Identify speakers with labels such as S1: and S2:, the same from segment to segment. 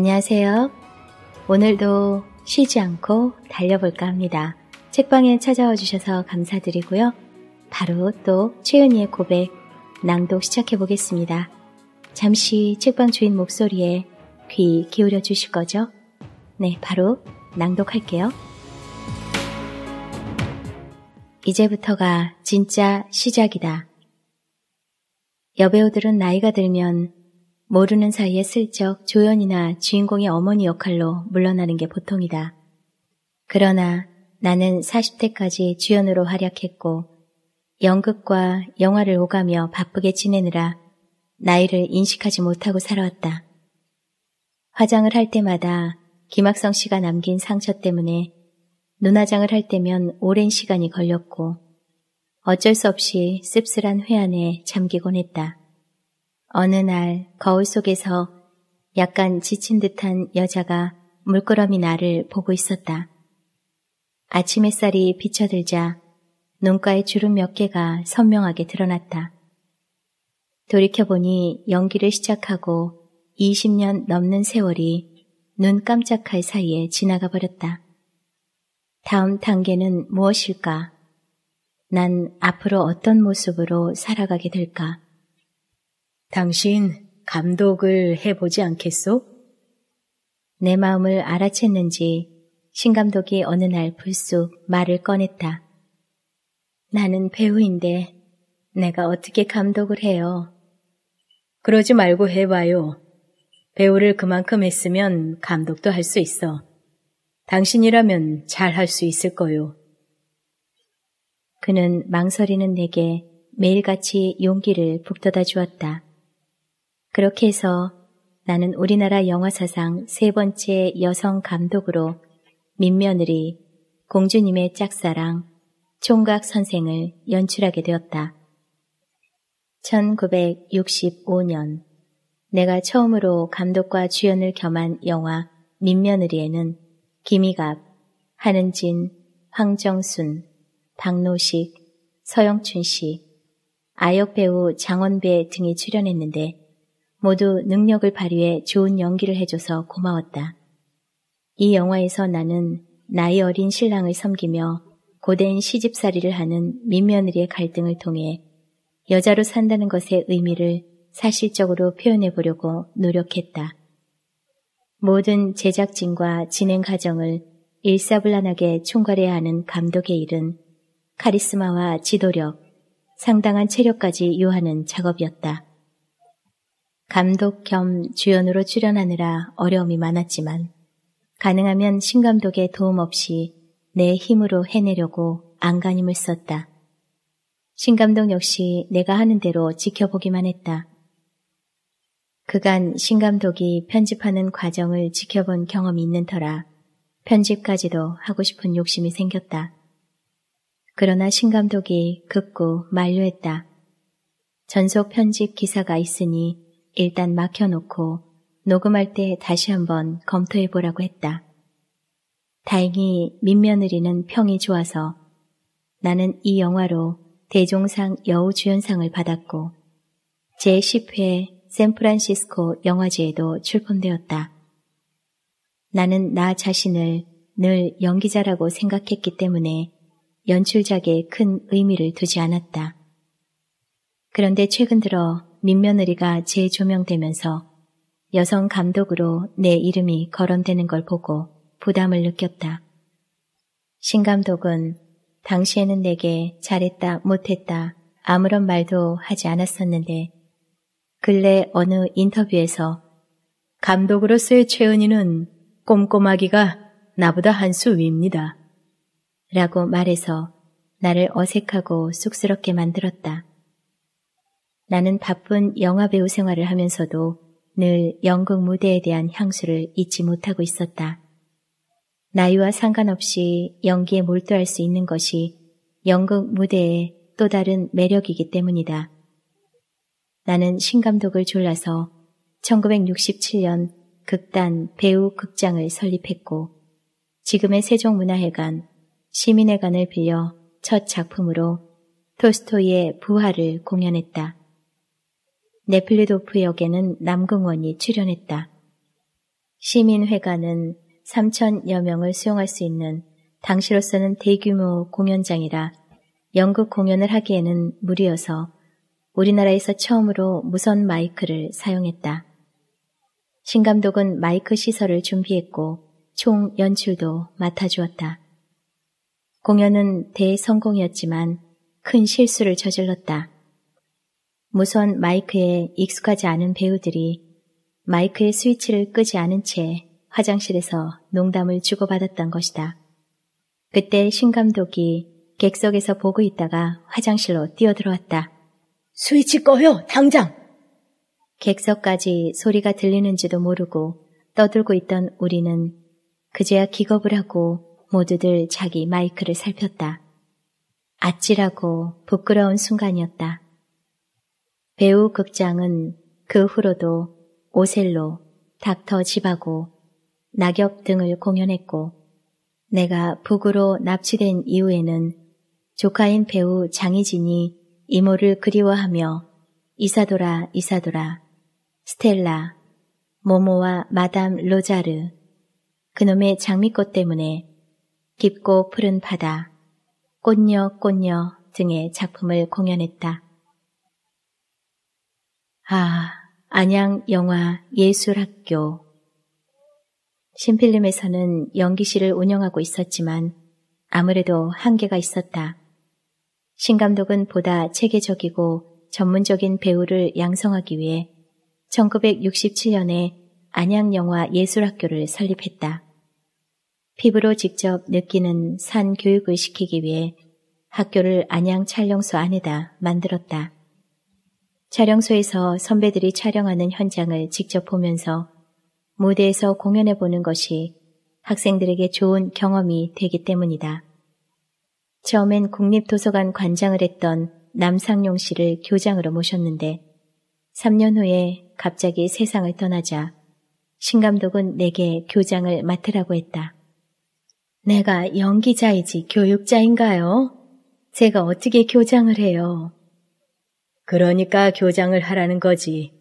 S1: 안녕하세요. 오늘도 쉬지 않고 달려볼까 합니다. 책방에 찾아와 주셔서 감사드리고요. 바로 또 최은희의 고백 낭독 시작해 보겠습니다. 잠시 책방 주인 목소리에 귀 기울여 주실 거죠? 네, 바로 낭독할게요. 이제부터가 진짜 시작이다. 여배우들은 나이가 들면 모르는 사이에 슬쩍 조연이나 주인공의 어머니 역할로 물러나는 게 보통이다. 그러나 나는 40대까지 주연으로 활약했고 연극과 영화를 오가며 바쁘게 지내느라 나이를 인식하지 못하고 살아왔다. 화장을 할 때마다 김학성 씨가 남긴 상처 때문에 눈화장을 할 때면 오랜 시간이 걸렸고 어쩔 수 없이 씁쓸한 회안에 잠기곤 했다. 어느 날 거울 속에서 약간 지친 듯한 여자가 물끄러미 나를 보고 있었다. 아침 햇살이 비쳐들자 눈가에 주름 몇 개가 선명하게 드러났다. 돌이켜보니 연기를 시작하고 20년 넘는 세월이 눈 깜짝할 사이에 지나가 버렸다. 다음 단계는 무엇일까? 난 앞으로 어떤 모습으로 살아가게 될까? 당신 감독을 해보지 않겠소? 내 마음을 알아챘는지 신감독이 어느 날 불쑥 말을 꺼냈다. 나는 배우인데 내가 어떻게 감독을 해요? 그러지 말고 해봐요. 배우를 그만큼 했으면 감독도 할 수 있어. 당신이라면 잘 할 수 있을 거요. 그는 망설이는 내게 매일같이 용기를 북돋아 주었다. 그렇게 해서 나는 우리나라 영화사상 세 번째 여성 감독으로 민며느리, 공주님의 짝사랑, 총각 선생을 연출하게 되었다. 1965년 내가 처음으로 감독과 주연을 겸한 영화 민며느리에는 김희갑, 한은진, 황정순, 박노식, 서영춘 씨, 아역 배우 장원배 등이 출연했는데 모두 능력을 발휘해 좋은 연기를 해줘서 고마웠다. 이 영화에서 나는 나이 어린 신랑을 섬기며 고된 시집살이를 하는 민며느리의 갈등을 통해 여자로 산다는 것의 의미를 사실적으로 표현해 보려고 노력했다. 모든 제작진과 진행 과정을 일사불란하게 총괄해야 하는 감독의 일은 카리스마와 지도력, 상당한 체력까지 요하는 작업이었다. 감독 겸 주연으로 출연하느라 어려움이 많았지만 가능하면 신감독의 도움 없이 내 힘으로 해내려고 안간힘을 썼다. 신감독 역시 내가 하는 대로 지켜보기만 했다. 그간 신감독이 편집하는 과정을 지켜본 경험이 있는 터라 편집까지도 하고 싶은 욕심이 생겼다. 그러나 신감독이 극구 만료했다. 전속 편집 기사가 있으니 일단 막혀놓고 녹음할 때 다시 한번 검토해보라고 했다. 다행히 민며느리는 평이 좋아서 나는 이 영화로 대종상 여우주연상을 받았고 제10회 샌프란시스코 영화제에도 출품되었다. 나는 나 자신을 늘 연기자라고 생각했기 때문에 연출작에 큰 의미를 두지 않았다. 그런데 최근 들어 민며느리가 재조명되면서 여성 감독으로 내 이름이 거론되는 걸 보고 부담을 느꼈다. 신감독은 당시에는 내게 잘했다 못했다 아무런 말도 하지 않았었는데 근래 어느 인터뷰에서 감독으로서의 최은이는 꼼꼼하기가 나보다 한 수 위입니다. 라고 말해서 나를 어색하고 쑥스럽게 만들었다. 나는 바쁜 영화배우 생활을 하면서도 늘 연극 무대에 대한 향수를 잊지 못하고 있었다. 나이와 상관없이 연기에 몰두할 수 있는 것이 연극 무대의 또 다른 매력이기 때문이다. 나는 신감독을 졸라서 1967년 극단 배우 극장을 설립했고 지금의 세종문화회관 시민회관을 빌려 첫 작품으로 토스토이의 부활을 공연했다. 네플리도프 역에는 남궁원이 출연했다. 시민회관은 3천여 명을 수용할 수 있는 당시로서는 대규모 공연장이라 연극 공연을 하기에는 무리여서 우리나라에서 처음으로 무선 마이크를 사용했다. 신감독은 마이크 시설을 준비했고 총 연출도 맡아주었다. 공연은 대성공이었지만 큰 실수를 저질렀다. 무선 마이크에 익숙하지 않은 배우들이 마이크의 스위치를 끄지 않은 채 화장실에서 농담을 주고받았던 것이다. 그때 신 감독이 객석에서 보고 있다가 화장실로 뛰어들어왔다. 스위치 꺼요! 당장! 객석까지 소리가 들리는지도 모르고 떠들고 있던 우리는 그제야 기겁을 하고 모두들 자기 마이크를 살폈다. 아찔하고 부끄러운 순간이었다. 배우 극장은 그 후로도 오셀로, 닥터 지바고, 낙엽 등을 공연했고 내가 북으로 납치된 이후에는 조카인 배우 장희진이 이모를 그리워하며 이사도라 이사도라, 스텔라, 모모와 마담 로자르, 그놈의 장미꽃 때문에 깊고 푸른 바다, 꽃녀 꽃녀 등의 작품을 공연했다. 아, 안양 영화 예술학교. 신필름에서는 연기실을 운영하고 있었지만 아무래도 한계가 있었다. 신감독은 보다 체계적이고 전문적인 배우를 양성하기 위해 1967년에 안양영화예술학교를 설립했다. 피부로 직접 느끼는 산 교육을 시키기 위해 학교를 안양 촬영소 안에다 만들었다. 촬영소에서 선배들이 촬영하는 현장을 직접 보면서 무대에서 공연해 보는 것이 학생들에게 좋은 경험이 되기 때문이다. 처음엔 국립도서관 관장을 했던 남상용 씨를 교장으로 모셨는데 3년 후에 갑자기 세상을 떠나자 신 감독은 내게 교장을 맡으라고 했다. 내가 연기자이지 교육자인가요? 제가 어떻게 교장을 해요? 그러니까 교장을 하라는 거지.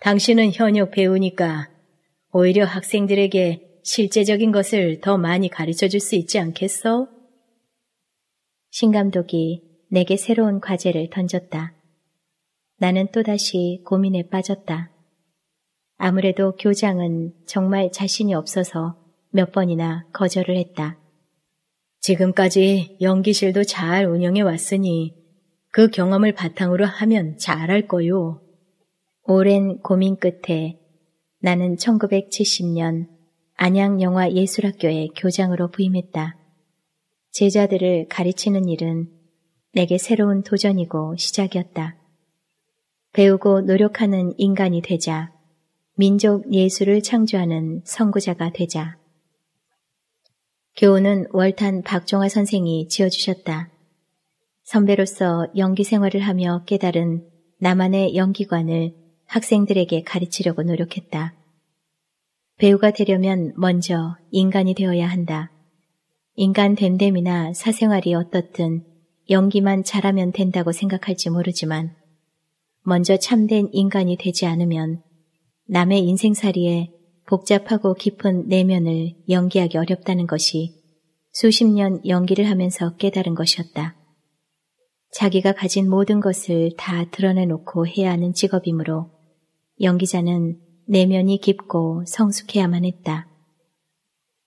S1: 당신은 현역 배우니까 오히려 학생들에게 실제적인 것을 더 많이 가르쳐 줄 수 있지 않겠어? 신 감독이 내게 새로운 과제를 던졌다. 나는 또다시 고민에 빠졌다. 아무래도 교장은 정말 자신이 없어서 몇 번이나 거절을 했다. 지금까지 연기실도 잘 운영해 왔으니 그 경험을 바탕으로 하면 잘할 거요. 오랜 고민 끝에 나는 1970년 안양영화예술학교에 교장으로 부임했다. 제자들을 가르치는 일은 내게 새로운 도전이고 시작이었다. 배우고 노력하는 인간이 되자, 민족 예술을 창조하는 선구자가 되자. 교훈은 월탄 박종화 선생이 지어주셨다. 선배로서 연기 생활을 하며 깨달은 나만의 연기관을 학생들에게 가르치려고 노력했다. 배우가 되려면 먼저 인간이 되어야 한다. 인간 됨됨이나 사생활이 어떻든 연기만 잘하면 된다고 생각할지 모르지만 먼저 참된 인간이 되지 않으면 남의 인생살이에 복잡하고 깊은 내면을 연기하기 어렵다는 것이 수십 년 연기를 하면서 깨달은 것이었다. 자기가 가진 모든 것을 다 드러내놓고 해야 하는 직업이므로 연기자는 내면이 깊고 성숙해야만 했다.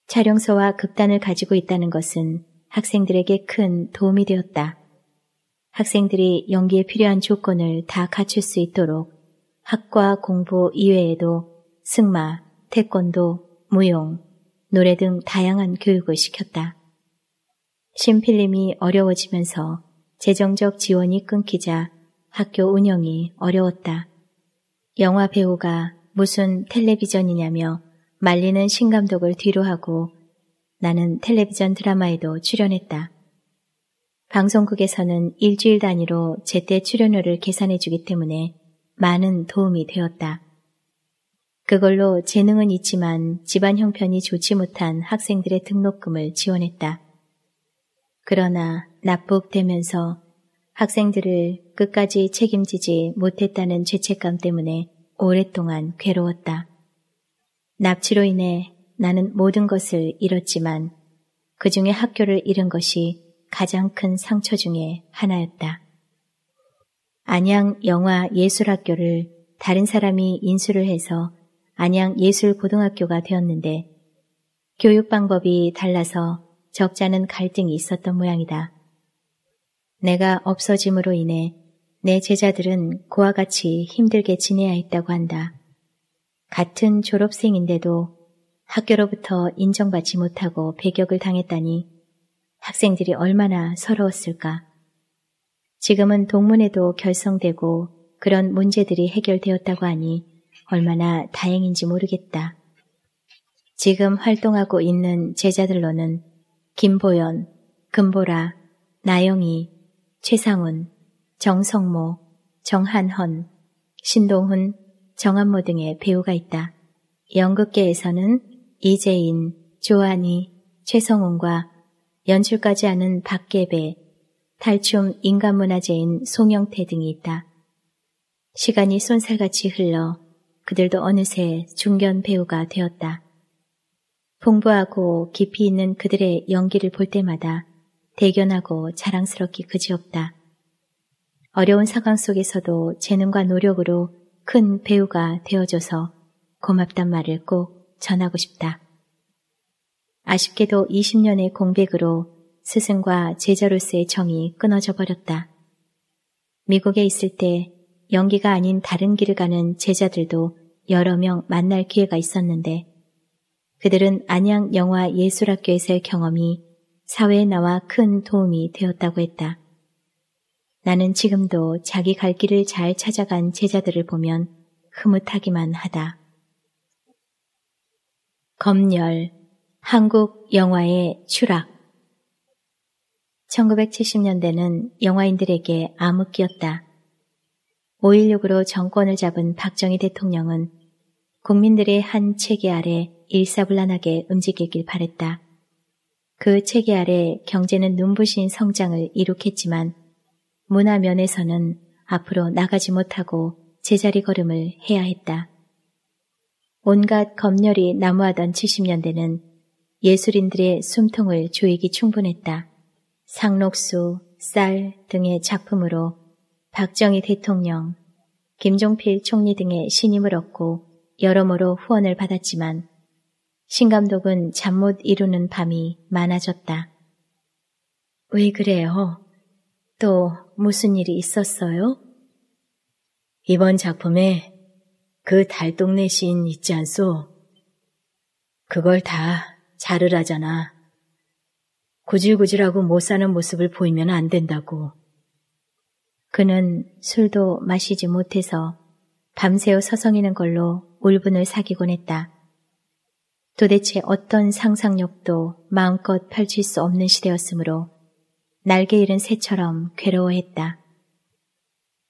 S1: 촬영서와 극단을 가지고 있다는 것은 학생들에게 큰 도움이 되었다. 학생들이 연기에 필요한 조건을 다 갖출 수 있도록 학과 공부 이외에도 승마, 태권도, 무용, 노래 등 다양한 교육을 시켰다. 심필림이 어려워지면서 재정적 지원이 끊기자 학교 운영이 어려웠다. 영화 배우가 무슨 텔레비전이냐며 말리는 신감독을 뒤로하고 나는 텔레비전 드라마에도 출연했다. 방송국에서는 일주일 단위로 제때 출연료를 계산해주기 때문에 많은 도움이 되었다. 그걸로 재능은 있지만 집안 형편이 좋지 못한 학생들의 등록금을 지원했다. 그러나 납북되면서 학생들을 끝까지 책임지지 못했다는 죄책감 때문에 오랫동안 괴로웠다. 납치로 인해 나는 모든 것을 잃었지만 그 중에 학교를 잃은 것이 가장 큰 상처 중에 하나였다. 안양 영화 예술학교를 다른 사람이 인수를 해서 안양 예술고등학교가 되었는데 교육 방법이 달라서 적잖은 갈등이 있었던 모양이다. 내가 없어짐으로 인해 내 제자들은 그와 같이 힘들게 지내야 했다고 한다. 같은 졸업생인데도 학교로부터 인정받지 못하고 배격을 당했다니 학생들이 얼마나 서러웠을까. 지금은 동문회도 결성되고 그런 문제들이 해결되었다고 하니 얼마나 다행인지 모르겠다. 지금 활동하고 있는 제자들로는 김보연, 금보라, 나영이 최상훈, 정성모, 정한헌, 신동훈, 정한모 등의 배우가 있다. 연극계에서는 이재인, 조한이 최성훈과 연출까지 하는 박계배, 탈춤 인간문화재인 송영태 등이 있다. 시간이 손살같이 흘러 그들도 어느새 중견 배우가 되었다. 풍부하고 깊이 있는 그들의 연기를 볼 때마다 대견하고 자랑스럽기 그지없다. 어려운 상황 속에서도 재능과 노력으로 큰 배우가 되어줘서 고맙단 말을 꼭 전하고 싶다. 아쉽게도 20년의 공백으로 스승과 제자로서의 정이 끊어져 버렸다. 미국에 있을 때 연기가 아닌 다른 길을 가는 제자들도 여러 명 만날 기회가 있었는데 그들은 안양 영화 예술학교에서의 경험이 사회에 나와 큰 도움이 되었다고 했다. 나는 지금도 자기 갈 길을 잘 찾아간 제자들을 보면 흐뭇하기만 하다. 검열, 한국 영화의 추락 1970년대는 영화인들에게 암흑기였다. 5.16으로 정권을 잡은 박정희 대통령은 국민들의 한 체계 아래 일사불란하게 움직이길 바랬다. 그 체계 아래 경제는 눈부신 성장을 이룩했지만 문화 면에서는 앞으로 나가지 못하고 제자리 걸음을 해야 했다. 온갖 검열이 나무하던 70년대는 예술인들의 숨통을 조이기 충분했다. 상록수, 쌀 등의 작품으로 박정희 대통령, 김종필 총리 등의 신임을 얻고 여러모로 후원을 받았지만 신감독은 잠 못 이루는 밤이 많아졌다. 왜 그래요? 또 무슨 일이 있었어요? 이번 작품에 그 달동네 시인 있지 않소? 그걸 다 자르라잖아. 구질구질하고 못 사는 모습을 보이면 안 된다고. 그는 술도 마시지 못해서 밤새워 서성이는 걸로 울분을 사기곤 했다. 도대체 어떤 상상력도 마음껏 펼칠 수 없는 시대였으므로 날개 잃은 새처럼 괴로워했다.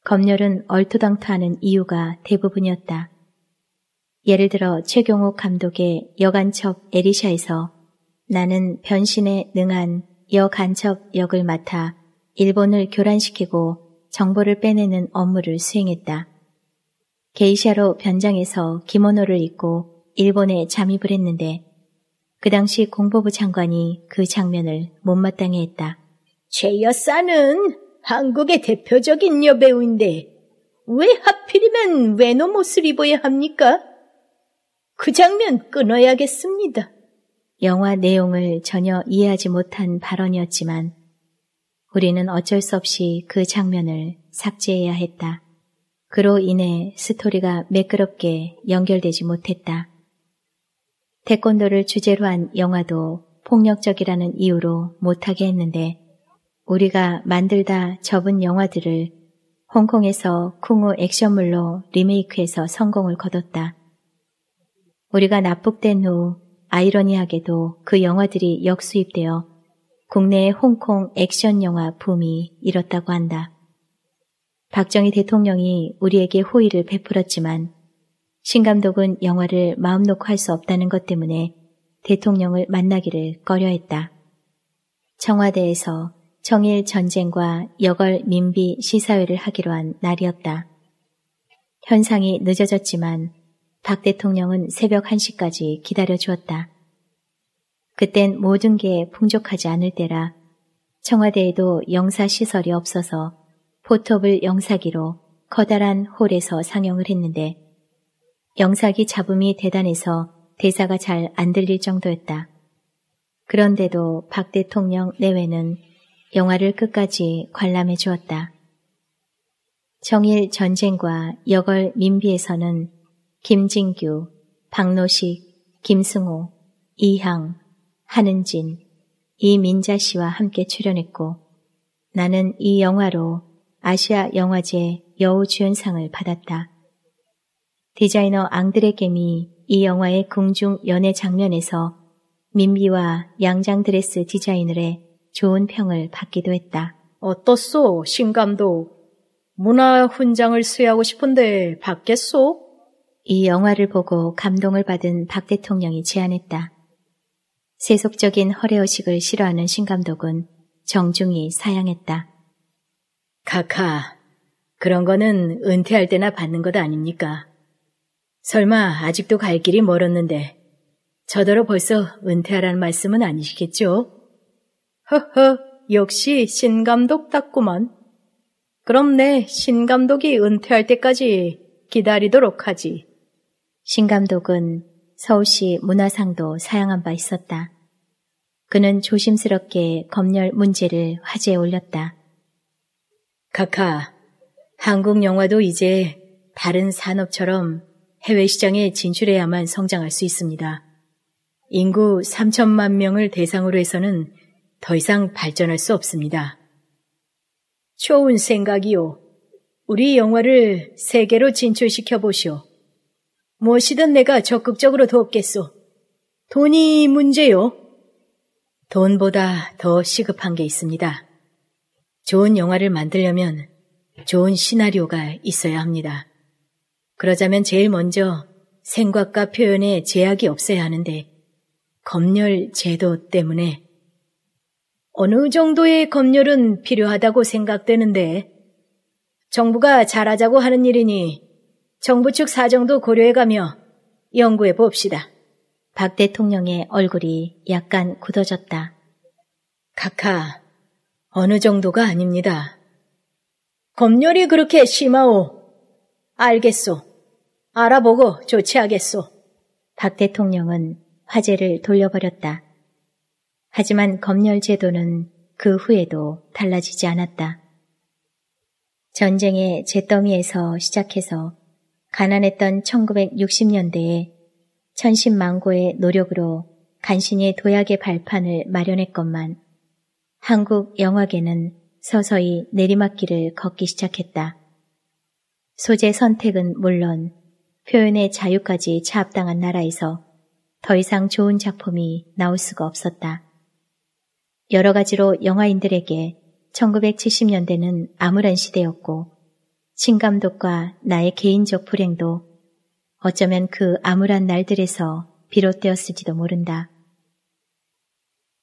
S1: 검열은 얼토당토하는 이유가 대부분이었다. 예를 들어 최경호 감독의 여간첩 에리샤에서 나는 변신에 능한 여간첩 역을 맡아 일본을 교란시키고 정보를 빼내는 업무를 수행했다. 게이샤로 변장해서 기모노를 입고 일본에 잠입을 했는데 그 당시 공보부 장관이 그 장면을 못마땅해 했다. 최 여사는 한국의 대표적인 여배우인데 왜 하필이면 외놈 옷을 입어야 합니까? 그 장면 끊어야겠습니다. 영화 내용을 전혀 이해하지 못한 발언이었지만 우리는 어쩔 수 없이 그 장면을 삭제해야 했다. 그로 인해 스토리가 매끄럽게 연결되지 못했다. 태권도를 주제로 한 영화도 폭력적이라는 이유로 못하게 했는데 우리가 만들다 접은 영화들을 홍콩에서 쿵우 액션물로 리메이크해서 성공을 거뒀다. 우리가 납북된 후 아이러니하게도 그 영화들이 역수입되어 국내의 홍콩 액션 영화 붐이 일었다고 한다. 박정희 대통령이 우리에게 호의를 베풀었지만 신 감독은 영화를 마음 놓고 할 수 없다는 것 때문에 대통령을 만나기를 꺼려했다. 청와대에서 청일 전쟁과 여걸 민비 시사회를 하기로 한 날이었다. 현상이 늦어졌지만 박 대통령은 새벽 1시까지 기다려 주었다. 그땐 모든 게 풍족하지 않을 때라 청와대에도 영사 시설이 없어서 포톱을 영사기로 커다란 홀에서 상영을 했는데 영사기 잡음이 대단해서 대사가 잘 안 들릴 정도였다. 그런데도 박 대통령 내외는 영화를 끝까지 관람해 주었다. 정일 전쟁과 여걸 민비에서는 김진규, 박노식, 김승호, 이향, 한은진, 이민자 씨와 함께 출연했고 나는 이 영화로 아시아 영화제 여우주연상을 받았다. 디자이너 앙드레 겜이 이 영화의 궁중 연애 장면에서 민비와 양장 드레스 디자이너의 좋은 평을 받기도 했다. 어떻소, 신감독? 문화 훈장을 수여하고 싶은데 받겠소? 이 영화를 보고 감동을 받은 박 대통령이 제안했다. 세속적인 허례허식을 싫어하는 신감독은 정중히 사양했다. 카카, 그런 거는 은퇴할 때나 받는 것 아닙니까? 설마 아직도 갈 길이 멀었는데 저더러 벌써 은퇴하라는 말씀은 아니시겠죠? 허허, 역시 신감독 답구만. 그럼 내 신감독이 은퇴할 때까지 기다리도록 하지. 신감독은 서울시 문화상도 사양한 바 있었다. 그는 조심스럽게 검열 문제를 화제에 올렸다. 카카, 한국 영화도 이제 다른 산업처럼 해외 시장에 진출해야만 성장할 수 있습니다. 인구 3천만 명을 대상으로 해서는 더 이상 발전할 수 없습니다. 좋은 생각이요. 우리 영화를 세계로 진출시켜 보시오. 무엇이든 내가 적극적으로 돕겠소. 돈이 문제요. 돈보다 더 시급한 게 있습니다. 좋은 영화를 만들려면 좋은 시나리오가 있어야 합니다. 그러자면 제일 먼저 생각과 표현에 제약이 없어야 하는데 검열 제도 때문에 어느 정도의 검열은 필요하다고 생각되는데 정부가 잘하자고 하는 일이니 정부 측 사정도 고려해가며 연구해 봅시다. 박 대통령의 얼굴이 약간 굳어졌다. 카카, 어느 정도가 아닙니다. 검열이 그렇게 심하오. 알겠소. 알아보고 조치하겠소. 박 대통령은 화제를 돌려버렸다. 하지만 검열 제도는 그 후에도 달라지지 않았다. 전쟁의 잿더미에서 시작해서 가난했던 1960년대에 천신망고의 노력으로 간신히 도약의 발판을 마련했건만 한국 영화계는 서서히 내리막길을 걷기 시작했다. 소재 선택은 물론 표현의 자유까지 차압당한 나라에서 더 이상 좋은 작품이 나올 수가 없었다. 여러 가지로 영화인들에게 1970년대는 암울한 시대였고 신감독과 나의 개인적 불행도 어쩌면 그 암울한 날들에서 비롯되었을지도 모른다.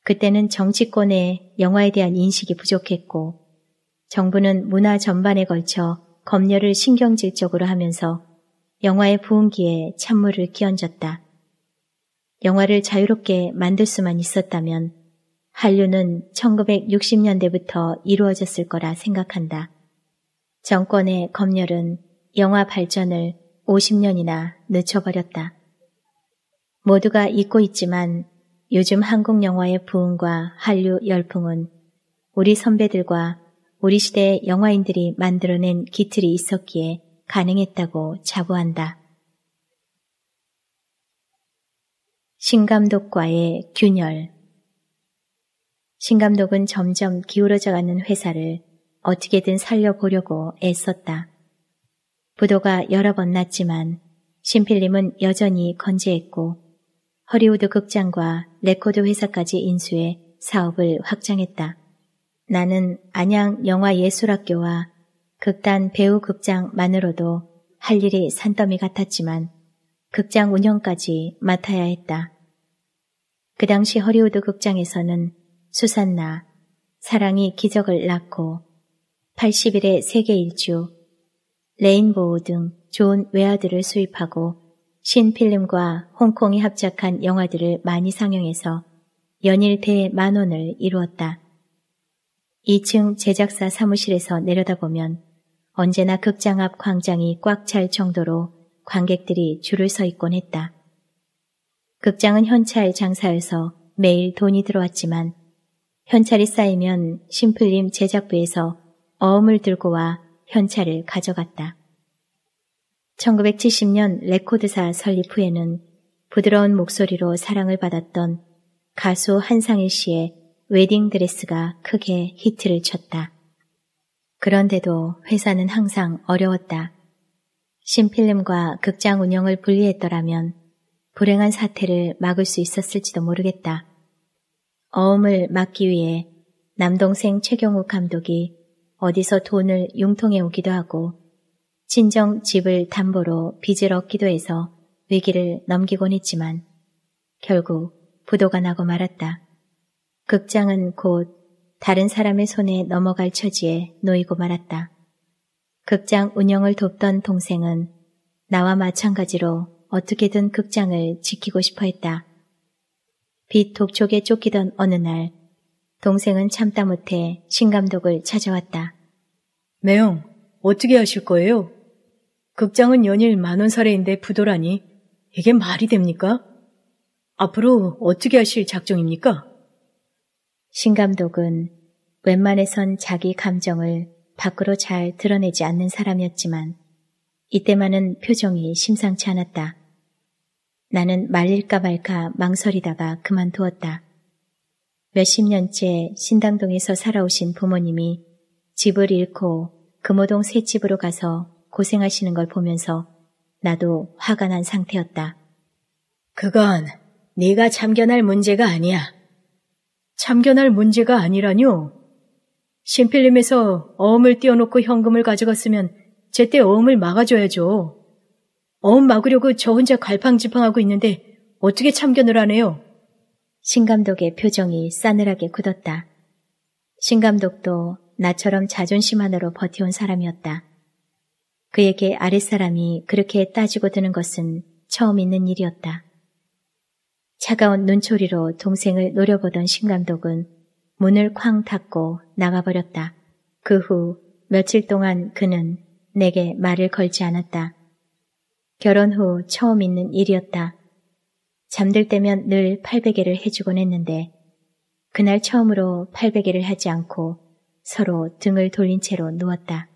S1: 그때는 정치권의 영화에 대한 인식이 부족했고 정부는 문화 전반에 걸쳐 검열을 신경질적으로 하면서 영화의 부음기에 찬물을 끼얹었다. 영화를 자유롭게 만들 수만 있었다면 한류는 1960년대부터 이루어졌을 거라 생각한다. 정권의 검열은 영화 발전을 50년이나 늦춰버렸다. 모두가 잊고 있지만 요즘 한국 영화의 부흥과 한류 열풍은 우리 선배들과 우리 시대의 영화인들이 만들어낸 기틀이 있었기에 가능했다고 자부한다. 신감독과의 균열 신감독은 점점 기울어져가는 회사를 어떻게든 살려보려고 애썼다. 부도가 여러 번 났지만 신필님은 여전히 건재했고 허리우드 극장과 레코드 회사까지 인수해 사업을 확장했다. 나는 안양 영화예술학교와 극단 배우 극장만으로도 할 일이 산더미 같았지만 극장 운영까지 맡아야 했다. 그 당시 허리우드 극장에서는 수산나, 사랑이 기적을 낳고 80일의 세계 일주, 레인보우 등 좋은 외화들을 수입하고 신필름과 홍콩이 합작한 영화들을 많이 상영해서 연일 대만원을 이루었다. 2층 제작사 사무실에서 내려다보면 언제나 극장 앞 광장이 꽉 찰 정도로 관객들이 줄을 서 있곤 했다. 극장은 현찰 장사여서 매일 돈이 들어왔지만 현찰이 쌓이면 심플림 제작부에서 어음을 들고 와 현찰을 가져갔다. 1970년 레코드사 설립 후에는 부드러운 목소리로 사랑을 받았던 가수 한상일 씨의 웨딩드레스가 크게 히트를 쳤다. 그런데도 회사는 항상 어려웠다. 신필름과 극장 운영을 분리했더라면 불행한 사태를 막을 수 있었을지도 모르겠다. 어음을 막기 위해 남동생 최경욱 감독이 어디서 돈을 융통해 오기도 하고 친정 집을 담보로 빚을 얻기도 해서 위기를 넘기곤 했지만 결국 부도가 나고 말았다. 극장은 곧 다른 사람의 손에 넘어갈 처지에 놓이고 말았다. 극장 운영을 돕던 동생은 나와 마찬가지로 어떻게든 극장을 지키고 싶어 했다. 빛 독촉에 쫓기던 어느 날 동생은 참다 못해 신감독을 찾아왔다. 매형, 어떻게 하실 거예요? 극장은 연일 만원 사례인데 부도라니 이게 말이 됩니까? 앞으로 어떻게 하실 작정입니까? 신감독은 웬만해선 자기 감정을 밖으로 잘 드러내지 않는 사람이었지만 이때만은 표정이 심상치 않았다. 나는 말릴까 말까 망설이다가 그만두었다. 몇십 년째 신당동에서 살아오신 부모님이 집을 잃고 금호동 새 집으로 가서 고생하시는 걸 보면서 나도 화가 난 상태였다. 그건 네가 참견할 문제가 아니야. 참견할 문제가 아니라뇨. 신필님에서 어음을 띄워놓고 현금을 가져갔으면 제때 어음을 막아줘야죠. 어음 막으려고 저 혼자 갈팡질팡하고 있는데 어떻게 참견을 하네요. 신감독의 표정이 싸늘하게 굳었다. 신감독도 나처럼 자존심 하나로 버텨온 사람이었다. 그에게 아랫사람이 그렇게 따지고 드는 것은 처음 있는 일이었다. 차가운 눈초리로 동생을 노려보던 신감독은 문을 쾅 닫고 나가버렸다. 그 후 며칠 동안 그는 내게 말을 걸지 않았다. 결혼 후 처음 있는 일이었다. 잠들 때면 늘 팔베개를 해주곤 했는데 그날 처음으로 팔베개를 하지 않고 서로 등을 돌린 채로 누웠다.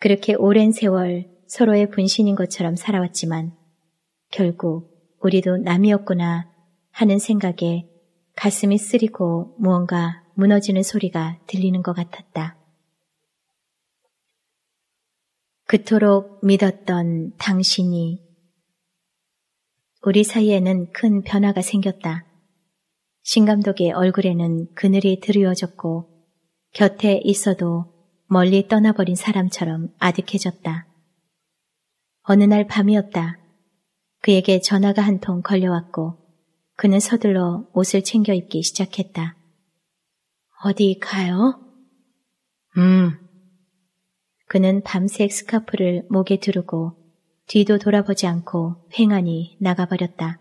S1: 그렇게 오랜 세월 서로의 분신인 것처럼 살아왔지만 결국 우리도 남이었구나 하는 생각에 가슴이 쓰리고 무언가 무너지는 소리가 들리는 것 같았다. 그토록 믿었던 당신이 우리 사이에는 큰 변화가 생겼다. 신 감독의 얼굴에는 그늘이 드리워졌고 곁에 있어도 멀리 떠나버린 사람처럼 아득해졌다. 어느 날 밤이었다. 그에게 전화가 한 통 걸려왔고 그는 서둘러 옷을 챙겨 입기 시작했다. 어디 가요? 음. 그는 밤색 스카프를 목에 두르고 뒤도 돌아보지 않고 횡하니 나가버렸다.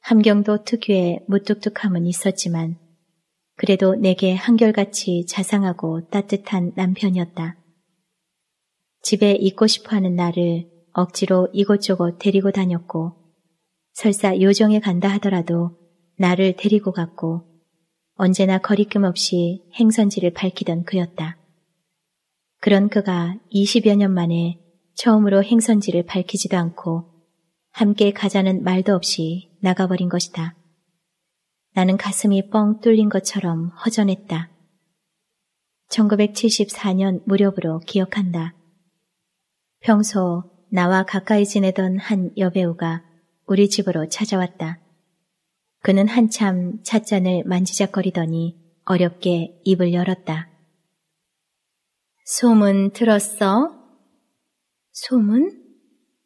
S1: 함경도 특유의 무뚝뚝함은 있었지만 그래도 내게 한결같이 자상하고 따뜻한 남편이었다. 집에 있고 싶어하는 나를 억지로 이곳저곳 데리고 다녔고 설사 요정에 간다 하더라도 나를 데리고 갔고 언제나 거리낌 없이 행선지를 밝히던 그였다. 그런 그가 20여 년 만에 처음으로 행선지를 밝히지도 않고 함께 가자는 말도 없이 나가버린 것이다. 나는 가슴이 뻥 뚫린 것처럼 허전했다. 1974년 무렵으로 기억한다. 평소 나와 가까이 지내던 한 여배우가 우리 집으로 찾아왔다. 그는 한참 찻잔을 만지작거리더니 어렵게 입을 열었다. 소문 들었어? 소문?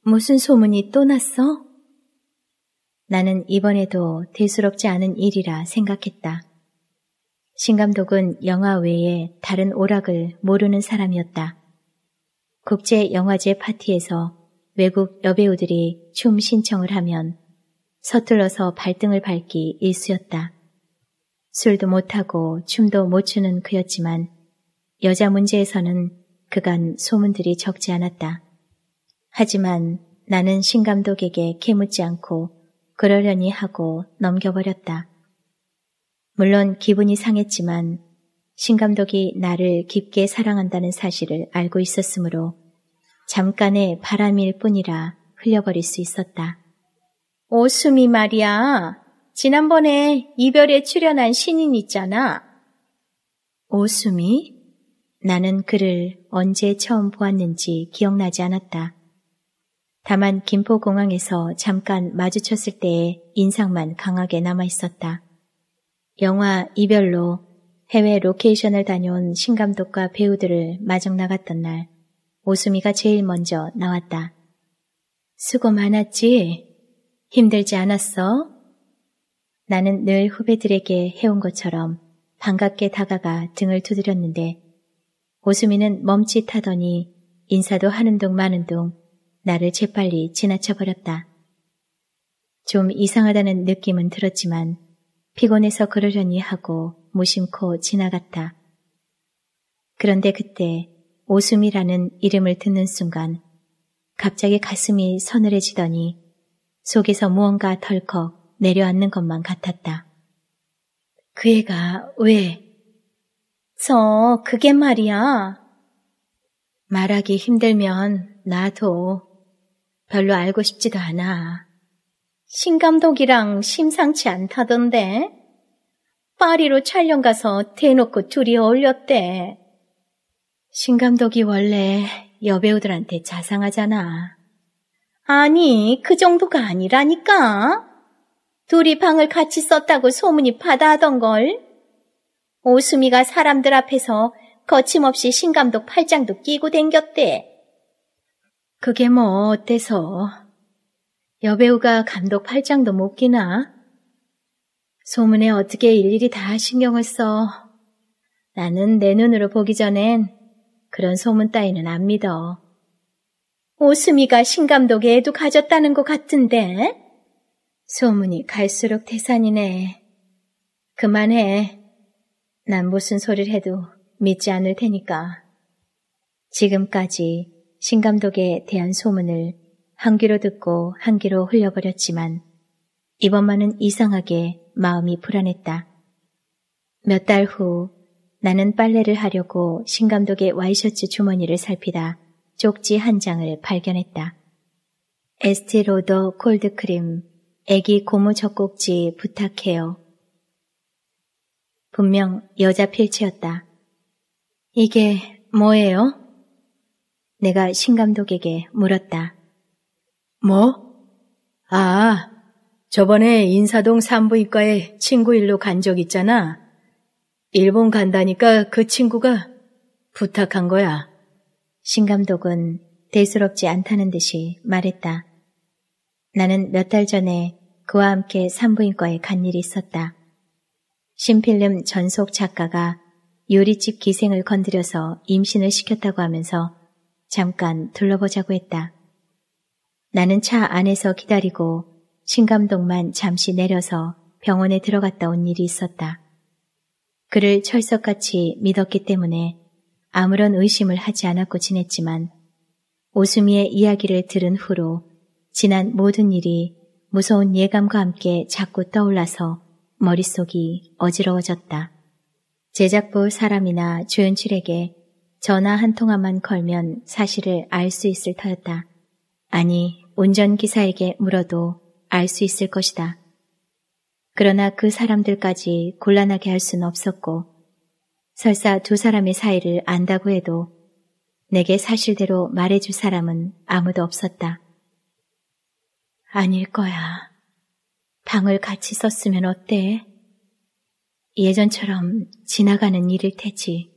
S1: 무슨 소문이 또 났어? 나는 이번에도 대수롭지 않은 일이라 생각했다. 신감독은 영화 외에 다른 오락을 모르는 사람이었다. 국제 영화제 파티에서 외국 여배우들이 춤 신청을 하면 서툴러서 발등을 밟기 일쑤였다. 술도 못하고 춤도 못 추는 그였지만 여자 문제에서는 그간 소문들이 적지 않았다. 하지만 나는 신감독에게 캐묻지 않고 그러려니 하고 넘겨버렸다. 물론 기분이 상했지만 신감독이 나를 깊게 사랑한다는 사실을 알고 있었으므로 잠깐의 바람일 뿐이라 흘려버릴 수 있었다. 오수미 말이야. 지난번에 이별에 출연한 신인 있잖아. 오수미? 나는 그를 언제 처음 보았는지 기억나지 않았다. 다만 김포공항에서 잠깐 마주쳤을 때의 인상만 강하게 남아 있었다. 영화 이별로 해외 로케이션을 다녀온 신감독과 배우들을 마중 나갔던 날, 오수미가 제일 먼저 나왔다. 수고 많았지? 힘들지 않았어? 나는 늘 후배들에게 해온 것처럼 반갑게 다가가 등을 두드렸는데 오수미는 멈칫하더니 인사도 하는 둥 마는 둥 나를 재빨리 지나쳐버렸다. 좀 이상하다는 느낌은 들었지만 피곤해서 그러려니 하고 무심코 지나갔다. 그런데 그때 오숨이라는 이름을 듣는 순간 갑자기 가슴이 서늘해지더니 속에서 무언가 덜컥 내려앉는 것만 같았다. 그 애가 왜? 저 그게 말이야. 말하기 힘들면 나도 별로 알고 싶지도 않아. 신 감독이랑 심상치 않다던데. 파리로 촬영 가서 대놓고 둘이 어울렸대. 신감독이 원래 여배우들한테 자상하잖아. 아니, 그 정도가 아니라니까. 둘이 방을 같이 썼다고 소문이 파다하던걸. 오수미가 사람들 앞에서 거침없이 신감독 팔짱도 끼고 댕겼대. 그게 뭐 어때서? 여배우가 감독 팔짱도 못 끼나? 소문에 어떻게 일일이 다 신경을 써. 나는 내 눈으로 보기 전엔 그런 소문 따위는 안 믿어. 오수미가 신감독의 애도 가졌다는 것 같은데? 소문이 갈수록 대산이네 그만해. 난 무슨 소리를 해도 믿지 않을 테니까. 지금까지 신감독에 대한 소문을 한 귀로 듣고 한 귀로 흘려버렸지만 이번만은 이상하게 마음이 불안했다. 몇달후 나는 빨래를 하려고 신 감독의 와이셔츠 주머니를 살피다 쪽지 한 장을 발견했다. 에스티로더 콜드크림, 애기 고무 젖꼭지 부탁해요. 분명 여자 필체였다. 이게 뭐예요? 내가 신 감독에게 물었다. 뭐? 아, 저번에 인사동 산부인과에 친구 일로 간 적 있잖아. 일본 간다니까 그 친구가 부탁한 거야. 신감독은 대수롭지 않다는 듯이 말했다. 나는 몇 달 전에 그와 함께 산부인과에 간 일이 있었다. 신필름 전속 작가가 요리집 기생을 건드려서 임신을 시켰다고 하면서 잠깐 둘러보자고 했다. 나는 차 안에서 기다리고 신감독만 잠시 내려서 병원에 들어갔다 온 일이 있었다. 그를 철석같이 믿었기 때문에 아무런 의심을 하지 않았고 지냈지만 오수미의 이야기를 들은 후로 지난 모든 일이 무서운 예감과 함께 자꾸 떠올라서 머릿속이 어지러워졌다. 제작부 사람이나 조연출에게 전화 한 통화만 걸면 사실을 알 수 있을 터였다. 아니, 운전기사에게 물어도 알 수 있을 것이다. 그러나 그 사람들까지 곤란하게 할 수는 없었고 설사 두 사람의 사이를 안다고 해도 내게 사실대로 말해줄 사람은 아무도 없었다. 아닐 거야. 방을 같이 썼으면 어때? 예전처럼 지나가는 일일 테지.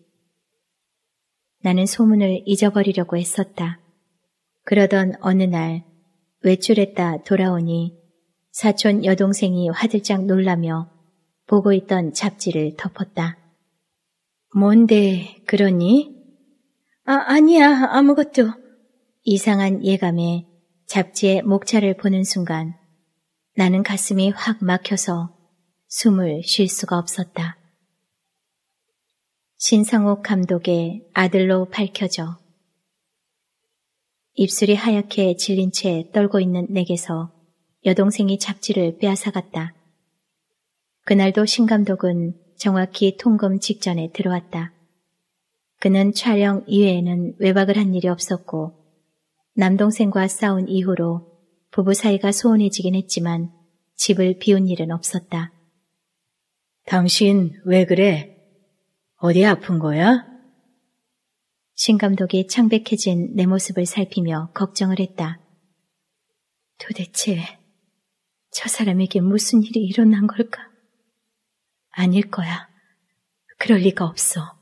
S1: 나는 소문을 잊어버리려고 했었다. 그러던 어느 날 외출했다 돌아오니 사촌 여동생이 화들짝 놀라며 보고 있던 잡지를 덮었다. 뭔데 그러니? 아, 아니야 아무것도. 이상한 예감에 잡지의 목차를 보는 순간 나는 가슴이 확 막혀서 숨을 쉴 수가 없었다. 신상옥 감독의 아들로 밝혀져 입술이 하얗게 질린 채 떨고 있는 내게서 여동생이 잡지를 빼앗아갔다. 그날도 신감독은 정확히 통금 직전에 들어왔다. 그는 촬영 이외에는 외박을 한 일이 없었고 남동생과 싸운 이후로 부부 사이가 소원해지긴 했지만 집을 비운 일은 없었다. 당신 왜 그래? 어디 아픈 거야? 신 감독이 창백해진 내 모습을 살피며 걱정을 했다. 도대체 저 사람에게 무슨 일이 일어난 걸까? 아닐 거야. 그럴 리가 없어.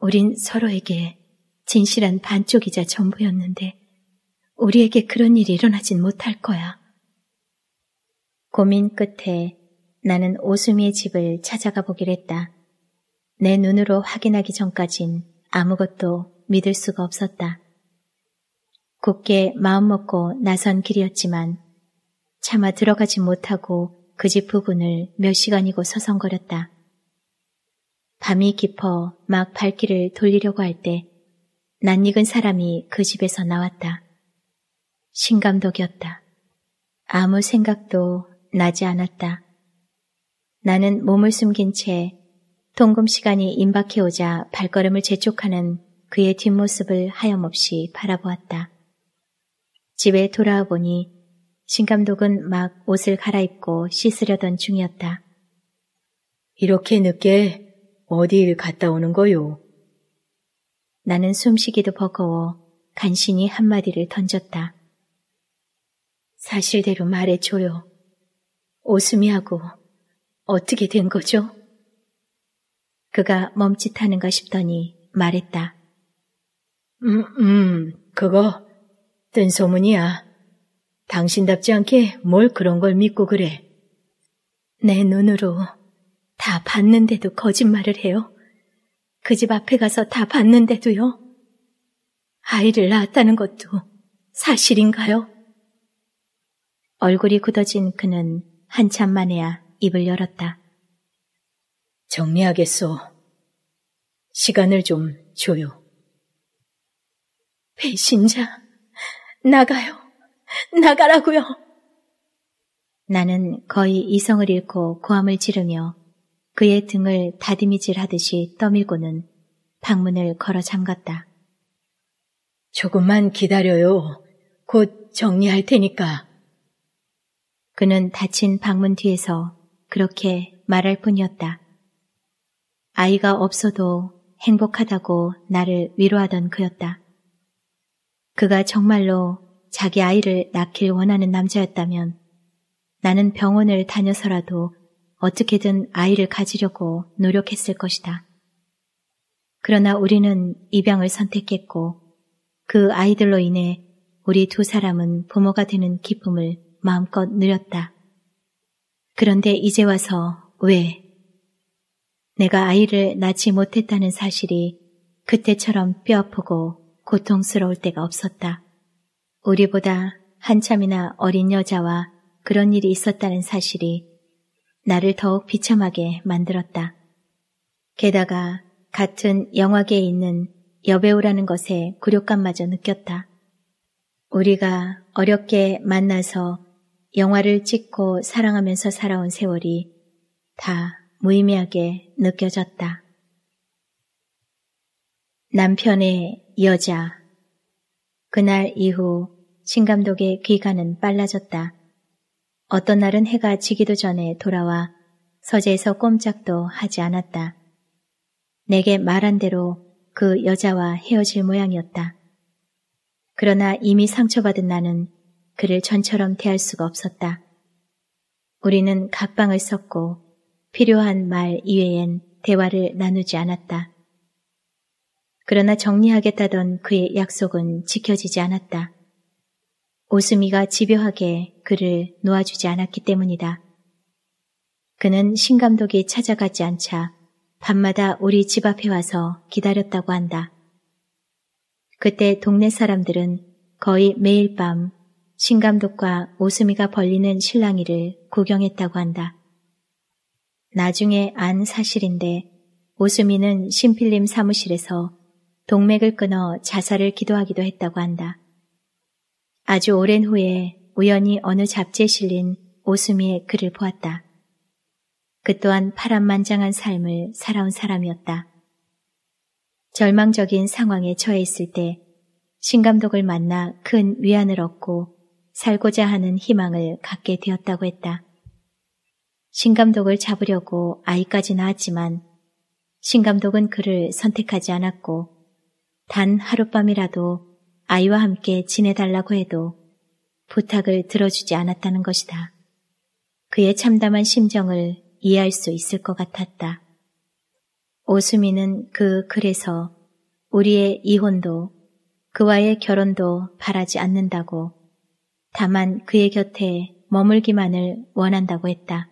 S1: 우린 서로에게 진실한 반쪽이자 전부였는데 우리에게 그런 일이 일어나진 못할 거야. 고민 끝에 나는 오수미의 집을 찾아가 보기로 했다. 내 눈으로 확인하기 전까진 아무것도 믿을 수가 없었다. 굳게 마음먹고 나선 길이었지만 차마 들어가지 못하고 그 집 부근을 몇 시간이고 서성거렸다. 밤이 깊어 막 발길을 돌리려고 할 때 낯익은 사람이 그 집에서 나왔다. 신감독이었다. 아무 생각도 나지 않았다. 나는 몸을 숨긴 채 통금 시간이 임박해오자 발걸음을 재촉하는 그의 뒷모습을 하염없이 바라보았다. 집에 돌아와 보니 신감독은 막 옷을 갈아입고 씻으려던 중이었다. 이렇게 늦게 어디일 갔다 오는 거요? 나는 숨쉬기도 버거워 간신히 한마디를 던졌다. 사실대로 말해줘요. 오수미하고 어떻게 된 거죠? 그가 멈칫하는가 싶더니 말했다. 음, 음, 그거 뜬 소문이야. 당신답지 않게 뭘 그런 걸 믿고 그래. 내 눈으로 다 봤는데도 거짓말을 해요. 그 집 앞에 가서 다 봤는데도요. 아이를 낳았다는 것도 사실인가요? 얼굴이 굳어진 그는 한참 만에야 입을 열었다. 정리하겠소. 시간을 좀 줘요. 배신자, 나가요. 나가라고요. 나는 거의 이성을 잃고 고함을 지르며 그의 등을 다듬이질 하듯이 떠밀고는 방문을 걸어 잠갔다. 조금만 기다려요. 곧 정리할 테니까. 그는 닫힌 방문 뒤에서 그렇게 말할 뿐이었다. 아이가 없어도 행복하다고 나를 위로하던 그였다. 그가 정말로 자기 아이를 낳길 원하는 남자였다면 나는 병원을 다녀서라도 어떻게든 아이를 가지려고 노력했을 것이다. 그러나 우리는 입양을 선택했고 그 아이들로 인해 우리 두 사람은 부모가 되는 기쁨을 마음껏 누렸다. 그런데 이제 와서 왜? 내가 아이를 낳지 못했다는 사실이 그때처럼 뼈아프고 고통스러울 때가 없었다. 우리보다 한참이나 어린 여자와 그런 일이 있었다는 사실이 나를 더욱 비참하게 만들었다. 게다가 같은 영화계에 있는 여배우라는 것에 굴욕감마저 느꼈다. 우리가 어렵게 만나서 영화를 찍고 사랑하면서 살아온 세월이 다 무의미하게 느껴졌다. 남편의 여자 그날 이후 신 감독의 귀가는 빨라졌다. 어떤 날은 해가 지기도 전에 돌아와 서재에서 꼼짝도 하지 않았다. 내게 말한 대로 그 여자와 헤어질 모양이었다. 그러나 이미 상처받은 나는 그를 전처럼 대할 수가 없었다. 우리는 각방을 썼고 필요한 말 이외엔 대화를 나누지 않았다. 그러나 정리하겠다던 그의 약속은 지켜지지 않았다. 오스미가 집요하게 그를 놓아주지 않았기 때문이다. 그는 신감독이 찾아가지 않자 밤마다 우리 집 앞에 와서 기다렸다고 한다. 그때 동네 사람들은 거의 매일 밤 신감독과 오스미가 벌리는 실랑이를 구경했다고 한다. 나중에 안 사실인데 오스미는 신필림 사무실에서 동맥을 끊어 자살을 기도하기도 했다고 한다. 아주 오랜 후에 우연히 어느 잡지에 실린 오수미의 글을 보았다. 그 또한 파란만장한 삶을 살아온 사람이었다. 절망적인 상황에 처해 있을 때 신감독을 만나 큰 위안을 얻고 살고자 하는 희망을 갖게 되었다고 했다. 신감독을 잡으려고 아이까지 낳았지만 신감독은 그를 선택하지 않았고 단 하룻밤이라도 아이와 함께 지내달라고 해도 부탁을 들어주지 않았다는 것이다. 그의 참담한 심정을 이해할 수 있을 것 같았다. 오수미는 그 글에서 우리의 이혼도 그와의 결혼도 바라지 않는다고 다만 그의 곁에 머물기만을 원한다고 했다.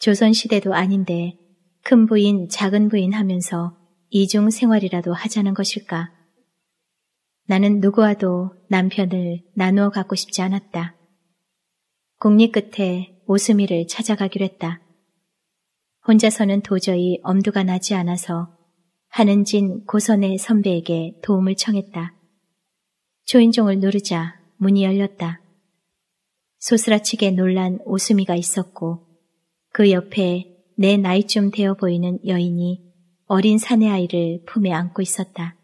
S1: 조선시대도 아닌데 큰 부인 작은 부인 하면서 이중 생활이라도 하자는 것일까? 나는 누구와도 남편을 나누어 갖고 싶지 않았다. 국립 끝에 오스미를 찾아가기로 했다. 혼자서는 도저히 엄두가 나지 않아서 하는진 고선의 선배에게 도움을 청했다. 초인종을 누르자 문이 열렸다. 소스라치게 놀란 오수미가 있었고 그 옆에 내 나이쯤 되어 보이는 여인이 어린 사내아이를 품에 안고 있었다.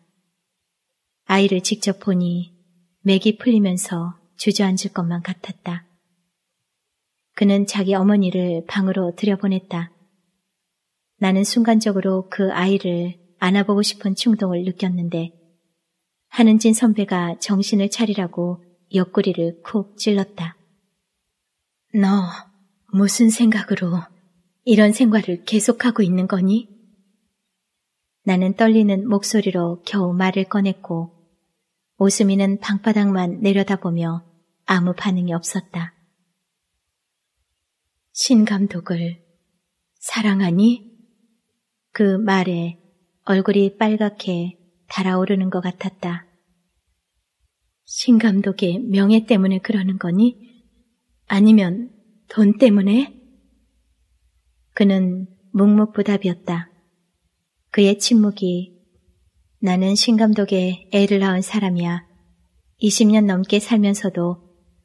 S1: 아이를 직접 보니 맥이 풀리면서 주저앉을 것만 같았다. 그는 자기 어머니를 방으로 들여보냈다. 나는 순간적으로 그 아이를 안아보고 싶은 충동을 느꼈는데 하는진 선배가 정신을 차리라고 옆구리를 콕 찔렀다. 너 무슨 생각으로 이런 생활을 계속하고 있는 거니? 나는 떨리는 목소리로 겨우 말을 꺼냈고 오수미는 방바닥만 내려다보며 아무 반응이 없었다. 신 감독을 사랑하니? 그 말에 얼굴이 빨갛게 달아오르는 것 같았다. 신 감독의 명예 때문에 그러는 거니? 아니면 돈 때문에? 그는 묵묵부답이었다. 그의 침묵이 나는 신감독의 애를 낳은 사람이야. 20년 넘게 살면서도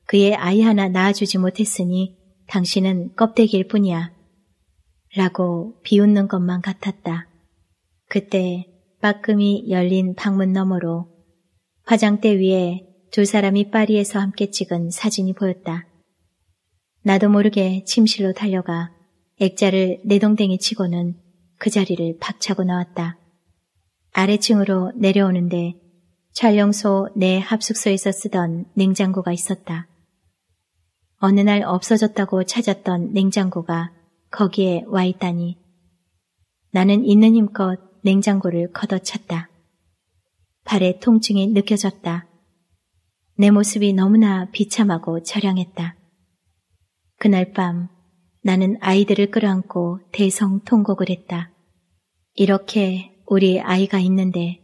S1: 그의 아이 하나 낳아주지 못했으니 당신은 껍데기일 뿐이야. 라고 비웃는 것만 같았다. 그때 빠끔이 열린 방문 너머로 화장대 위에 두 사람이 파리에서 함께 찍은 사진이 보였다. 나도 모르게 침실로 달려가 액자를 내동댕이 치고는 그 자리를 박차고 나왔다. 아래층으로 내려오는데 촬영소 내 합숙소에서 쓰던 냉장고가 있었다. 어느 날 없어졌다고 찾았던 냉장고가 거기에 와 있다니 나는 있는 힘껏 냉장고를 걷어찼다. 발에 통증이 느껴졌다. 내 모습이 너무나 비참하고 절량했다. 그날 밤 나는 아이들을 끌어안고 대성통곡을 했다. 이렇게 우리 아이가 있는데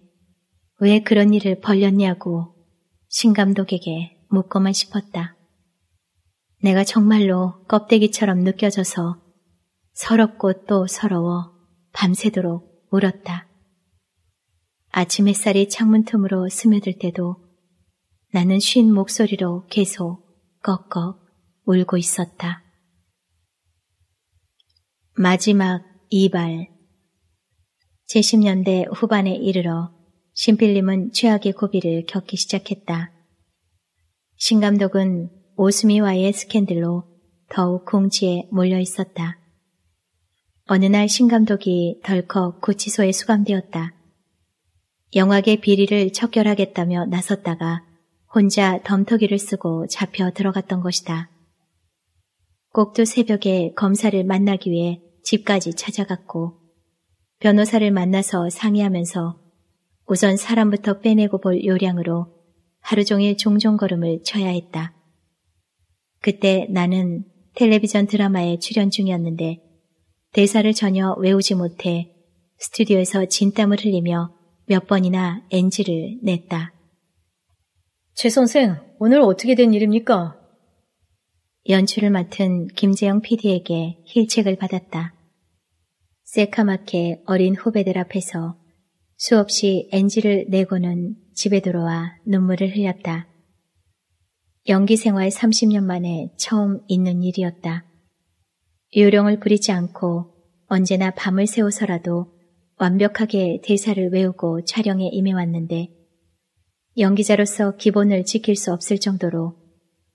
S1: 왜 그런 일을 벌렸냐고 신 감독에게 묻고만 싶었다. 내가 정말로 껍데기처럼 느껴져서 서럽고 또 서러워 밤새도록 울었다. 아침 햇살이 창문 틈으로 스며들 때도 나는 쉰 목소리로 계속 꺽꺽 울고 있었다. 마지막 이발 제10년대 후반에 이르러 신필님은 최악의 고비를 겪기 시작했다. 신감독은 오스미와의 스캔들로 더욱 공지에 몰려 있었다. 어느 날 신감독이 덜컥 구치소에 수감되었다. 영화계 비리를 척결하겠다며 나섰다가 혼자 덤터기를 쓰고 잡혀 들어갔던 것이다. 꼭두 새벽에 검사를 만나기 위해 집까지 찾아갔고 변호사를 만나서 상의하면서 우선 사람부터 빼내고 볼 요량으로 하루 종일 종종 걸음을 쳐야 했다. 그때 나는 텔레비전 드라마에 출연 중이었는데 대사를 전혀 외우지 못해 스튜디오에서 진땀을 흘리며 몇 번이나 NG를 냈다. 최 선생, 오늘 어떻게 된 일입니까? 연출을 맡은 김재영 PD에게 힐책을 받았다. 새카맣게 어린 후배들 앞에서 수없이 NG를 내고는 집에 들어와 눈물을 흘렸다. 연기 생활 30년 만에 처음 있는 일이었다. 요령을 부리지 않고 언제나 밤을 새워서라도 완벽하게 대사를 외우고 촬영에 임해왔는데 연기자로서 기본을 지킬 수 없을 정도로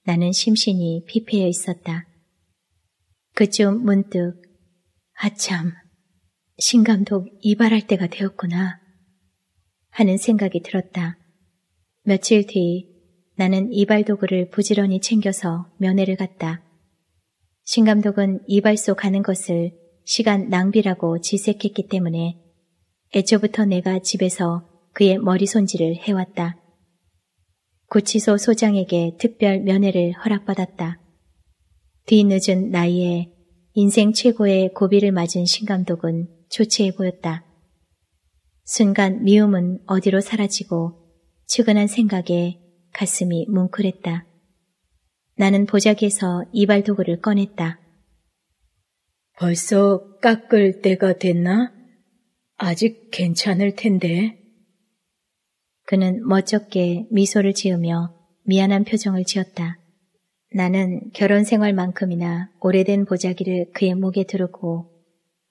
S1: 나는 심신이 피폐해 있었다. 그쯤 문득 아참 신감독 이발할 때가 되었구나 하는 생각이 들었다. 며칠 뒤 나는 이발 도구를 부지런히 챙겨서 면회를 갔다. 신감독은 이발소 가는 것을 시간 낭비라고 지색했기 때문에 애초부터 내가 집에서 그의 머리 손질을 해왔다. 구치소 소장에게 특별 면회를 허락받았다. 뒤늦은 나이에 인생 최고의 고비를 맞은 신감독은 초췌해 보였다. 순간 미움은 어디로 사라지고 측은한 생각에 가슴이 뭉클했다. 나는 보자기에서 이발 도구를 꺼냈다. 벌써 깎을 때가 됐나? 아직 괜찮을 텐데. 그는 멋쩍게 미소를 지으며 미안한 표정을 지었다. 나는 결혼 생활만큼이나 오래된 보자기를 그의 목에 두르고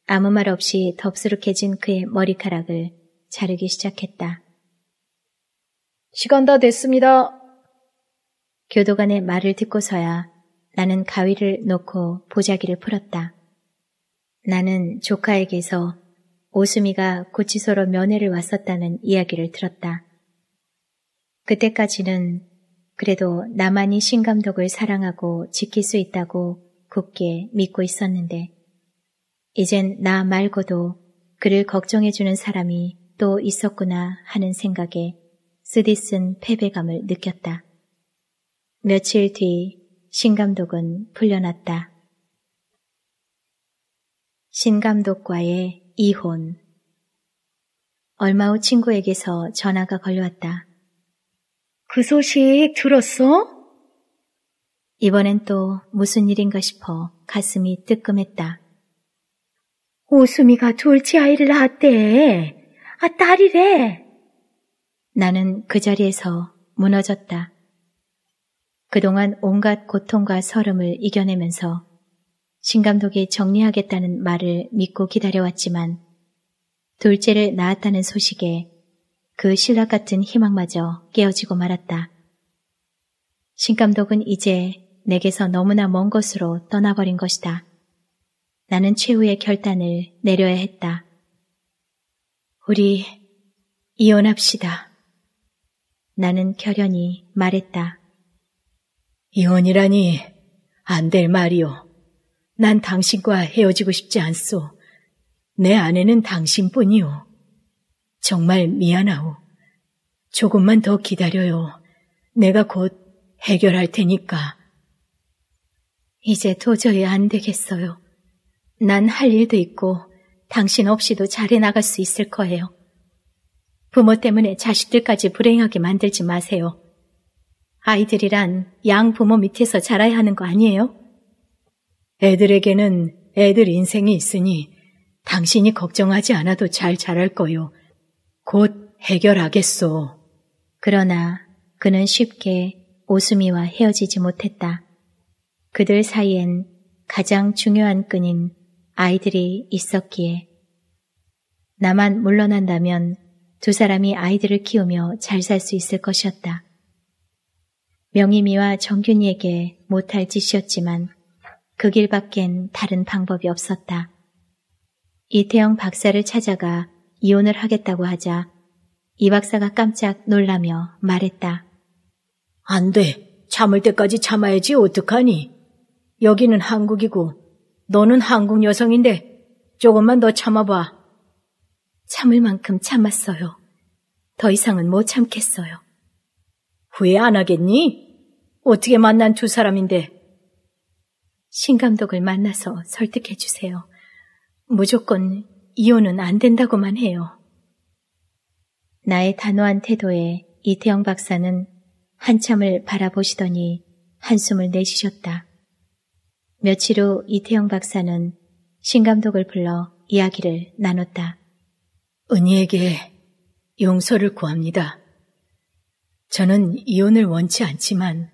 S1: 아무 말 없이 덥수룩해진 그의 머리카락을 자르기 시작했다. 시간 다 됐습니다. 교도관의 말을 듣고서야 나는 가위를 놓고 보자기를 풀었다. 나는 조카에게서 오수미가 구치소로 면회를 왔었다는 이야기를 들었다. 그때까지는 그래도 나만이 신감독을 사랑하고 지킬 수 있다고 굳게 믿고 있었는데 이젠 나 말고도 그를 걱정해주는 사람이 또 있었구나 하는 생각에 쓰디쓴 패배감을 느꼈다. 며칠 뒤 신감독은 풀려났다. 신감독과의 이혼 얼마 후 친구에게서 전화가 걸려왔다. 그 소식 들었어? 이번엔 또 무슨 일인가 싶어 가슴이 뜨끔했다. 오수미가 둘째 아이를 낳았대. 아, 딸이래. 나는 그 자리에서 무너졌다. 그동안 온갖 고통과 설움을 이겨내면서 신 감독이 정리하겠다는 말을 믿고 기다려왔지만 둘째를 낳았다는 소식에 그 신락 같은 희망마저 깨어지고 말았다. 신감독은 이제 내게서 너무나 먼 곳으로 떠나버린 것이다. 나는 최후의 결단을 내려야 했다. 우리 이혼합시다. 나는 결연히 말했다. 이혼이라니 안 될 말이오. 난 당신과 헤어지고 싶지 않소. 내 아내는 당신뿐이오. 정말 미안하오. 조금만 더 기다려요. 내가 곧 해결할 테니까. 이제 도저히 안 되겠어요. 난 할 일도 있고 당신 없이도 잘해 나갈 수 있을 거예요. 부모 때문에 자식들까지 불행하게 만들지 마세요. 아이들이란 양 부모 밑에서 자라야 하는 거 아니에요? 애들에게는 애들 인생이 있으니 당신이 걱정하지 않아도 잘 자랄 거요. 곧 해결하겠소. 그러나 그는 쉽게 오수미와 헤어지지 못했다. 그들 사이엔 가장 중요한 끈인 아이들이 있었기에 나만 물러난다면 두 사람이 아이들을 키우며 잘 살 수 있을 것이었다. 명희미와 정균이에게 못할 짓이었지만 그 길밖엔 다른 방법이 없었다. 이태영 박사를 찾아가 이혼을 하겠다고 하자 이 박사가 깜짝 놀라며 말했다. 안 돼. 참을 때까지 참아야지 어떡하니. 여기는 한국이고 너는 한국 여성인데 조금만 더 참아봐. 참을 만큼 참았어요. 더 이상은 못 참겠어요. 후회 안 하겠니? 어떻게 만난 두 사람인데. 신 감독을 만나서 설득해 주세요. 무조건 이혼은 안 된다고만 해요. 나의 단호한 태도에 이태영 박사는 한참을 바라보시더니 한숨을 내쉬셨다. 며칠 후 이태영 박사는 신감독을 불러 이야기를 나눴다. 은희에게 용서를 구합니다. 저는 이혼을 원치 않지만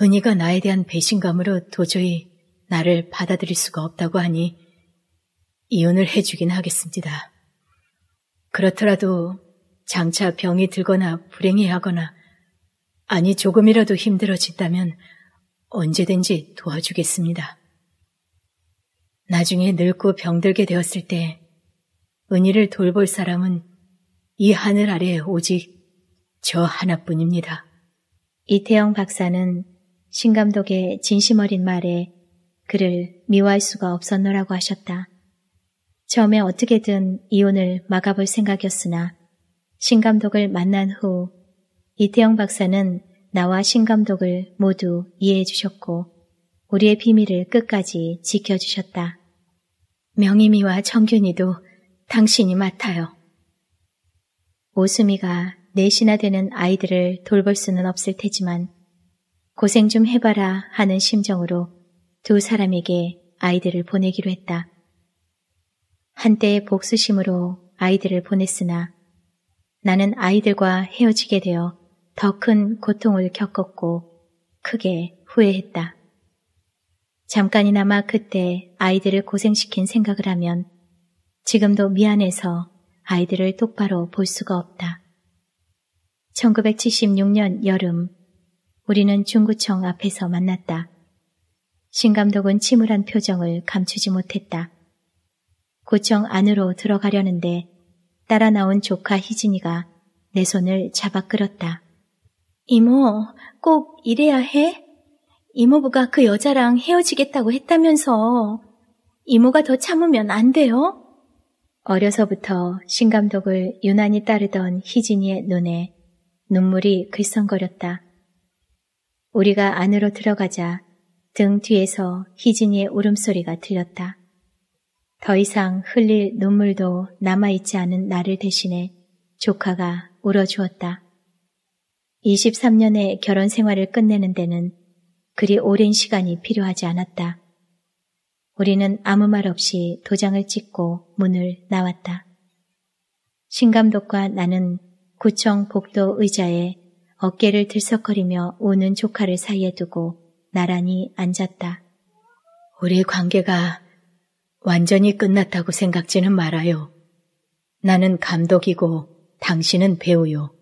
S1: 은희가 나에 대한 배신감으로 도저히 나를 받아들일 수가 없다고 하니 이혼을 해주긴 하겠습니다. 그렇더라도 장차 병이 들거나 불행히 하거나 아니 조금이라도 힘들어진다면 언제든지 도와주겠습니다. 나중에 늙고 병들게 되었을 때 은희를 돌볼 사람은 이 하늘 아래 오직 저 하나뿐입니다. 이태영 박사는 신 감독의 진심 어린 말에 그를 미워할 수가 없었노라고 하셨다. 처음에 어떻게든 이혼을 막아볼 생각이었으나 신 감독을 만난 후 이태영 박사는 나와 신 감독을 모두 이해해 주셨고 우리의 비밀을 끝까지 지켜주셨다. 명희미와 정균이도 당신이 맡아요. 오수미가 넷이나 되는 아이들을 돌볼 수는 없을 테지만 고생 좀 해봐라 하는 심정으로 두 사람에게 아이들을 보내기로 했다. 한때의 복수심으로 아이들을 보냈으나 나는 아이들과 헤어지게 되어 더 큰 고통을 겪었고 크게 후회했다. 잠깐이나마 그때 아이들을 고생시킨 생각을 하면 지금도 미안해서 아이들을 똑바로 볼 수가 없다. 1976년 여름 우리는 중구청 앞에서 만났다. 신감독은 침울한 표정을 감추지 못했다. 고청 안으로 들어가려는데 따라 나온 조카 희진이가 내 손을 잡아 끌었다. 이모, 꼭 이래야 해? 이모부가 그 여자랑 헤어지겠다고 했다면서 이모가 더 참으면 안 돼요? 어려서부터 신감독을 유난히 따르던 희진이의 눈에 눈물이 글썽거렸다. 우리가 안으로 들어가자 등 뒤에서 희진이의 울음소리가 들렸다. 더 이상 흘릴 눈물도 남아있지 않은 나를 대신해 조카가 울어주었다. 23년의 결혼 생활을 끝내는 데는 그리 오랜 시간이 필요하지 않았다. 우리는 아무 말 없이 도장을 찍고 문을 나왔다. 신감독과 나는 구청 복도 의자에 어깨를 들썩거리며 우는 조카를 사이에 두고 나란히 앉았다. 우리 관계가 완전히 끝났다고 생각지는 말아요. 나는 감독이고 당신은 배우요.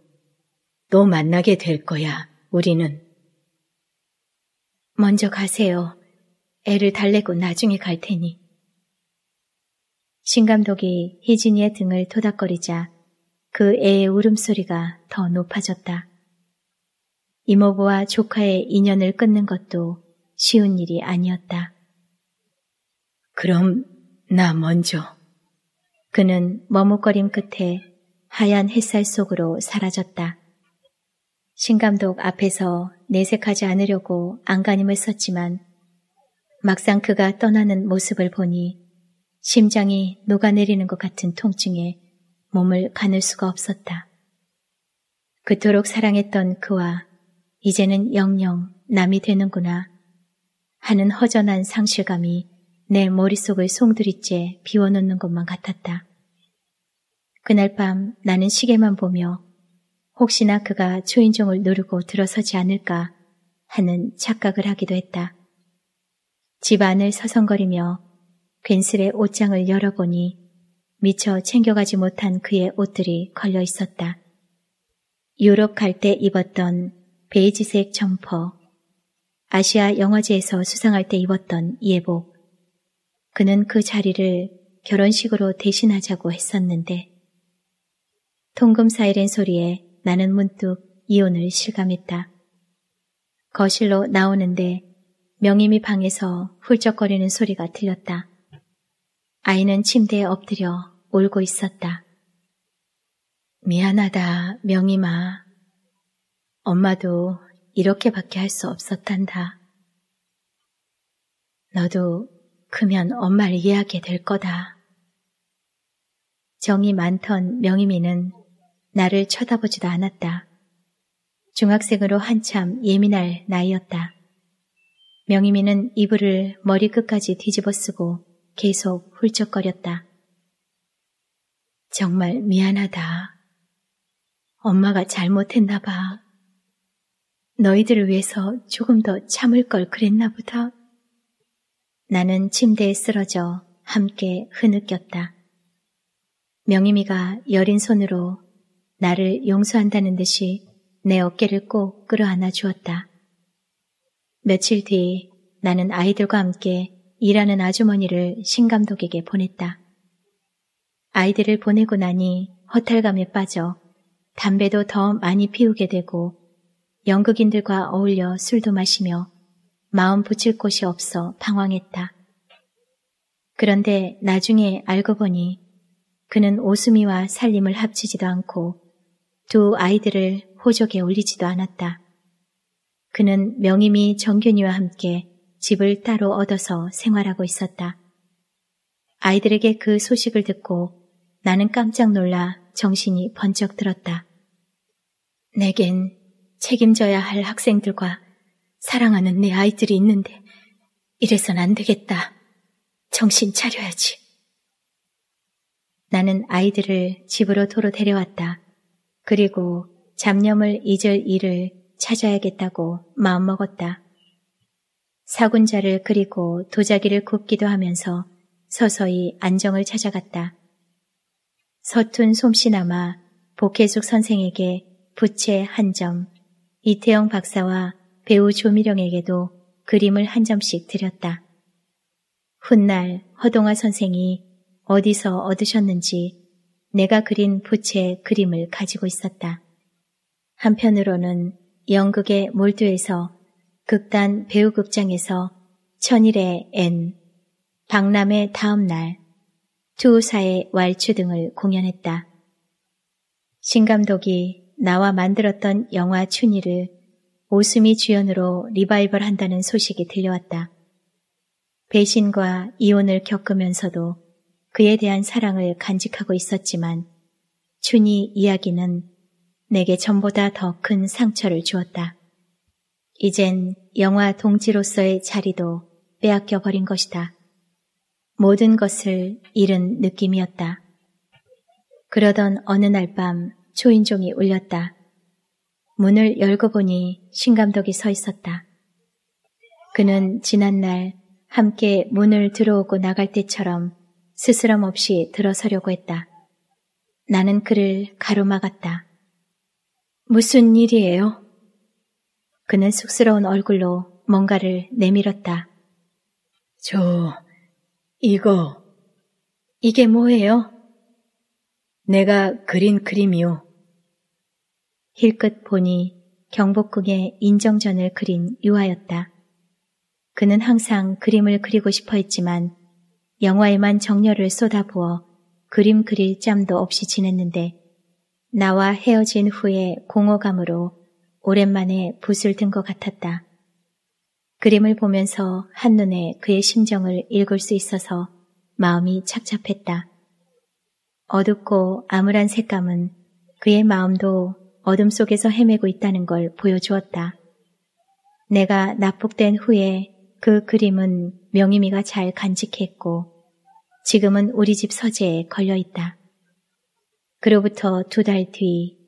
S1: 또 만나게 될 거야, 우리는. 먼저 가세요. 애를 달래고 나중에 갈 테니. 신 감독이 희진이의 등을 토닥거리자 그 애의 울음소리가 더 높아졌다. 이모부와 조카의 인연을 끊는 것도 쉬운 일이 아니었다. 그럼 나 먼저. 그는 머뭇거림 끝에 하얀 햇살 속으로 사라졌다. 신감독 앞에서 내색하지 않으려고 안간힘을 썼지만 막상 그가 떠나는 모습을 보니 심장이 녹아내리는 것 같은 통증에 몸을 가눌 수가 없었다. 그토록 사랑했던 그와 이제는 영영 남이 되는구나 하는 허전한 상실감이 내 머릿속을 송두리째 비워놓는 것만 같았다. 그날 밤 나는 시계만 보며 혹시나 그가 초인종을 누르고 들어서지 않을까 하는 착각을 하기도 했다. 집 안을 서성거리며 괜스레 옷장을 열어보니 미처 챙겨가지 못한 그의 옷들이 걸려 있었다. 유럽 갈 때 입었던 베이지색 점퍼, 아시아 영화제에서 수상할 때 입었던 예복, 그는 그 자리를 결혼식으로 대신하자고 했었는데 통금 사이렌 소리에 나는 문득 이혼을 실감했다. 거실로 나오는데 명임이 방에서 훌쩍거리는 소리가 들렸다. 아이는 침대에 엎드려 울고 있었다. 미안하다, 명임아. 엄마도 이렇게밖에 할 수 없었단다. 너도 크면 엄마를 이해하게 될 거다. 정이 많던 명희미는 나를 쳐다보지도 않았다. 중학생으로 한참 예민할 나이였다. 명희미는 이불을 머리끝까지 뒤집어 쓰고 계속 훌쩍거렸다. 정말 미안하다. 엄마가 잘못했나 봐. 너희들을 위해서 조금 더 참을 걸 그랬나 보다. 나는 침대에 쓰러져 함께 흐느꼈다. 명희미가 여린 손으로 나를 용서한다는 듯이 내 어깨를 꼭 끌어안아 주었다. 며칠 뒤 나는 아이들과 함께 일하는 아주머니를 신감독에게 보냈다. 아이들을 보내고 나니 허탈감에 빠져 담배도 더 많이 피우게 되고 연극인들과 어울려 술도 마시며 마음 붙일 곳이 없어 방황했다. 그런데 나중에 알고 보니 그는 오수미와 살림을 합치지도 않고 두 아이들을 호적에 올리지도 않았다. 그는 명임이 정균이와 함께 집을 따로 얻어서 생활하고 있었다. 아이들에게 그 소식을 듣고 나는 깜짝 놀라 정신이 번쩍 들었다. 내겐 책임져야 할 학생들과 사랑하는 내 아이들이 있는데 이래선 안 되겠다. 정신 차려야지. 나는 아이들을 집으로 도로 데려왔다. 그리고 잡념을 잊을 일을 찾아야겠다고 마음먹었다. 사군자를 그리고 도자기를 굽기도 하면서 서서히 안정을 찾아갔다. 서툰 솜씨나마 복혜숙 선생에게 부채 한 점, 이태영 박사와 배우 조미령에게도 그림을 한 점씩 드렸다. 훗날 허동아 선생이 어디서 얻으셨는지 내가 그린 부채 그림을 가지고 있었다. 한편으로는 연극의몰두에서 극단 배우극장에서 천일의 N, 박남의 다음 날, 투우사의 왈츠 등을 공연했다. 신감독이 나와 만들었던 영화 춘희를 오스미 주연으로 리바이벌 한다는 소식이 들려왔다. 배신과 이혼을 겪으면서도 그에 대한 사랑을 간직하고 있었지만 준희 이야기는 내게 전보다 더 큰 상처를 주었다. 이젠 영화 동지로서의 자리도 빼앗겨 버린 것이다. 모든 것을 잃은 느낌이었다. 그러던 어느 날 밤 초인종이 울렸다. 문을 열고 보니 신감독이 서 있었다. 그는 지난날 함께 문을 들어오고 나갈 때처럼 스스럼 없이 들어서려고 했다. 나는 그를 가로막았다. 무슨 일이에요? 그는 쑥스러운 얼굴로 뭔가를 내밀었다. 저, 이거. 이게 뭐예요? 내가 그린 그림이요. 힐끗 보니 경복궁의 인정전을 그린 유화였다. 그는 항상 그림을 그리고 싶어 했지만 영화에만 정열을 쏟아부어 그림 그릴 짬도 없이 지냈는데 나와 헤어진 후에 공허감으로 오랜만에 붓을 든 것 같았다. 그림을 보면서 한눈에 그의 심정을 읽을 수 있어서 마음이 착잡했다. 어둡고 암울한 색감은 그의 마음도 어둠 속에서 헤매고 있다는 걸 보여주었다. 내가 납북된 후에 그 그림은 명희미가 잘 간직했고 지금은 우리 집 서재에 걸려 있다. 그로부터 두 달 뒤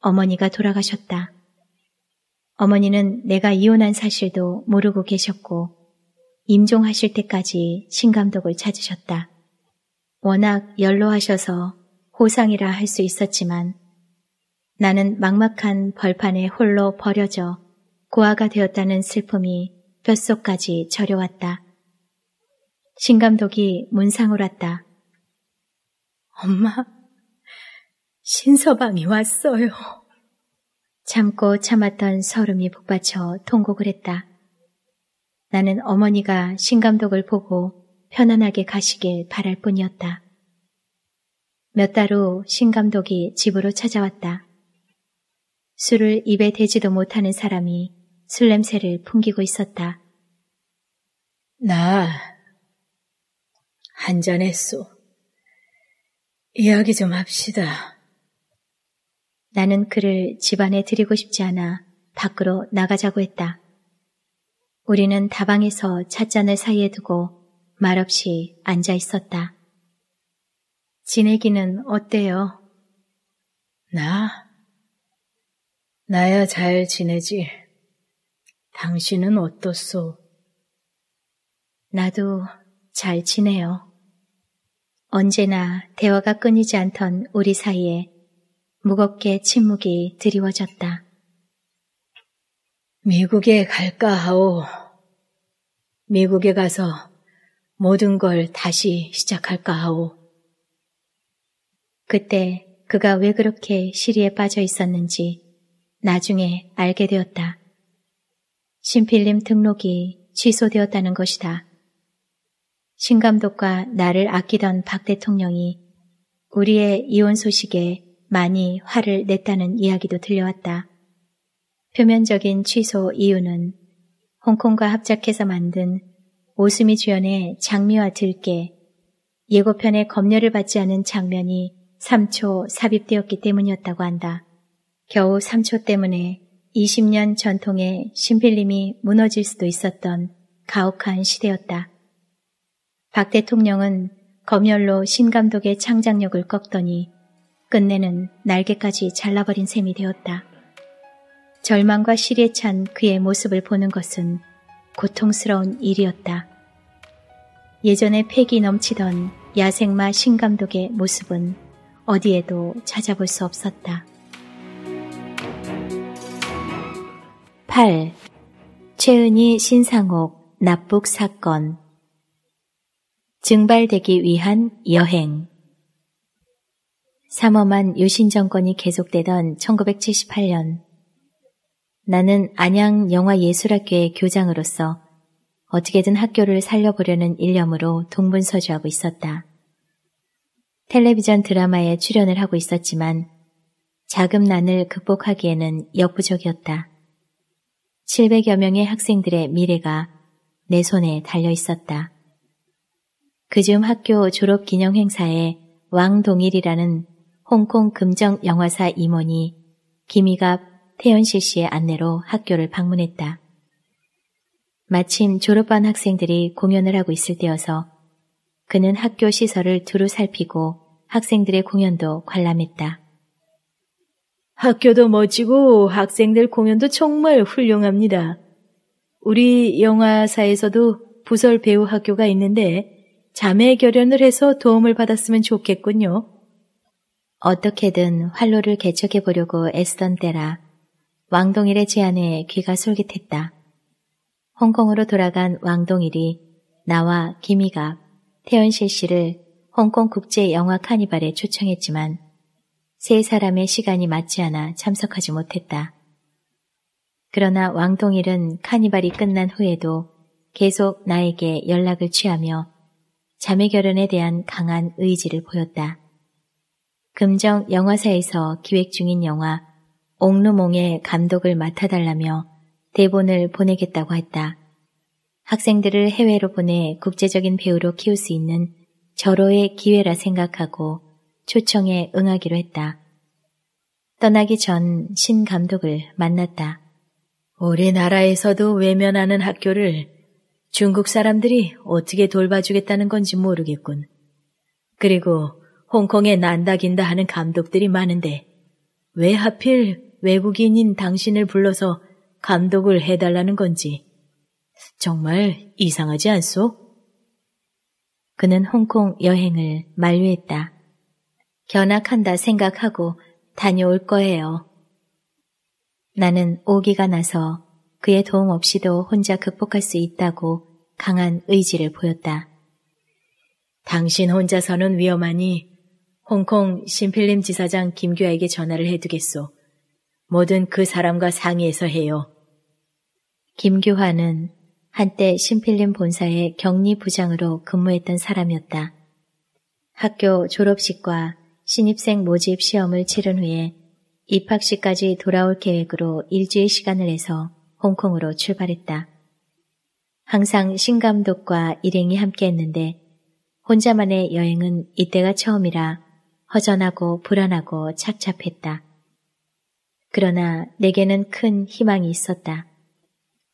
S1: 어머니가 돌아가셨다. 어머니는 내가 이혼한 사실도 모르고 계셨고 임종하실 때까지 신감독을 찾으셨다. 워낙 연로하셔서 호상이라 할 수 있었지만 나는 막막한 벌판에 홀로 버려져 고아가 되었다는 슬픔이 뼛속까지 절여왔다 신감독이 문상울았다. 엄마, 신서방이 왔어요. 참고 참았던 서름이 북받쳐 통곡을 했다. 나는 어머니가 신감독을 보고 편안하게 가시길 바랄 뿐이었다. 몇 달 후 신감독이 집으로 찾아왔다. 술을 입에 대지도 못하는 사람이 술 냄새를 풍기고 있었다. 나, 한잔 했소. 이야기 좀 합시다. 나는 그를 집안에 들이고 싶지 않아 밖으로 나가자고 했다. 우리는 다방에서 찻잔을 사이에 두고 말없이 앉아 있었다. 지내기는 어때요? 나? 나야 잘 지내지. 당신은 어떻소? 나도 잘 지내요. 언제나 대화가 끊이지 않던 우리 사이에 무겁게 침묵이 드리워졌다. 미국에 갈까 하오. 미국에 가서 모든 걸 다시 시작할까 하오. 그때 그가 왜 그렇게 시리에 빠져 있었는지 나중에 알게 되었다. 신필림 등록이 취소되었다는 것이다. 신 감독과 나를 아끼던 박 대통령이 우리의 이혼 소식에 많이 화를 냈다는 이야기도 들려왔다. 표면적인 취소 이유는 홍콩과 합작해서 만든 오스미 주연의 장미와 들깨 예고편에 검열을 받지 않은 장면이 3초 삽입되었기 때문이었다고 한다. 겨우 3초 때문에 20년 전통의 신필림이 무너질 수도 있었던 가혹한 시대였다. 박 대통령은 검열로 신 감독의 창작력을 꺾더니 끝내는 날개까지 잘라버린 셈이 되었다. 절망과 시리에 찬 그의 모습을 보는 것은 고통스러운 일이었다. 예전에 패기 넘치던 야생마 신감독의 모습은 어디에도 찾아볼 수 없었다. 8. 최은희 신상옥 납북 사건 증발되기 위한 여행 삼엄한 유신 정권이 계속되던 1978년 나는 안양 영화예술학교의 교장으로서 어떻게든 학교를 살려보려는 일념으로 동분서주하고 있었다. 텔레비전 드라마에 출연을 하고 있었지만 자금난을 극복하기에는 역부족이었다. 700여 명의 학생들의 미래가 내 손에 달려 있었다. 그중 학교 졸업 기념 행사에 왕동일이라는 홍콩 금정 영화사 임원이 김희갑 태연실 씨의 안내로 학교를 방문했다. 마침 졸업반 학생들이 공연을 하고 있을 때여서 그는 학교 시설을 두루 살피고 학생들의 공연도 관람했다. 학교도 멋지고 학생들 공연도 정말 훌륭합니다. 우리 영화사에서도 부설 배우 학교가 있는데 자매 결연을 해서 도움을 받았으면 좋겠군요. 어떻게든 활로를 개척해 보려고 애쓰던 때라 왕동일의 제안에 귀가 솔깃했다. 홍콩으로 돌아간 왕동일이 나와 김희갑, 태연실 씨를 홍콩 국제 영화 카니발에 초청했지만 세 사람의 시간이 맞지 않아 참석하지 못했다. 그러나 왕동일은 카니발이 끝난 후에도 계속 나에게 연락을 취하며 자매 결혼에 대한 강한 의지를 보였다. 금정 영화사에서 기획 중인 영화 옥루몽의 감독을 맡아달라며 대본을 보내겠다고 했다. 학생들을 해외로 보내 국제적인 배우로 키울 수 있는 절호의 기회라 생각하고 초청에 응하기로 했다. 떠나기 전 신 감독을 만났다. 올해 나라에서도 외면하는 학교를 중국 사람들이 어떻게 돌봐주겠다는 건지 모르겠군. 그리고 홍콩에 난다긴다 하는 감독들이 많은데 왜 하필 외국인인 당신을 불러서 감독을 해달라는 건지 정말 이상하지 않소? 그는 홍콩 여행을 만류했다. 견학한다 생각하고 다녀올 거예요. 나는 오기가 나서 그의 도움 없이도 혼자 극복할 수 있다고 강한 의지를 보였다. 당신 혼자서는 위험하니 홍콩 신필림 지사장 김규아에게 전화를 해두겠소. 뭐든 그 사람과 상의해서 해요. 김규환은 한때 신필림 본사의 격리 부장으로 근무했던 사람이었다. 학교 졸업식과 신입생 모집 시험을 치른 후에 입학식까지 돌아올 계획으로 일주일 시간을 해서 홍콩으로 출발했다. 항상 신감독과 일행이 함께했는데 혼자만의 여행은 이때가 처음이라 허전하고 불안하고 착잡했다. 그러나 내게는 큰 희망이 있었다.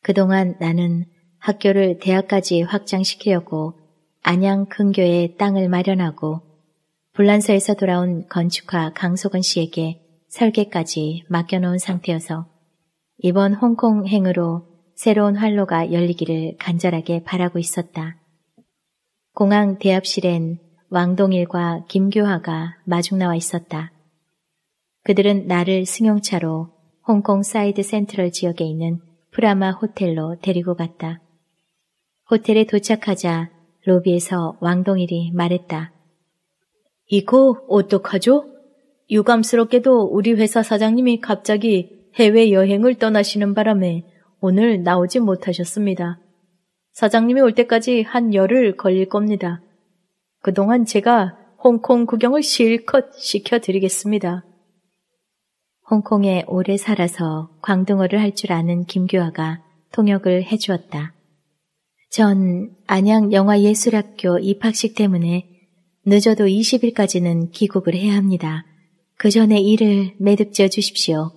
S1: 그동안 나는 학교를 대학까지 확장시키려고 안양 근교에 땅을 마련하고 불란서에서 돌아온 건축가 강소건 씨에게 설계까지 맡겨놓은 상태여서 이번 홍콩 행으로 새로운 활로가 열리기를 간절하게 바라고 있었다. 공항 대합실엔 왕동일과 김교화가 마중 나와 있었다. 그들은 나를 승용차로 홍콩 사이드 센트럴 지역에 있는 프라마 호텔로 데리고 갔다. 호텔에 도착하자 로비에서 왕동일이 말했다. 이거 어떡하죠? 유감스럽게도 우리 회사 사장님이 갑자기 해외여행을 떠나시는 바람에 오늘 나오지 못하셨습니다. 사장님이 올 때까지 한 열흘 걸릴 겁니다. 그동안 제가 홍콩 구경을 실컷 시켜드리겠습니다. 홍콩에 오래 살아서 광둥어를 할 줄 아는 김규아가 통역을 해주었다. 전 안양 영화예술학교 입학식 때문에 늦어도 20일까지는 귀국을 해야 합니다. 그 전에 일을 매듭지어 주십시오.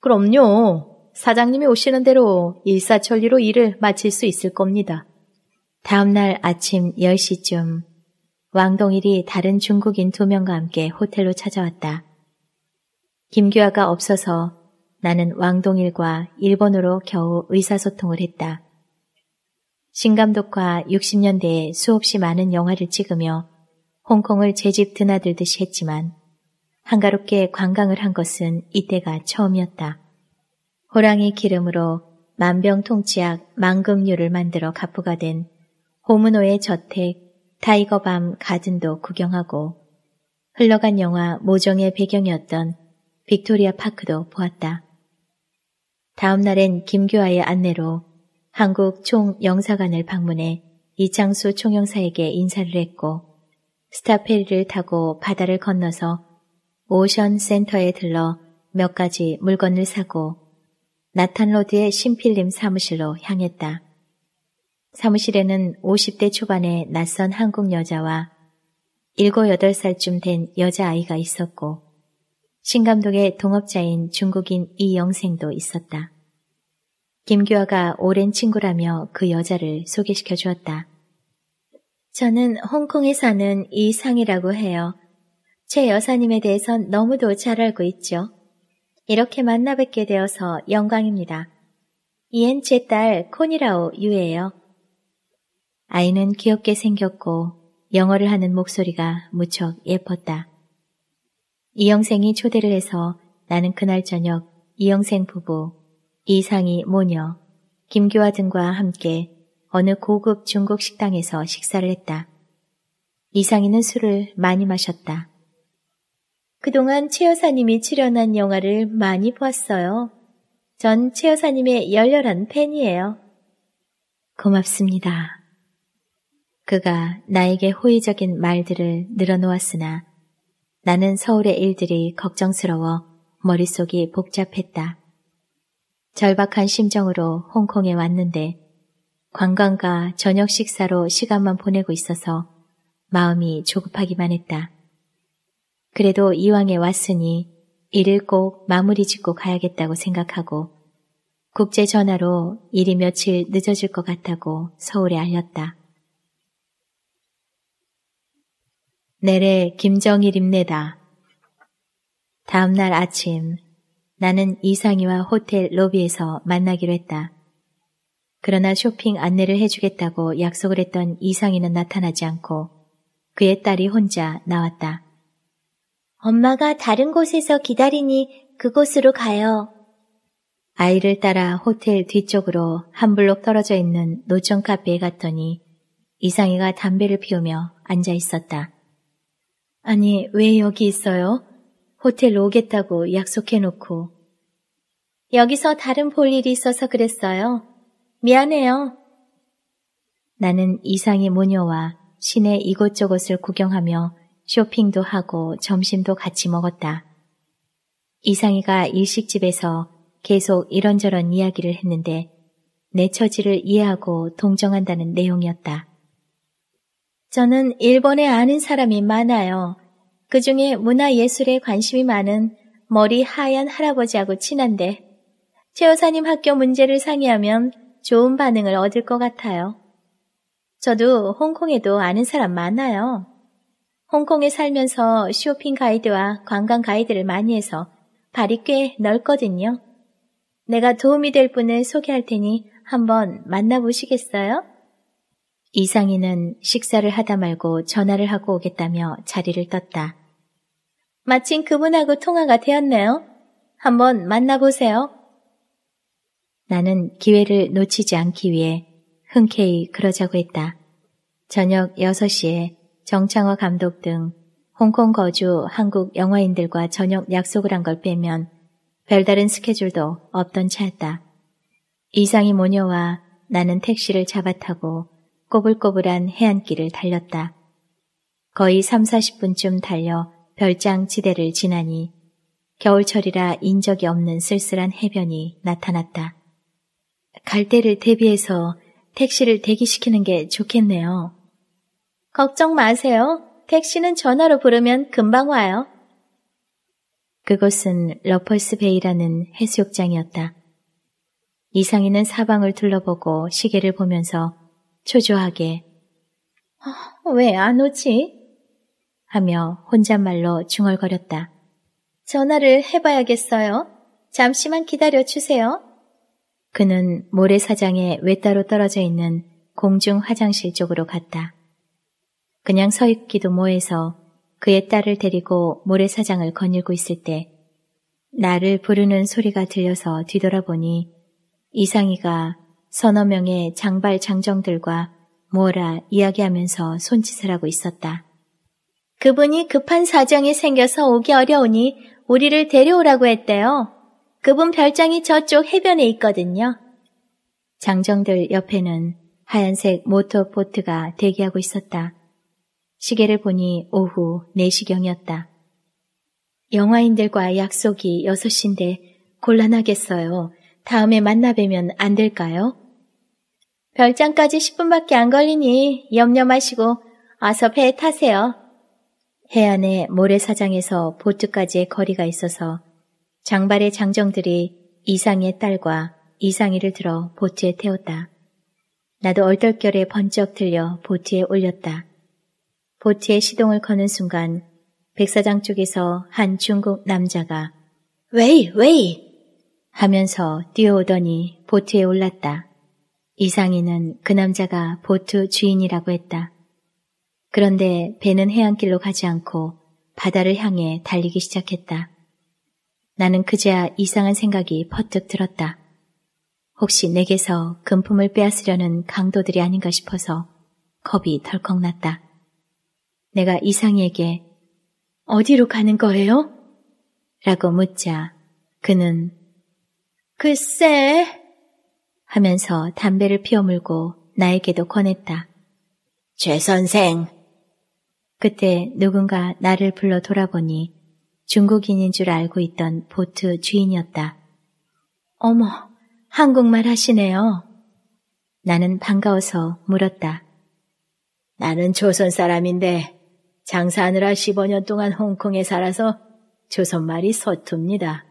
S1: 그럼요. 사장님이 오시는 대로 일사천리로 일을 마칠 수 있을 겁니다. 다음날 아침 10시쯤 왕동일이 다른 중국인 두 명과 함께 호텔로 찾아왔다. 김규아가 없어서 나는 왕동일과 일본어로 겨우 의사소통을 했다. 신감독과 60년대에 수없이 많은 영화를 찍으며 홍콩을 제 집 드나들듯이 했지만 한가롭게 관광을 한 것은 이때가 처음이었다. 호랑이 기름으로 만병통치약 만금류를 만들어 가부가 된 호문호의 저택 타이거밤 가든도 구경하고 흘러간 영화 모정의 배경이었던 빅토리아 파크도 보았다. 다음 날엔 김규아의 안내로 한국 총영사관을 방문해 이창수 총영사에게 인사를 했고 스타페리를 타고 바다를 건너서 오션 센터에 들러 몇 가지 물건을 사고 나탄로드의 신필림 사무실로 향했다. 사무실에는 50대 초반의 낯선 한국 여자와 7, 8살쯤 된 여자아이가 있었고 신감독의 동업자인 중국인 이영생도 있었다. 김규화가 오랜 친구라며 그 여자를 소개시켜 주었다. 저는 홍콩에 사는 이상이라고 해요. 최 여사님에 대해선 너무도 잘 알고 있죠. 이렇게 만나 뵙게 되어서 영광입니다. 이엔츠딸 코니라오 유예요. 아이는 귀엽게 생겼고 영어를 하는 목소리가 무척 예뻤다. 이영생이 초대를 해서 나는 그날 저녁 이영생 부부, 이상이 모녀, 김규화 등과 함께 어느 고급 중국 식당에서 식사를 했다. 이상이는 술을 많이 마셨다. 그동안 최 여사님이 출연한 영화를 많이 보았어요. 전최 여사님의 열렬한 팬이에요. 고맙습니다. 그가 나에게 호의적인 말들을 늘어놓았으나 나는 서울의 일들이 걱정스러워 머릿속이 복잡했다. 절박한 심정으로 홍콩에 왔는데 관광과 저녁 식사로 시간만 보내고 있어서 마음이 조급하기만 했다. 그래도 이왕에 왔으니 일을 꼭 마무리 짓고 가야겠다고 생각하고 국제 전화로 일이 며칠 늦어질 것 같다고 서울에 알렸다. 내래 김정일입니다. 다음날 아침 나는 이상희와 호텔 로비에서 만나기로 했다. 그러나 쇼핑 안내를 해주겠다고 약속을 했던 이상이는 나타나지 않고 그의 딸이 혼자 나왔다. 엄마가 다른 곳에서 기다리니 그곳으로 가요. 아이를 따라 호텔 뒤쪽으로 한 블록 떨어져 있는 노천 카페에 갔더니 이상이가 담배를 피우며 앉아 있었다. 아니, 왜 여기 있어요? 호텔로 오겠다고 약속해놓고. 여기서 다른 볼 일이 있어서 그랬어요. 미안해요. 나는 이상의 모녀와 시내 이곳저곳을 구경하며 쇼핑도 하고 점심도 같이 먹었다. 이상이가 일식집에서 계속 이런저런 이야기를 했는데 내 처지를 이해하고 동정한다는 내용이었다. 저는 일본에 아는 사람이 많아요. 그 중에 문화예술에 관심이 많은 머리 하얀 할아버지하고 친한데 최 여사님 학교 문제를 상의하면 좋은 반응을 얻을 것 같아요. 저도 홍콩에도 아는 사람 많아요. 홍콩에 살면서 쇼핑 가이드와 관광 가이드를 많이 해서 발이 꽤 넓거든요. 내가 도움이 될 분을 소개할 테니 한번 만나보시겠어요? 이상이는 식사를 하다 말고 전화를 하고 오겠다며 자리를 떴다. 마침 그분하고 통화가 되었네요. 한번 만나보세요. 나는 기회를 놓치지 않기 위해 흔쾌히 그러자고 했다. 저녁 6시에 정창호 감독 등 홍콩 거주 한국 영화인들과 저녁 약속을 한 걸 빼면 별다른 스케줄도 없던 차였다. 이상이 모녀와 나는 택시를 잡아타고 꼬불꼬불한 해안길을 달렸다. 거의 3, 40분쯤 달려 별장 지대를 지나니 겨울철이라 인적이 없는 쓸쓸한 해변이 나타났다. 갈 때를 대비해서 택시를 대기시키는 게 좋겠네요. 걱정 마세요. 택시는 전화로 부르면 금방 와요. 그곳은 러펄스 베이라는 해수욕장이었다. 이상이는 사방을 둘러보고 시계를 보면서 초조하게 어, 왜안 오지? 하며 혼잣말로 중얼거렸다. 전화를 해봐야겠어요. 잠시만 기다려 주세요. 그는 모래사장에 외따로 떨어져 있는 공중 화장실 쪽으로 갔다. 그냥 서 있기도 뭐해서 그의 딸을 데리고 모래사장을 거닐고 있을 때 나를 부르는 소리가 들려서 뒤돌아보니 이상이가 서너 명의 장발 장정들과 뭐라 이야기하면서 손짓을 하고 있었다. 그분이 급한 사정이 생겨서 오기 어려우니 우리를 데려오라고 했대요. 그분 별장이 저쪽 해변에 있거든요. 장정들 옆에는 하얀색 모터보트가 대기하고 있었다. 시계를 보니 오후 4시경이었다. 영화인들과 약속이 6시인데 곤란하겠어요. 다음에 만나 뵈면 안 될까요? 별장까지 10분밖에 안 걸리니 염려 마시고 와서 배 타세요. 해안의 모래사장에서 보트까지의 거리가 있어서 장발의 장정들이 이상의 딸과 이상이를 들어 보트에 태웠다. 나도 얼떨결에 번쩍 들려 보트에 올렸다. 보트의 시동을 거는 순간 백사장 쪽에서 한 중국 남자가 웨이 웨이 하면서 뛰어오더니 보트에 올랐다. 이상이는 그 남자가 보트 주인이라고 했다. 그런데 배는 해안길로 가지 않고 바다를 향해 달리기 시작했다. 나는 그제야 이상한 생각이 퍼뜩 들었다. 혹시 내게서 금품을 빼앗으려는 강도들이 아닌가 싶어서 겁이 덜컥 났다. 내가 이상이에게 어디로 가는 거예요? 라고 묻자 그는 글쎄 하면서 담배를 피워물고 나에게도 권했다. 죄 선생! 그때 누군가 나를 불러 돌아보니 중국인인 줄 알고 있던 보트 주인이었다. 어머, 한국말 하시네요. 나는 반가워서 물었다. 나는 조선 사람인데 장사하느라 15년 동안 홍콩에 살아서 조선말이 서툽니다.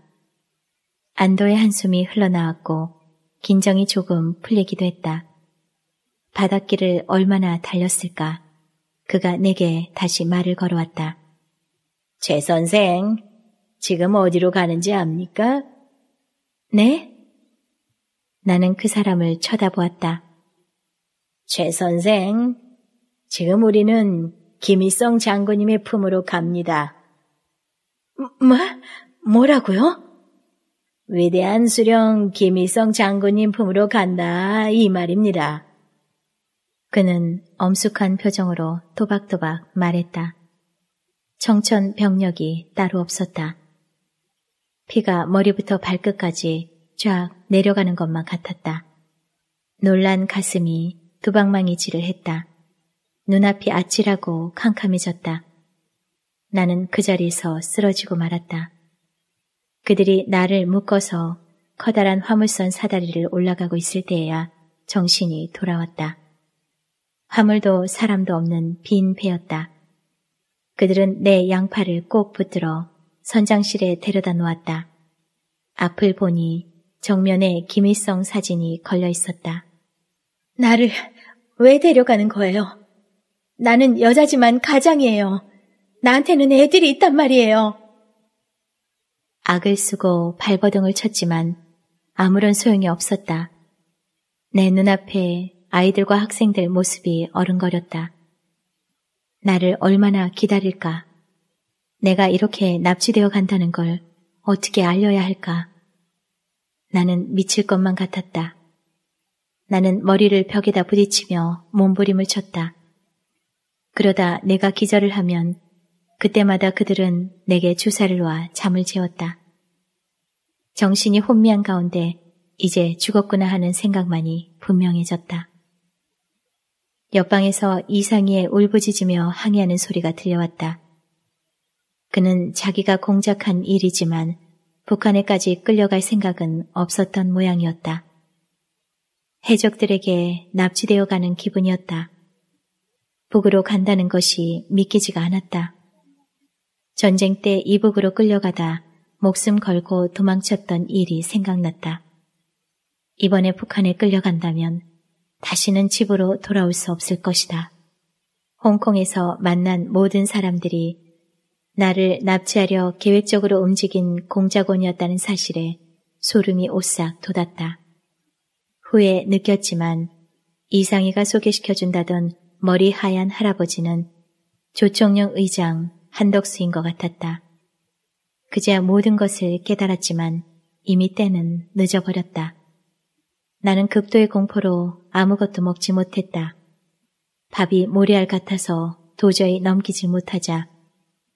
S1: 안도의 한숨이 흘러나왔고 긴장이 조금 풀리기도 했다. 바닷길을 얼마나 달렸을까. 그가 내게 다시 말을 걸어왔다. 제 선생, 지금 어디로 가는지 압니까? 네? 나는 그 사람을 쳐다보았다. 최 선생, 지금 우리는 김일성 장군님의 품으로 갑니다. 뭐, 뭐? 뭐라고요? 위대한 수령 김일성 장군님 품으로 간다 이 말입니다. 그는 엄숙한 표정으로 토박토박 말했다. 청천 병력이 따로 없었다. 피가 머리부터 발끝까지 쫙 내려가는 것만 같았다. 놀란 가슴이 두방망이질을 했다. 눈앞이 아찔하고 캄캄해졌다. 나는 그 자리에서 쓰러지고 말았다. 그들이 나를 묶어서 커다란 화물선 사다리를 올라가고 있을 때에야 정신이 돌아왔다. 화물도 사람도 없는 빈 배였다. 그들은 내 양팔을 꼭 붙들어 선장실에 데려다 놓았다. 앞을 보니 정면에 김일성 사진이 걸려 있었다. 나를 왜 데려가는 거예요? 나는 여자지만 가장이에요. 나한테는 애들이 있단 말이에요. 악을 쓰고 발버둥을 쳤지만 아무런 소용이 없었다. 내 눈앞에 아이들과 학생들 모습이 어른거렸다. 나를 얼마나 기다릴까? 내가 이렇게 납치되어 간다는 걸 어떻게 알려야 할까? 나는 미칠 것만 같았다. 나는 머리를 벽에다 부딪히며 몸부림을 쳤다. 그러다 내가 기절을 하면 그때마다 그들은 내게 주사를 와 잠을 재웠다. 정신이 혼미한 가운데 이제 죽었구나 하는 생각만이 분명해졌다. 옆방에서 이상이의 울부짖으며 항의하는 소리가 들려왔다. 그는 자기가 공작한 일이지만 북한에까지 끌려갈 생각은 없었던 모양이었다. 해적들에게 납치되어 가는 기분이었다. 북으로 간다는 것이 믿기지가 않았다. 전쟁 때 이북으로 끌려가다 목숨 걸고 도망쳤던 일이 생각났다. 이번에 북한에 끌려간다면 다시는 집으로 돌아올 수 없을 것이다. 홍콩에서 만난 모든 사람들이 나를 납치하려 계획적으로 움직인 공작원이었다는 사실에 소름이 오싹 돋았다. 후에 느꼈지만 이상희가 소개시켜준다던 머리 하얀 할아버지는 조청령 의장 한덕수인 것 같았다. 그제야 모든 것을 깨달았지만 이미 때는 늦어버렸다. 나는 극도의 공포로 아무것도 먹지 못했다. 밥이 모래알 같아서 도저히 넘기질 못하자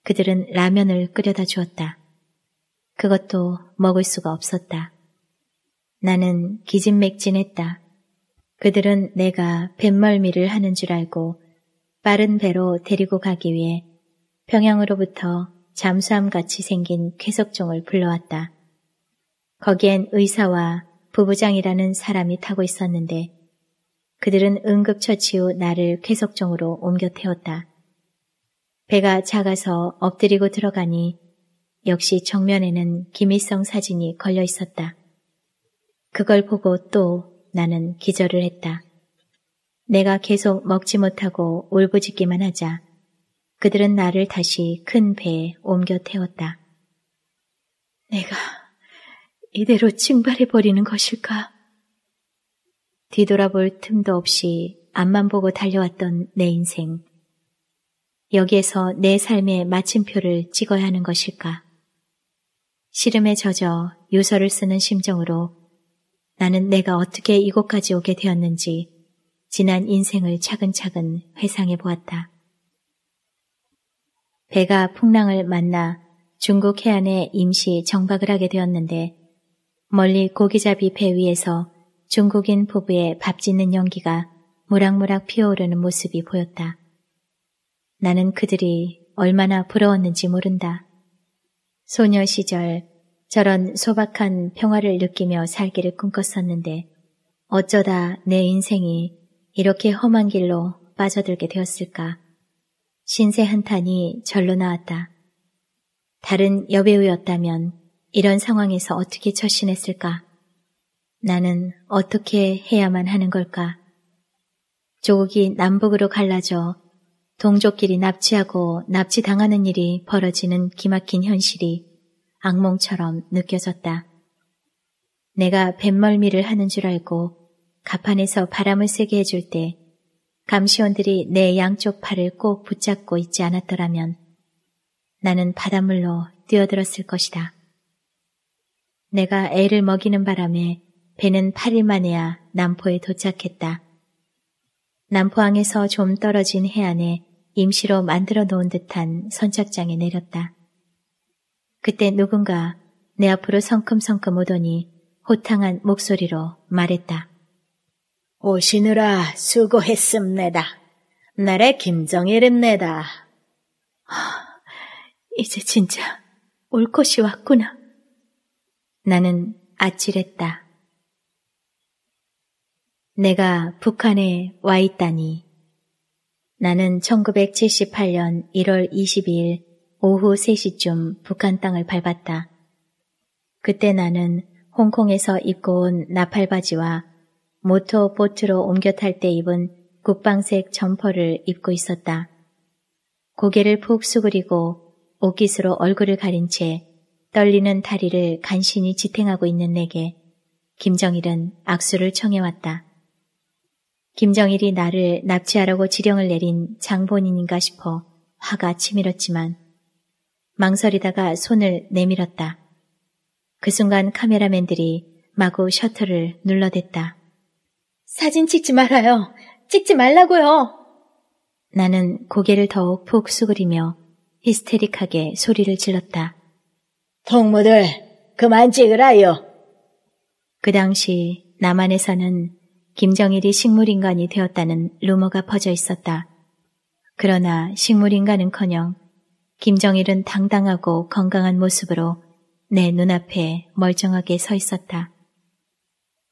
S1: 그들은 라면을 끓여다 주었다. 그것도 먹을 수가 없었다. 나는 기진맥진했다. 그들은 내가 뱃멀미를 하는 줄 알고 빠른 배로 데리고 가기 위해 평양으로부터 잠수함 같이 생긴 쾌석종을 불러왔다. 거기엔 의사와 부부장이라는 사람이 타고 있었는데 그들은 응급처치 후 나를 쾌석정으로 옮겨 태웠다. 배가 작아서 엎드리고 들어가니 역시 정면에는 김일성 사진이 걸려 있었다. 그걸 보고 또 나는 기절을 했다. 내가 계속 먹지 못하고 울부짖기만 하자 그들은 나를 다시 큰 배에 옮겨 태웠다. 내가 이대로 징발해버리는 것일까? 뒤돌아볼 틈도 없이 앞만 보고 달려왔던 내 인생. 여기에서 내 삶의 마침표를 찍어야 하는 것일까? 시름에 젖어 유서를 쓰는 심정으로 나는 내가 어떻게 이곳까지 오게 되었는지 지난 인생을 차근차근 회상해 보았다. 배가 풍랑을 만나 중국 해안에 임시 정박을 하게 되었는데 멀리 고기잡이 배 위에서 중국인 부부의 밥 짓는 연기가 모락모락 피어오르는 모습이 보였다. 나는 그들이 얼마나 부러웠는지 모른다. 소녀 시절 저런 소박한 평화를 느끼며 살기를 꿈꿨었는데 어쩌다 내 인생이 이렇게 험한 길로 빠져들게 되었을까. 신세 한탄이 절로 나왔다. 다른 여배우였다면 이런 상황에서 어떻게 처신했을까? 나는 어떻게 해야만 하는 걸까? 조국이 남북으로 갈라져 동족끼리 납치하고 납치당하는 일이 벌어지는 기막힌 현실이 악몽처럼 느껴졌다. 내가 뱃멀미를 하는 줄 알고 가판에서 바람을 세게 해줄 때 감시원들이 내 양쪽 팔을 꼭 붙잡고 있지 않았더라면 나는 바닷물로 뛰어들었을 것이다. 내가 애를 먹이는 바람에 배는 8일 만에야 남포에 도착했다. 남포항에서 좀 떨어진 해안에 임시로 만들어 놓은 듯한 선착장에 내렸다. 그때 누군가 내 앞으로 성큼성큼 오더니 호탕한 목소리로 말했다. 오시느라 수고했습니다. 나의 김정일입니다. 이제 진짜 올 것이 왔구나. 나는 아찔했다. 내가 북한에 와 있다니. 나는 1978년 1월 22일 오후 3시쯤 북한 땅을 밟았다. 그때 나는 홍콩에서 입고 온 나팔바지와 모터 보트로 옮겨 탈 때 입은 국방색 점퍼를 입고 있었다. 고개를 푹 수그리고 옷깃으로 얼굴을 가린 채 떨리는 다리를 간신히 지탱하고 있는 내게 김정일은 악수를 청해왔다. 김정일이 나를 납치하라고 지령을 내린 장본인인가 싶어 화가 치밀었지만 망설이다가 손을 내밀었다. 그 순간 카메라맨들이 마구 셔터를 눌러댔다. 사진 찍지 말아요. 찍지 말라고요. 나는 고개를 더욱 푹 수그리며 히스테릭하게 소리를 질렀다. 동무들 그만 찍으라요. 그 당시 남한에서는 김정일이 식물인간이 되었다는 루머가 퍼져 있었다. 그러나 식물인간은커녕 김정일은 당당하고 건강한 모습으로 내 눈앞에 멀쩡하게 서 있었다.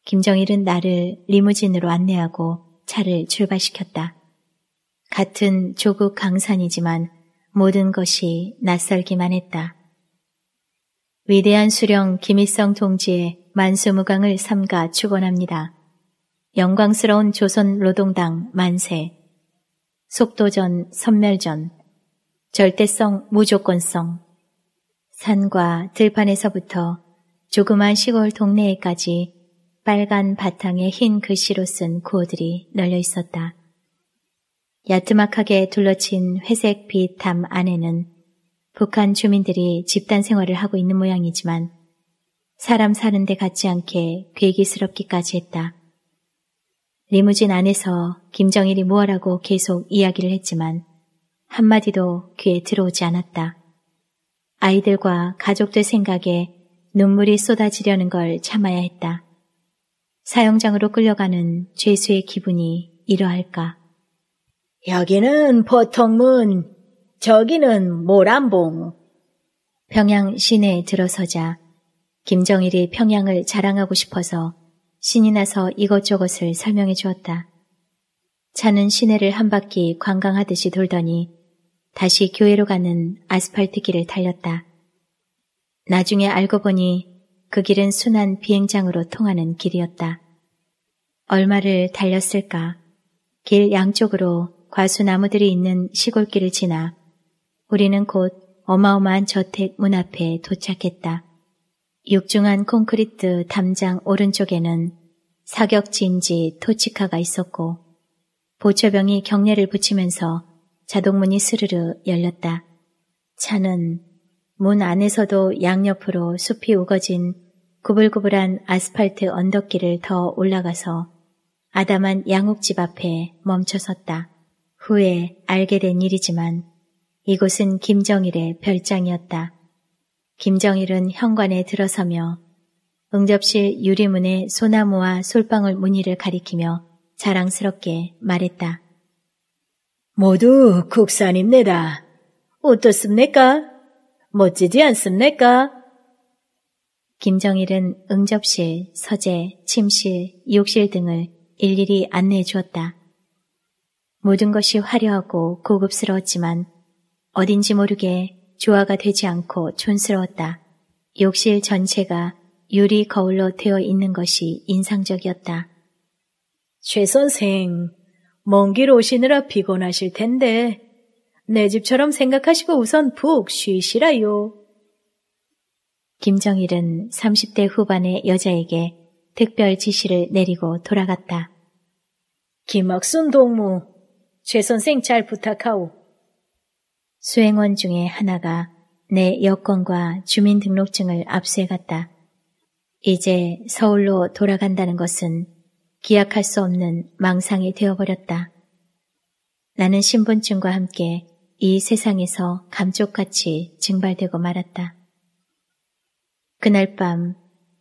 S1: 김정일은 나를 리무진으로 안내하고 차를 출발시켰다. 같은 조국 강산이지만 모든 것이 낯설기만 했다. 위대한 수령 김일성 동지의 만수무강을 삼가 축원합니다. 영광스러운 조선 노동당 만세, 속도전 선멸전, 절대성 무조건성, 산과 들판에서부터 조그만 시골 동네에까지 빨간 바탕에 흰 글씨로 쓴 구호들이 널려 있었다. 야트막하게 둘러친 회색 빛 담 안에는 북한 주민들이 집단 생활을 하고 있는 모양이지만 사람 사는 데 같지 않게 괴기스럽기까지 했다. 리무진 안에서 김정일이 무엇하고 계속 이야기를 했지만 한마디도 귀에 들어오지 않았다. 아이들과 가족들 생각에 눈물이 쏟아지려는 걸 참아야 했다. 사형장으로 끌려가는 죄수의 기분이 이러할까. 여기는 보통문, 저기는 모란봉. 평양 시내에 들어서자 김정일이 평양을 자랑하고 싶어서 신이 나서 이것저것을 설명해 주었다. 차는 시내를 한 바퀴 관광하듯이 돌더니 다시 교회로 가는 아스팔트 길을 달렸다. 나중에 알고 보니 그 길은 순환 비행장으로 통하는 길이었다. 얼마를 달렸을까? 길 양쪽으로 과수나무들이 있는 시골길을 지나 우리는 곧 어마어마한 저택 문 앞에 도착했다. 육중한 콘크리트 담장 오른쪽에는 사격 진지 토치카가 있었고 보초병이 경례를 붙이면서 자동문이 스르르 열렸다. 차는 문 안에서도 양옆으로 숲이 우거진 구불구불한 아스팔트 언덕길을 더 올라가서 아담한 양옥집 앞에 멈춰섰다. 후에 알게 된 일이지만 이곳은 김정일의 별장이었다. 김정일은 현관에 들어서며 응접실 유리문에 소나무와 솔방울 무늬를 가리키며 자랑스럽게 말했다. 모두 국산입니다. 어떻습니까? 멋지지 않습니까? 김정일은 응접실, 서재, 침실, 욕실 등을 일일이 안내해 주었다. 모든 것이 화려하고 고급스러웠지만 어딘지 모르게 조화가 되지 않고 촌스러웠다. 욕실 전체가 유리 거울로 되어 있는 것이 인상적이었다. 최 선생, 먼 길 오시느라 피곤하실 텐데 내 집처럼 생각하시고 우선 푹 쉬시라요. 김정일은 30대 후반의 여자에게 특별 지시를 내리고 돌아갔다. 김학순 동무, 최 선생 잘 부탁하오. 수행원 중에 하나가 내 여권과 주민등록증을 압수해갔다. 이제 서울로 돌아간다는 것은 기약할 수 없는 망상이 되어버렸다. 나는 신분증과 함께 이 세상에서 감쪽같이 증발되고 말았다. 그날 밤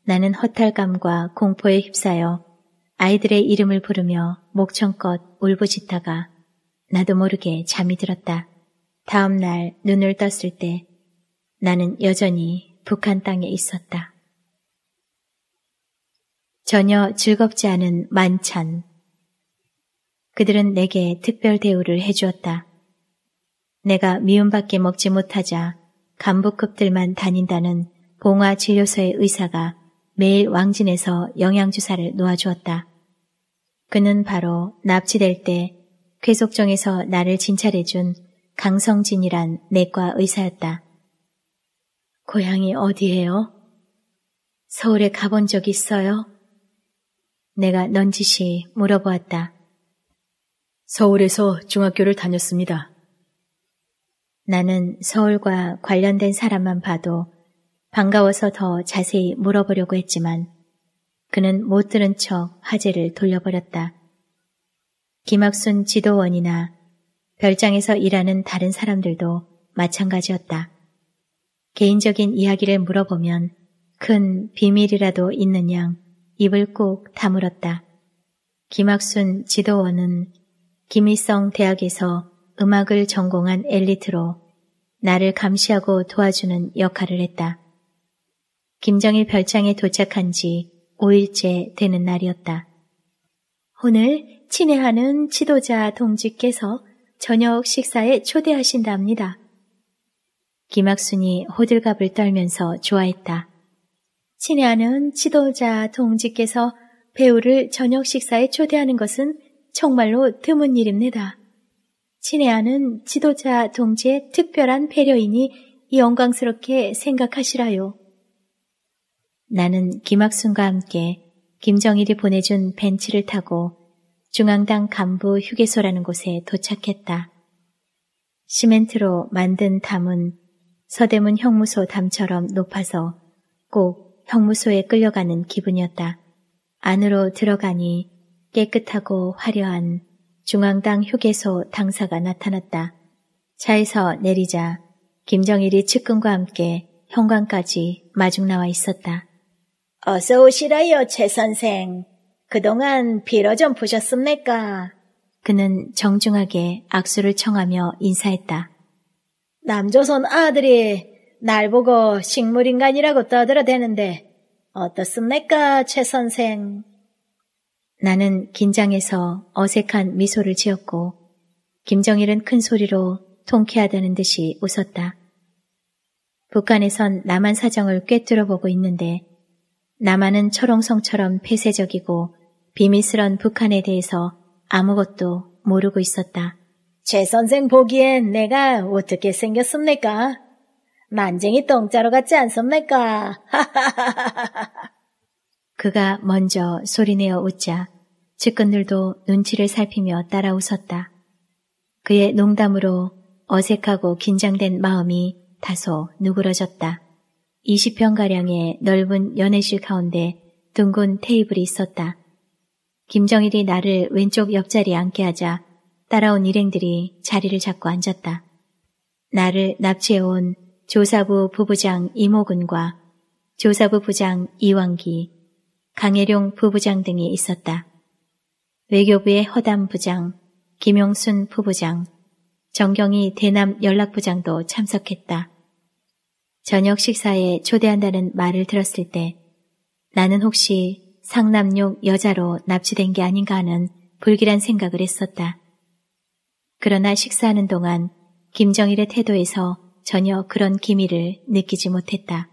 S1: 나는 허탈감과 공포에 휩싸여 아이들의 이름을 부르며 목청껏 울부짖다가 나도 모르게 잠이 들었다. 다음 날 눈을 떴을 때 나는 여전히 북한 땅에 있었다. 전혀 즐겁지 않은 만찬. 그들은 내게 특별 대우를 해주었다. 내가 미움밖에 먹지 못하자 간부급들만 다닌다는 봉화진료소의 의사가 매일 왕진에서 영양주사를 놓아주었다. 그는 바로 납치될 때 괴속정에서 나를 진찰해준 강성진이란 내과 의사였다. 고향이 어디예요? 서울에 가본 적 있어요? 내가 넌지시 물어보았다. 서울에서 중학교를 다녔습니다. 나는 서울과 관련된 사람만 봐도 반가워서 더 자세히 물어보려고 했지만 그는 못 들은 척 화제를 돌려버렸다. 김학순 지도원이나 별장에서 일하는 다른 사람들도 마찬가지였다. 개인적인 이야기를 물어보면 큰 비밀이라도 있는 양 입을 꼭 다물었다. 김학순 지도원은 김일성 대학에서 음악을 전공한 엘리트로 나를 감시하고 도와주는 역할을 했다. 김정일 별장에 도착한 지 5일째 되는 날이었다. 오늘 친애하는 지도자 동지께서 저녁 식사에 초대하신답니다. 김학순이 호들갑을 떨면서 좋아했다. 친애하는 지도자 동지께서 배우를 저녁 식사에 초대하는 것은 정말로 드문 일입니다. 친애하는 지도자 동지의 특별한 배려이니 영광스럽게 생각하시라요. 나는 김학순과 함께 김정일이 보내준 벤치를 타고 중앙당 간부 휴게소라는 곳에 도착했다. 시멘트로 만든 담은 서대문 형무소 담처럼 높아서 꼭 형무소에 끌려가는 기분이었다. 안으로 들어가니 깨끗하고 화려한 중앙당 휴게소 당사가 나타났다. 차에서 내리자 김정일이 측근과 함께 현관까지 마중 나와 있었다. 어서 오시라요, 최 선생. 그동안 빌어 좀 보셨습니까? 그는 정중하게 악수를 청하며 인사했다. 남조선 아들이 날 보고 식물인간이라고 떠들어대는데 어떻습니까, 최 선생? 나는 긴장해서 어색한 미소를 지었고 김정일은 큰 소리로 통쾌하다는 듯이 웃었다. 북한에선 남한 사정을 꿰뚫어 보고 있는데 남한은 철옹성처럼 폐쇄적이고 비밀스런 북한에 대해서 아무것도 모르고 있었다. 최 선생 보기엔 내가 어떻게 생겼습니까? 만쟁이 똥자루 같지 않습니까? 그가 먼저 소리내어 웃자 측근들도 눈치를 살피며 따라 웃었다. 그의 농담으로 어색하고 긴장된 마음이 다소 누그러졌다. 20평가량의 넓은 연회실 가운데 둥근 테이블이 있었다. 김정일이 나를 왼쪽 옆자리에 앉게 하자 따라온 일행들이 자리를 잡고 앉았다. 나를 납치해온 조사부 부부장 이모근과 조사부 부장 이왕기, 강혜룡 부부장 등이 있었다. 외교부의 허담 부장, 김용순 부부장, 정경희 대남 연락부장도 참석했다. 저녁 식사에 초대한다는 말을 들었을 때 나는 혹시 상남용 여자로 납치된 게 아닌가 하는 불길한 생각을 했었다. 그러나 식사하는 동안 김정일의 태도에서 전혀 그런 기미를 느끼지 못했다.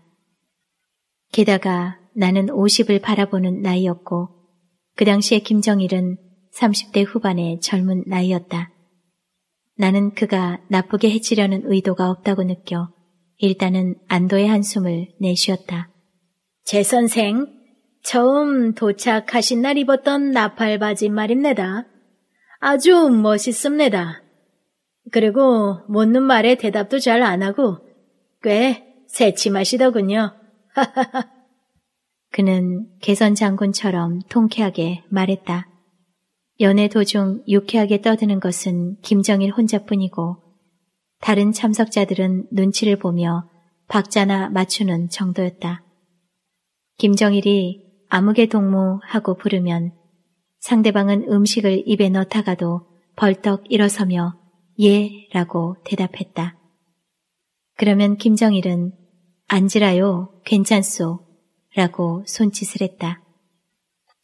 S1: 게다가 나는 50을 바라보는 나이였고 그 당시에 김정일은 30대 후반의 젊은 나이였다. 나는 그가 나쁘게 해치려는 의도가 없다고 느껴 일단은 안도의 한숨을 내쉬었다. 제 선생, 처음 도착하신 날 입었던 나팔 바지 말입니다. 아주 멋있습니다. 그리고 묻는 말에 대답도 잘 안 하고 꽤 새침하시더군요. 그는 개선 장군처럼 통쾌하게 말했다. 연애 도중 유쾌하게 떠드는 것은 김정일 혼자뿐이고 다른 참석자들은 눈치를 보며 박자나 맞추는 정도였다. 김정일이 아무개 동무하고 부르면 상대방은 음식을 입에 넣다가도 벌떡 일어서며 예 라고 대답했다. 그러면 김정일은 앉으라요 괜찮소 라고 손짓을 했다.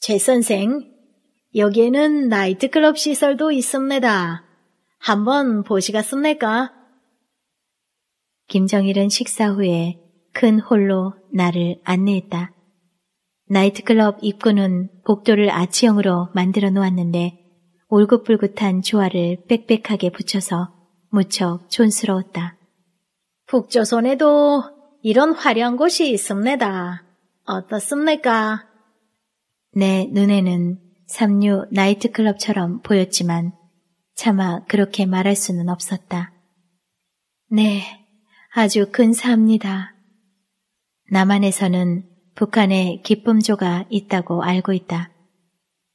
S1: 제 선생, 여기에는 나이트클럽 시설도 있습니다. 한번 보시겠습니까? 김정일은 식사 후에 큰 홀로 나를 안내했다. 나이트클럽 입구는 복도를 아치형으로 만들어 놓았는데 울긋불긋한 조화를 빽빽하게 붙여서 무척 촌스러웠다. 북조선에도 이런 화려한 곳이 있습니다. 어떻습니까? 내 눈에는 삼류 나이트클럽처럼 보였지만 차마 그렇게 말할 수는 없었다. 네, 아주 근사합니다. 남한에서는 북한에 기쁨조가 있다고 알고 있다.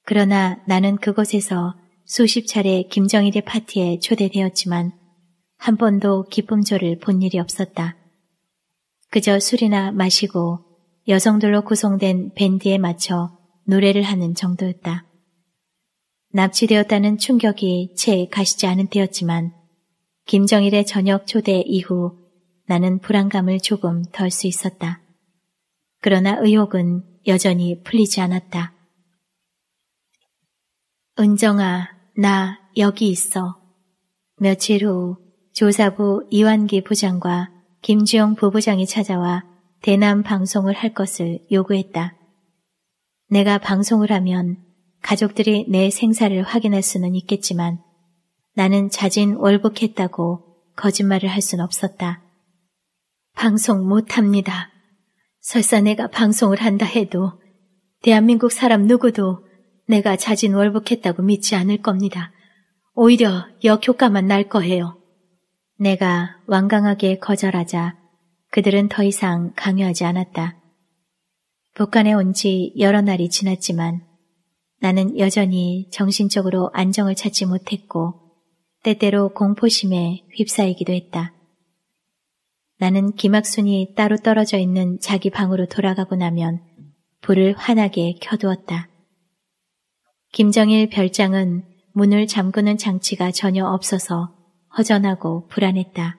S1: 그러나 나는 그곳에서 수십 차례 김정일의 파티에 초대되었지만 한 번도 기쁨조를 본 일이 없었다. 그저 술이나 마시고 여성들로 구성된 밴드에 맞춰 노래를 하는 정도였다. 납치되었다는 충격이 채 가시지 않은 때였지만 김정일의 저녁 초대 이후 나는 불안감을 조금 덜 수 있었다. 그러나 의혹은 여전히 풀리지 않았다. 은정아, 나 여기 있어. 며칠 후 조사부 이완기 부장과 김지영 부부장이 찾아와 대남 방송을 할 것을 요구했다. 내가 방송을 하면 가족들이 내 생사를 확인할 수는 있겠지만 나는 자진 월북했다고 거짓말을 할 순 없었다. 방송 못합니다. 설사 내가 방송을 한다 해도 대한민국 사람 누구도 내가 자진 월북했다고 믿지 않을 겁니다. 오히려 역효과만 날 거예요. 내가 완강하게 거절하자 그들은 더 이상 강요하지 않았다. 북한에 온 지 여러 날이 지났지만 나는 여전히 정신적으로 안정을 찾지 못했고 때때로 공포심에 휩싸이기도 했다. 나는 김학순이 따로 떨어져 있는 자기 방으로 돌아가고 나면 불을 환하게 켜두었다. 김정일 별장은 문을 잠그는 장치가 전혀 없어서 허전하고 불안했다.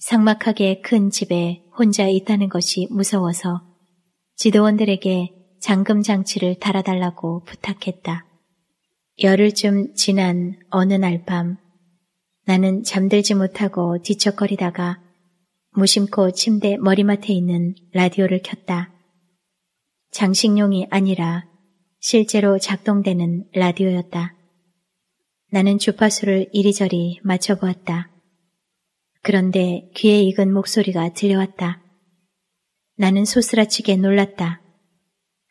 S1: 삭막하게 큰 집에 혼자 있다는 것이 무서워서 지도원들에게 잠금 장치를 달아달라고 부탁했다. 열흘쯤 지난 어느 날 밤 나는 잠들지 못하고 뒤척거리다가 무심코 침대 머리맡에 있는 라디오를 켰다. 장식용이 아니라 실제로 작동되는 라디오였다. 나는 주파수를 이리저리 맞춰보았다. 그런데 귀에 익은 목소리가 들려왔다. 나는 소스라치게 놀랐다.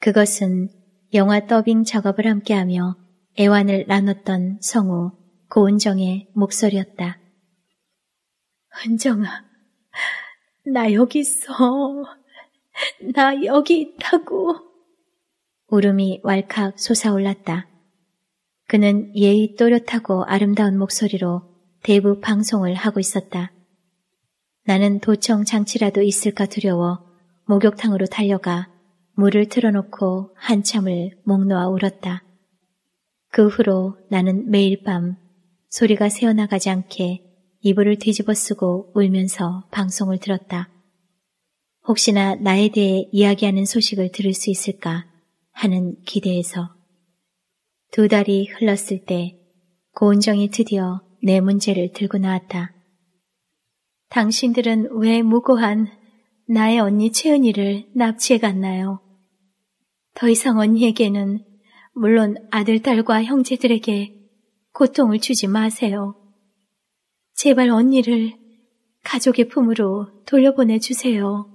S1: 그것은 영화 더빙 작업을 함께하며 애환을 나눴던 성우 고은정의 목소리였다. 은정아, 나 여기 있어. 나 여기 있다고. 울음이 왈칵 솟아올랐다. 그는 예의 또렷하고 아름다운 목소리로 대부 방송을 하고 있었다. 나는 도청 장치라도 있을까 두려워 목욕탕으로 달려가 물을 틀어놓고 한참을 목 놓아 울었다. 그 후로 나는 매일 밤 소리가 새어나가지 않게 이불을 뒤집어 쓰고 울면서 방송을 들었다. 혹시나 나에 대해 이야기하는 소식을 들을 수 있을까 하는 기대에서 두 달이 흘렀을 때 고은정이 드디어 내 문제를 들고 나왔다. 당신들은 왜 무고한 나의 언니 채은이를 납치해 갔나요? 더 이상 언니에게는 물론 아들, 딸과 형제들에게 고통을 주지 마세요. 제발 언니를 가족의 품으로 돌려보내 주세요.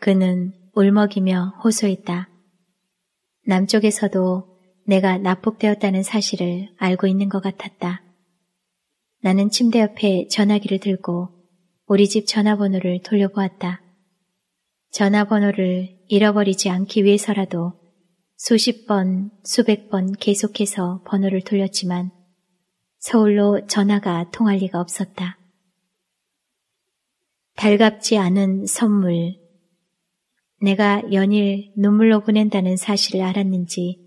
S1: 그는 울먹이며 호소했다. 남쪽에서도 내가 납북되었다는 사실을 알고 있는 것 같았다. 나는 침대 옆에 전화기를 들고 우리 집 전화번호를 돌려보았다. 전화번호를 잃어버리지 않기 위해서라도 수십 번, 수백 번 계속해서 번호를 돌렸지만 서울로 전화가 통할 리가 없었다. 달갑지 않은 선물. 내가 연일 눈물로 보낸다는 사실을 알았는지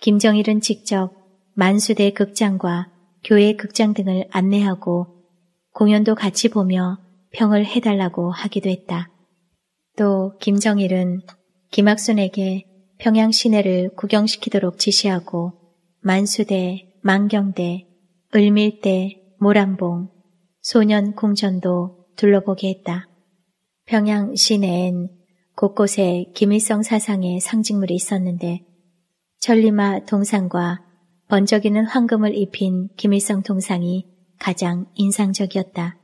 S1: 김정일은 직접 만수대 극장과 교회 극장 등을 안내하고 공연도 같이 보며 평을 해달라고 하기도 했다. 또 김정일은 김학순에게 평양 시내를 구경시키도록 지시하고 만수대, 만경대, 을밀대, 모란봉, 소년 궁전도 둘러보게 했다. 평양 시내엔 곳곳에 김일성 사상의 상징물이 있었는데 천리마 동상과 번쩍이는 황금을 입힌 김일성 동상이 가장 인상적이었다.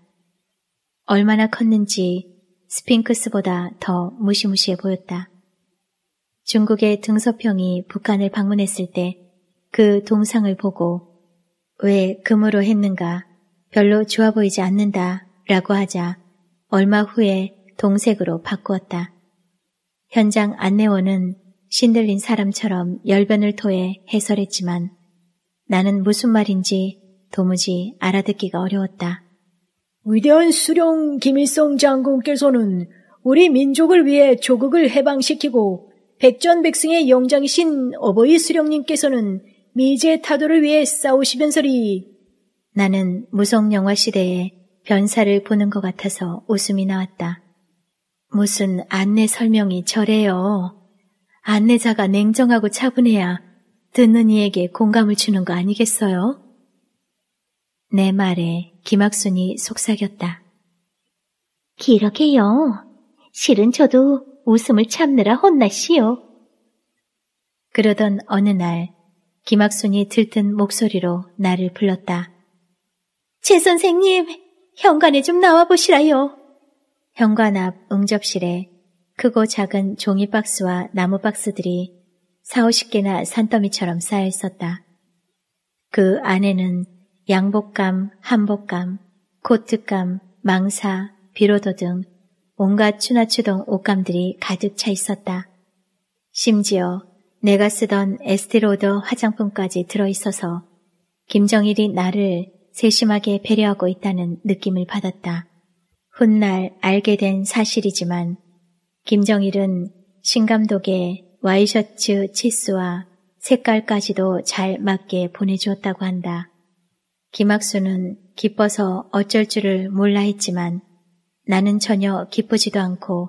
S1: 얼마나 컸는지 스핑크스보다 더 무시무시해 보였다. 중국의 등서평이 북한을 방문했을 때 그 동상을 보고 왜 금으로 했는가? 별로 좋아 보이지 않는다. 라고 하자 얼마 후에 동색으로 바꾸었다. 현장 안내원은 신들린 사람처럼 열변을 토해 해설했지만 나는 무슨 말인지 도무지 알아듣기가 어려웠다. 위대한 수령 김일성 장군께서는 우리 민족을 위해 조국을 해방시키고 백전백승의 영장이신 어버이 수령님께서는 미제 타도를 위해 싸우시면서리. 나는 무성 영화 시대에 변사를 보는 것 같아서 웃음이 나왔다. 무슨 안내 설명이 저래요. 안내자가 냉정하고 차분해야 듣는 이에게 공감을 주는 거 아니겠어요? 내 말에 김학순이 속삭였다. 기러게요. 실은 저도 웃음을 참느라 혼났시요. 그러던 어느 날 김학순이 들뜬 목소리로 나를 불렀다. 최 선생님, 현관에 좀 나와보시라요. 현관 앞 응접실에 크고 작은 종이 박스와 나무 박스들이 사오십 개나 산더미처럼 쌓여 있었다. 그 안에는 양복감, 한복감, 코트감, 망사, 비로도 등 온갖 추나추동 옷감들이 가득 차 있었다. 심지어 내가 쓰던 에스티로더 화장품까지 들어있어서 김정일이 나를 세심하게 배려하고 있다는 느낌을 받았다. 훗날 알게 된 사실이지만 김정일은 신감독의 와이셔츠 치수와 색깔까지도 잘 맞게 보내주었다고 한다. 김학수는 기뻐서 어쩔 줄을 몰라 했지만 나는 전혀 기쁘지도 않고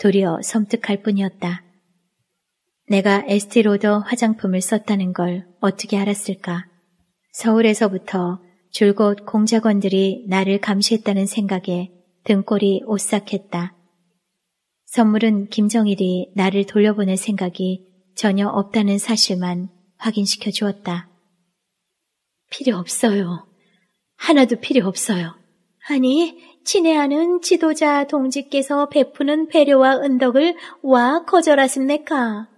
S1: 도리어 섬뜩할 뿐이었다. 내가 에스티로더 화장품을 썼다는 걸 어떻게 알았을까? 서울에서부터 줄곧 공작원들이 나를 감시했다는 생각에 등골이 오싹했다. 선물은 김정일이 나를 돌려보낼 생각이 전혀 없다는 사실만 확인시켜 주었다. 필요 없어요. 하나도 필요 없어요. 아니, 친애하는 지도자 동지께서 베푸는 배려와 은덕을 와 거절하십니까?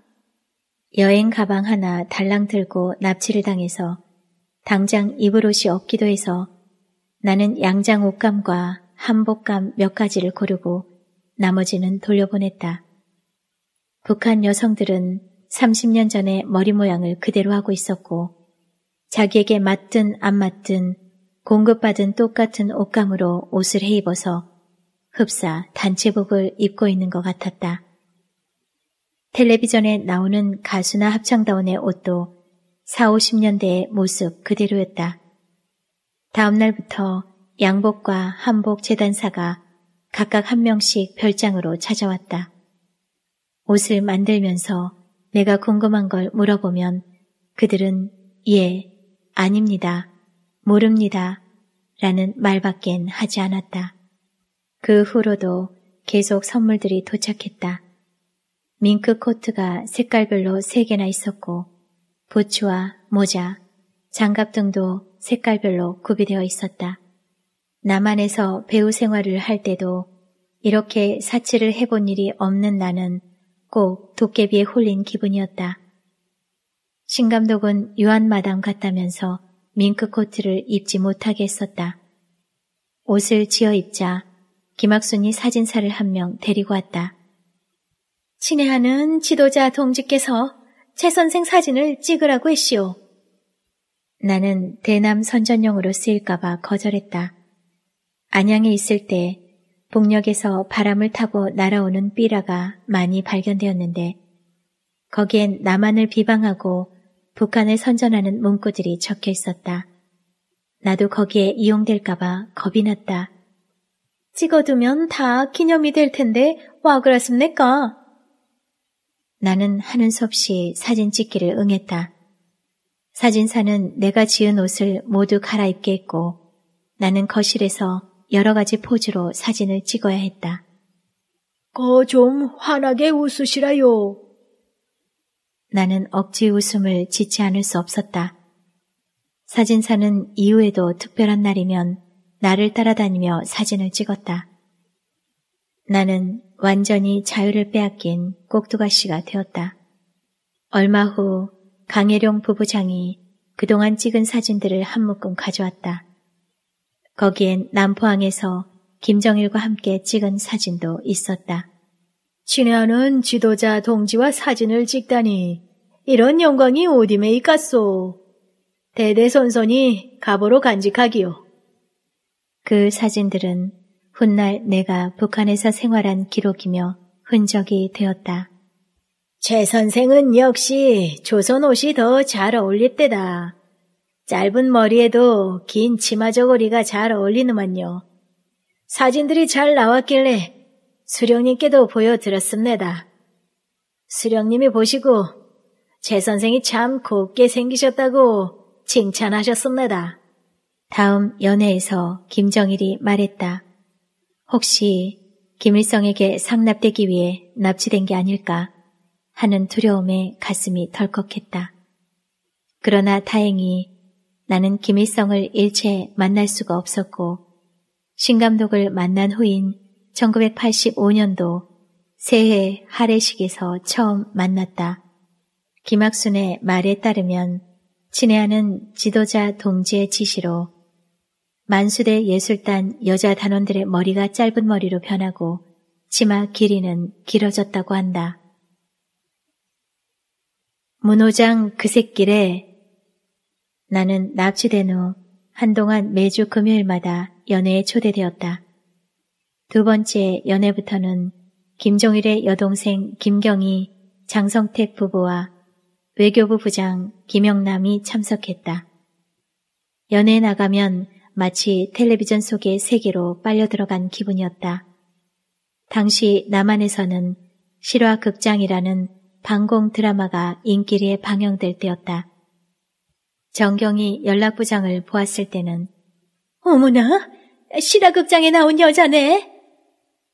S1: 여행 가방 하나 달랑 들고 납치를 당해서 당장 입을 옷이 없기도 해서 나는 양장 옷감과 한복감 몇 가지를 고르고 나머지는 돌려보냈다. 북한 여성들은 30년 전에 머리 모양을 그대로 하고 있었고 자기에게 맞든 안 맞든 공급받은 똑같은 옷감으로 옷을 해입어서 흡사 단체복을 입고 있는 것 같았다. 텔레비전에 나오는 가수나 합창다원의 옷도 4, 50년대의 모습 그대로였다. 다음 날부터 양복과 한복 재단사가 각각 한 명씩 별장으로 찾아왔다. 옷을 만들면서 내가 궁금한 걸 물어보면 그들은 예, 아닙니다, 모릅니다 라는 말밖엔 하지 않았다. 그 후로도 계속 선물들이 도착했다. 밍크 코트가 색깔별로 3개나 있었고 부츠와 모자, 장갑 등도 색깔별로 구비되어 있었다. 남한에서 배우 생활을 할 때도 이렇게 사치를 해본 일이 없는 나는 꼭 도깨비에 홀린 기분이었다. 신감독은 유한마담 같다면서 밍크 코트를 입지 못하게 했었다. 옷을 지어 입자 김학순이 사진사를 한 명 데리고 왔다. 친애하는 지도자 동지께서 최 선생 사진을 찍으라고 했시오. 나는 대남 선전용으로 쓰일까봐 거절했다. 안양에 있을 때 북녘에서 바람을 타고 날아오는 삐라가 많이 발견되었는데 거기엔 남한을 비방하고 북한을 선전하는 문구들이 적혀 있었다. 나도 거기에 이용될까봐 겁이 났다. 찍어두면 다 기념이 될 텐데 와 그랬습니까? 나는 하는 수 없이 사진 찍기를 응했다. 사진사는 내가 지은 옷을 모두 갈아입게 했고 나는 거실에서 여러 가지 포즈로 사진을 찍어야 했다. 거 좀 환하게 웃으시라요. 나는 억지 웃음을 짓지 않을 수 없었다. 사진사는 이후에도 특별한 날이면 나를 따라다니며 사진을 찍었다. 나는 완전히 자유를 빼앗긴 꼭두가씨가 되었다. 얼마 후 강혜룡 부부장이 그동안 찍은 사진들을 한 묶음 가져왔다. 거기엔 남포항에서 김정일과 함께 찍은 사진도 있었다. 친애하는 지도자 동지와 사진을 찍다니 이런 영광이 어디에 있겠소. 대대손손이 가보로 간직하기요. 그 사진들은 훗날 내가 북한에서 생활한 기록이며 흔적이 되었다. 최 선생은 역시 조선 옷이 더 잘 어울릴 때다. 짧은 머리에도 긴 치마 저고리가 잘 어울리는만요. 사진들이 잘 나왔길래 수령님께도 보여드렸습니다. 수령님이 보시고 최 선생이 참 곱게 생기셨다고 칭찬하셨습니다. 다음 연회에서 김정일이 말했다. 혹시 김일성에게 상납되기 위해 납치된 게 아닐까 하는 두려움에 가슴이 덜컥했다. 그러나 다행히 나는 김일성을 일체 만날 수가 없었고 신감독을 만난 후인 1985년도 새해 할례식에서 처음 만났다. 김학순의 말에 따르면 친애하는 지도자 동지의 지시로 만수대 예술단 여자 단원들의 머리가 짧은 머리로 변하고 치마 길이는 길어졌다고 한다. 문호장 그 새끼래. 나는 납치된 후 한동안 매주 금요일마다 연애에 초대되었다. 두 번째 연애부터는 김종일의 여동생 김경희, 장성택 부부와 외교부 부장 김영남이 참석했다. 연회 나가면 마치 텔레비전 속의 세계로 빨려 들어간 기분이었다. 당시 남한에서는 실화 극장이라는 방공 드라마가 인기리에 방영될 때였다. 정경이 연락부장을 보았을 때는 어머나, 실화 극장에 나온 여자네!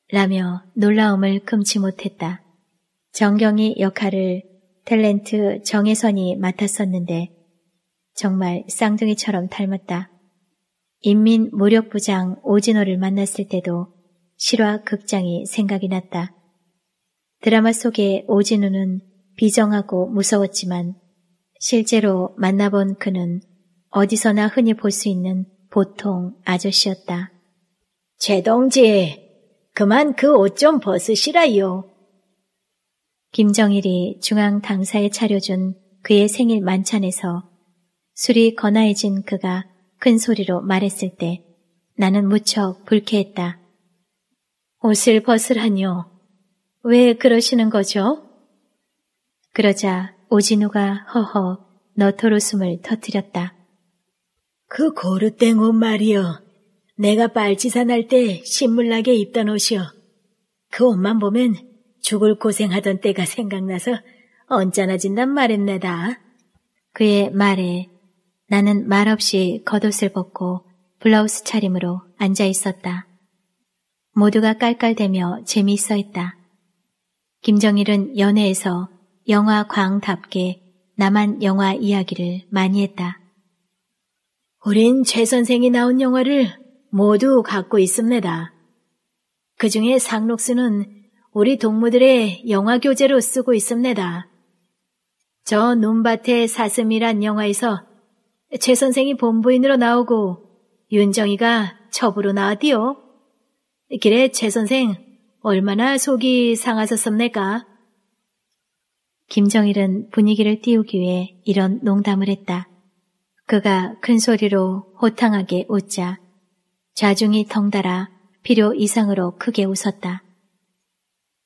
S1: 라며 놀라움을 금치 못했다. 정경이 역할을 탤런트 정혜선이 맡았었는데 정말 쌍둥이처럼 닮았다. 인민 무력부장 오진호를 만났을 때도 실화 극장이 생각이 났다. 드라마 속의 오진우는 비정하고 무서웠지만 실제로 만나본 그는 어디서나 흔히 볼 수 있는 보통 아저씨였다. 제동지, 그만 그 옷 좀 벗으시라요. 김정일이 중앙 당사에 차려준 그의 생일 만찬에서 술이 거나해진 그가 큰 소리로 말했을 때 나는 무척 불쾌했다. 옷을 벗으라뇨. 왜 그러시는 거죠? 그러자 오진우가 허허 너토로숨을 터뜨렸다. 그 고르땡 옷 말이여. 내가 빨치산 할때 신물나게 입던 옷이여. 그 옷만 보면 죽을 고생하던 때가 생각나서 언짢아진단 말했네다. 그의 말에 나는 말없이 겉옷을 벗고 블라우스 차림으로 앉아 있었다. 모두가 깔깔대며 재미있어 했다. 김정일은 연애에서 영화 광답게 나만 영화 이야기를 많이 했다. 우린 최 선생이 나온 영화를 모두 갖고 있습니다. 그 중에 상록수는 우리 동무들의 영화 교재로 쓰고 있습니다. 저 눈밭의 사슴이란 영화에서 최 선생이 본부인으로 나오고 윤정이가 첩으로 나왔디요. 길에 최 선생 얼마나 속이 상하셨습니까? 김정일은 분위기를 띄우기 위해 이런 농담을 했다. 그가 큰 소리로 호탕하게 웃자 좌중이 덩달아 필요 이상으로 크게 웃었다.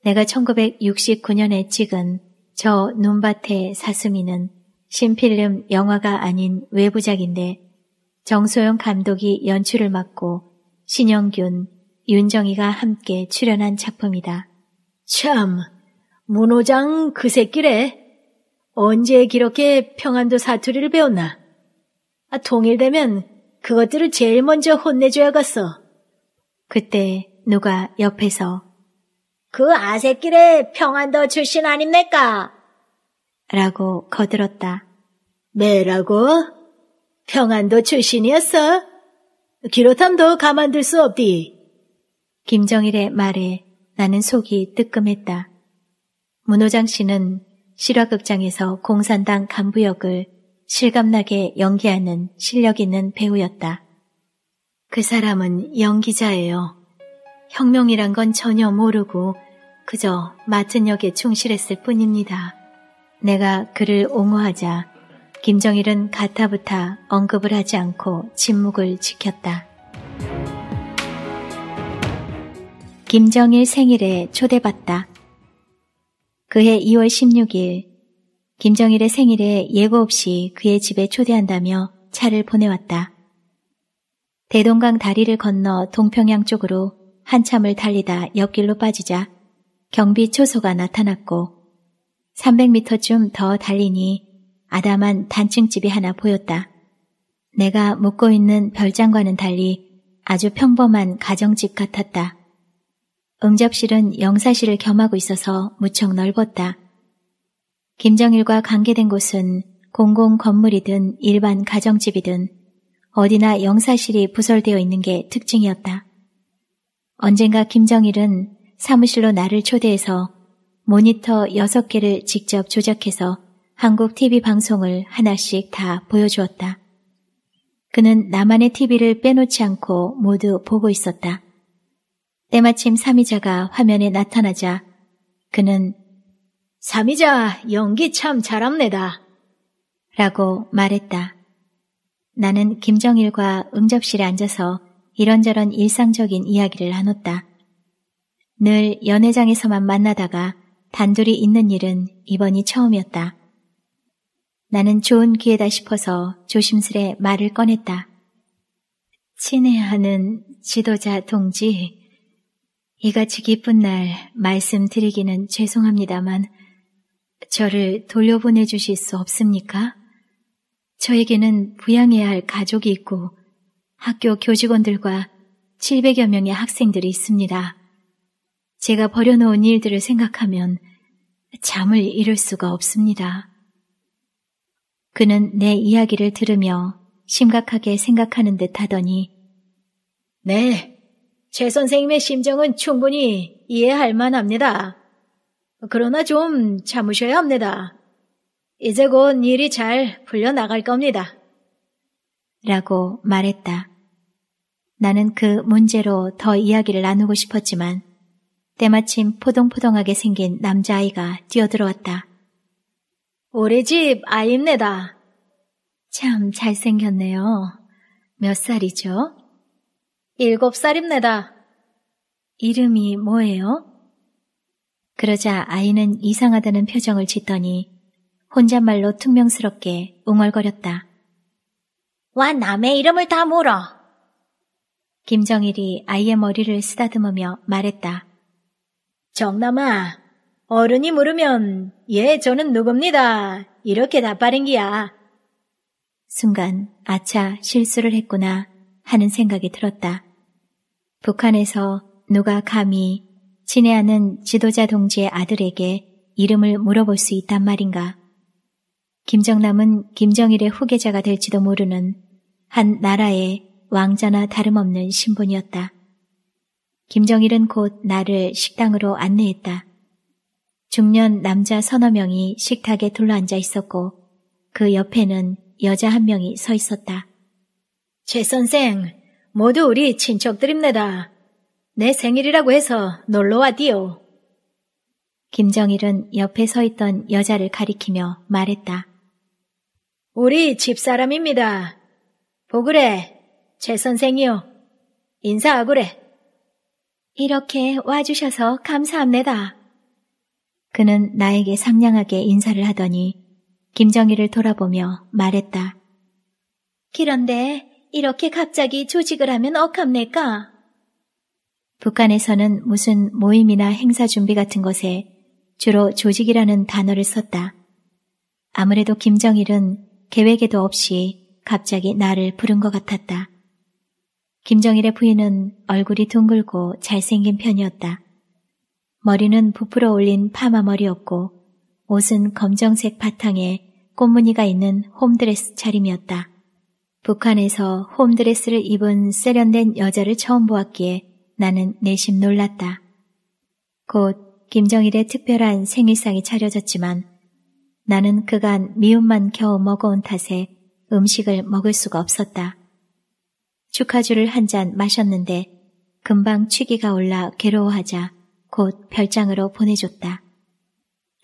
S1: 내가 1969년에 찍은 저 눈밭의 사슴이는 신필름 영화가 아닌 외부작인데 정소영 감독이 연출을 맡고 신영균, 윤정이가 함께 출연한 작품이다. 참, 문호장 그 새끼래. 언제 기렇게 평안도 사투리를 배웠나? 아, 통일되면 그것들을 제일 먼저 혼내줘야겠어. 그때 누가 옆에서 그 아새끼래 평안도 출신 아닙니까? 라고 거들었다. 매라고? 네, 평안도 출신이었어? 기로탐도 가만둘 수 없디. 김정일의 말에 나는 속이 뜨끔했다. 문호장 씨는 실화극장에서 공산당 간부 역을 실감나게 연기하는 실력 있는 배우였다. 그 사람은 연기자예요. 혁명이란 건 전혀 모르고 그저 맡은 역에 충실했을 뿐입니다. 내가 그를 옹호하자 김정일은 가타부타 언급을 하지 않고 침묵을 지켰다. 김정일 생일에 초대받다. 그해 2월 16일 김정일의 생일에 예고 없이 그의 집에 초대한다며 차를 보내왔다. 대동강 다리를 건너 동평양 쪽으로 한참을 달리다 옆길로 빠지자 경비 초소가 나타났고 300m쯤 더 달리니 아담한 단층집이 하나 보였다. 내가 묵고 있는 별장과는 달리 아주 평범한 가정집 같았다. 응접실은 영사실을 겸하고 있어서 무척 넓었다. 김정일과 관계된 곳은 공공 건물이든 일반 가정집이든 어디나 영사실이 부설되어 있는 게 특징이었다. 언젠가 김정일은 사무실로 나를 초대해서 모니터 6개를 직접 조작해서 한국 TV 방송을 하나씩 다 보여주었다. 그는 나만의 TV를 빼놓지 않고 모두 보고 있었다. 때마침 사미자가 화면에 나타나자 그는 사미자 연기 참 잘합니다. 라고 말했다. 나는 김정일과 응접실에 앉아서 이런저런 일상적인 이야기를 나눴다. 늘 연회장에서만 만나다가 단둘이 있는 일은 이번이 처음이었다. 나는 좋은 기회다 싶어서 조심스레 말을 꺼냈다. 친애하는 지도자 동지, 이같이 기쁜 날 말씀드리기는 죄송합니다만 저를 돌려보내 주실 수 없습니까? 저에게는 부양해야 할 가족이 있고 학교 교직원들과 700여 명의 학생들이 있습니다. 제가 버려놓은 일들을 생각하면 잠을 이룰 수가 없습니다. 그는 내 이야기를 들으며 심각하게 생각하는 듯 하더니 네, 최 선생님의 심정은 충분히 이해할 만합니다. 그러나 좀 참으셔야 합니다. 이제 곧 일이 잘 풀려나갈 겁니다. 라고 말했다. 나는 그 문제로 더 이야기를 나누고 싶었지만 때마침 포동포동하게 생긴 남자아이가 뛰어들어왔다. 우리 집 아이입니다. 참 잘생겼네요. 몇 살이죠? 일곱 살입니다. 이름이 뭐예요? 그러자 아이는 이상하다는 표정을 짓더니 혼잣말로 퉁명스럽게 웅얼거렸다. 와 남의 이름을 다 물어. 김정일이 아이의 머리를 쓰다듬으며 말했다. 정남아, 어른이 물으면 예, 저는 누굽니다. 이렇게 답하는기야. 순간 아차 실수를 했구나 하는 생각이 들었다. 북한에서 누가 감히 친애하는 지도자 동지의 아들에게 이름을 물어볼 수 있단 말인가. 김정남은 김정일의 후계자가 될지도 모르는 한 나라의 왕자나 다름없는 신분이었다. 김정일은 곧 나를 식당으로 안내했다. 중년 남자 서너 명이 식탁에 둘러앉아 있었고 그 옆에는 여자 한 명이 서 있었다. 최 선생, 모두 우리 친척들입니다. 내 생일이라고 해서 놀러와디요. 김정일은 옆에 서 있던 여자를 가리키며 말했다. 우리 집사람입니다. 보그래, 최 선생이요. 인사하구래. 이렇게 와주셔서 감사합니다. 그는 나에게 상냥하게 인사를 하더니 김정희를 돌아보며 말했다. 그런데 이렇게 갑자기 조직을 하면 억합니까? 북한에서는 무슨 모임이나 행사 준비 같은 것에 주로 조직이라는 단어를 썼다. 아무래도 김정일은 계획에도 없이 갑자기 나를 부른 것 같았다. 김정일의 부인은 얼굴이 둥글고 잘생긴 편이었다. 머리는 부풀어 올린 파마머리였고 옷은 검정색 바탕에 꽃무늬가 있는 홈드레스 차림이었다. 북한에서 홈드레스를 입은 세련된 여자를 처음 보았기에 나는 내심 놀랐다. 곧 김정일의 특별한 생일상이 차려졌지만 나는 그간 미움만 겨우 먹어온 탓에 음식을 먹을 수가 없었다. 축하주를 한 잔 마셨는데 금방 취기가 올라 괴로워하자 곧 별장으로 보내줬다.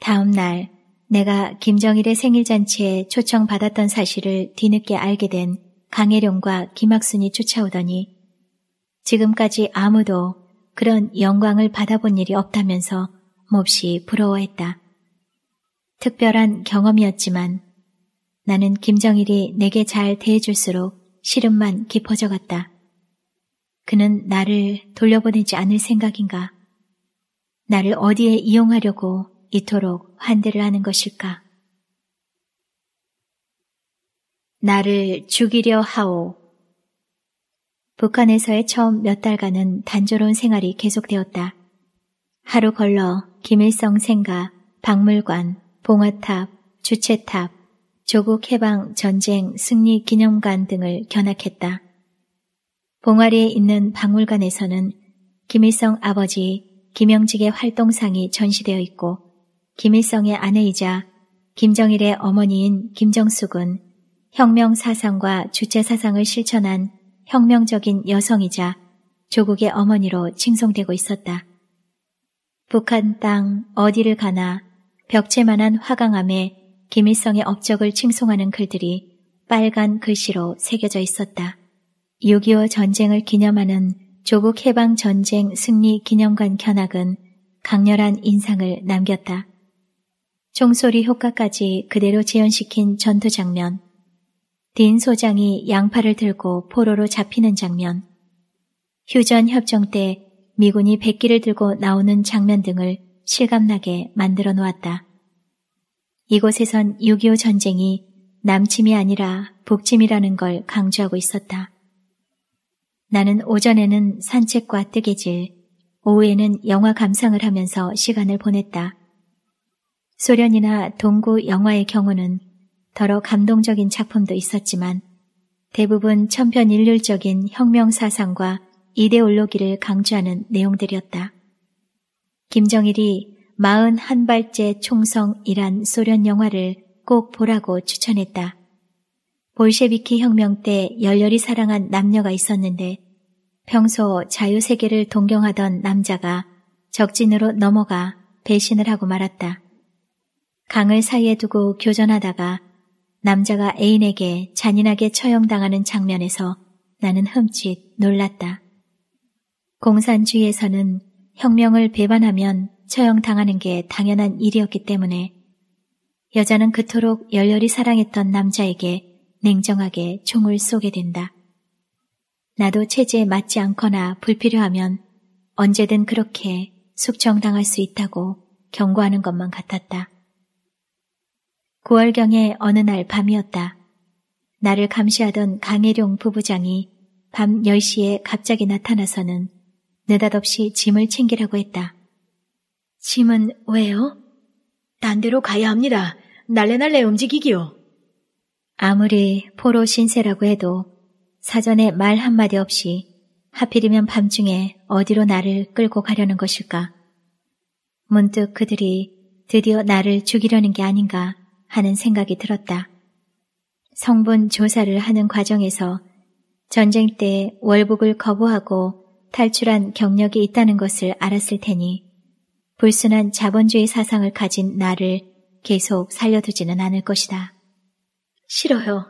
S1: 다음 날 내가 김정일의 생일잔치에 초청받았던 사실을 뒤늦게 알게 된 강혜룡과 김학순이 쫓아오더니 지금까지 아무도 그런 영광을 받아본 일이 없다면서 몹시 부러워했다. 특별한 경험이었지만 나는 김정일이 내게 잘 대해줄수록 시름만 깊어져 갔다. 그는 나를 돌려보내지 않을 생각인가? 나를 어디에 이용하려고 이토록 환대를 하는 것일까? 나를 죽이려 하오. 북한에서의 처음 몇 달간은 단조로운 생활이 계속되었다. 하루 걸러 김일성 생가, 박물관, 봉화탑, 주체탑, 조국 해방 전쟁 승리 기념관 등을 견학했다. 봉화리에 있는 박물관에서는 김일성 아버지 김영직의 활동상이 전시되어 있고 김일성의 아내이자 김정일의 어머니인 김정숙은 혁명 사상과 주체 사상을 실천한 혁명적인 여성이자 조국의 어머니로 칭송되고 있었다. 북한 땅 어디를 가나 벽체만한 화강암에 김일성의 업적을 칭송하는 글들이 빨간 글씨로 새겨져 있었다. 6.25 전쟁을 기념하는 조국 해방 전쟁 승리 기념관 견학은 강렬한 인상을 남겼다. 총소리 효과까지 그대로 재현시킨 전투 장면, 딘 소장이 양파를 들고 포로로 잡히는 장면, 휴전 협정 때 미군이 백기를 들고 나오는 장면 등을 실감나게 만들어 놓았다. 이곳에선 6.25 전쟁이 남침이 아니라 북침이라는 걸 강조하고 있었다. 나는 오전에는 산책과 뜨개질, 오후에는 영화 감상을 하면서 시간을 보냈다. 소련이나 동구 영화의 경우는 더러 감동적인 작품도 있었지만 대부분 천편일률적인 혁명 사상과 이데올로기를 강조하는 내용들이었다. 김정일이 마흔 한발째 총성이란 소련 영화를 꼭 보라고 추천했다. 볼셰비키 혁명 때 열렬히 사랑한 남녀가 있었는데 평소 자유세계를 동경하던 남자가 적진으로 넘어가 배신을 하고 말았다. 강을 사이에 두고 교전하다가 남자가 애인에게 잔인하게 처형당하는 장면에서 나는 흠칫 놀랐다. 공산주의에서는 혁명을 배반하면 처형당하는 게 당연한 일이었기 때문에 여자는 그토록 열렬히 사랑했던 남자에게 냉정하게 총을 쏘게 된다. 나도 체제에 맞지 않거나 불필요하면 언제든 그렇게 숙청당할 수 있다고 경고하는 것만 같았다. 9월경에 어느 날 밤이었다. 나를 감시하던 강혜룡 부부장이 밤 10시에 갑자기 나타나서는 느닷없이 짐을 챙기라고 했다. 짐은 왜요? 딴 데로 가야 합니다. 날래날래 움직이기요. 아무리 포로 신세라고 해도 사전에 말 한마디 없이 하필이면 밤중에 어디로 나를 끌고 가려는 것일까? 문득 그들이 드디어 나를 죽이려는 게 아닌가 하는 생각이 들었다. 성분 조사를 하는 과정에서 전쟁 때 월북을 거부하고 탈출한 경력이 있다는 것을 알았을 테니 불순한 자본주의 사상을 가진 나를 계속 살려두지는 않을 것이다. 싫어요.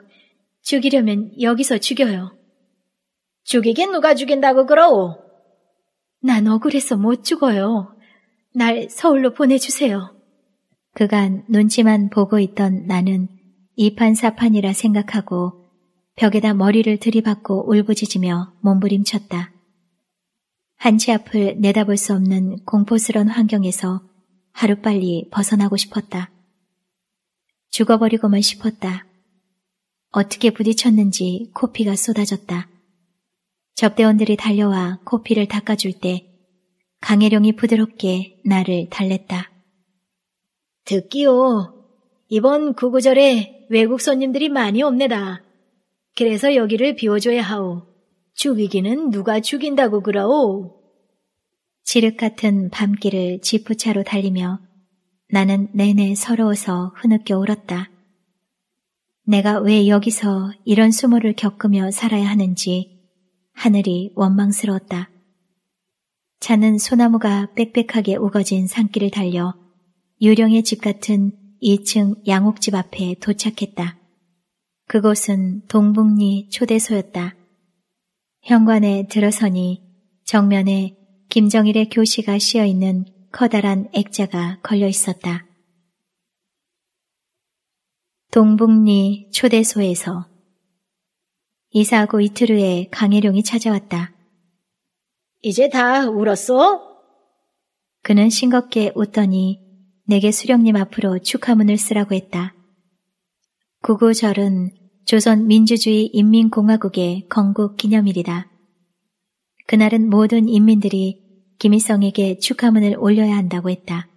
S1: 죽이려면 여기서 죽여요. 죽이긴 누가 죽인다고 그러오? 난 억울해서 못 죽어요. 날 서울로 보내주세요. 그간 눈치만 보고 있던 나는 이판사판이라 생각하고 벽에다 머리를 들이받고 울부짖으며 몸부림쳤다. 한치 앞을 내다볼 수 없는 공포스런 환경에서 하루빨리 벗어나고 싶었다. 죽어버리고만 싶었다. 어떻게 부딪혔는지 코피가 쏟아졌다. 접대원들이 달려와 코피를 닦아줄 때 강혜령이 부드럽게 나를 달랬다. 듣기요. 이번 구구절에 외국 손님들이 많이 옵니다. 그래서 여기를 비워줘야 하오. 죽이기는 누가 죽인다고 그러오? 지륵 같은 밤길을 지프차로 달리며 나는 내내 서러워서 흐느껴 울었다. 내가 왜 여기서 이런 수모를 겪으며 살아야 하는지 하늘이 원망스러웠다. 차는 소나무가 빽빽하게 우거진 산길을 달려 유령의 집 같은 2층 양옥집 앞에 도착했다. 그곳은 동북리 초대소였다. 현관에 들어서니 정면에 김정일의 교시가 씌어 있는 커다란 액자가 걸려 있었다. 동북리 초대소에서 이사하고 이틀 후에 강혜룡이 찾아왔다. 이제 다 울었어? 그는 싱겁게 웃더니 내게 수령님 앞으로 축하문을 쓰라고 했다. 구구절은 조선민주주의 인민공화국의 건국 기념일이다. 그날은 모든 인민들이 김일성에게 축하문을 올려야 한다고 했다.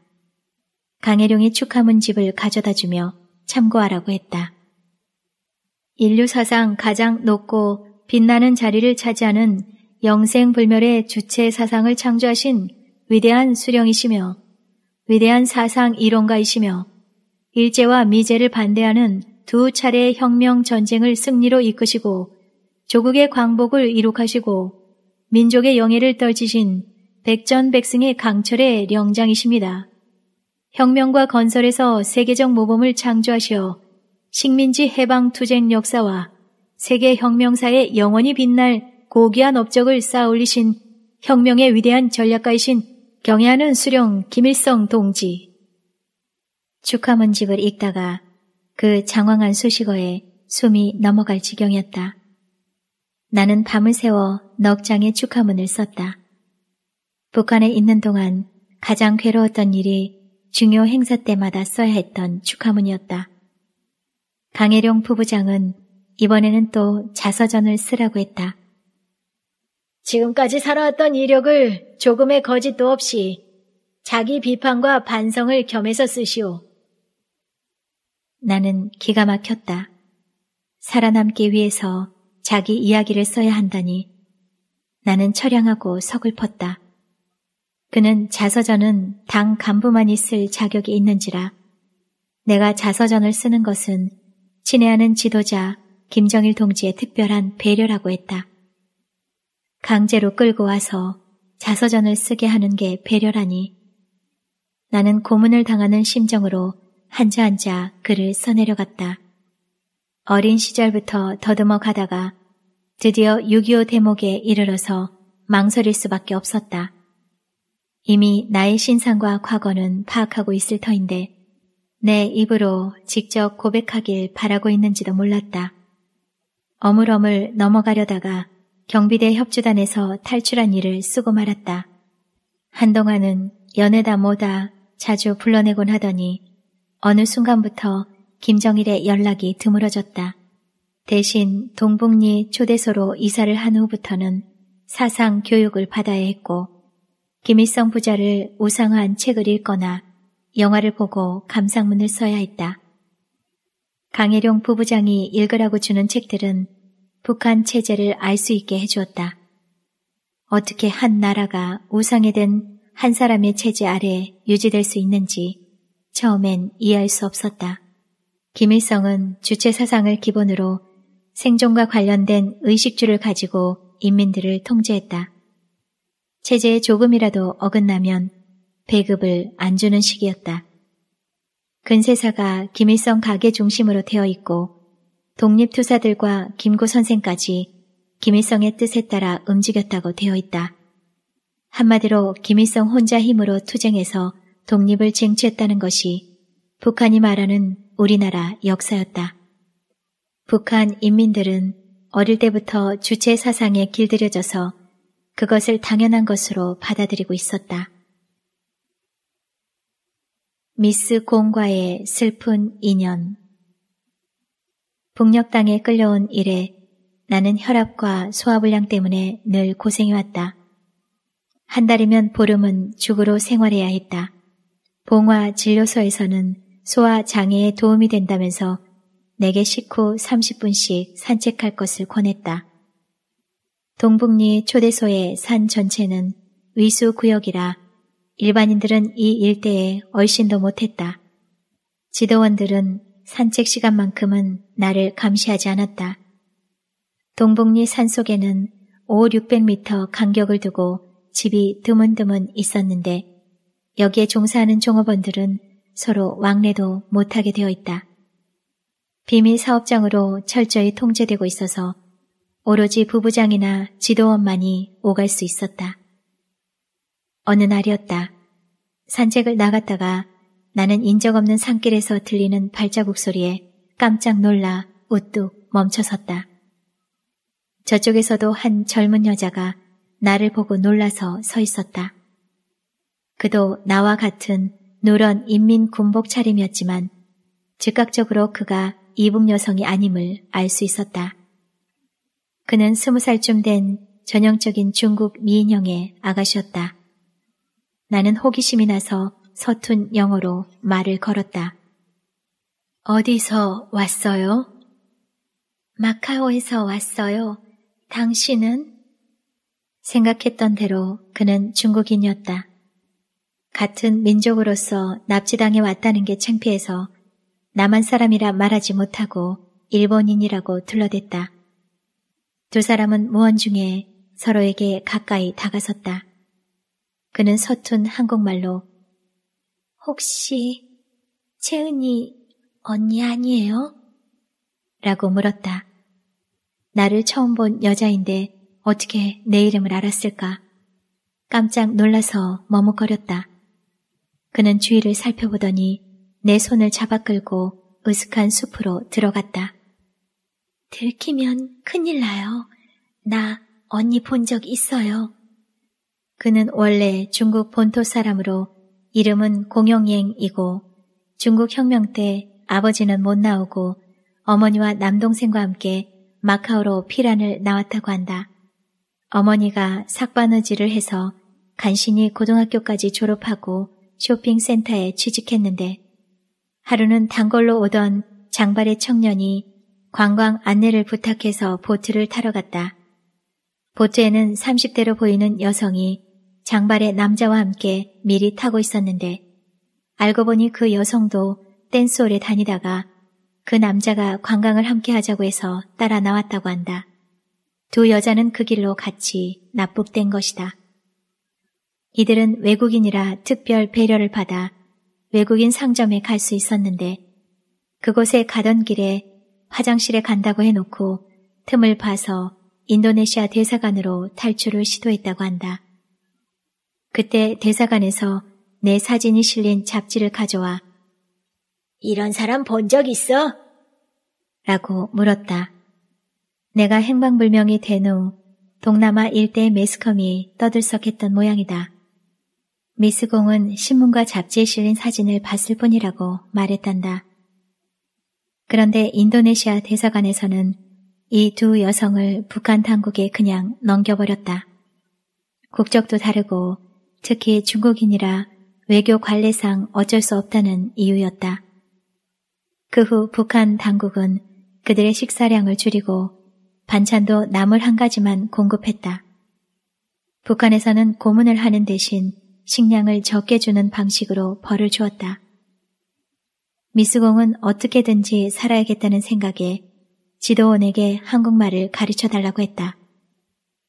S1: 강혜룡이 축하문집을 가져다 주며 참고하라고 했다. 인류 사상 가장 높고 빛나는 자리를 차지하는 영생불멸의 주체 사상을 창조하신 위대한 수령이시며 위대한 사상 이론가이시며 일제와 미제를 반대하는 두 차례 혁명 전쟁을 승리로 이끄시고 조국의 광복을 이룩하시고 민족의 영예를 떨치신 백전백승의 강철의 영장이십니다. 혁명과 건설에서 세계적 모범을 창조하시어 식민지 해방투쟁 역사와 세계 혁명사에 영원히 빛날 고귀한 업적을 쌓아 올리신 혁명의 위대한 전략가이신 경애하는 수령 김일성 동지. 축하문집을 읽다가 그 장황한 수식어에 숨이 넘어갈 지경이었다. 나는 밤을 새워 넉장의 축하문을 썼다. 북한에 있는 동안 가장 괴로웠던 일이 중요 행사 때마다 써야 했던 축하문이었다. 강혜룡 부부장은 이번에는 또 자서전을 쓰라고 했다. 지금까지 살아왔던 이력을 조금의 거짓도 없이 자기 비판과 반성을 겸해서 쓰시오. 나는 기가 막혔다. 살아남기 위해서 자기 이야기를 써야 한다니 나는 처량하고 서글펐다. 그는 자서전은 당 간부만이 쓸 자격이 있는지라 내가 자서전을 쓰는 것은 친애하는 지도자 김정일 동지의 특별한 배려라고 했다. 강제로 끌고 와서 자서전을 쓰게 하는 게 배려라니. 나는 고문을 당하는 심정으로 한자 한자 글을 써내려갔다. 어린 시절부터 더듬어 가다가 드디어 6.25 대목에 이르러서 망설일 수밖에 없었다. 이미 나의 신상과 과거는 파악하고 있을 터인데 내 입으로 직접 고백하길 바라고 있는지도 몰랐다. 어물어물 넘어가려다가 경비대 협주단에서 탈출한 일을 쓰고 말았다. 한동안은 연애다 뭐다 자주 불러내곤 하더니 어느 순간부터 김정일의 연락이 드물어졌다. 대신 동북리 초대소로 이사를 한 후부터는 사상 교육을 받아야 했고 김일성 부자를 우상화한 책을 읽거나 영화를 보고 감상문을 써야 했다. 강혜룡 부부장이 읽으라고 주는 책들은 북한 체제를 알 수 있게 해주었다. 어떻게 한 나라가 우상에 된한 사람의 체제 아래 유지될 수 있는지 처음엔 이해할 수 없었다. 김일성은 주체 사상을 기본으로 생존과 관련된 의식주를 가지고 인민들을 통제했다. 체제에 조금이라도 어긋나면 배급을 안 주는 식이었다. 근세사가 김일성 가게 중심으로 되어 있고 독립투사들과 김구 선생까지 김일성의 뜻에 따라 움직였다고 되어 있다. 한마디로 김일성 혼자 힘으로 투쟁해서 독립을 쟁취했다는 것이 북한이 말하는 우리나라 역사였다. 북한 인민들은 어릴 때부터 주체 사상에 길들여져서 그것을 당연한 것으로 받아들이고 있었다. 미스 공과의 슬픈 인연 북녘 땅에 끌려온 이래 나는 혈압과 소화불량 때문에 늘 고생해왔다. 한 달이면 보름은 죽으로 생활해야 했다. 봉화 진료소에서는 소아 장애에 도움이 된다면서 내게 식후 30분씩 산책할 것을 권했다. 동북리 초대소의 산 전체는 위수 구역이라 일반인들은 이 일대에 얼씬도 못했다. 지도원들은 산책 시간만큼은 나를 감시하지 않았다. 동북리 산 속에는 5, 600m 간격을 두고 집이 드문드문 있었는데 여기에 종사하는 종업원들은 서로 왕래도 못하게 되어 있다. 비밀 사업장으로 철저히 통제되고 있어서 오로지 부부장이나 지도원만이 오갈 수 있었다. 어느 날이었다. 산책을 나갔다가 나는 인적 없는 산길에서 들리는 발자국 소리에 깜짝 놀라 우뚝 멈춰섰다. 저쪽에서도 한 젊은 여자가 나를 보고 놀라서 서 있었다. 그도 나와 같은 노런 인민 군복 차림이었지만 즉각적으로 그가 이북 여성이 아님을 알 수 있었다. 그는 스무 살쯤 된 전형적인 중국 미인형의 아가씨였다. 나는 호기심이 나서 서툰 영어로 말을 걸었다. 어디서 왔어요? 마카오에서 왔어요. 당신은? 생각했던 대로 그는 중국인이었다. 같은 민족으로서 납치당해 왔다는 게 창피해서 남한 사람이라 말하지 못하고 일본인이라고 둘러댔다. 두 사람은 무언 중에 서로에게 가까이 다가섰다. 그는 서툰 한국말로 혹시 채은이 언니 아니에요? 라고 물었다. 나를 처음 본 여자인데 어떻게 내 이름을 알았을까? 깜짝 놀라서 머뭇거렸다. 그는 주위를 살펴보더니 내 손을 잡아 끌고 으슥한 숲으로 들어갔다. 들키면 큰일 나요. 나 언니 본 적 있어요. 그는 원래 중국 본토 사람으로 이름은 공영행이고 중국 혁명 때 아버지는 못 나오고 어머니와 남동생과 함께 마카오로 피란을 나왔다고 한다. 어머니가 삭바느질을 해서 간신히 고등학교까지 졸업하고 쇼핑센터에 취직했는데 하루는 단골로 오던 장발의 청년이 관광 안내를 부탁해서 보트를 타러 갔다. 보트에는 30대로 보이는 여성이 장발의 남자와 함께 미리 타고 있었는데 알고 보니 그 여성도 댄스홀에 다니다가 그 남자가 관광을 함께 하자고 해서 따라 나왔다고 한다. 두 여자는 그 길로 같이 납북된 것이다. 이들은 외국인이라 특별 배려를 받아 외국인 상점에 갈 수 있었는데 그곳에 가던 길에 화장실에 간다고 해놓고 틈을 봐서 인도네시아 대사관으로 탈출을 시도했다고 한다. 그때 대사관에서 내 사진이 실린 잡지를 가져와 이런 사람 본 적 있어? 라고 물었다. 내가 행방불명이 된 후 동남아 일대의 매스컴이 떠들썩했던 모양이다. 미스공은 신문과 잡지에 실린 사진을 봤을 뿐이라고 말했단다. 그런데 인도네시아 대사관에서는 이 두 여성을 북한 당국에 그냥 넘겨버렸다. 국적도 다르고 특히 중국인이라 외교 관례상 어쩔 수 없다는 이유였다. 그 후 북한 당국은 그들의 식사량을 줄이고 반찬도 나물 한 가지만 공급했다. 북한에서는 고문을 하는 대신 식량을 적게 주는 방식으로 벌을 주었다. 미스공은 어떻게든지 살아야겠다는 생각에 지도원에게 한국말을 가르쳐 달라고 했다.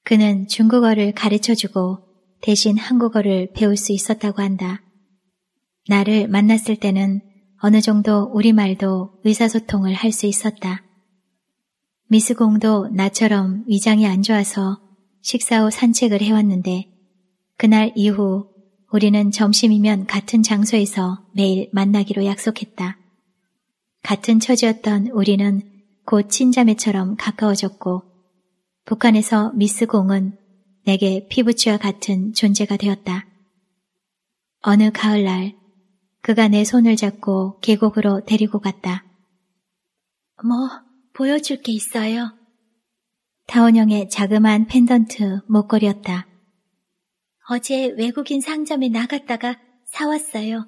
S1: 그는 중국어를 가르쳐 주고 대신 한국어를 배울 수 있었다고 한다. 나를 만났을 때는 어느 정도 우리말도 의사소통을 할 수 있었다. 미스공도 나처럼 위장이 안 좋아서 식사 후 산책을 해왔는데 그날 이후 우리는 점심이면 같은 장소에서 매일 만나기로 약속했다. 같은 처지였던 우리는 곧 친자매처럼 가까워졌고 북한에서 미스공은 내게 피부치와 같은 존재가 되었다. 어느 가을날 그가 내 손을 잡고 계곡으로 데리고 갔다. 뭐 보여줄 게 있어요. 타원형의 자그마한 펜던트 목걸이였다. 어제 외국인 상점에 나갔다가 사왔어요.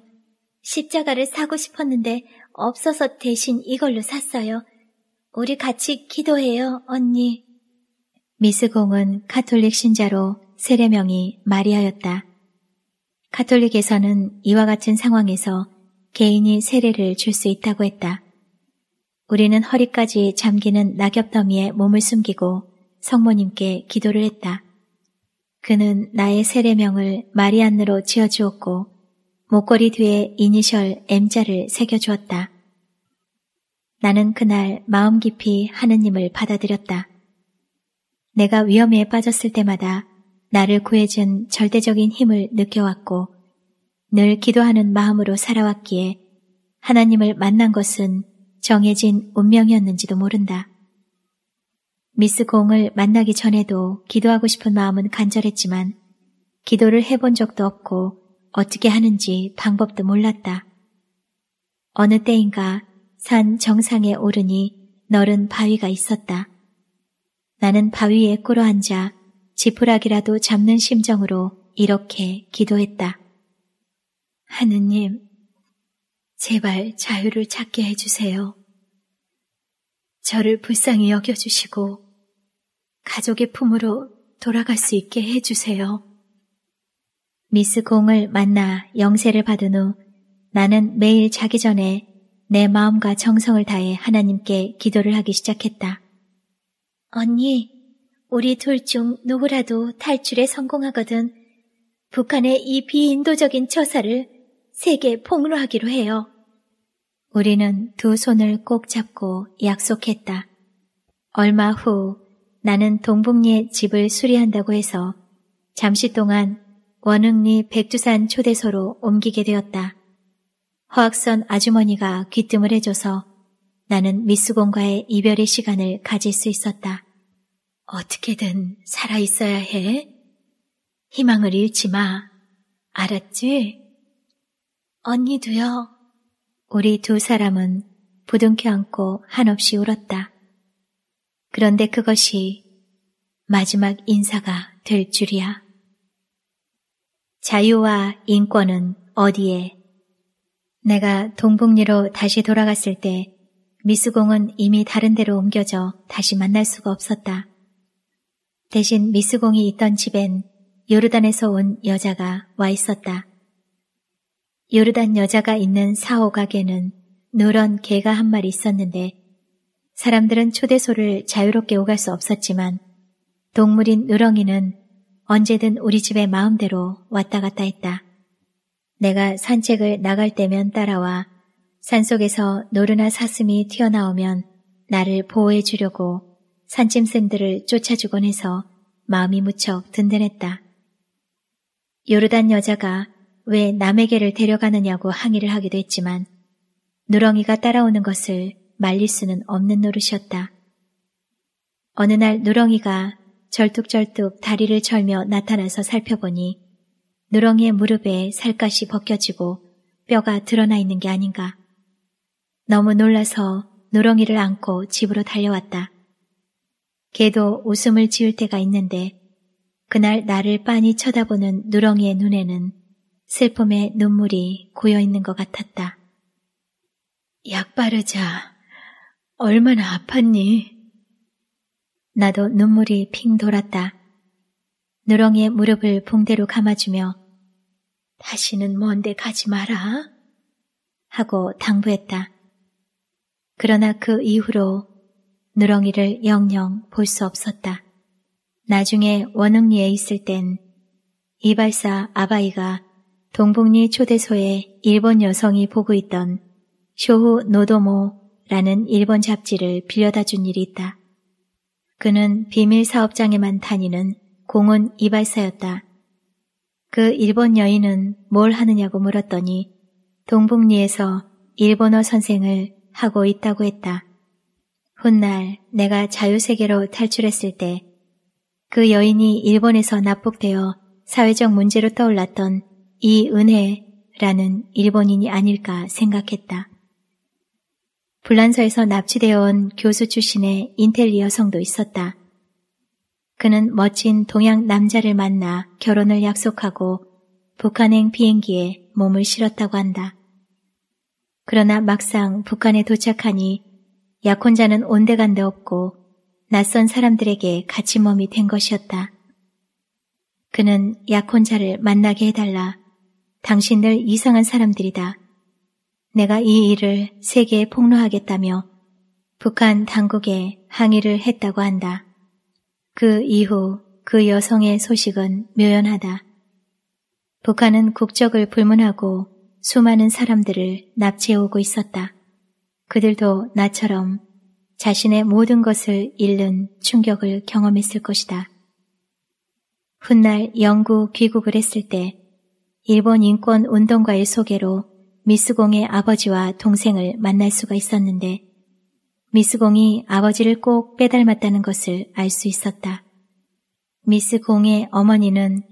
S1: 십자가를 사고 싶었는데 없어서 대신 이걸로 샀어요. 우리 같이 기도해요, 언니. 미스공은 카톨릭 신자로 세례명이 마리아였다. 카톨릭에서는 이와 같은 상황에서 개인이 세례를 줄 수 있다고 했다. 우리는 허리까지 잠기는 낙엽 더미에 몸을 숨기고 성모님께 기도를 했다. 그는 나의 세례명을 마리안으로 지어주었고 목걸이 뒤에 이니셜 M자를 새겨주었다. 나는 그날 마음 깊이 하느님을 받아들였다. 내가 위험에 빠졌을 때마다 나를 구해준 절대적인 힘을 느껴왔고 늘 기도하는 마음으로 살아왔기에 하나님을 만난 것은 정해진 운명이었는지도 모른다. 미스 공을 만나기 전에도 기도하고 싶은 마음은 간절했지만 기도를 해본 적도 없고 어떻게 하는지 방법도 몰랐다. 어느 때인가 산 정상에 오르니 너른 바위가 있었다. 나는 바위에 꿇어 앉아 지푸라기라도 잡는 심정으로 이렇게 기도했다. 하느님, 제발 자유를 찾게 해주세요. 저를 불쌍히 여겨주시고 가족의 품으로 돌아갈 수 있게 해주세요. 미스 공을 만나 영세를 받은 후 나는 매일 자기 전에 내 마음과 정성을 다해 하나님께 기도를 하기 시작했다. 언니, 우리 둘 중 누구라도 탈출에 성공하거든 북한의 이 비인도적인 처사를 세계 폭로하기로 해요. 우리는 두 손을 꼭 잡고 약속했다. 얼마 후 나는 동북리에 집을 수리한다고 해서 잠시 동안 원흥리 백두산 초대소로 옮기게 되었다. 허학선 아주머니가 귀뜸을 해줘서 나는 미스공과의 이별의 시간을 가질 수 있었다. 어떻게든 살아있어야 해. 희망을 잃지 마. 알았지? 언니도요. 우리 두 사람은 부둥켜 안고 한없이 울었다. 그런데 그것이 마지막 인사가 될 줄이야. 자유와 인권은 어디에? 내가 동북리로 다시 돌아갔을 때 미스공은 이미 다른 데로 옮겨져 다시 만날 수가 없었다. 대신 미스공이 있던 집엔 요르단에서 온 여자가 와 있었다. 요르단 여자가 있는 사오 가게는 누런 개가 한 마리 있었는데 사람들은 초대소를 자유롭게 오갈 수 없었지만 동물인 누렁이는 언제든 우리 집에 마음대로 왔다 갔다 했다. 내가 산책을 나갈 때면 따라와 산속에서 노르나 사슴이 튀어나오면 나를 보호해 주려고 산짐승들을 쫓아주곤 해서 마음이 무척 든든했다. 요르단 여자가 왜 남에게를 데려가느냐고 항의를 하기도 했지만 누렁이가 따라오는 것을 말릴 수는 없는 노릇이었다. 어느 날 누렁이가 절뚝절뚝 다리를 절며 나타나서 살펴보니 누렁이의 무릎에 살갗이 벗겨지고 뼈가 드러나 있는 게 아닌가. 너무 놀라서 누렁이를 안고 집으로 달려왔다. 개도 웃음을 지을 때가 있는데 그날 나를 빤히 쳐다보는 누렁이의 눈에는 슬픔의 눈물이 고여 있는 것 같았다. 약 바르자. 얼마나 아팠니? 나도 눈물이 핑 돌았다. 누렁이의 무릎을 붕대로 감아주며 다시는 먼데 가지 마라 하고 당부했다. 그러나 그 이후로 누렁이를 영영 볼 수 없었다. 나중에 원흥리에 있을 땐 이발사 아바이가 동북리 초대소에 일본 여성이 보고 있던 쇼후 노도모 라는 일본 잡지를 빌려다 준 일이 있다. 그는 비밀 사업장에만 다니는 공은 이발사였다. 그 일본 여인은 뭘 하느냐고 물었더니 동북리에서 일본어 선생을 하고 있다고 했다. 훗날 내가 자유세계로 탈출했을 때 그 여인이 일본에서 납북되어 사회적 문제로 떠올랐던 이은혜라는 일본인이 아닐까 생각했다. 불란서에서 납치되어 온 교수 출신의 인텔리어 성도 있었다. 그는 멋진 동양 남자를 만나 결혼을 약속하고 북한행 비행기에 몸을 실었다고 한다. 그러나 막상 북한에 도착하니 약혼자는 온데간데 없고 낯선 사람들에게 같이몸이 된 것이었다. 그는 약혼자를 만나게 해달라. 당신들 이상한 사람들이다. 내가 이 일을 세계에 폭로하겠다며 북한 당국에 항의를 했다고 한다. 그 이후 그 여성의 소식은 묘연하다. 북한은 국적을 불문하고 수많은 사람들을 납치해오고 있었다. 그들도 나처럼 자신의 모든 것을 잃는 충격을 경험했을 것이다. 훗날 영구 귀국을 했을 때 일본 인권 운동가의 소개로 미스공의 아버지와 동생을 만날 수가 있었는데 미스공이 아버지를 꼭 빼닮았다는 것을 알 수 있었다. 미스공의 어머니는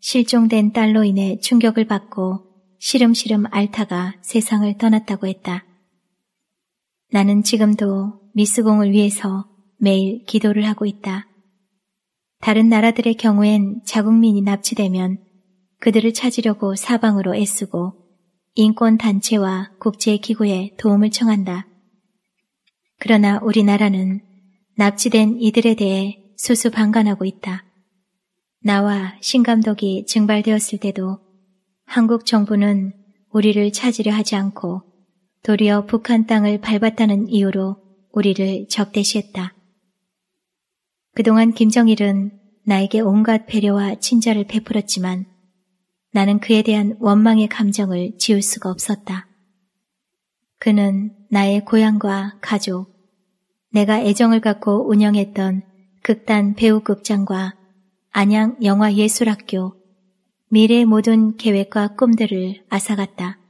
S1: 실종된 딸로 인해 충격을 받고 시름시름 앓다가 세상을 떠났다고 했다. 나는 지금도 미스공을 위해서 매일 기도를 하고 있다. 다른 나라들의 경우엔 자국민이 납치되면 그들을 찾으려고 사방으로 애쓰고 인권단체와 국제기구에 도움을 청한다. 그러나 우리나라는 납치된 이들에 대해 수수방관하고 있다. 나와 신감독이 증발되었을 때도 한국 정부는 우리를 찾으려 하지 않고 도리어 북한 땅을 밟았다는 이유로 우리를 적대시했다. 그동안 김정일은 나에게 온갖 배려와 친절을 베풀었지만 나는 그에 대한 원망의 감정을 지울 수가 없었다. 그는 나의 고향과 가족, 내가 애정을 갖고 운영했던 극단 배우극장과 안양 영화예술학교, 미래의 모든 계획과 꿈들을 앗아갔다.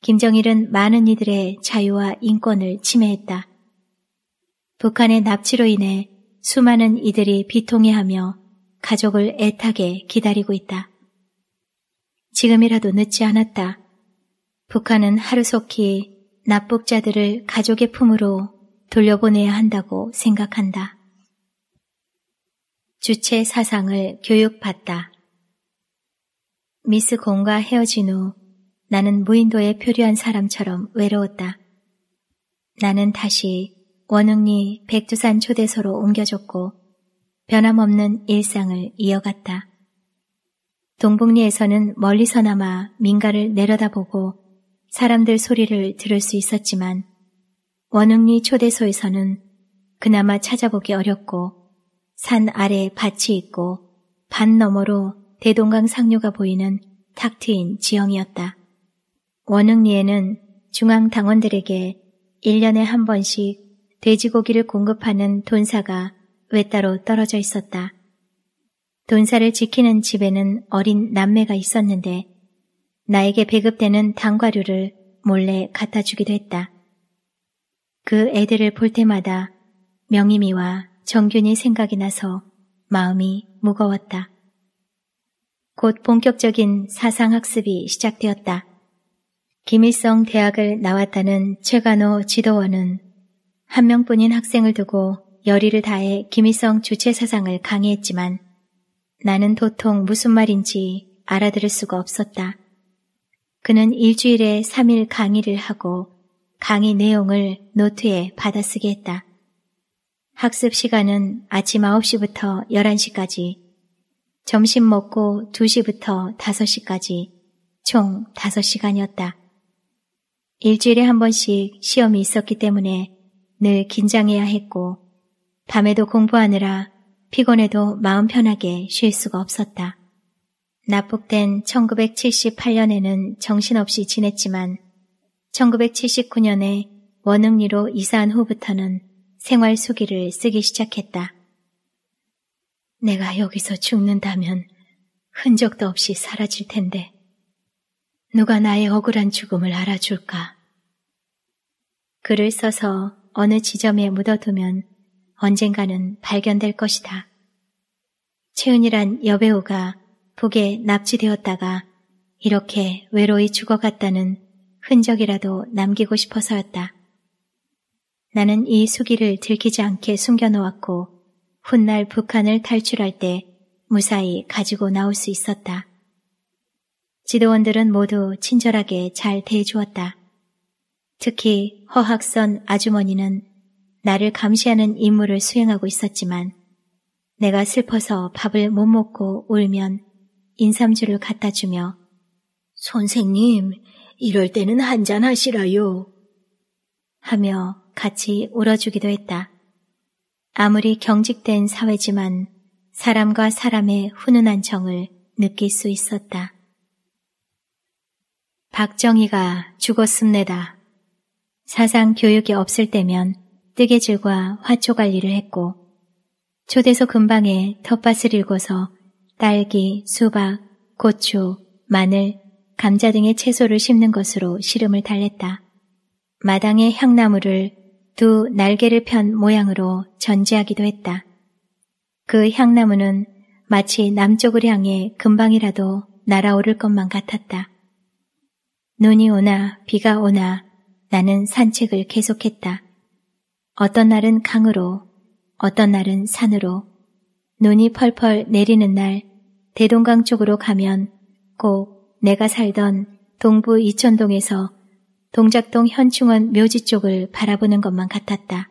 S1: 김정일은 많은 이들의 자유와 인권을 침해했다. 북한의 납치로 인해 수많은 이들이 비통해하며 가족을 애타게 기다리고 있다. 지금이라도 늦지 않았다. 북한은 하루속히 납북자들을 가족의 품으로 돌려보내야 한다고 생각한다. 주체 사상을 교육받다. 미스 공과 헤어진 후 나는 무인도에 표류한 사람처럼 외로웠다. 나는 다시 원흥리 백두산 초대소로 옮겨졌고 변함없는 일상을 이어갔다. 동북리에서는 멀리서나마 민가를 내려다보고 사람들 소리를 들을 수 있었지만 원흥리 초대소에서는 그나마 찾아보기 어렵고 산 아래 밭이 있고 반 너머로 대동강 상류가 보이는 탁 트인 지형이었다. 원흥리에는 중앙 당원들에게 1년에 한 번씩 돼지고기를 공급하는 돈사가 외따로 떨어져 있었다. 돈사를 지키는 집에는 어린 남매가 있었는데 나에게 배급되는 당과류를 몰래 갖다 주기도 했다. 그 애들을 볼 때마다 명임이와 정균이 생각이 나서 마음이 무거웠다. 곧 본격적인 사상학습이 시작되었다. 김일성 대학을 나왔다는 최간호 지도원은 한 명뿐인 학생을 두고 열의를 다해 김일성 주체 사상을 강의했지만 나는 도통 무슨 말인지 알아들을 수가 없었다. 그는 일주일에 3일 강의를 하고 강의 내용을 노트에 받아쓰게 했다. 학습 시간은 아침 9시부터 11시까지, 점심 먹고 2시부터 5시까지 총 5시간이었다. 일주일에 한 번씩 시험이 있었기 때문에 늘 긴장해야 했고, 밤에도 공부하느라 피곤해도 마음 편하게 쉴 수가 없었다. 납북된 1978년에는 정신없이 지냈지만 1979년에 원흥리로 이사한 후부터는 생활 수기를 쓰기 시작했다. 내가 여기서 죽는다면 흔적도 없이 사라질 텐데 누가 나의 억울한 죽음을 알아줄까? 글을 써서 어느 지점에 묻어두면 언젠가는 발견될 것이다. 채은이란 여배우가 북에 납치되었다가 이렇게 외로이 죽어갔다는 흔적이라도 남기고 싶어서였다. 나는 이 수기를 들키지 않게 숨겨놓았고 훗날 북한을 탈출할 때 무사히 가지고 나올 수 있었다. 지도원들은 모두 친절하게 잘 대해주었다. 특히 허학선 아주머니는 나를 감시하는 임무를 수행하고 있었지만 내가 슬퍼서 밥을 못 먹고 울면 인삼주를 갖다 주며 선생님, 이럴 때는 한잔 하시라요. 하며 같이 울어주기도 했다. 아무리 경직된 사회지만 사람과 사람의 훈훈한 정을 느낄 수 있었다. 박정희가 죽었습니다. 사상 교육이 없을 때면 뜨개질과 화초 관리를 했고 초대소 근방에 텃밭을 일궈서 딸기, 수박, 고추, 마늘, 감자 등의 채소를 심는 것으로 시름을 달랬다. 마당에 향나무를 두 날개를 편 모양으로 전지하기도 했다. 그 향나무는 마치 남쪽을 향해 금방이라도 날아오를 것만 같았다. 눈이 오나 비가 오나 나는 산책을 계속했다. 어떤 날은 강으로, 어떤 날은 산으로, 눈이 펄펄 내리는 날 대동강 쪽으로 가면 꼭 내가 살던 동부 이천동에서 동작동 현충원 묘지 쪽을 바라보는 것만 같았다.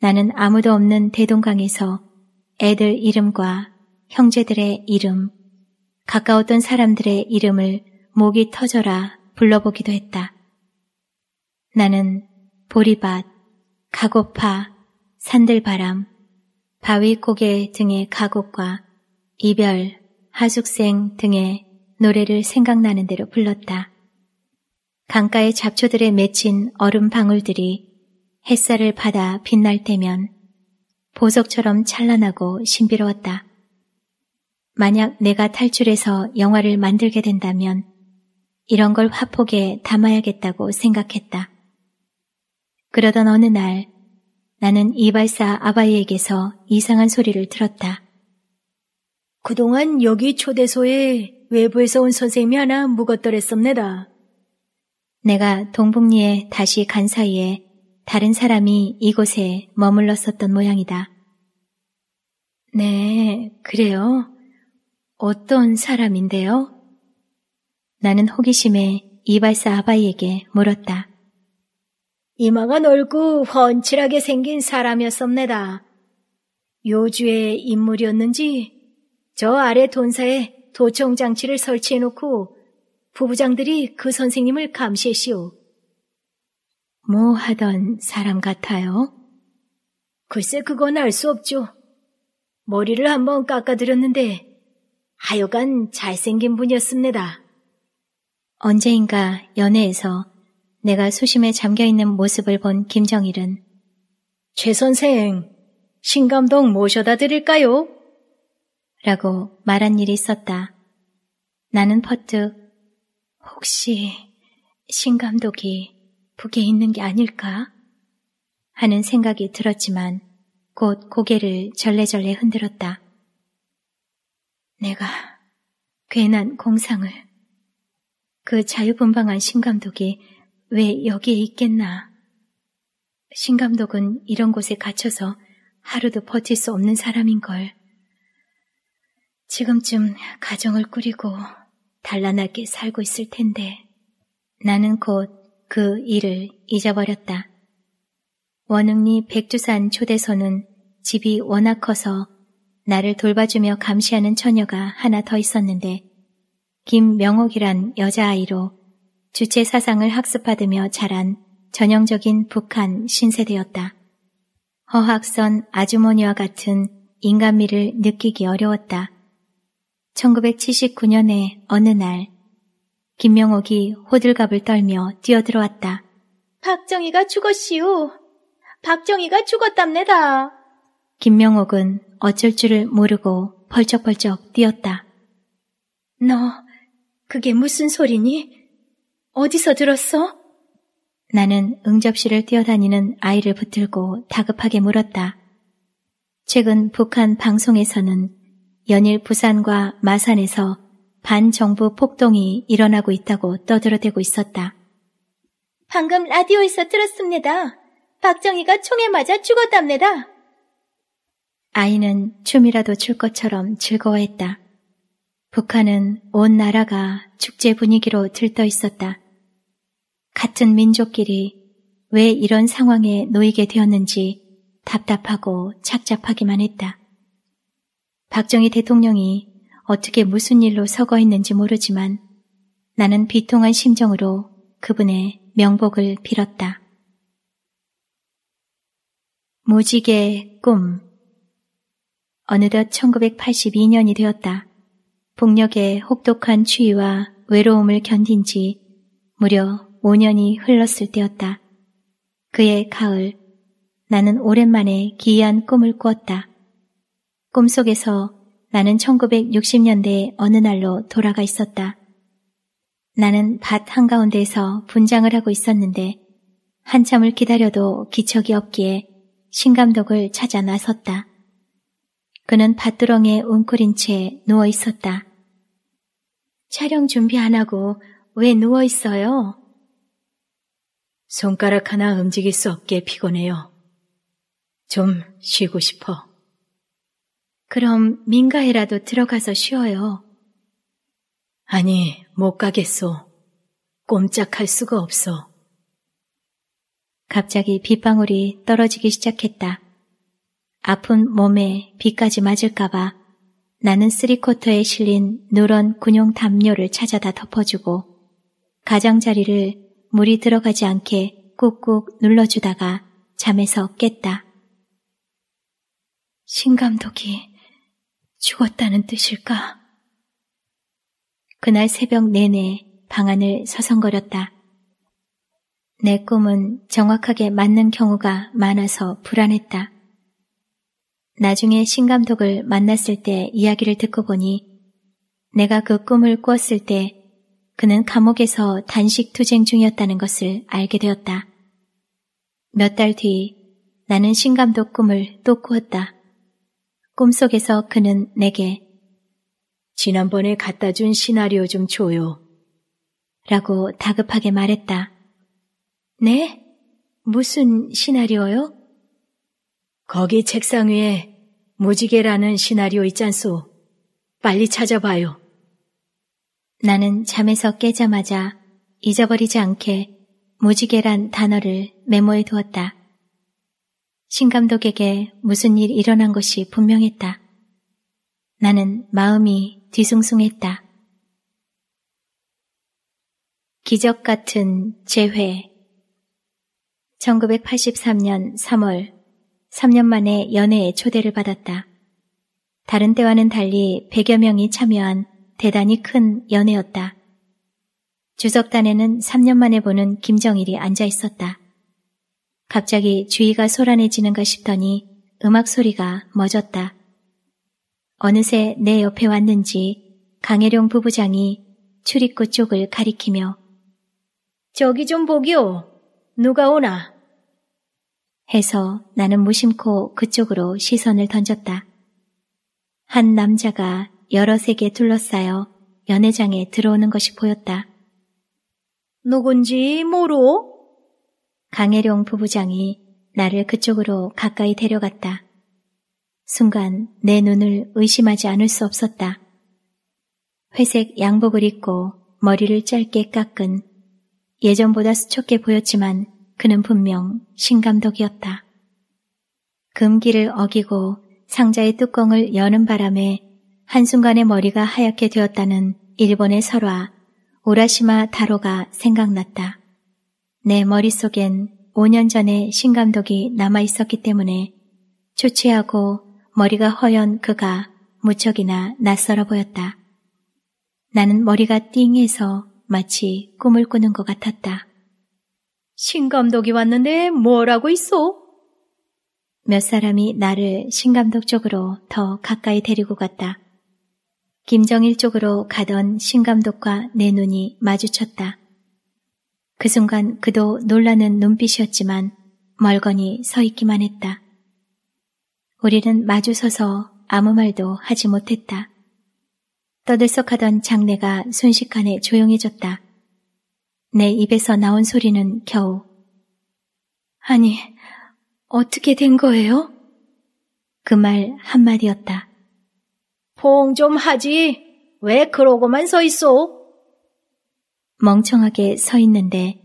S1: 나는 아무도 없는 대동강에서 애들 이름과 형제들의 이름, 가까웠던 사람들의 이름을 목이 터져라 불러보기도 했다. 나는 보리밭, 가고파 산들바람 바위 고개 등의 가곡과 이별 하숙생 등의 노래를 생각나는 대로 불렀다. 강가의 잡초들에 맺힌 얼음 방울들이 햇살을 받아 빛날 때면 보석처럼 찬란하고 신비로웠다. 만약 내가 탈출해서 영화를 만들게 된다면 이런 걸 화폭에 담아야겠다고 생각했다. 그러던 어느 날 나는 이발사 아바이에게서 이상한 소리를 들었다. 그동안 여기 초대소에 외부에서 온 선생님이 하나 묵었더랬습니다. 내가 동북리에 다시 간 사이에 다른 사람이 이곳에 머물렀었던 모양이다. 네, 그래요. 어떤 사람인데요? 나는 호기심에 이발사 아바이에게 물었다. 이마가 넓고 훤칠하게 생긴 사람이었습니다. 요주의 인물이었는지 저 아래 돈사에 도청 장치를 설치해놓고 부부장들이 그 선생님을 감시했시오. 뭐 하던 사람 같아요? 글쎄 그건 알 수 없죠. 머리를 한번 깎아드렸는데 하여간 잘생긴 분이었습니다. 언제인가 연애에서 내가 수심에 잠겨있는 모습을 본 김정일은 최 선생, 신감독 모셔다 드릴까요? 라고 말한 일이 있었다. 나는 퍼뜩 혹시 신감독이 북에 있는 게 아닐까? 하는 생각이 들었지만 곧 고개를 절레절레 흔들었다. 내가 괜한 공상을 그 자유분방한 신감독이 왜 여기에 있겠나? 신감독은 이런 곳에 갇혀서 하루도 버틸 수 없는 사람인걸. 지금쯤 가정을 꾸리고 단란하게 살고 있을 텐데 나는 곧 그 일을 잊어버렸다. 원흥리 백두산 초대서는 집이 워낙 커서 나를 돌봐주며 감시하는 처녀가 하나 더 있었는데 김명옥이란 여자아이로 주체 사상을 학습받으며 자란 전형적인 북한 신세대였다. 허학선 아주머니와 같은 인간미를 느끼기 어려웠다. 1979년의 어느 날 김명옥이 호들갑을 떨며 뛰어들어왔다. 박정희가 죽었시오. 박정희가 죽었답니다. 김명옥은 어쩔 줄을 모르고 벌쩍벌쩍 뛰었다. 너 그게 무슨 소리니? 어디서 들었어? 나는 응접실을 뛰어다니는 아이를 붙들고 다급하게 물었다. 최근 북한 방송에서는 연일 부산과 마산에서 반정부 폭동이 일어나고 있다고 떠들어대고 있었다. 방금 라디오에서 들었습니다. 박정희가 총에 맞아 죽었답니다. 아이는 춤이라도 출 것처럼 즐거워했다. 북한은 온 나라가 축제 분위기로 들떠 있었다. 같은 민족끼리 왜 이런 상황에 놓이게 되었는지 답답하고 착잡하기만 했다. 박정희 대통령이 어떻게 무슨 일로 서거 했는지 모르지만 나는 비통한 심정으로 그분의 명복을 빌었다. 무지개 꿈 어느덧 1982년이 되었다. 북녘의 혹독한 추위와 외로움을 견딘 지 무려 5년이 흘렀을 때였다. 그의 가을, 나는 오랜만에 기이한 꿈을 꾸었다. 꿈속에서 나는 1960년대 어느 날로 돌아가 있었다. 나는 밭 한가운데에서 분장을 하고 있었는데 한참을 기다려도 기척이 없기에 신감독을 찾아 나섰다. 그는 밭두렁에 웅크린 채 누워 있었다. 촬영 준비 안 하고 왜 누워 있어요? 손가락 하나 움직일 수 없게 피곤해요. 좀 쉬고 싶어. 그럼 민가에라도 들어가서 쉬어요. 아니, 못 가겠소. 꼼짝할 수가 없어. 갑자기 빗방울이 떨어지기 시작했다. 아픈 몸에 비까지 맞을까봐 나는 쓰리쿼터에 실린 누런 군용 담요를 찾아다 덮어주고 가장자리를 물이 들어가지 않게 꾹꾹 눌러주다가 잠에서 깼다. 신감독이 죽었다는 뜻일까? 그날 새벽 내내 방안을 서성거렸다. 내 꿈은 정확하게 맞는 경우가 많아서 불안했다. 나중에 신감독을 만났을 때 이야기를 듣고 보니 내가 그 꿈을 꾸었을 때 그는 감옥에서 단식 투쟁 중이었다는 것을 알게 되었다. 몇 달 뒤 나는 신감도 꿈을 또 꾸었다. 꿈속에서 그는 내게 지난번에 갖다 준 시나리오 좀 줘요. 라고 다급하게 말했다. 네? 무슨 시나리오요? 거기 책상 위에 무지개라는 시나리오 있잖소. 빨리 찾아봐요. 나는 잠에서 깨자마자 잊어버리지 않게 무지개란 단어를 메모해 두었다. 신 감독에게 무슨 일 일어난 것이 분명했다. 나는 마음이 뒤숭숭했다. 기적 같은 재회 1983년 3월 3년 만에 연애의 초대를 받았다. 다른 때와는 달리 100여 명이 참여한 대단히 큰연애였다 주석단에는 3년 만에 보는 김정일이 앉아 있었다. 갑자기 주위가 소란해지는가 싶더니 음악 소리가 멎었다. 어느새 내 옆에 왔는지 강혜룡 부부장이 출입구 쪽을 가리키며 저기 좀보기요 누가 오나? 해서 나는 무심코 그쪽으로 시선을 던졌다. 한 남자가 여러 세에 둘러싸여 연회장에 들어오는 것이 보였다. 누군지 모로? 강혜룡 부부장이 나를 그쪽으로 가까이 데려갔다. 순간 내 눈을 의심하지 않을 수 없었다. 회색 양복을 입고 머리를 짧게 깎은 예전보다 수척해 보였지만 그는 분명 신감독이었다. 금기를 어기고 상자의 뚜껑을 여는 바람에 한순간에 머리가 하얗게 되었다는 일본의 설화 오라시마 다로가 생각났다. 내 머릿속엔 5년 전에 신감독이 남아 있었기 때문에 초췌하고 머리가 허연 그가 무척이나 낯설어 보였다. 나는 머리가 띵해서 마치 꿈을 꾸는 것 같았다. 신감독이 왔는데 뭘하고 있어? 몇 사람이 나를 신감독 쪽으로 더 가까이 데리고 갔다. 김정일 쪽으로 가던 신감독과 내 눈이 마주쳤다. 그 순간 그도 놀라는 눈빛이었지만 멀거니 서 있기만 했다. 우리는 마주서서 아무 말도 하지 못했다. 떠들썩하던 장내가 순식간에 조용해졌다. 내 입에서 나온 소리는 겨우 아니, 어떻게 된 거예요? 그 말 한마디였다. 포옹 좀 하지. 왜 그러고만 서 있어? 멍청하게 서 있는데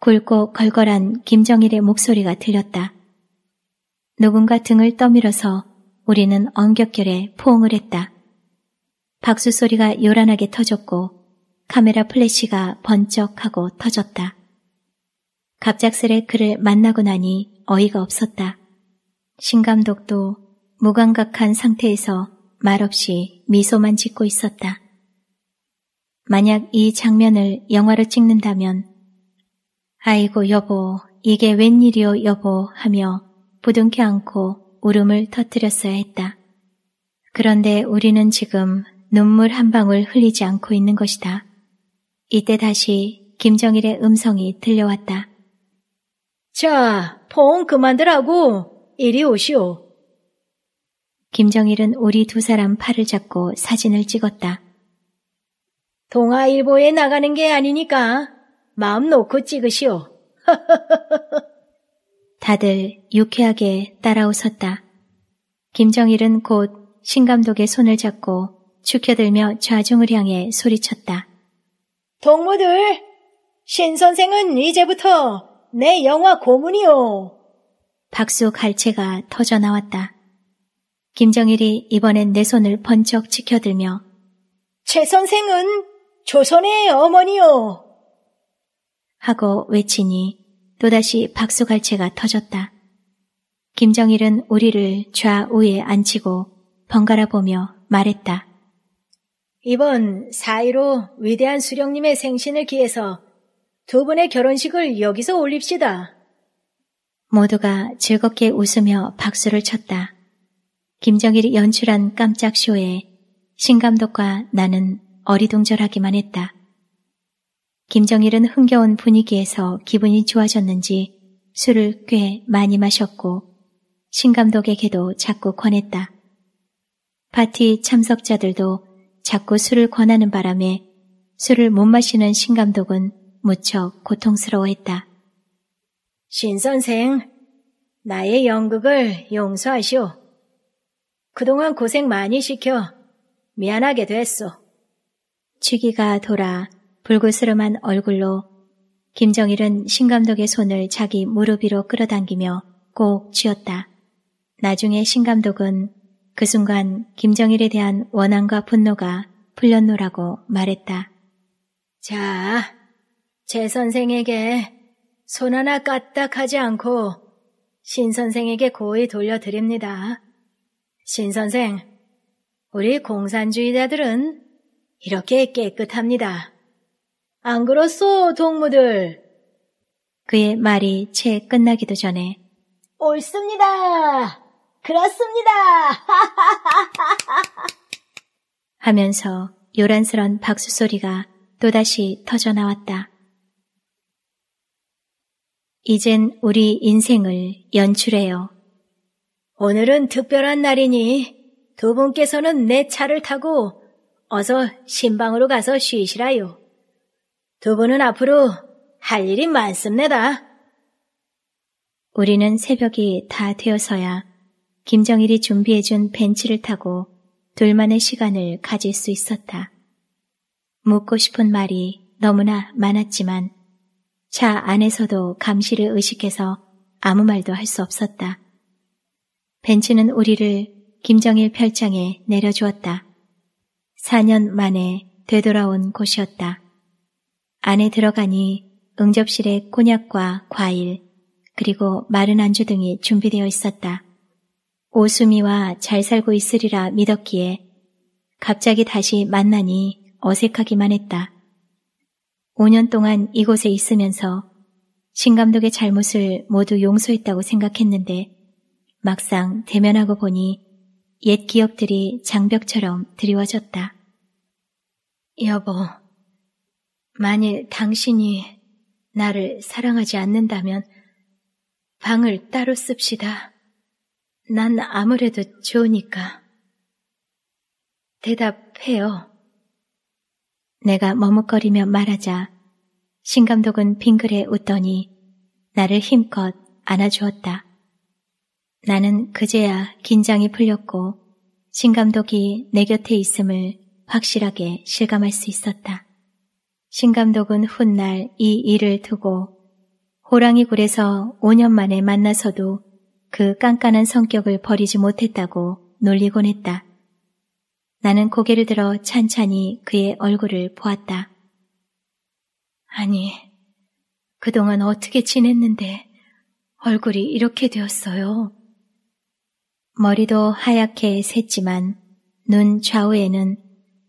S1: 굵고 걸걸한 김정일의 목소리가 들렸다. 누군가 등을 떠밀어서 우리는 엉겹결에 포옹을 했다. 박수 소리가 요란하게 터졌고 카메라 플래시가 번쩍하고 터졌다. 갑작스레 그를 만나고 나니 어이가 없었다. 신감독도 무감각한 상태에서 말없이 미소만 짓고 있었다. 만약 이 장면을 영화로 찍는다면 아이고 여보 이게 웬일이오 여보 하며 부둥켜 안고 울음을 터뜨렸어야 했다. 그런데 우리는 지금 눈물 한 방울 흘리지 않고 있는 것이다. 이때 다시 김정일의 음성이 들려왔다. 자, 포 그만들 하고 이리 오시오. 김정일은 우리 두 사람 팔을 잡고 사진을 찍었다. 동아일보에 나가는 게 아니니까 마음 놓고 찍으시오. 다들 유쾌하게 따라 웃었다. 김정일은 곧 신감독의 손을 잡고 축혀들며 좌중을 향해 소리쳤다. 동무들, 신 선생은 이제부터 내 영화 고문이오. 박수 갈채가 터져 나왔다. 김정일이 이번엔 내 손을 번쩍 치켜들며최 선생은 조선의 어머니요 하고 외치니 또다시 박수갈채가 터졌다. 김정일은 우리를 좌우에 앉히고 번갈아 보며 말했다. 이번 4 1로 위대한 수령님의 생신을 기해서 두 분의 결혼식을 여기서 올립시다. 모두가 즐겁게 웃으며 박수를 쳤다. 김정일이 연출한 깜짝 쇼에 신감독과 나는 어리둥절하기만 했다. 김정일은 흥겨운 분위기에서 기분이 좋아졌는지 술을 꽤 많이 마셨고 신감독에게도 자꾸 권했다. 파티 참석자들도 자꾸 술을 권하는 바람에 술을 못 마시는 신감독은 무척 고통스러워했다. 신 선생, 나의 연극을 용서하시오. 그동안 고생 많이 시켜 미안하게 됐소. 취기가 돌아 불구스름한 얼굴로 김정일은 신감독의 손을 자기 무릎 위로 끌어당기며 꼭 쥐었다. 나중에 신감독은 그 순간 김정일에 대한 원한과 분노가 풀렸노라고 말했다. 자, 제 선생에게 손 하나 까딱하지 않고 신 선생에게 고의 돌려드립니다. 신 선생, 우리 공산주의자들은 이렇게 깨끗합니다. 안 그렇소, 동무들? 그의 말이 채 끝나기도 전에 옳습니다. 그렇습니다. 하면서 요란스런 박수 소리가 또다시 터져 나왔다. 이젠 우리 인생을 연출해요. 오늘은 특별한 날이니 두 분께서는 내 차를 타고 어서 신방으로 가서 쉬시라요. 두 분은 앞으로 할 일이 많습니다. 우리는 새벽이 다 되어서야 김정일이 준비해준 벤치를 타고 둘만의 시간을 가질 수 있었다. 묻고 싶은 말이 너무나 많았지만 차 안에서도 감시를 의식해서 아무 말도 할 수 없었다. 벤츠는 우리를 김정일 별장에 내려주었다. 4년 만에 되돌아온 곳이었다. 안에 들어가니 응접실에 곤냑과 과일, 그리고 마른 안주 등이 준비되어 있었다. 오수미와 잘 살고 있으리라 믿었기에 갑자기 다시 만나니 어색하기만 했다. 5년 동안 이곳에 있으면서 신감독의 잘못을 모두 용서했다고 생각했는데 막상 대면하고 보니 옛 기억들이 장벽처럼 드리워졌다. 여보, 만일 당신이 나를 사랑하지 않는다면 방을 따로 씁시다. 난 아무래도 좋으니까. 대답해요. 내가 머뭇거리며 말하자 신감독은 빙글에 웃더니 나를 힘껏 안아주었다. 나는 그제야 긴장이 풀렸고 신 감독이 내 곁에 있음을 확실하게 실감할 수 있었다. 신 감독은 훗날 이 일을 두고 호랑이 굴에서 5년 만에 만나서도 그 깐깐한 성격을 버리지 못했다고 놀리곤 했다. 나는 고개를 들어 찬찬히 그의 얼굴을 보았다. 아니, 그동안 어떻게 지냈는데 얼굴이 이렇게 되었어요? 머리도 하얗게 샜지만 눈 좌우에는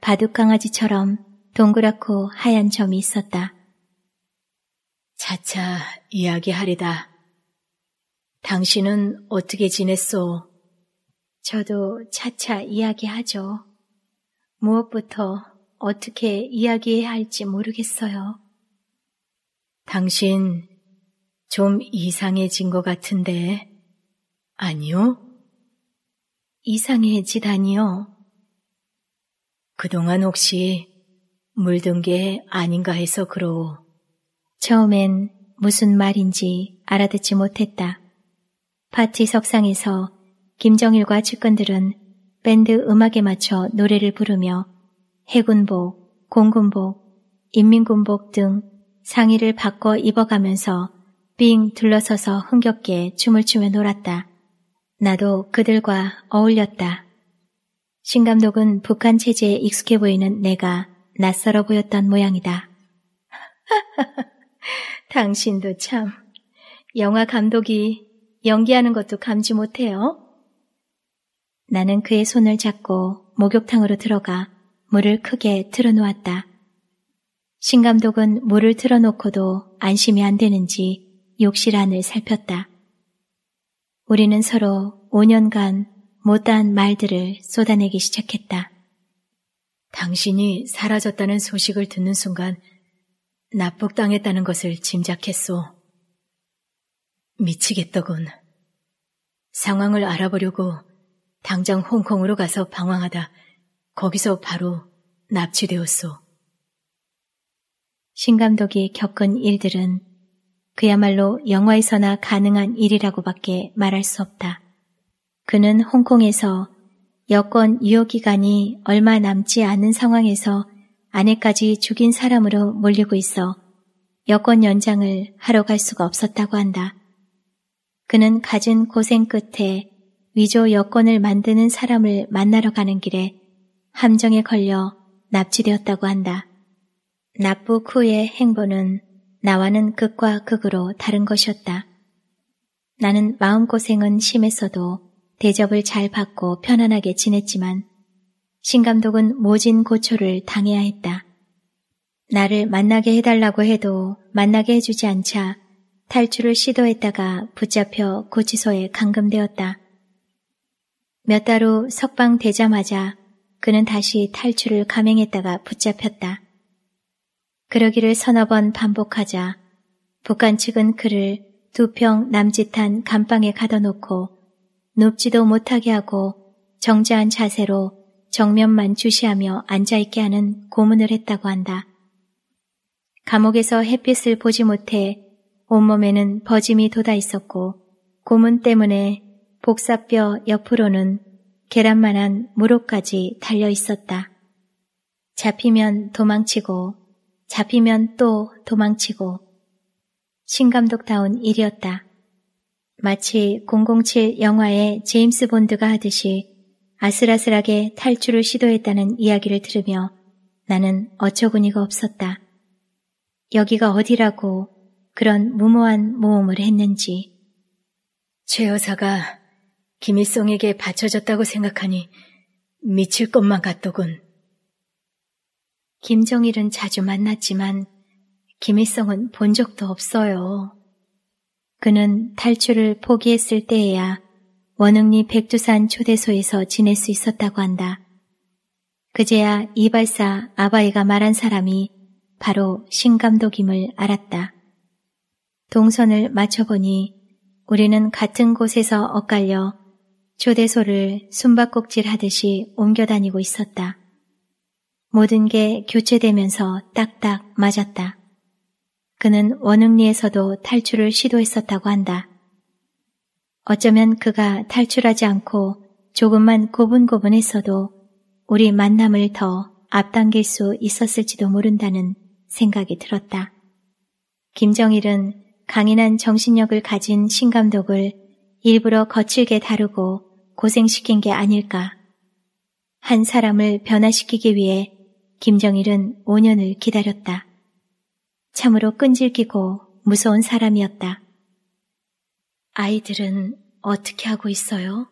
S1: 바둑강아지처럼 동그랗고 하얀 점이 있었다. 차차 이야기하리다. 당신은 어떻게 지냈소? 저도 차차 이야기하죠. 무엇부터 어떻게 이야기해야 할지 모르겠어요. 당신 좀 이상해진 것 같은데, 아니요? 이상해지다니요. 그동안 혹시 물든 게 아닌가 해서 그러오. 처음엔 무슨 말인지 알아듣지 못했다. 파티 석상에서 김정일과 측근들은 밴드 음악에 맞춰 노래를 부르며 해군복, 공군복, 인민군복 등 상의를 바꿔 입어가면서 빙 둘러서서 흥겹게 춤을 추며 놀았다. 나도 그들과 어울렸다. 신 감독은 북한 체제에 익숙해 보이는 내가 낯설어 보였던 모양이다. 당신도 참 영화 감독이 연기하는 것도 감지 못해요. 나는 그의 손을 잡고 목욕탕으로 들어가 물을 크게 틀어놓았다. 신 감독은 물을 틀어놓고도 안심이 안 되는지 욕실 안을 살폈다. 우리는 서로 5년간 못다한 말들을 쏟아내기 시작했다. 당신이 사라졌다는 소식을 듣는 순간 납북당했다는 것을 짐작했소. 미치겠더군. 상황을 알아보려고 당장 홍콩으로 가서 방황하다 거기서 바로 납치되었소. 신 감독이 겪은 일들은 그야말로 영화에서나 가능한 일이라고밖에 말할 수 없다. 그는 홍콩에서 여권 유효기간이 얼마 남지 않은 상황에서 아내까지 죽인 사람으로 몰리고 있어 여권 연장을 하러 갈 수가 없었다고 한다. 그는 가진 고생 끝에 위조 여권을 만드는 사람을 만나러 가는 길에 함정에 걸려 납치되었다고 한다. 납북 후의 행보는 나와는 극과 극으로 다른 것이었다. 나는 마음고생은 심했어도 대접을 잘 받고 편안하게 지냈지만 신감독은 모진 고초를 당해야 했다. 나를 만나게 해달라고 해도 만나게 해주지 않자 탈출을 시도했다가 붙잡혀 고치소에 감금되었다. 몇 달 후 석방되자마자 그는 다시 탈출을 감행했다가 붙잡혔다. 그러기를 서너 번 반복하자 북한 측은 그를 두 평 남짓한 감방에 가둬놓고 눕지도 못하게 하고 정자한 자세로 정면만 주시하며 앉아있게 하는 고문을 했다고 한다. 감옥에서 햇빛을 보지 못해 온몸에는 버짐이 돋아 있었고 고문 때문에 복사뼈 옆으로는 계란만한 무릎까지 달려 있었다. 잡히면 도망치고 잡히면 또 도망치고 신감독다운 일이었다. 마치 007 영화의 제임스 본드가 하듯이 아슬아슬하게 탈출을 시도했다는 이야기를 들으며 나는 어처구니가 없었다. 여기가 어디라고 그런 무모한 모험을 했는지. 최 여사가 김일성에게 바쳐졌다고 생각하니 미칠 것만 같더군. 김정일은 자주 만났지만 김일성은 본 적도 없어요. 그는 탈출을 포기했을 때에야 원흥리 백두산 초대소에서 지낼 수 있었다고 한다. 그제야 이발사 아바이가 말한 사람이 바로 신 감독임을 알았다. 동선을 맞춰보니 우리는 같은 곳에서 엇갈려 초대소를 숨바꼭질 하듯이 옮겨다니고 있었다. 모든 게 교체되면서 딱딱 맞았다. 그는 원흥리에서도 탈출을 시도했었다고 한다. 어쩌면 그가 탈출하지 않고 조금만 고분고분했어도 우리 만남을 더 앞당길 수 있었을지도 모른다는 생각이 들었다. 김정일은 강인한 정신력을 가진 신감독을 일부러 거칠게 다루고 고생시킨 게 아닐까. 한 사람을 변화시키기 위해 김정일은 5년을 기다렸다. 참으로 끈질기고 무서운 사람이었다. 아이들은 어떻게 하고 있어요?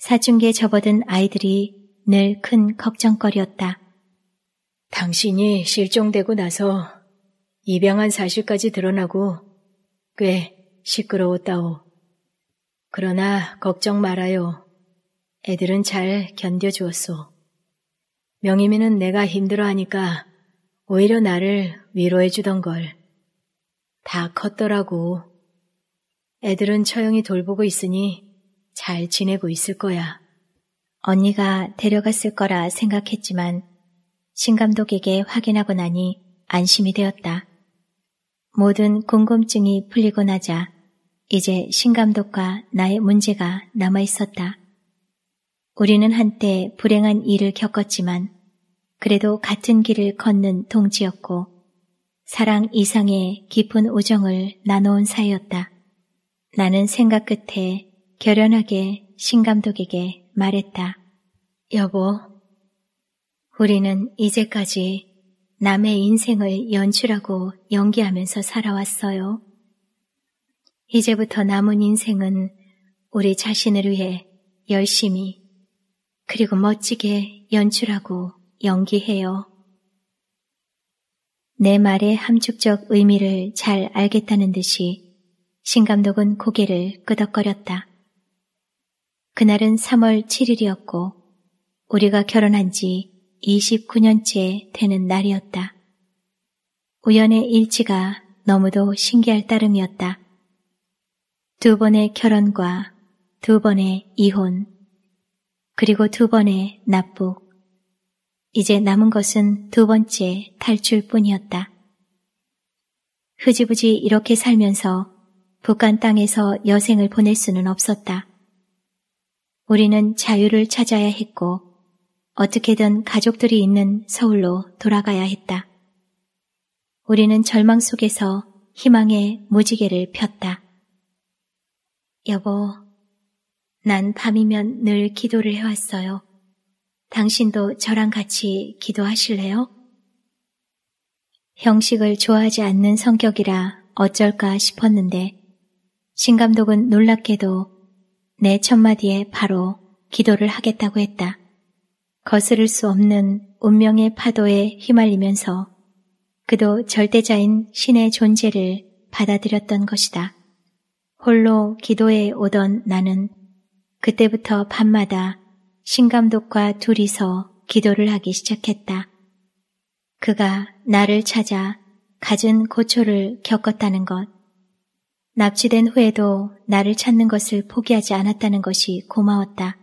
S1: 사춘기에 접어든 아이들이 늘 큰 걱정거리였다. 당신이 실종되고 나서 입양한 사실까지 드러나고 꽤 시끄러웠다오. 그러나 걱정 말아요. 애들은 잘 견뎌주었소. 명희미는 내가 힘들어하니까 오히려 나를 위로해주던 걸. 다 컸더라고. 애들은 처형이 돌보고 있으니 잘 지내고 있을 거야. 언니가 데려갔을 거라 생각했지만 신 감독에게 확인하고 나니 안심이 되었다. 모든 궁금증이 풀리고 나자 이제 신 감독과 나의 문제가 남아 있었다. 우리는 한때 불행한 일을 겪었지만 그래도 같은 길을 걷는 동지였고 사랑 이상의 깊은 우정을 나눠온 사이였다. 나는 생각 끝에 결연하게 신 감독에게 말했다. 여보, 우리는 이제까지 남의 인생을 연출하고 연기하면서 살아왔어요. 이제부터 남은 인생은 우리 자신을 위해 열심히 그리고 멋지게 연출하고 연기해요. 내 말의 함축적 의미를 잘 알겠다는 듯이 신 감독은 고개를 끄덕거렸다. 그날은 3월 7일이었고 우리가 결혼한 지 29년째 되는 날이었다. 우연의 일치가 너무도 신기할 따름이었다. 두 번의 결혼과 두 번의 이혼, 그리고 두 번의 납북. 이제 남은 것은 두 번째 탈출뿐이었다. 흐지부지 이렇게 살면서 북한 땅에서 여생을 보낼 수는 없었다. 우리는 자유를 찾아야 했고 어떻게든 가족들이 있는 서울로 돌아가야 했다. 우리는 절망 속에서 희망의 무지개를 폈다. 여보, 난 밤이면 늘 기도를 해왔어요. 당신도 저랑 같이 기도하실래요? 형식을 좋아하지 않는 성격이라 어쩔까 싶었는데 신 감독은 놀랍게도 내 첫마디에 바로 기도를 하겠다고 했다. 거스를 수 없는 운명의 파도에 휘말리면서 그도 절대자인 신의 존재를 받아들였던 것이다. 홀로 기도해 오던 나는 그때부터 밤마다 신감독과 둘이서 기도를 하기 시작했다. 그가 나를 찾아 갖은 고초를 겪었다는 것, 납치된 후에도 나를 찾는 것을 포기하지 않았다는 것이 고마웠다.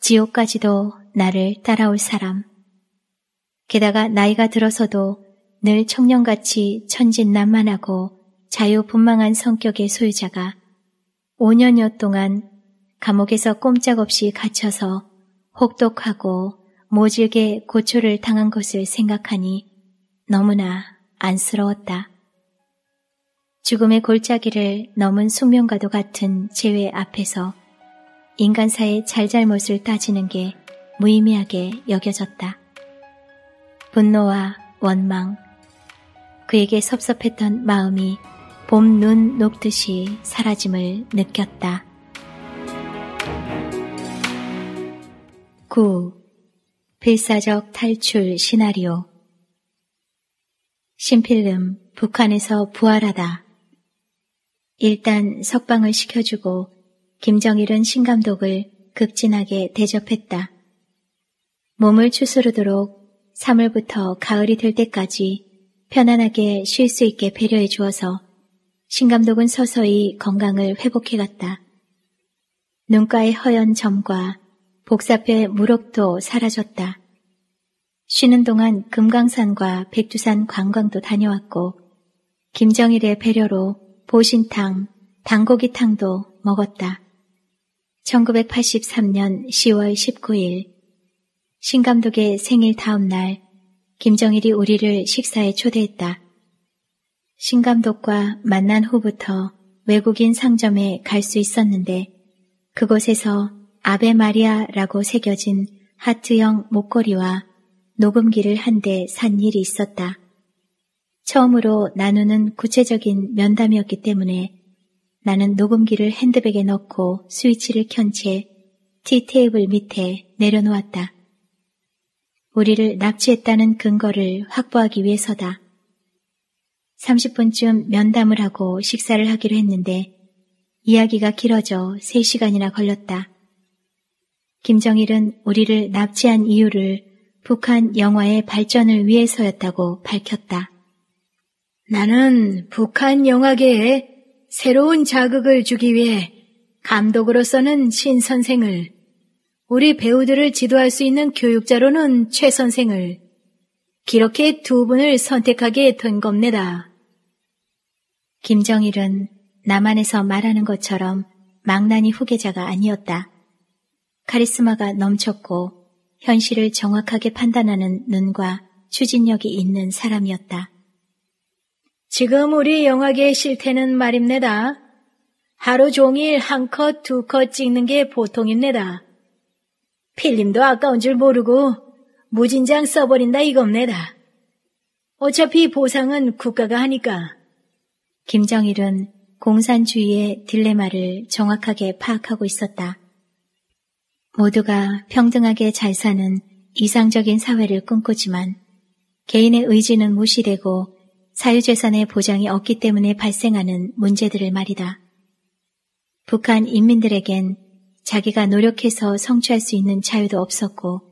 S1: 지옥까지도 나를 따라올 사람. 게다가 나이가 들어서도 늘 청년같이 천진난만하고 자유분망한 성격의 소유자가 5년여 동안 감옥에서 꼼짝없이 갇혀서 혹독하고 모질게 고초를 당한 것을 생각하니 너무나 안쓰러웠다. 죽음의 골짜기를 넘은 숙명과도 같은 재회 앞에서 인간사의 잘잘못을 따지는 게 무의미하게 여겨졌다. 분노와 원망, 그에게 섭섭했던 마음이 봄눈 녹듯이 사라짐을 느꼈다. 9. 필사적 탈출 시나리오 신필름 북한에서 부활하다 일단 석방을 시켜주고 김정일은 신감독을 극진하게 대접했다. 몸을 추스르도록 3월부터 가을이 될 때까지 편안하게 쉴 수 있게 배려해 주어서 신감독은 서서히 건강을 회복해갔다. 눈가의 허연 점과 복사패 무럭도 사라졌다. 쉬는 동안 금강산과 백두산 관광도 다녀왔고 김정일의 배려로 보신탕, 당고기탕도 먹었다. 1983년 10월 19일 신감독의 생일 다음 날 김정일이 우리를 식사에 초대했다. 신감독과 만난 후부터 외국인 상점에 갈 수 있었는데 그곳에서 아베마리아라고 새겨진 하트형 목걸이와 녹음기를 한 대 산 일이 있었다. 처음으로 나누는 구체적인 면담이었기 때문에 나는 녹음기를 핸드백에 넣고 스위치를 켠 채 티테이블 밑에 내려놓았다. 우리를 납치했다는 근거를 확보하기 위해서다. 30분쯤 면담을 하고 식사를 하기로 했는데 이야기가 길어져 3시간이나 걸렸다. 김정일은 우리를 납치한 이유를 북한 영화의 발전을 위해서였다고 밝혔다. 나는 북한 영화계에 새로운 자극을 주기 위해 감독으로서는 신 선생을, 우리 배우들을 지도할 수 있는 교육자로는 최 선생을, 기렇게 두 분을 선택하게 된 겁니다. 김정일은 남한에서 말하는 것처럼 망나니 후계자가 아니었다. 카리스마가 넘쳤고 현실을 정확하게 판단하는 눈과 추진력이 있는 사람이었다. 지금 우리 영화계의 실태는 말입니다. 하루 종일 한 컷, 두 컷 찍는 게 보통입니다. 필름도 아까운 줄 모르고 무진장 써버린다 이겁니다. 어차피 보상은 국가가 하니까. 김정일은 공산주의의 딜레마를 정확하게 파악하고 있었다. 모두가 평등하게 잘 사는 이상적인 사회를 꿈꾸지만 개인의 의지는 무시되고 사유재산의 보장이 없기 때문에 발생하는 문제들을 말이다. 북한 인민들에겐 자기가 노력해서 성취할 수 있는 자유도 없었고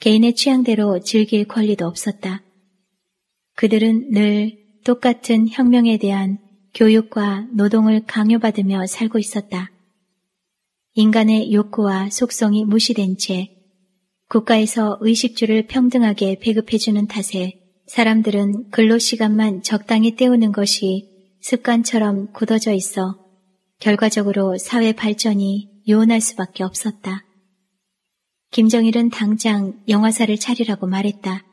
S1: 개인의 취향대로 즐길 권리도 없었다. 그들은 늘 똑같은 혁명에 대한 교육과 노동을 강요받으며 살고 있었다. 인간의 욕구와 속성이 무시된 채 국가에서 의식주를 평등하게 배급해주는 탓에 사람들은 근로시간만 적당히 때우는 것이 습관처럼 굳어져 있어 결과적으로 사회 발전이 요원할 수밖에 없었다. 김정일은 당장 영화사를 차리라고 말했다.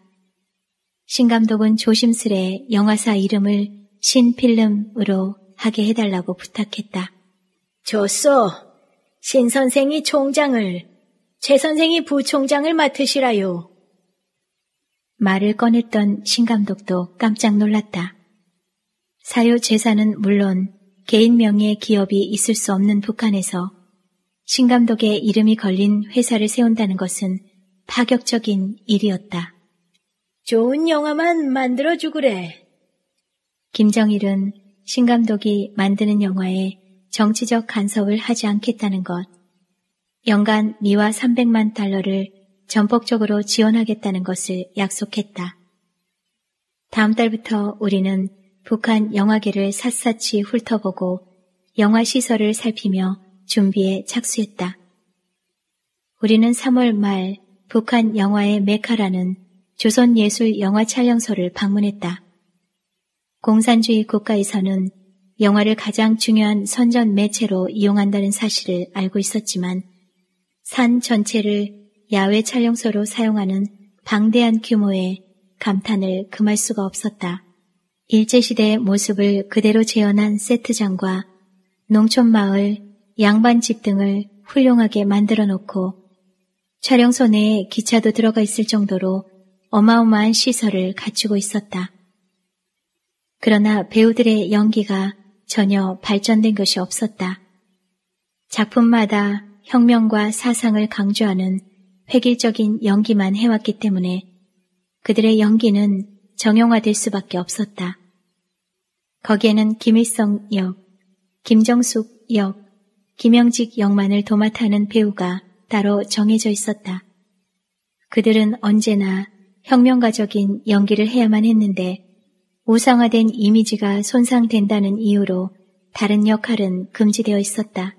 S1: 신감독은 조심스레 영화사 이름을 신필름으로 하게 해달라고 부탁했다. 좋소. 신 선생이 총장을, 최 선생이 부총장을 맡으시라요. 말을 꺼냈던 신 감독도 깜짝 놀랐다. 사유 재산은 물론 개인 명의의 기업이 있을 수 없는 북한에서 신 감독의 이름이 걸린 회사를 세운다는 것은 파격적인 일이었다. 좋은 영화만 만들어주그래. 김정일은 신 감독이 만드는 영화에 정치적 간섭을 하지 않겠다는 것, 연간 미화 300만 달러를 전폭적으로 지원하겠다는 것을 약속했다. 다음 달부터 우리는 북한 영화계를 샅샅이 훑어보고 영화 시설을 살피며 준비에 착수했다. 우리는 3월 말 북한 영화의 메카라는 조선예술영화 촬영소를 방문했다. 공산주의 국가에서는 영화를 가장 중요한 선전 매체로 이용한다는 사실을 알고 있었지만 산 전체를 야외 촬영소로 사용하는 방대한 규모의 감탄을 금할 수가 없었다. 일제시대의 모습을 그대로 재현한 세트장과 농촌마을, 양반집 등을 훌륭하게 만들어 놓고 촬영소 내에 기차도 들어가 있을 정도로 어마어마한 시설을 갖추고 있었다. 그러나 배우들의 연기가 전혀 발전된 것이 없었다. 작품마다 혁명과 사상을 강조하는 획일적인 연기만 해왔기 때문에 그들의 연기는 정형화될 수밖에 없었다. 거기에는 김일성 역, 김정숙 역, 김영직 역만을 도맡아는 배우가 따로 정해져 있었다. 그들은 언제나 혁명가적인 연기를 해야만 했는데 우상화된 이미지가 손상된다는 이유로 다른 역할은 금지되어 있었다.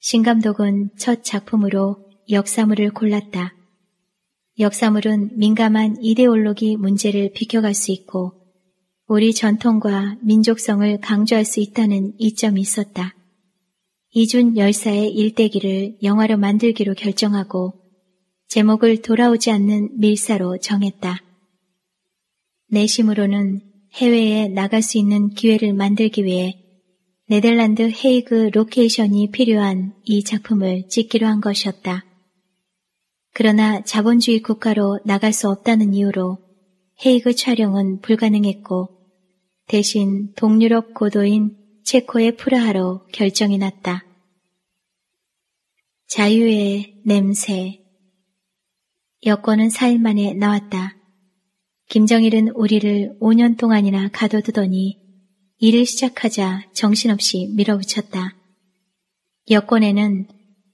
S1: 신감독은 첫 작품으로 역사물을 골랐다. 역사물은 민감한 이데올로기 문제를 비켜갈 수 있고 우리 전통과 민족성을 강조할 수 있다는 이점이 있었다. 이준 열사의 일대기를 영화로 만들기로 결정하고 제목을 돌아오지 않는 밀사로 정했다. 내심으로는 해외에 나갈 수 있는 기회를 만들기 위해 네덜란드 헤이그 로케이션이 필요한 이 작품을 찍기로 한 것이었다. 그러나 자본주의 국가로 나갈 수 없다는 이유로 헤이그 촬영은 불가능했고 대신 동유럽 고도인 체코의 프라하로 결정이 났다. 자유의 냄새 여권은 4일 만에 나왔다. 김정일은 우리를 5년 동안이나 가둬두더니 일을 시작하자 정신없이 밀어붙였다. 여권에는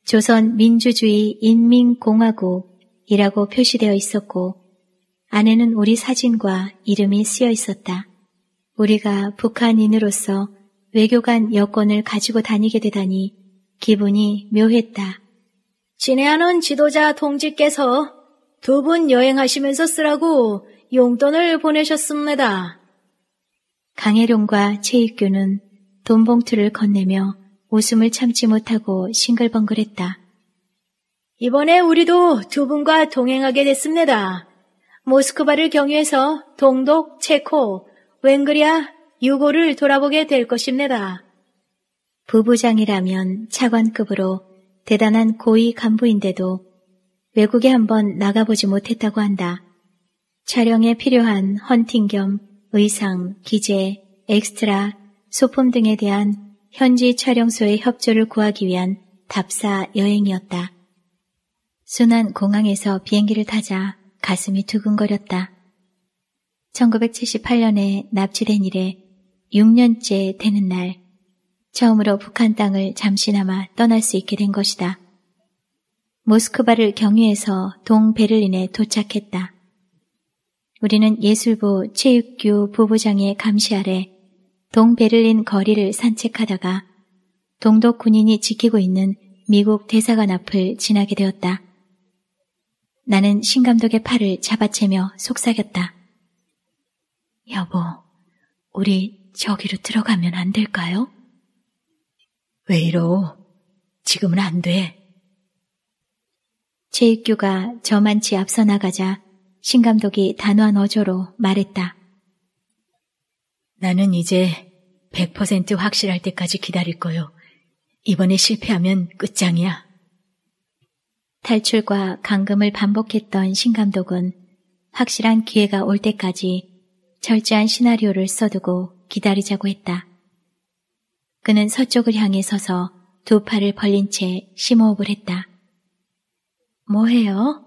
S1: 조선 민주주의 인민공화국이라고 표시되어 있었고 안에는 우리 사진과 이름이 쓰여 있었다. 우리가 북한인으로서 외교관 여권을 가지고 다니게 되다니 기분이 묘했다. 진해하는 지도자 동지께서 두 분 여행하시면서 쓰라고 용돈을 보내셨습니다. 강혜룡과 최익규는 돈봉투를 건네며 웃음을 참지 못하고 싱글벙글했다. 이번에 우리도 두 분과 동행하게 됐습니다. 모스크바를 경유해서 동독, 체코, 웬그리아, 유고를 돌아보게 될 것입니다. 부부장이라면 차관급으로 대단한 고위 간부인데도 외국에 한번 나가보지 못했다고 한다. 촬영에 필요한 헌팅 겸 의상, 기재, 엑스트라, 소품 등에 대한 현지 촬영소의 협조를 구하기 위한 답사 여행이었다. 순환 공항에서 비행기를 타자 가슴이 두근거렸다. 1978년에 납치된 이래 6년째 되는 날, 처음으로 북한 땅을 잠시나마 떠날 수 있게 된 것이다. 모스크바를 경유해서 동베를린에 도착했다. 우리는 예술부 체육규 부부장의 감시 아래 동베를린 거리를 산책하다가 동독 군인이 지키고 있는 미국 대사관 앞을 지나게 되었다. 나는 신감독의 팔을 잡아채며 속삭였다. 여보, 우리 저기로 들어가면 안 될까요? 왜 이러? 지금은 안 돼. 체육규가 저만치 앞서 나가자 신 감독이 단호한 어조로 말했다. 나는 이제 100% 확실할 때까지 기다릴 거요. 이번에 실패하면 끝장이야. 탈출과 감금을 반복했던 신 감독은 확실한 기회가 올 때까지 철저한 시나리오를 써두고 기다리자고 했다. 그는 서쪽을 향해 서서 두 팔을 벌린 채 심호흡을 했다. 뭐해요?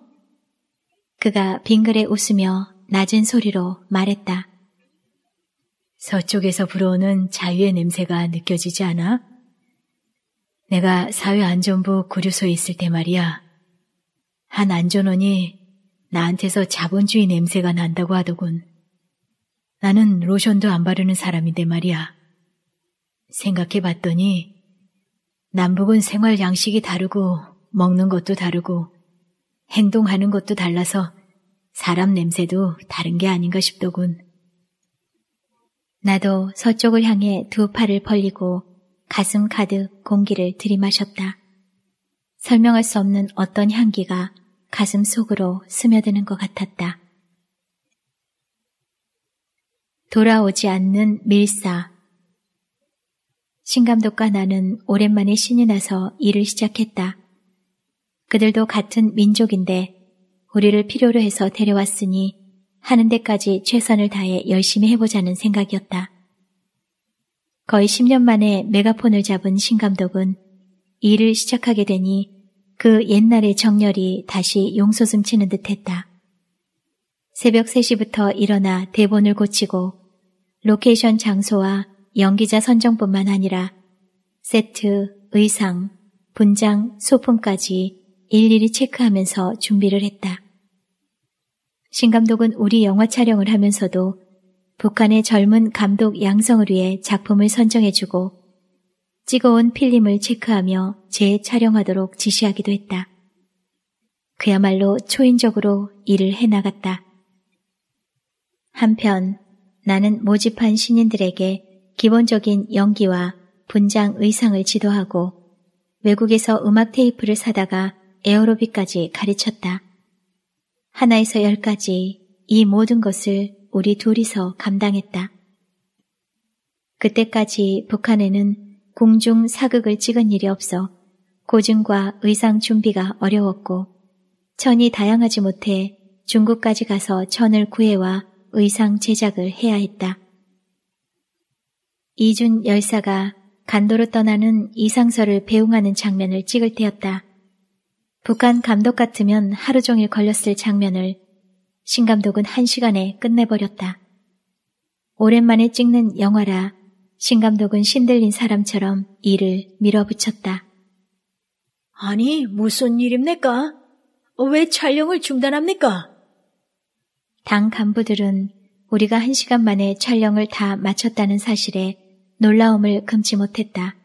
S1: 그가 빙글에 웃으며 낮은 소리로 말했다. 서쪽에서 불어오는 자유의 냄새가 느껴지지 않아? 내가 사회안전부 구류소에 있을 때 말이야. 한 안전원이 나한테서 자본주의 냄새가 난다고 하더군. 나는 로션도 안 바르는 사람인데 말이야. 생각해 봤더니 남북은 생활 양식이 다르고 먹는 것도 다르고 행동하는 것도 달라서 사람 냄새도 다른 게 아닌가 싶더군. 나도 서쪽을 향해 두 팔을 벌리고 가슴 가득 공기를 들이마셨다. 설명할 수 없는 어떤 향기가 가슴 속으로 스며드는 것 같았다. 돌아오지 않는 밀사. 신감독과 나는 오랜만에 신이 나서 일을 시작했다. 그들도 같은 민족인데 우리를 필요로 해서 데려왔으니 하는 데까지 최선을 다해 열심히 해보자는 생각이었다. 거의 10년 만에 메가폰을 잡은 신감독은 일을 시작하게 되니 그 옛날의 정열이 다시 용솟음 치는 듯 했다. 새벽 3시부터 일어나 대본을 고치고 로케이션 장소와 연기자 선정뿐만 아니라 세트, 의상, 분장, 소품까지 일일이 체크하면서 준비를 했다. 신 감독은 우리 영화 촬영을 하면서도 북한의 젊은 감독 양성을 위해 작품을 선정해주고 찍어온 필름을 체크하며 재촬영하도록 지시하기도 했다. 그야말로 초인적으로 일을 해나갔다. 한편 나는 모집한 신인들에게 기본적인 연기와 분장 의상을 지도하고 외국에서 음악 테이프를 사다가 에어로빅까지 가르쳤다. 하나에서 열까지 이 모든 것을 우리 둘이서 감당했다. 그때까지 북한에는 공중 사극을 찍은 일이 없어 고증과 의상 준비가 어려웠고 천이 다양하지 못해 중국까지 가서 천을 구해와 의상 제작을 해야 했다. 이준 열사가 간도로 떠나는 이상설을 배웅하는 장면을 찍을 때였다. 북한 감독 같으면 하루 종일 걸렸을 장면을 신 감독은 한 시간에 끝내버렸다. 오랜만에 찍는 영화라 신 감독은 신들린 사람처럼 이를 밀어붙였다. 아니, 무슨 일입니까? 왜 촬영을 중단합니까? 당 간부들은 우리가 한 시간 만에 촬영을 다 마쳤다는 사실에 놀라움을 금치 못했다.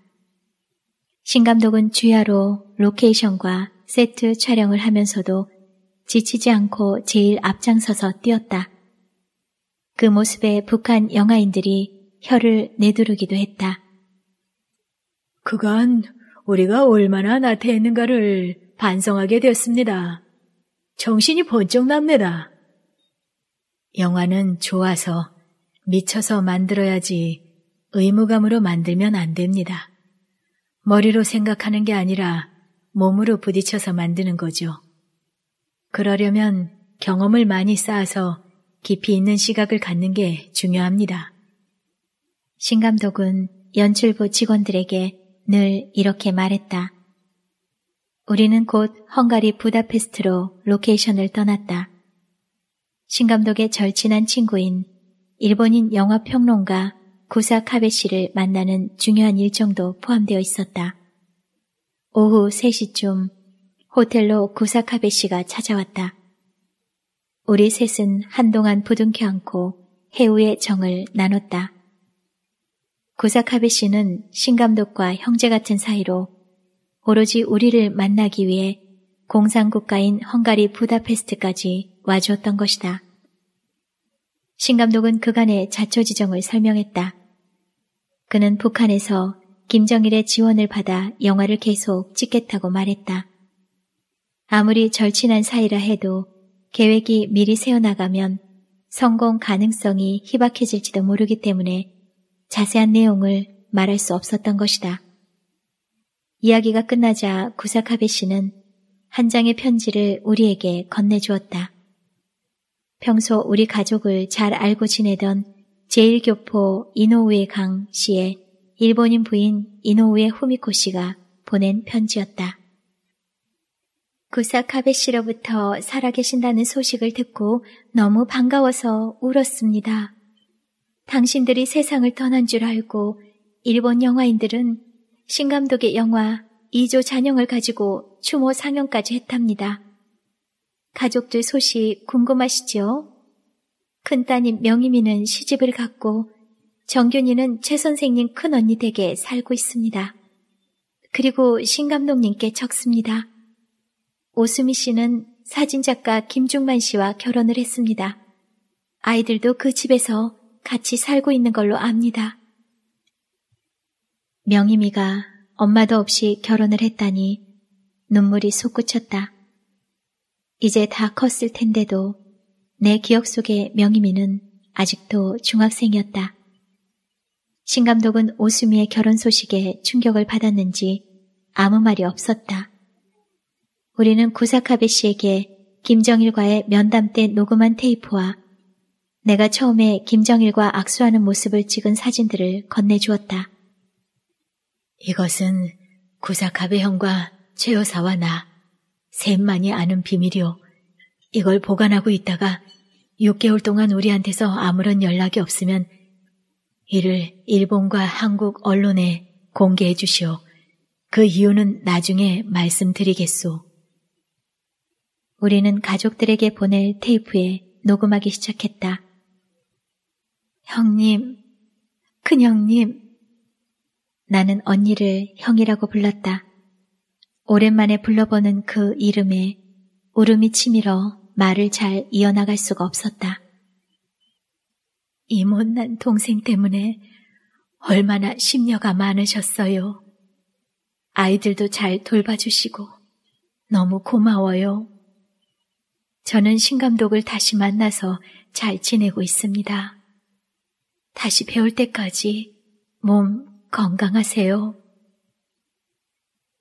S1: 신 감독은 주야로 로케이션과 세트 촬영을 하면서도 지치지 않고 제일 앞장서서 뛰었다. 그 모습에 북한 영화인들이 혀를 내두르기도 했다. 그간 우리가 얼마나 나태했는가를 반성하게 되었습니다. 정신이 번쩍 납니다. 영화는 좋아서 미쳐서 만들어야지 의무감으로 만들면 안 됩니다. 머리로 생각하는 게 아니라 몸으로 부딪혀서 만드는 거죠. 그러려면 경험을 많이 쌓아서 깊이 있는 시각을 갖는 게 중요합니다. 신감독은 연출부 직원들에게 늘 이렇게 말했다. 우리는 곧 헝가리 부다페스트로 로케이션을 떠났다. 신감독의 절친한 친구인 일본인 영화평론가 구사 카베 씨를 만나는 중요한 일정도 포함되어 있었다. 오후 3시쯤 호텔로 구사카베 씨가 찾아왔다. 우리 셋은 한동안 부둥켜 안고 해우의 정을 나눴다. 구사카베 씨는 신감독과 형제 같은 사이로 오로지 우리를 만나기 위해 공산국가인 헝가리 부다페스트까지 와주었던 것이다. 신감독은 그간의 자초지정을 설명했다. 그는 북한에서 김정일의 지원을 받아 영화를 계속 찍겠다고 말했다. 아무리 절친한 사이라 해도 계획이 미리 세워나가면 성공 가능성이 희박해질지도 모르기 때문에 자세한 내용을 말할 수 없었던 것이다. 이야기가 끝나자 구사카베 씨는 한 장의 편지를 우리에게 건네주었다. 평소 우리 가족을 잘 알고 지내던 제1교포 이노우의강 씨의 일본인 부인 이노우의 후미코 씨가 보낸 편지였다. 구사카베 씨로부터 살아계신다는 소식을 듣고 너무 반가워서 울었습니다. 당신들이 세상을 떠난 줄 알고 일본 영화인들은 신감독의 영화 2조 잔영을 가지고 추모 상영까지 했답니다. 가족들 소식 궁금하시죠 큰따님 명희미는 시집을 갔고 정균이는 최 선생님 큰 언니 댁에 살고 있습니다. 그리고 신 감독님께 적습니다. 오수미 씨는 사진작가 김중만 씨와 결혼을 했습니다. 아이들도 그 집에서 같이 살고 있는 걸로 압니다. 명희미가 엄마도 없이 결혼을 했다니 눈물이 솟구쳤다. 이제 다 컸을 텐데도 내 기억 속에 명희미는 아직도 중학생이었다. 신 감독은 오수미의 결혼 소식에 충격을 받았는지 아무 말이 없었다. 우리는 구사카베 씨에게 김정일과의 면담 때 녹음한 테이프와 내가 처음에 김정일과 악수하는 모습을 찍은 사진들을 건네주었다. 이것은 구사카베 형과 최 여사와 나, 셋만이 아는 비밀이오. 이걸 보관하고 있다가 6개월 동안 우리한테서 아무런 연락이 없으면 이를 일본과 한국 언론에 공개해 주시오. 그 이유는 나중에 말씀드리겠소. 우리는 가족들에게 보낼 테이프에 녹음하기 시작했다. 형님, 큰형님. 나는 언니를 형이라고 불렀다. 오랜만에 불러보는 그 이름에 울음이 치밀어 말을 잘 이어나갈 수가 없었다. 이 못난 동생 때문에 얼마나 심려가 많으셨어요. 아이들도 잘 돌봐주시고 너무 고마워요. 저는 신감독을 다시 만나서 잘 지내고 있습니다. 다시 배울 때까지 몸 건강하세요.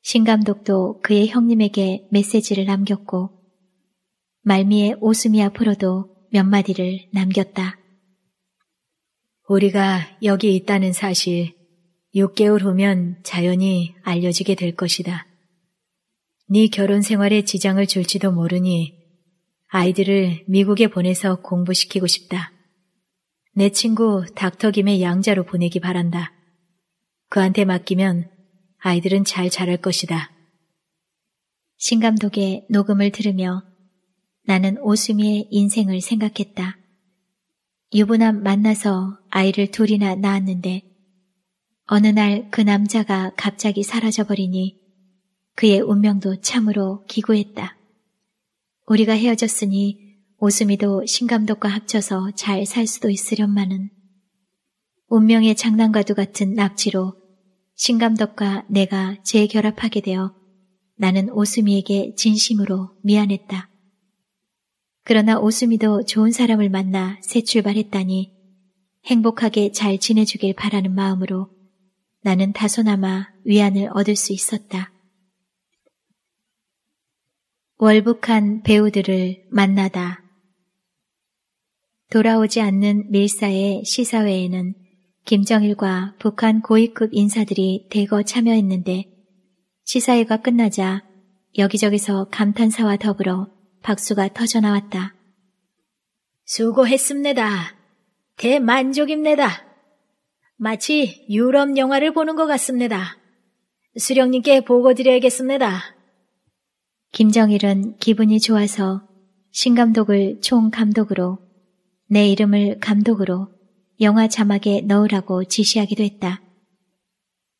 S1: 신감독도 그의 형님에게 메시지를 남겼고 말미에 오수미 앞으로도 몇 마디를 남겼다. 우리가 여기 있다는 사실 6개월 후면 자연히 알려지게 될 것이다. 네 결혼 생활에 지장을 줄지도 모르니 아이들을 미국에 보내서 공부시키고 싶다. 내 친구 닥터 김의 양자로 보내기 바란다. 그한테 맡기면 아이들은 잘 자랄 것이다. 신감독의 녹음을 들으며 나는 오수미의 인생을 생각했다. 유부남 만나서 아이를 둘이나 낳았는데 어느 날 그 남자가 갑자기 사라져버리니 그의 운명도 참으로 기구했다. 우리가 헤어졌으니 오수미도 신감독과 합쳐서 잘 살 수도 있으련만은 운명의 장난과도 같은 납치로 신감독과 내가 재결합하게 되어 나는 오수미에게 진심으로 미안했다. 그러나 오수미도 좋은 사람을 만나 새 출발했다니 행복하게 잘 지내주길 바라는 마음으로 나는 다소나마 위안을 얻을 수 있었다. 월북한 배우들을 만나다. 돌아오지 않는 밀사의 시사회에는 김정일과 북한 고위급 인사들이 대거 참여했는데 시사회가 끝나자 여기저기서 감탄사와 더불어 박수가 터져나왔다. 수고했습니다. 대만족입니다. 마치 유럽 영화를 보는 것 같습니다. 수령님께 보고 드려야겠습니다. 김정일은 기분이 좋아서 신감독을 총감독으로 내 이름을 감독으로 영화 자막에 넣으라고 지시하기도 했다.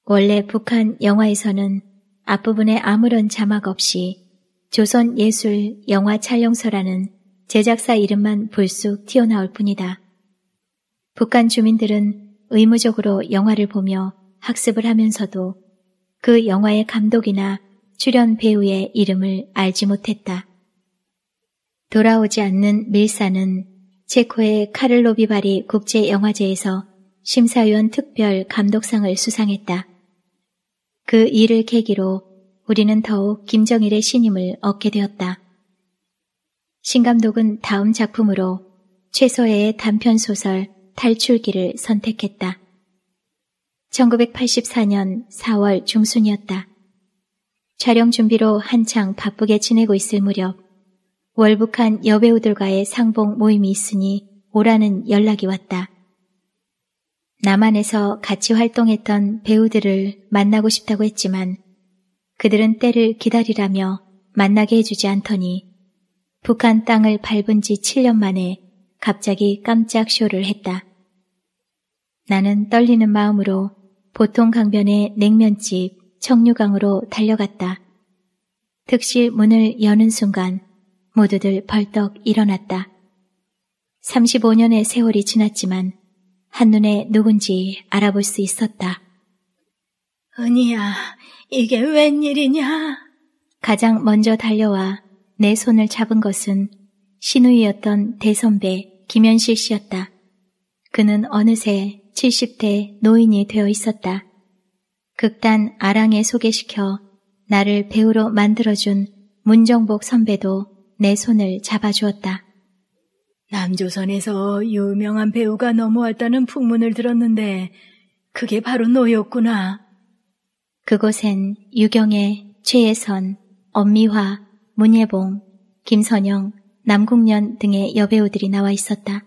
S1: 원래 북한 영화에서는 앞부분에 아무런 자막 없이 조선예술 영화 촬영서라는 제작사 이름만 불쑥 튀어나올 뿐이다. 북한 주민들은 의무적으로 영화를 보며 학습을 하면서도 그 영화의 감독이나 출연 배우의 이름을 알지 못했다. 돌아오지 않는 밀사는 체코의 카를로비바리 국제영화제에서 심사위원 특별 감독상을 수상했다. 그 일을 계기로 우리는 더욱 김정일의 신임을 얻게 되었다. 신 감독은 다음 작품으로 최소의 단편 소설 탈출기를 선택했다. 1984년 4월 중순이었다. 촬영 준비로 한창 바쁘게 지내고 있을 무렵 월북한 여배우들과의 상봉 모임이 있으니 오라는 연락이 왔다. 남한에서 같이 활동했던 배우들을 만나고 싶다고 했지만 그들은 때를 기다리라며 만나게 해주지 않더니 북한 땅을 밟은 지 7년 만에 갑자기 깜짝 쇼를 했다. 나는 떨리는 마음으로 보통 강변의 냉면집 청류강으로 달려갔다. 특실 문을 여는 순간 모두들 벌떡 일어났다. 35년의 세월이 지났지만 한눈에 누군지 알아볼 수 있었다. 은희야, 이게 웬일이냐? 가장 먼저 달려와 내 손을 잡은 것은 신우이었던 대선배 김현실 씨였다. 그는 어느새 70대 노인이 되어 있었다. 극단 아랑에 소개시켜 나를 배우로 만들어준 문정복 선배도 내 손을 잡아주었다. 남조선에서 유명한 배우가 넘어왔다는 풍문을 들었는데 그게 바로 노였구나 그곳엔 유경애, 최예선, 엄미화, 문예봉, 김선영, 남궁년 등의 여배우들이 나와 있었다.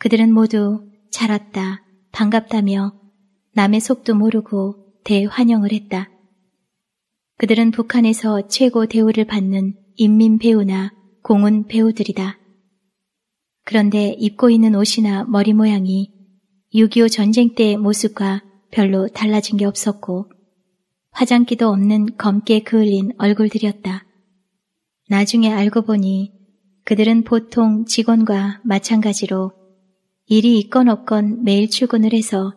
S1: 그들은 모두 잘 왔다, 반갑다며 남의 속도 모르고 대환영을 했다. 그들은 북한에서 최고 대우를 받는 인민 배우나 공훈 배우들이다. 그런데 입고 있는 옷이나 머리 모양이 6.25 전쟁 때의 모습과 별로 달라진 게 없었고 화장기도 없는 검게 그을린 얼굴들이었다. 나중에 알고 보니 그들은 보통 직원과 마찬가지로 일이 있건 없건 매일 출근을 해서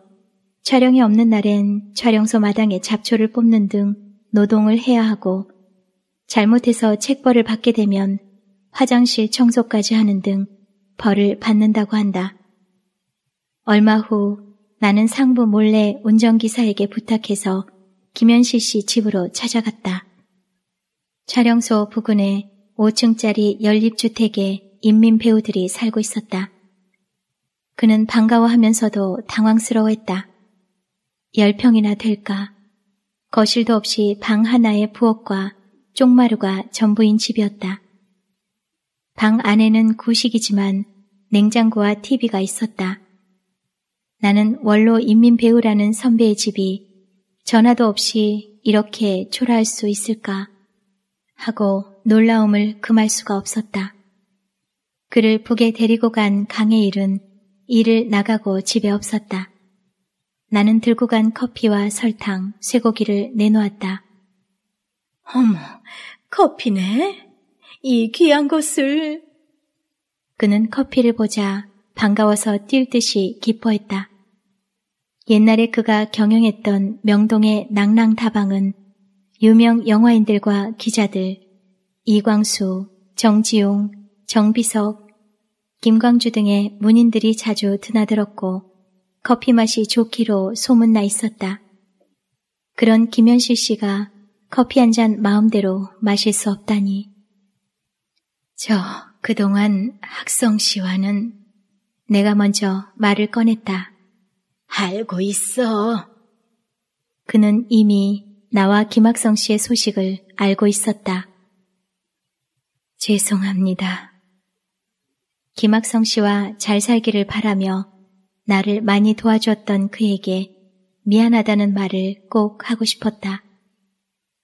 S1: 촬영이 없는 날엔 촬영소 마당에 잡초를 뽑는 등 노동을 해야 하고 잘못해서 책벌을 받게 되면 화장실 청소까지 하는 등 벌을 받는다고 한다. 얼마 후 나는 상부 몰래 운전기사에게 부탁해서 김현식 씨 집으로 찾아갔다. 촬영소 부근에 5층짜리 연립주택에 인민 배우들이 살고 있었다. 그는 반가워하면서도 당황스러워했다. 10평이나 될까? 거실도 없이 방 하나의 부엌과 쪽마루가 전부인 집이었다. 방 안에는 구식이지만 냉장고와 TV가 있었다. 나는 원로 인민 배우라는 선배의 집이 전화도 없이 이렇게 초라할 수 있을까 하고 놀라움을 금할 수가 없었다. 그를 북에 데리고 간강의일은 일을 나가고 집에 없었다. 나는 들고 간 커피와 설탕, 쇠고기를 내놓았다. 어머, 커피네? 이 귀한 것을. 그는 커피를 보자 반가워서 뛸 듯이 기뻐했다. 옛날에 그가 경영했던 명동의 낭랑다방은 유명 영화인들과 기자들 이광수, 정지용, 정비석, 김광주 등의 문인들이 자주 드나들었고 커피 맛이 좋기로 소문나 있었다. 그런 김현실 씨가 커피 한 잔 마음대로 마실 수 없다니. 저 그동안 학성 씨와는 내가 먼저 말을 꺼냈다. 알고 있어. 그는 이미 나와 김학성 씨의 소식을 알고 있었다. 죄송합니다. 김학성 씨와 잘 살기를 바라며 나를 많이 도와주었던 그에게 미안하다는 말을 꼭 하고 싶었다.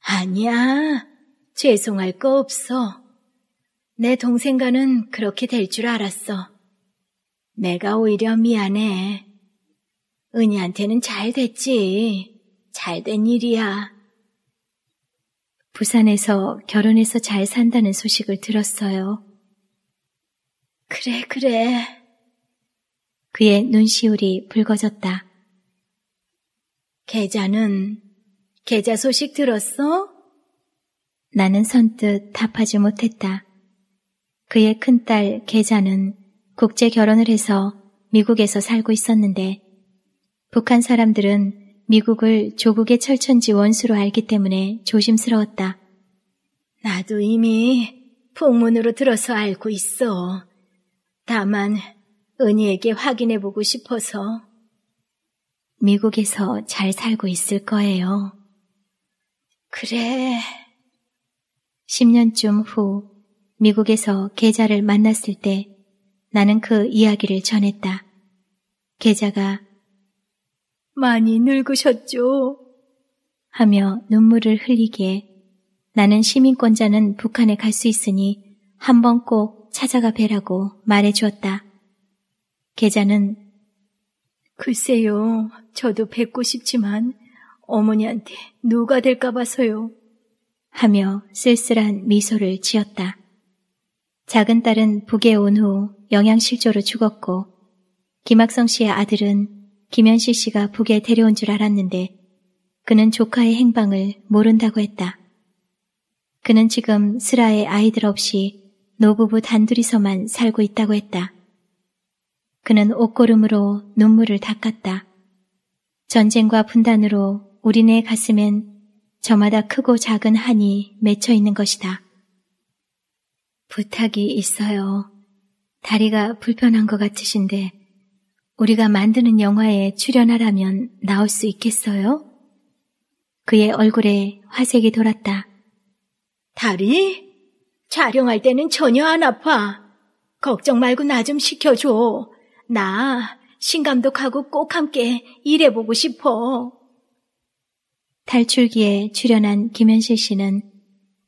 S1: 아니야. 죄송할 거 없어. 내 동생과는 그렇게 될 줄 알았어. 내가 오히려 미안해. 은희한테는 잘 됐지. 잘 된 일이야. 부산에서 결혼해서 잘 산다는 소식을 들었어요. 그래, 그래. 그의 눈시울이 붉어졌다. 계좌는, 계좌 소식 들었어? 나는 선뜻 답하지 못했다. 그의 큰딸 계좌는 국제 결혼을 해서 미국에서 살고 있었는데 북한 사람들은 미국을 조국의 철천지 원수로 알기 때문에 조심스러웠다. 나도 이미 풍문으로 들어서 알고 있어. 다만 은희에게 확인해보고 싶어서. 미국에서 잘 살고 있을 거예요. 그래. 10년쯤 후 미국에서 계좌를 만났을 때 나는 그 이야기를 전했다. 계좌가 많이 늙으셨죠? 하며 눈물을 흘리게 나는 시민권자는 북한에 갈 수 있으니 한번 꼭 찾아가 뵈라고 말해 주었다. 계좌는 글쎄요, 저도 뵙고 싶지만 어머니한테 누가 될까 봐서요. 하며 쓸쓸한 미소를 지었다. 작은 딸은 북에 온 후 영양실조로 죽었고 김학성 씨의 아들은 김현식 씨가 북에 데려온 줄 알았는데 그는 조카의 행방을 모른다고 했다. 그는 지금 슬아의 아이들 없이 노부부 단둘이서만 살고 있다고 했다. 그는 옷고름으로 눈물을 닦았다. 전쟁과 분단으로 우리네 가슴엔 저마다 크고 작은 한이 맺혀 있는 것이다. 부탁이 있어요. 다리가 불편한 것 같으신데 우리가 만드는 영화에 출연하라면 나올 수 있겠어요? 그의 얼굴에 화색이 돌았다. 다리? 촬영할 때는 전혀 안 아파. 걱정 말고 나 좀 시켜줘. 나 신감독하고 꼭 함께 일해보고 싶어. 탈출기에 출연한 김현실 씨는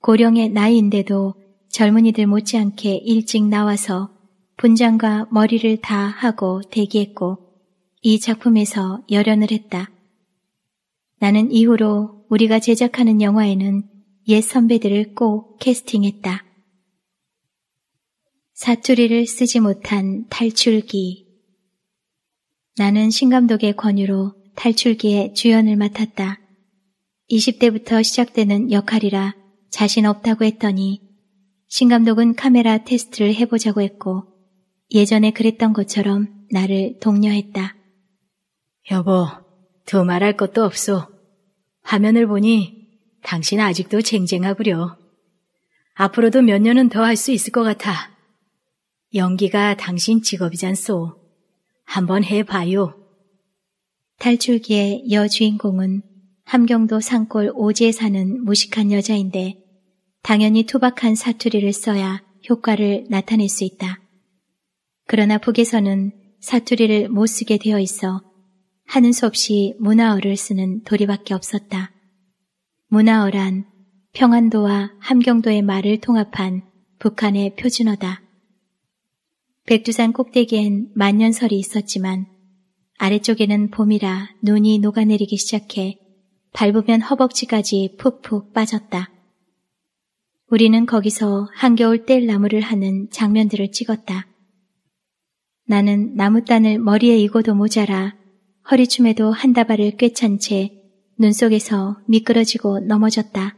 S1: 고령의 나이인데도 젊은이들 못지않게 일찍 나와서 분장과 머리를 다 하고 대기했고 이 작품에서 열연을 했다. 나는 이후로 우리가 제작하는 영화에는 옛 선배들을 꼭 캐스팅했다. 사투리를 쓰지 못한 탈출기. 나는 신감독의 권유로 탈출기의 주연을 맡았다. 20대부터 시작되는 역할이라 자신 없다고 했더니 신감독은 카메라 테스트를 해보자고 했고 예전에 그랬던 것처럼 나를 독려했다. 여보, 더 말할 것도 없어. 화면을 보니 당신 아직도 쟁쟁하구려. 앞으로도 몇 년은 더 할 수 있을 것 같아. 연기가 당신 직업이잖소. 한번 해봐요. 탈출기의 여주인공은 함경도 산골 오지에 사는 무식한 여자인데 당연히 투박한 사투리를 써야 효과를 나타낼 수 있다. 그러나 북에서는 사투리를 못 쓰게 되어 있어 하는 수 없이 문화어를 쓰는 도리밖에 없었다. 문화어란 평안도와 함경도의 말을 통합한 북한의 표준어다. 백두산 꼭대기엔 만년설이 있었지만 아래쪽에는 봄이라 눈이 녹아내리기 시작해 밟으면 허벅지까지 푹푹 빠졌다. 우리는 거기서 한겨울 뗄나무를 하는 장면들을 찍었다. 나는 나무단을 머리에 이고도 모자라 허리춤에도 한 다발을 꿰찬 채 눈 속에서 미끄러지고 넘어졌다.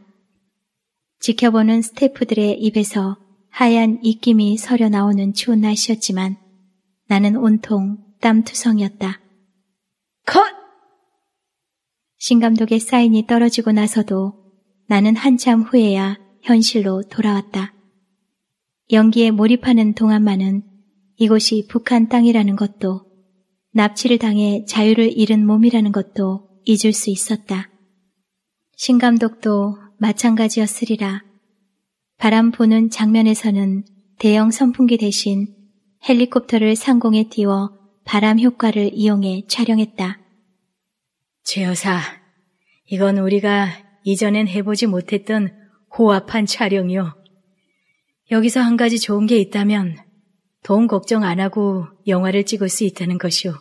S1: 지켜보는 스태프들의 입에서 하얀 입김이 서려 나오는 추운 날씨였지만 나는 온통 땀투성이었다. 컷! 신감독의 사인이 떨어지고 나서도 나는 한참 후에야 현실로 돌아왔다. 연기에 몰입하는 동안만은 이곳이 북한 땅이라는 것도 납치를 당해 자유를 잃은 몸이라는 것도 잊을 수 있었다. 신감독도 마찬가지였으리라. 바람 부는 장면에서는 대형 선풍기 대신 헬리콥터를 상공에 띄워 바람 효과를 이용해 촬영했다. 최 여사, 이건 우리가 이전엔 해보지 못했던 호압한 촬영이요. 여기서 한 가지 좋은 게 있다면 돈 걱정 안 하고 영화를 찍을 수 있다는 것이오.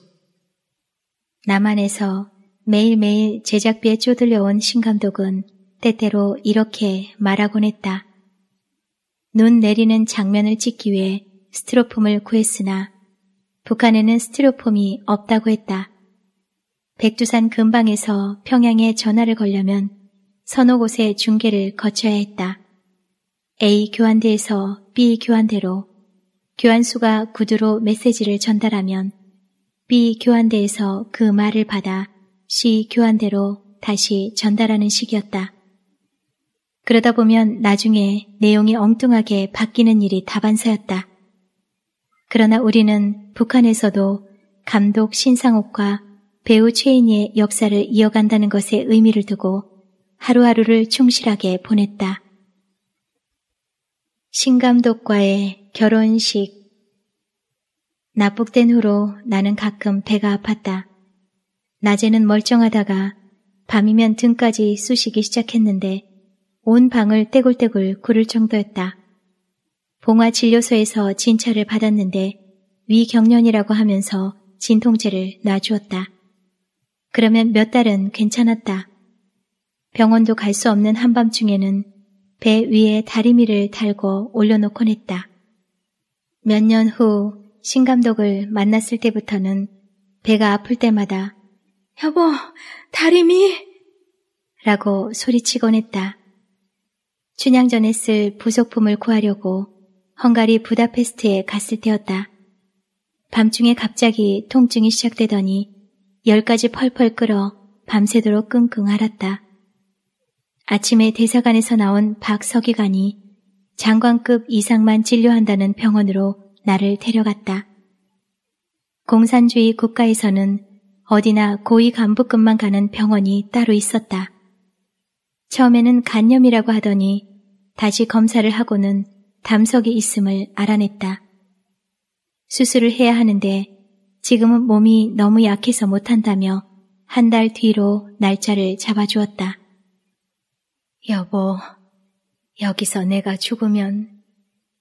S1: 남한에서 매일매일 제작비에 쪼들려온 신감독은 때때로 이렇게 말하곤 했다. 눈 내리는 장면을 찍기 위해 스티로폼을 구했으나 북한에는 스티로폼이 없다고 했다. 백두산 근방에서 평양에 전화를 걸려면 서너 곳의 중계를 거쳐야 했다. A 교환대에서 B 교환대로 교환수가 구두로 메시지를 전달하면 B 교환대에서 그 말을 받아 C 교환대로 다시 전달하는 식이었다. 그러다 보면 나중에 내용이 엉뚱하게 바뀌는 일이 다반사였다. 그러나 우리는 북한에서도 감독 신상옥과 배우 최인희의 역사를 이어간다는 것에 의미를 두고 하루하루를 충실하게 보냈다. 신감독과의 결혼식. 납북된 후로 나는 가끔 배가 아팠다. 낮에는 멀쩡하다가 밤이면 등까지 쑤시기 시작했는데 온 방을 떼굴떼굴 구를 정도였다. 봉화 진료소에서 진찰을 받았는데 위경련이라고 하면서 진통제를 놔주었다. 그러면 몇 달은 괜찮았다. 병원도 갈 수 없는 한밤중에는 배 위에 다리미를 달고 올려놓곤 했다. 몇년후 신감독을 만났을 때부터는 배가 아플 때마다 여보, 다리미! 라고 소리치곤 했다. 춘향전에 쓸 부속품을 구하려고 헝가리 부다페스트에 갔을 때였다. 밤중에 갑자기 통증이 시작되더니 열까지 펄펄 끓어 밤새도록 끙끙 앓았다. 아침에 대사관에서 나온 박서기관이 장관급 이상만 진료한다는 병원으로 나를 데려갔다. 공산주의 국가에서는 어디나 고위 간부급만 가는 병원이 따로 있었다. 처음에는 간염이라고 하더니 다시 검사를 하고는 담석이 있음을 알아냈다. 수술을 해야 하는데 지금은 몸이 너무 약해서 못한다며 한 달 뒤로 날짜를 잡아주었다. 여보, 여기서 내가 죽으면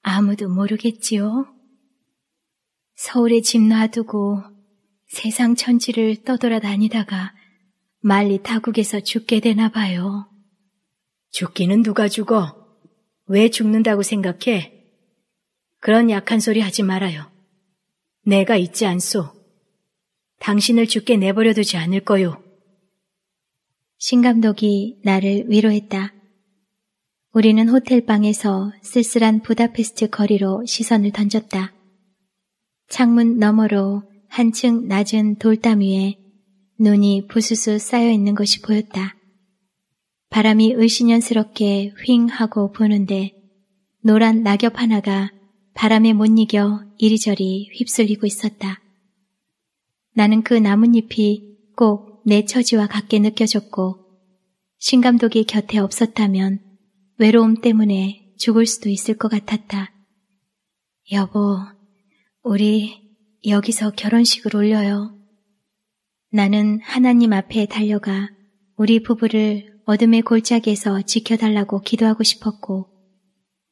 S1: 아무도 모르겠지요? 서울에 집 놔두고 세상 천지를 떠돌아다니다가 말리 타국에서 죽게 되나 봐요. 죽기는 누가 죽어? 왜 죽는다고 생각해? 그런 약한 소리 하지 말아요. 내가 있지 않소. 당신을 죽게 내버려 두지 않을 거요. 신감독이 나를 위로했다. 우리는 호텔 방에서 쓸쓸한 부다페스트 거리로 시선을 던졌다. 창문 너머로 한층 낮은 돌담 위에 눈이 부스스 쌓여 있는 것이 보였다. 바람이 의신연스럽게 휑 하고 부는데 노란 낙엽 하나가 바람에 못 이겨 이리저리 휩쓸리고 있었다. 나는 그 나뭇잎이 꼭 내 처지와 같게 느껴졌고 신감독이 곁에 없었다면 외로움 때문에 죽을 수도 있을 것 같았다. 여보, 우리 여기서 결혼식을 올려요. 나는 하나님 앞에 달려가 우리 부부를 어둠의 골짜기에서 지켜달라고 기도하고 싶었고,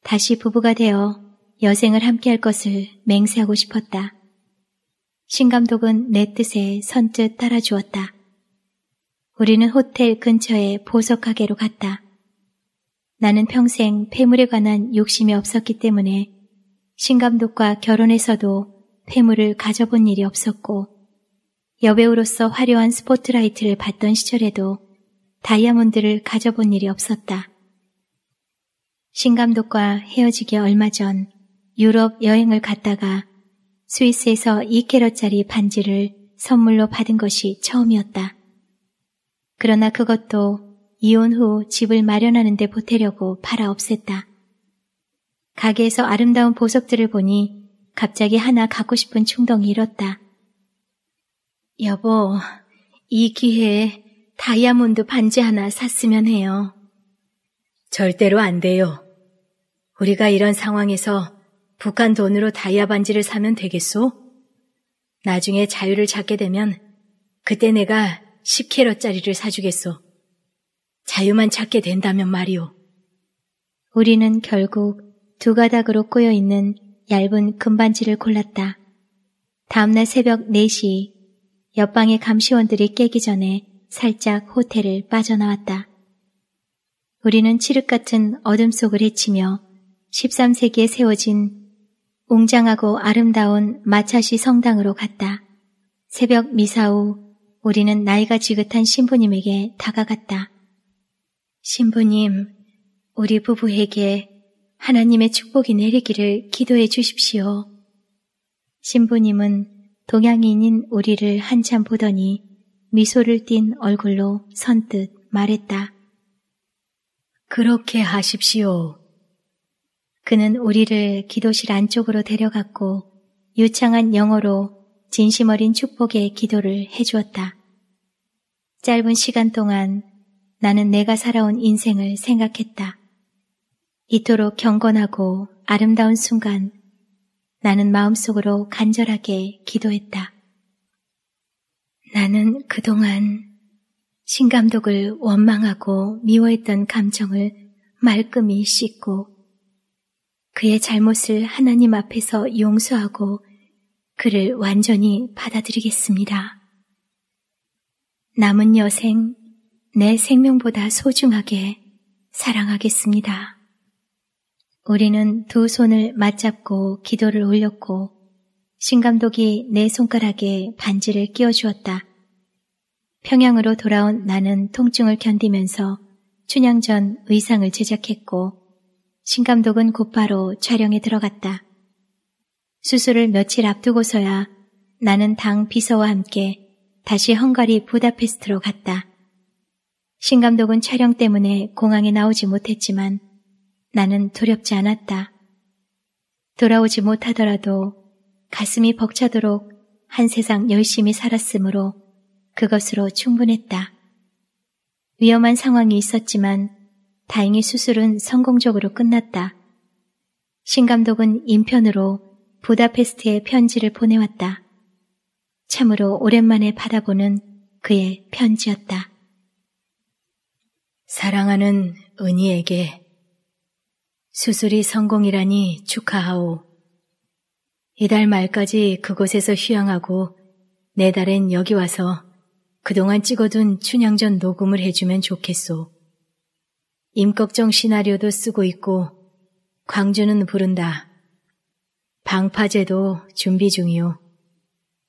S1: 다시 부부가 되어 여생을 함께할 것을 맹세하고 싶었다. 신감독은 내 뜻에 선뜻 따라주었다. 우리는 호텔 근처의 보석가게로 갔다. 나는 평생 폐물에 관한 욕심이 없었기 때문에 신감독과 결혼해서도 폐물을 가져본 일이 없었고 여배우로서 화려한 스포트라이트를 받던 시절에도 다이아몬드를 가져본 일이 없었다. 신감독과 헤어지기 얼마 전 유럽 여행을 갔다가 스위스에서 2캐럿짜리 반지를 선물로 받은 것이 처음이었다. 그러나 그것도 이혼 후 집을 마련하는 데 보태려고 팔아 없앴다. 가게에서 아름다운 보석들을 보니 갑자기 하나 갖고 싶은 충동이 일었다. 여보, 이 기회에 다이아몬드 반지 하나 샀으면 해요. 절대로 안 돼요. 우리가 이런 상황에서 북한 돈으로 다이아 반지를 사면 되겠소? 나중에 자유를 찾게 되면 그때 내가 10캐럿짜리를 사주겠소. 자유만 찾게 된다면 말이오. 우리는 결국 두 가닥으로 꼬여 있는 얇은 금반지를 골랐다. 다음날 새벽 4시 옆방의 감시원들이 깨기 전에 살짝 호텔을 빠져나왔다. 우리는 칠흑 같은 어둠 속을 헤치며 13세기에 세워진 웅장하고 아름다운 마차시 성당으로 갔다. 새벽 미사 후 우리는 나이가 지긋한 신부님에게 다가갔다. 신부님, 우리 부부에게 하나님의 축복이 내리기를 기도해 주십시오. 신부님은 동양인인 우리를 한참 보더니 미소를 띤 얼굴로 선뜻 말했다. 그렇게 하십시오. 그는 우리를 기도실 안쪽으로 데려갔고 유창한 영어로 진심 어린 축복의 기도를 해주었다. 짧은 시간 동안 나는 내가 살아온 인생을 생각했다. 이토록 경건하고 아름다운 순간 나는 마음속으로 간절하게 기도했다. 나는 그동안 신감독을 원망하고 미워했던 감정을 말끔히 씻고 그의 잘못을 하나님 앞에서 용서하고 그를 완전히 받아들이겠습니다. 남은 여생 내 생명보다 소중하게 사랑하겠습니다. 우리는 두 손을 맞잡고 기도를 올렸고 신감독이 내 손가락에 반지를 끼워주었다. 평양으로 돌아온 나는 통증을 견디면서 춘향 전 의상을 제작했고 신감독은 곧바로 촬영에 들어갔다. 수술을 며칠 앞두고서야 나는 당 비서와 함께 다시 헝가리 부다페스트로 갔다. 신 감독은 촬영 때문에 공항에 나오지 못했지만 나는 두렵지 않았다. 돌아오지 못하더라도 가슴이 벅차도록 한 세상 열심히 살았으므로 그것으로 충분했다. 위험한 상황이 있었지만 다행히 수술은 성공적으로 끝났다. 신 감독은 인편으로 부다페스트에 편지를 보내왔다. 참으로 오랜만에 받아보는 그의 편지였다. 사랑하는 은희에게 수술이 성공이라니 축하하오. 이달 말까지 그곳에서 휴양하고 내달엔 네 여기 와서 그동안 찍어둔 춘향전 녹음을 해주면 좋겠소. 임꺽정 시나리오도 쓰고 있고 광주는 부른다. 방파제도 준비 중이오.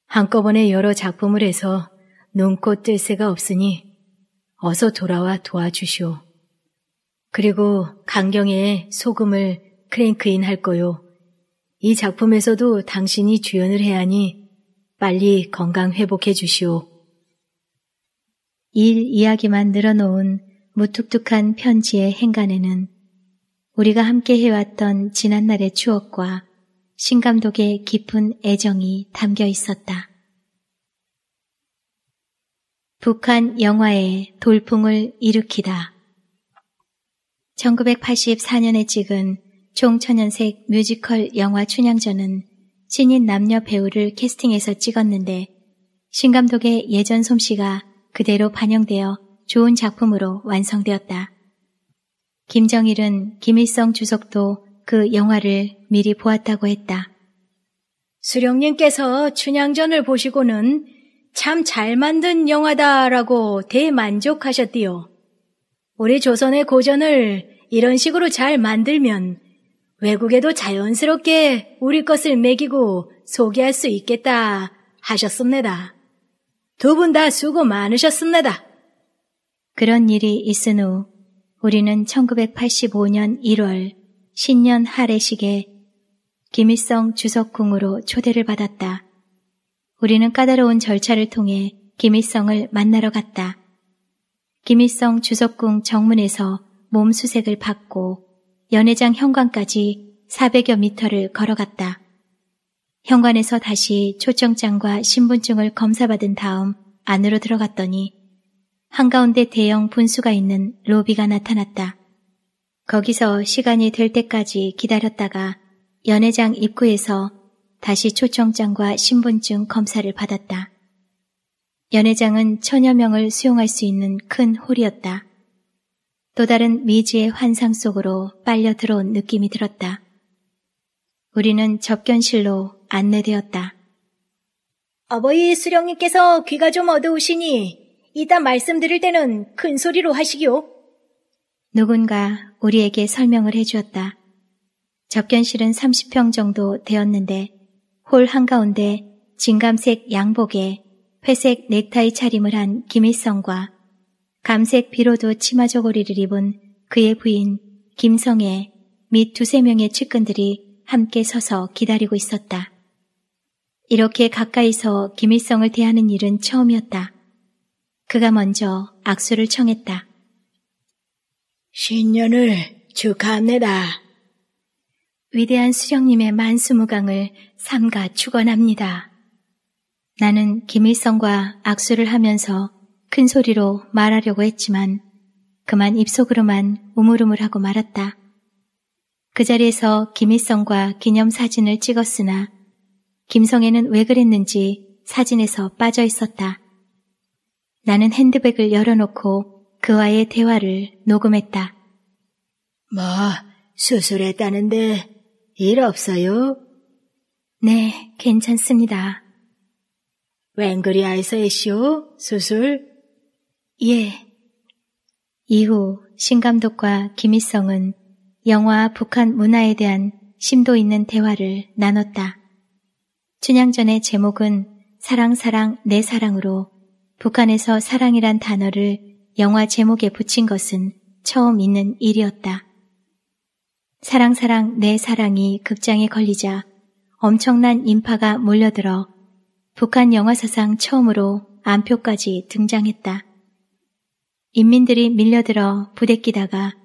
S1: 한꺼번에 여러 작품을 해서 눈꽃뜰 새가 없으니 어서 돌아와 도와주시오. 그리고 강경의 소금을 크랭크인 할 거요. 이 작품에서도 당신이 주연을 해야 하니 빨리 건강 회복해 주시오. 일 이야기만 늘어놓은 무뚝뚝한 편지의 행간에는 우리가 함께 해왔던 지난날의 추억과 신감독의 깊은 애정이 담겨 있었다. 북한 영화의 돌풍을 일으키다. 1984년에 찍은 총천연색 뮤지컬 영화 춘향전은 신인 남녀 배우를 캐스팅해서 찍었는데 신감독의 예전 솜씨가 그대로 반영되어 좋은 작품으로 완성되었다. 김정일은 김일성 주석도 그 영화를 미리 보았다고 했다. 수령님께서 춘향전을 보시고는 참잘 만든 영화다라고 대만족하셨디요. 우리 조선의 고전을 이런 식으로 잘 만들면 외국에도 자연스럽게 우리 것을 매기고 소개할 수 있겠다 하셨습니다. 두 분 다 수고 많으셨습니다. 그런 일이 있은 후 우리는 1985년 1월 신년 하례식에 김일성 주석궁으로 초대를 받았다. 우리는 까다로운 절차를 통해 김일성을 만나러 갔다. 김일성 주석궁 정문에서 몸 수색을 받고 연회장 현관까지 400여 미터를 걸어갔다. 현관에서 다시 초청장과 신분증을 검사받은 다음 안으로 들어갔더니 한가운데 대형 분수가 있는 로비가 나타났다. 거기서 시간이 될 때까지 기다렸다가 연회장 입구에서 다시 초청장과 신분증 검사를 받았다. 연회장은 천여 명을 수용할 수 있는 큰 홀이었다. 또 다른 미지의 환상 속으로 빨려 들어온 느낌이 들었다. 우리는 접견실로 안내되었다. 어버이 수령님께서 귀가 좀 어두우시니 이따 말씀드릴 때는 큰 소리로 하시기요. 누군가 우리에게 설명을 해주었다. 접견실은 30평 정도 되었는데 홀 한가운데 진감색 양복에 회색 넥타이 차림을 한 김일성과 감색 비로도 치마 저고리를 입은 그의 부인 김성애 및 두세 명의 측근들이 함께 서서 기다리고 있었다. 이렇게 가까이서 김일성을 대하는 일은 처음이었다. 그가 먼저 악수를 청했다. 신년을 축하합니다. 위대한 수령님의 만수무강을 삼가 축원합니다. 나는 김일성과 악수를 하면서 큰 소리로 말하려고 했지만 그만 입속으로만 우물우물 하고 말았다. 그 자리에서 김일성과 기념사진을 찍었으나 김성애는 왜 그랬는지 사진에서 빠져 있었다. 나는 핸드백을 열어놓고 그와의 대화를 녹음했다. 뭐, 수술했다는데 일 없어요? 네, 괜찮습니다. 웬그리아에서 애시오? 수술? 예. 이후 신감독과 김희성은 영화 북한 문화에 대한 심도 있는 대화를 나눴다. 춘향전의 제목은 사랑사랑 내 사랑으로 북한에서 사랑이란 단어를 영화 제목에 붙인 것은 처음 있는 일이었다. 사랑 사랑 내 사랑이 극장에 걸리자 엄청난 인파가 몰려들어 북한 영화사상 처음으로 안표까지 등장했다. 인민들이 밀려들어 부대끼다가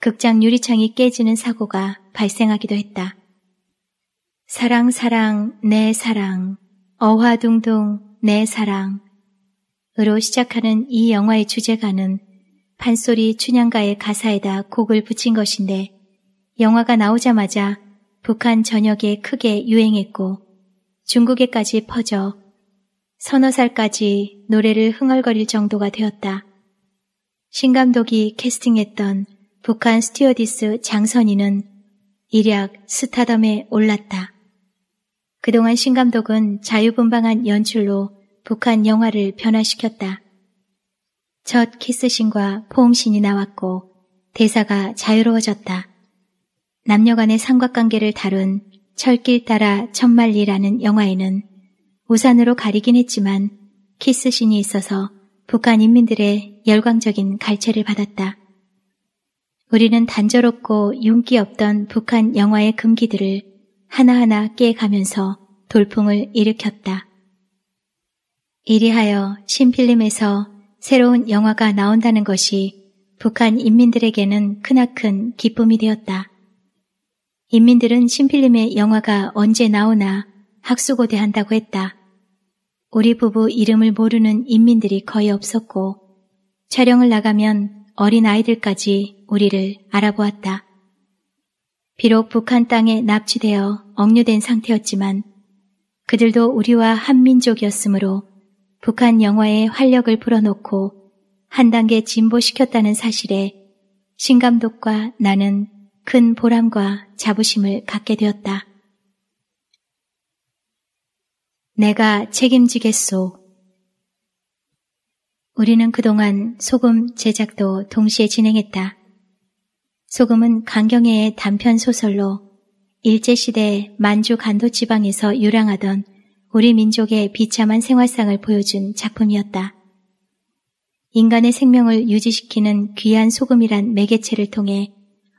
S1: 극장 유리창이 깨지는 사고가 발생하기도 했다. 사랑 사랑 내 사랑 어화둥둥 내 사랑 으로 시작하는 이 영화의 주제가는 판소리 춘향가의 가사에다 곡을 붙인 것인데 영화가 나오자마자 북한 전역에 크게 유행했고 중국에까지 퍼져 서너 살까지 노래를 흥얼거릴 정도가 되었다. 신 감독이 캐스팅했던 북한 스튜어디스 장선이는 이약 스타덤에 올랐다. 그동안 신 감독은 자유분방한 연출로 북한 영화를 변화시켰다. 첫 키스신과 포옹신이 나왔고 대사가 자유로워졌다. 남녀간의 삼각관계를 다룬 철길 따라 천만리라는 영화에는 우산으로 가리긴 했지만 키스신이 있어서 북한 인민들의 열광적인 갈채를 받았다. 우리는 단조롭고 윤기 없던 북한 영화의 금기들을 하나하나 깨가면서 돌풍을 일으켰다. 이리하여 신필름에서 새로운 영화가 나온다는 것이 북한 인민들에게는 크나큰 기쁨이 되었다. 인민들은 신필림의 영화가 언제 나오나 학수고대한다고 했다. 우리 부부 이름을 모르는 인민들이 거의 없었고 촬영을 나가면 어린 아이들까지 우리를 알아보았다. 비록 북한 땅에 납치되어 억류된 상태였지만 그들도 우리와 한민족이었으므로 북한 영화의 활력을 불어넣고 한 단계 진보시켰다는 사실에 신감독과 나는 큰 보람과 자부심을 갖게 되었다. 내가 책임지겠소. 우리는 그동안 소금 제작도 동시에 진행했다. 소금은 강경의 단편 소설로 일제시대 만주 간도 지방에서 유랑하던 우리 민족의 비참한 생활상을 보여준 작품이었다. 인간의 생명을 유지시키는 귀한 소금이란 매개체를 통해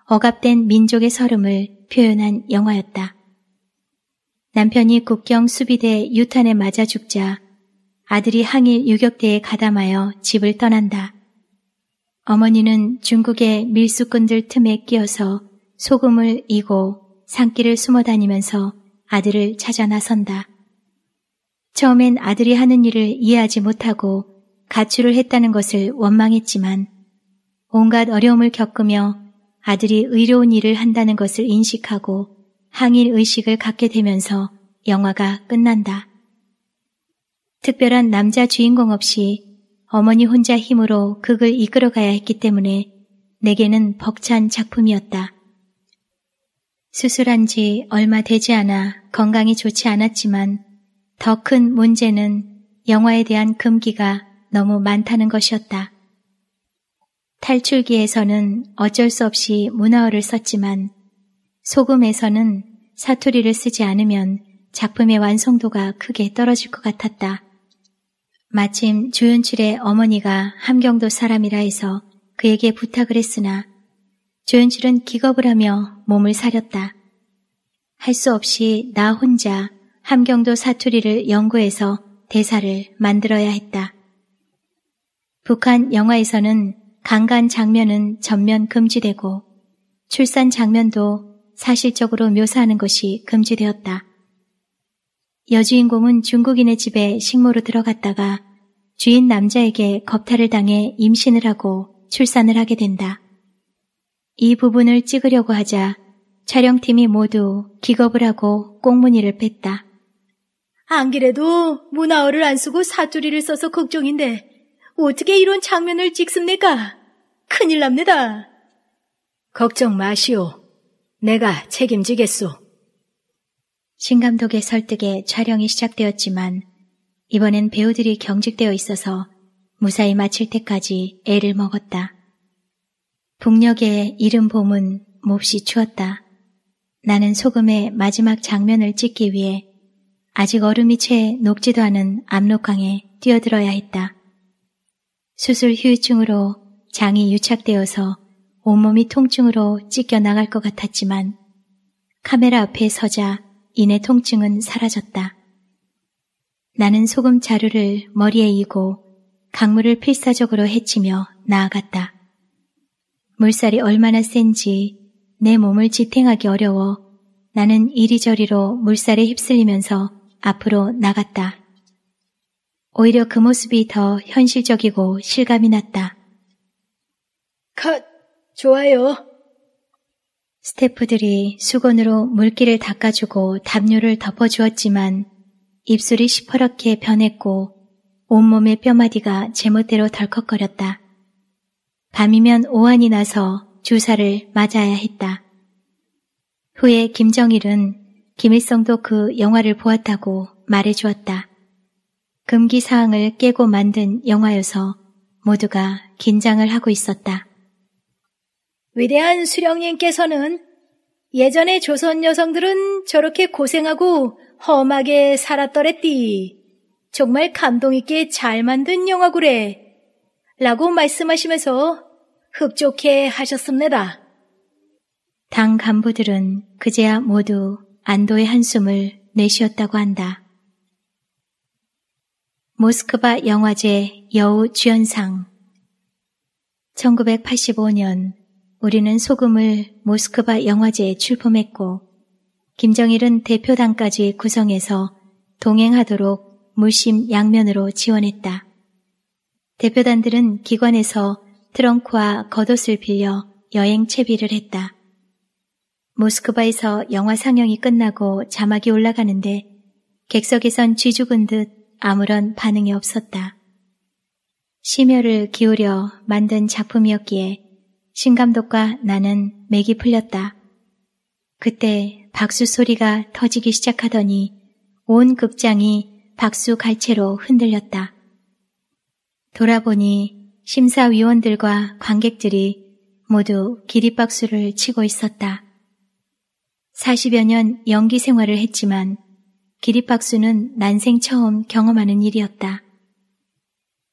S1: 억압된 민족의 설움을 표현한 영화였다. 남편이 국경 수비대 유탄에 맞아 죽자 아들이 항일 유격대에 가담하여 집을 떠난다. 어머니는 중국의 밀수꾼들 틈에 끼어서 소금을 이고 산길을 숨어 다니면서 아들을 찾아 나선다. 처음엔 아들이 하는 일을 이해하지 못하고 가출을 했다는 것을 원망했지만 온갖 어려움을 겪으며 아들이 의로운 일을 한다는 것을 인식하고 항일 의식을 갖게 되면서 영화가 끝난다. 특별한 남자 주인공 없이 어머니 혼자 힘으로 극을 이끌어가야 했기 때문에 내게는 벅찬 작품이었다. 수술한 지 얼마 되지 않아 건강이 좋지 않았지만 더 큰 문제는 영화에 대한 금기가 너무 많다는 것이었다. 탈출기에서는 어쩔 수 없이 문어를 썼지만 소금에서는 사투리를 쓰지 않으면 작품의 완성도가 크게 떨어질 것 같았다. 마침 조연출의 어머니가 함경도 사람이라 해서 그에게 부탁을 했으나 조연출은 기겁을 하며 몸을 사렸다. 할 수 없이 나 혼자 함경도 사투리를 연구해서 대사를 만들어야 했다. 북한 영화에서는 강간 장면은 전면 금지되고 출산 장면도 사실적으로 묘사하는 것이 금지되었다. 여주인공은 중국인의 집에 식모로 들어갔다가 주인 남자에게 겁탈을 당해 임신을 하고 출산을 하게 된다. 이 부분을 찍으려고 하자 촬영팀이 모두 기겁을 하고 꽁무니를 뺐다. 안 그래도 문화어를 안 쓰고 사투리를 써서 걱정인데 어떻게 이런 장면을 찍습니까? 큰일 납니다. 걱정 마시오. 내가 책임지겠소. 신 감독의 설득에 촬영이 시작되었지만 이번엔 배우들이 경직되어 있어서 무사히 마칠 때까지 애를 먹었다. 북녘의 이른 봄은 몹시 추웠다. 나는 소금의 마지막 장면을 찍기 위해 아직 얼음이 채 녹지도 않은 압록강에 뛰어들어야 했다. 수술 후유증으로 장이 유착되어서 온몸이 통증으로 찢겨 나갈 것 같았지만 카메라 앞에 서자 이내 통증은 사라졌다. 나는 소금 자루를 머리에 이고 강물을 필사적으로 헤치며 나아갔다. 물살이 얼마나 센지 내 몸을 지탱하기 어려워 나는 이리저리로 물살에 휩쓸리면서 앞으로 나갔다. 오히려 그 모습이 더 현실적이고 실감이 났다. 컷! 좋아요. 스태프들이 수건으로 물기를 닦아주고 담요를 덮어주었지만 입술이 시퍼렇게 변했고 온몸의 뼈마디가 제멋대로 덜컥거렸다. 밤이면 오한이 나서 주사를 맞아야 했다. 후에 김정일은 김일성도 그 영화를 보았다고 말해주었다. 금기사항을 깨고 만든 영화여서 모두가 긴장을 하고 있었다. 위대한 수령님께서는 예전에 조선 여성들은 저렇게 고생하고 험하게 살았더랬디. 정말 감동있게 잘 만든 영화구래. 라고 말씀하시면서 흡족해 하셨습니다. 당 간부들은 그제야 모두 안도의 한숨을 내쉬었다고 한다. 모스크바 영화제 여우 주연상 1985년 우리는 소금을 모스크바 영화제에 출품했고 김정일은 대표단까지 구성해서 동행하도록 물심 양면으로 지원했다. 대표단들은 기관에서 트렁크와 겉옷을 빌려 여행 채비를 했다. 모스크바에서 영화 상영이 끝나고 자막이 올라가는데 객석에선 쥐죽은 듯 아무런 반응이 없었다. 심혈을 기울여 만든 작품이었기에 신감독과 나는 맥이 풀렸다. 그때 박수 소리가 터지기 시작하더니 온 극장이 박수 갈채로 흔들렸다. 돌아보니 심사위원들과 관객들이 모두 기립박수를 치고 있었다. 40여 년 연기 생활을 했지만 기립박수는 난생 처음 경험하는 일이었다.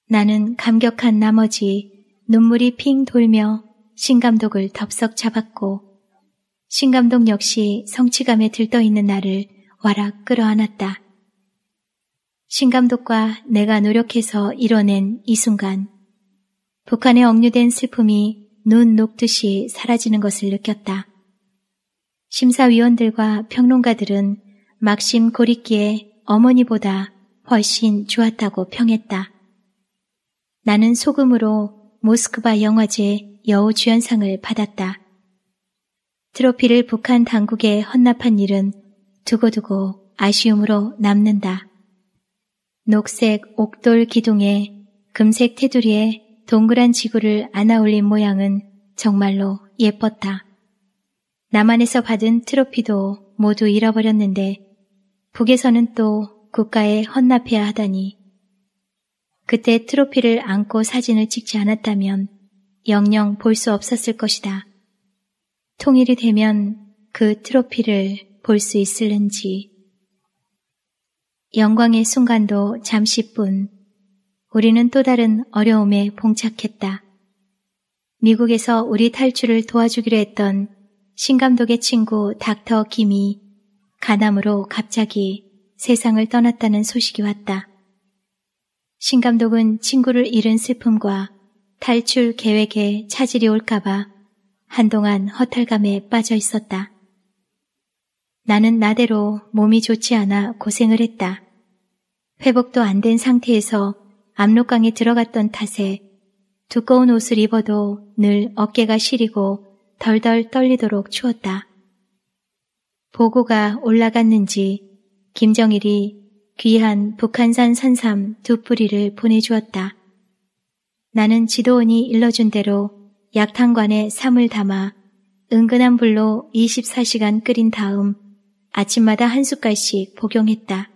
S1: 나는 감격한 나머지 눈물이 핑 돌며 신감독을 덥석 잡았고 신감독 역시 성취감에 들떠있는 나를 와락 끌어안았다. 신감독과 내가 노력해서 이뤄낸 이 순간 북한에 억류된 슬픔이 눈 녹듯이 사라지는 것을 느꼈다. 심사위원들과 평론가들은 막심 고리끼에 어머니보다 훨씬 좋았다고 평했다. 나는 소금으로 모스크바 영화제 여우주연상을 받았다. 트로피를 북한 당국에 헌납한 일은 두고두고 아쉬움으로 남는다. 녹색 옥돌 기둥에 금색 테두리에 동그란 지구를 안아올린 모양은 정말로 예뻤다. 남한에서 받은 트로피도 모두 잃어버렸는데 북에서는 또 국가에 헌납해야 하다니 그때 트로피를 안고 사진을 찍지 않았다면 영영 볼 수 없었을 것이다. 통일이 되면 그 트로피를 볼 수 있을는지. 영광의 순간도 잠시뿐 우리는 또 다른 어려움에 봉착했다. 미국에서 우리 탈출을 도와주기로 했던 신감독의 친구 닥터 김이 가남으로 갑자기 세상을 떠났다는 소식이 왔다. 신 감독은 친구를 잃은 슬픔과 탈출 계획에 차질이 올까봐 한동안 허탈감에 빠져 있었다. 나는 나대로 몸이 좋지 않아 고생을 했다. 회복도 안 된 상태에서 압록강에 들어갔던 탓에 두꺼운 옷을 입어도 늘 어깨가 시리고 덜덜 떨리도록 추웠다. 보고가 올라갔는지 김정일이 귀한 북한산 산삼 두 뿌리를 보내주었다. 나는 지도원이 일러준 대로 약탕관에 삼을 담아 은근한 불로 24시간 끓인 다음 아침마다 한 숟갈씩 복용했다.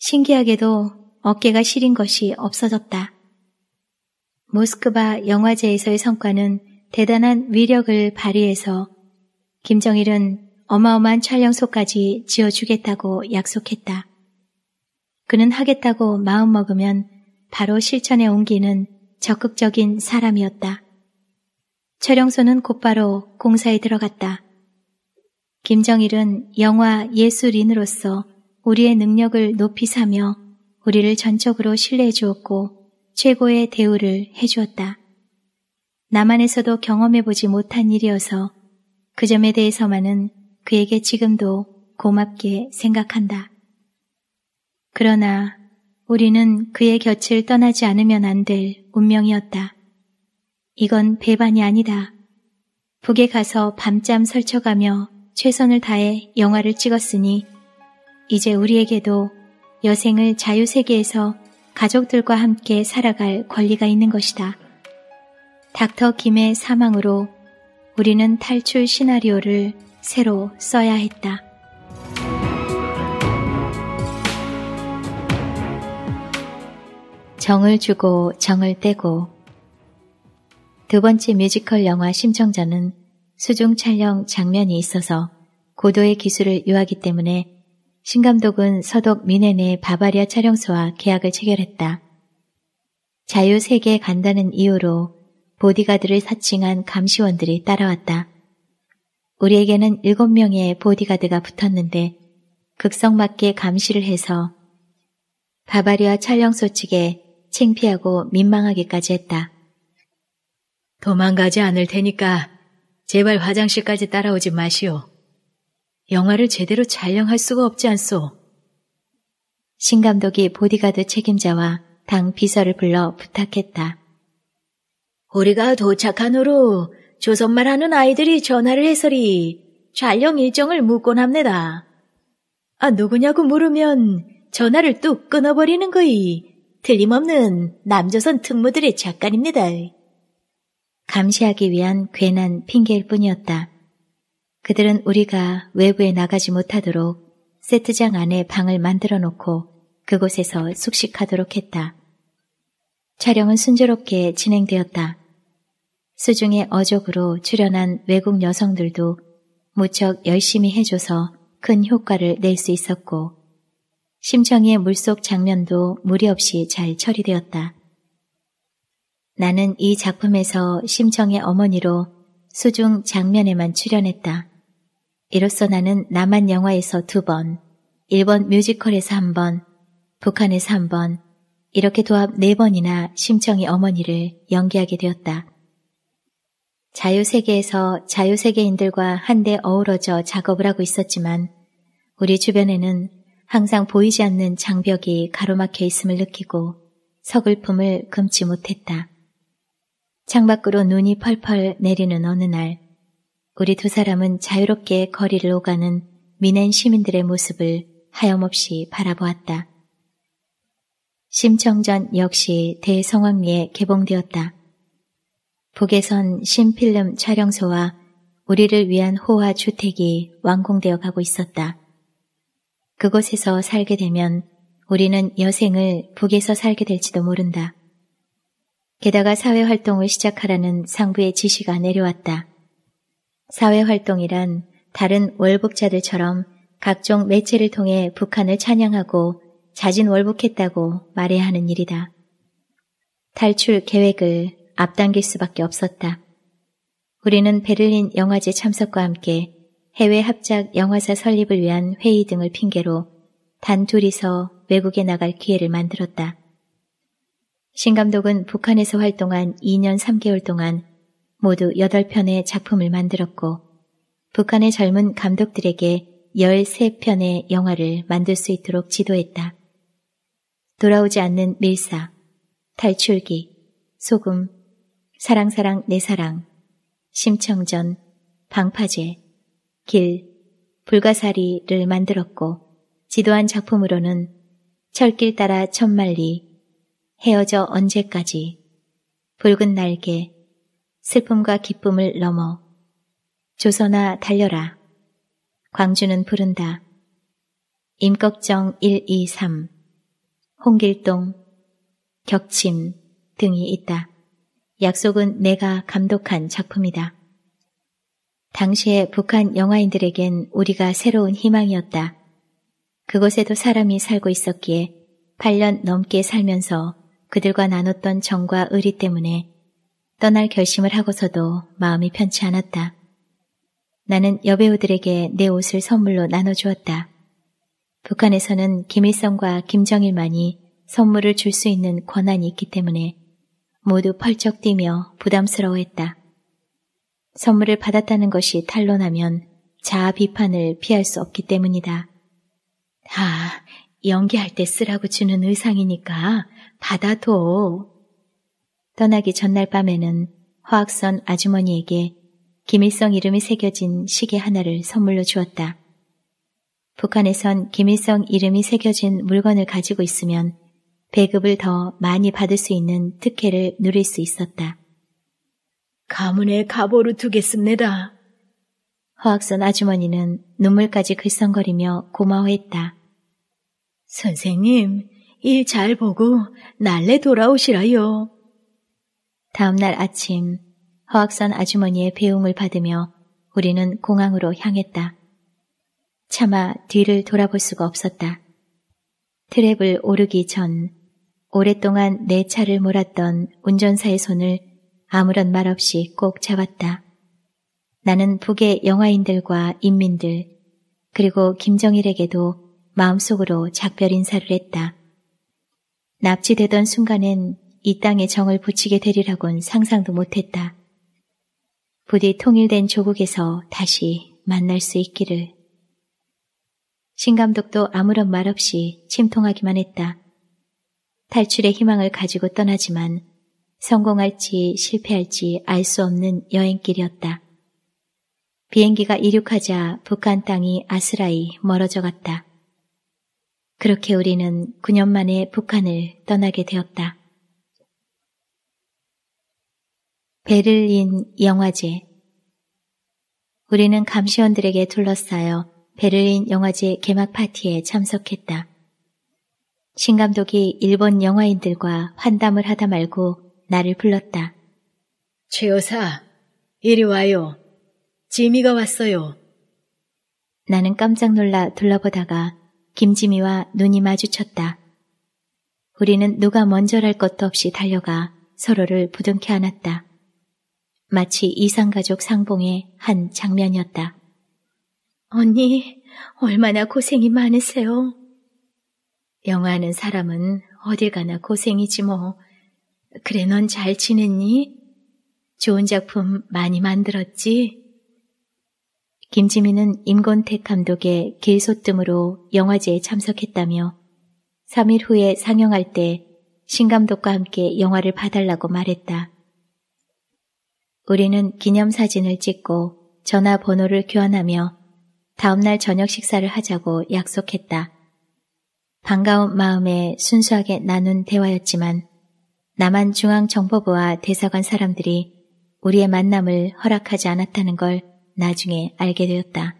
S1: 신기하게도 어깨가 시린 것이 없어졌다. 모스크바 영화제에서의 성과는 대단한 위력을 발휘해서 김정일은 어마어마한 촬영소까지 지어주겠다고 약속했다. 그는 하겠다고 마음먹으면 바로 실천에 옮기는 적극적인 사람이었다. 촬영소는 곧바로 공사에 들어갔다. 김정일은 영화 예술인으로서 우리의 능력을 높이 사며 우리를 전적으로 신뢰해 주었고 최고의 대우를 해 주었다. 나만에서도 경험해보지 못한 일이어서 그 점에 대해서만은 그에게 지금도 고맙게 생각한다. 그러나 우리는 그의 곁을 떠나지 않으면 안 될 운명이었다. 이건 배반이 아니다. 북에 가서 밤잠 설쳐가며 최선을 다해 영화를 찍었으니 이제 우리에게도 여생을 자유세계에서 가족들과 함께 살아갈 권리가 있는 것이다. 닥터 김의 사망으로 우리는 탈출 시나리오를 새로 써야 했다. 정을 주고 정을 떼고 두 번째 뮤지컬 영화 심청자는 수중 촬영 장면이 있어서 고도의 기술을 요하기 때문에 신감독은 서독 미네네 바바리아 촬영소와 계약을 체결했다. 자유세계에 간다는 이유로 보디가드를 사칭한 감시원들이 따라왔다. 우리에게는 7명의 보디가드가 붙었는데 극성맞게 감시를 해서 바바리와 촬영소 측에 창피하고 민망하기까지 했다. 도망가지 않을 테니까 제발 화장실까지 따라오지 마시오. 영화를 제대로 촬영할 수가 없지 않소. 신감독이 보디가드 책임자와 당 비서를 불러 부탁했다. 우리가 도착한 후로 조선말 하는 아이들이 전화를 해서리 촬영 일정을 묻곤 합니다. 아, 누구냐고 물으면 전화를 뚝 끊어버리는 거이. 틀림없는 남조선 특무들의 작가입니다. 감시하기 위한 괜한 핑계일 뿐이었다. 그들은 우리가 외부에 나가지 못하도록 세트장 안에 방을 만들어 놓고 그곳에서 숙식하도록 했다. 촬영은 순조롭게 진행되었다. 수중의 어족으로 출연한 외국 여성들도 무척 열심히 해줘서 큰 효과를 낼 수 있었고 심청의 물속 장면도 무리 없이 잘 처리되었다. 나는 이 작품에서 심청의 어머니로 수중 장면에만 출연했다. 이로써 나는 남한 영화에서 두 번, 일본 뮤지컬에서 한 번, 북한에서 한 번, 이렇게 도합 네 번이나 심청의 어머니를 연기하게 되었다. 자유세계에서 자유세계인들과 한데 어우러져 작업을 하고 있었지만 우리 주변에는 항상 보이지 않는 장벽이 가로막혀 있음을 느끼고 서글픔을 금치 못했다. 창밖으로 눈이 펄펄 내리는 어느 날 우리 두 사람은 자유롭게 거리를 오가는 미넨 시민들의 모습을 하염없이 바라보았다. 심청전 역시 대성황리에 개봉되었다. 북에선 신필름 촬영소와 우리를 위한 호화 주택이 완공되어 가고 있었다. 그곳에서 살게 되면 우리는 여생을 북에서 살게 될지도 모른다. 게다가 사회활동을 시작하라는 상부의 지시가 내려왔다. 사회활동이란 다른 월북자들처럼 각종 매체를 통해 북한을 찬양하고 자진 월북했다고 말해야 하는 일이다. 탈출 계획을 앞당길 수밖에 없었다. 우리는 베를린 영화제 참석과 함께 해외 합작 영화사 설립을 위한 회의 등을 핑계로 단 둘이서 외국에 나갈 기회를 만들었다. 신 감독은 북한에서 활동한 2년 3개월 동안 모두 8편의 작품을 만들었고 북한의 젊은 감독들에게 13편의 영화를 만들 수 있도록 지도했다. 돌아오지 않는 밀사, 탈출기, 소금, 사랑 사랑 내 사랑 심청전 방파제 길 불가사리를 만들었고 지도한 작품으로는 철길 따라 천만리 헤어져 언제까지 붉은 날개 슬픔과 기쁨을 넘어 조선아 달려라 광주는 부른다 임꺽정 1, 2, 3 홍길동 격침 등이 있다. 약속은 내가 감독한 작품이다. 당시에 북한 영화인들에겐 우리가 새로운 희망이었다. 그곳에도 사람이 살고 있었기에 8년 넘게 살면서 그들과 나눴던 정과 의리 때문에 떠날 결심을 하고서도 마음이 편치 않았다. 나는 여배우들에게 내 옷을 선물로 나눠주었다. 북한에서는 김일성과 김정일만이 선물을 줄 수 있는 권한이 있기 때문에 모두 펄쩍 뛰며 부담스러워했다. 선물을 받았다는 것이 탄로나면 자아 비판을 피할 수 없기 때문이다. 아, 연기할 때 쓰라고 주는 의상이니까 받아둬. 떠나기 전날 밤에는 화학선 아주머니에게 김일성 이름이 새겨진 시계 하나를 선물로 주었다. 북한에선 김일성 이름이 새겨진 물건을 가지고 있으면 배급을 더 많이 받을 수 있는 특혜를 누릴 수 있었다. 가문에 가보로 두겠습니다. 허학선 아주머니는 눈물까지 글썽거리며 고마워했다. 선생님, 일 잘 보고 날래 돌아오시라요. 다음날 아침, 허학선 아주머니의 배웅을 받으며 우리는 공항으로 향했다. 차마 뒤를 돌아볼 수가 없었다. 트랩을 오르기 전 오랫동안 내 차를 몰았던 운전사의 손을 아무런 말 없이 꼭 잡았다. 나는 북의 영화인들과 인민들, 그리고 김정일에게도 마음속으로 작별 인사를 했다. 납치되던 순간엔 이 땅에 정을 붙이게 되리라곤 상상도 못했다. 부디 통일된 조국에서 다시 만날 수 있기를. 신감독도 아무런 말 없이 침통하기만 했다. 탈출의 희망을 가지고 떠나지만 성공할지 실패할지 알 수 없는 여행길이었다. 비행기가 이륙하자 북한 땅이 아스라이 멀어져 갔다. 그렇게 우리는 9년 만에 북한을 떠나게 되었다. 베를린 영화제 우리는 감시원들에게 둘러싸여 베를린 영화제 개막 파티에 참석했다. 신 감독이 일본 영화인들과 환담을 하다 말고 나를 불렀다. 최 여사, 이리 와요. 지미가 왔어요. 나는 깜짝 놀라 둘러보다가 김지미와 눈이 마주쳤다. 우리는 누가 먼저랄 것도 없이 달려가 서로를 부둥켜 안았다. 마치 이상가족 상봉의 한 장면이었다. 언니, 얼마나 고생이 많으세요. 영화하는 사람은 어딜 가나 고생이지 뭐. 그래, 넌 잘 지냈니? 좋은 작품 많이 만들었지? 김지민은 임권택 감독의 길소뜸으로 영화제에 참석했다며 3일 후에 상영할 때 신감독과 함께 영화를 봐달라고 말했다. 우리는 기념사진을 찍고 전화번호를 교환하며 다음날 저녁 식사를 하자고 약속했다. 반가운 마음에 순수하게 나눈 대화였지만 남한 중앙정보부와 대사관 사람들이 우리의 만남을 허락하지 않았다는 걸 나중에 알게 되었다.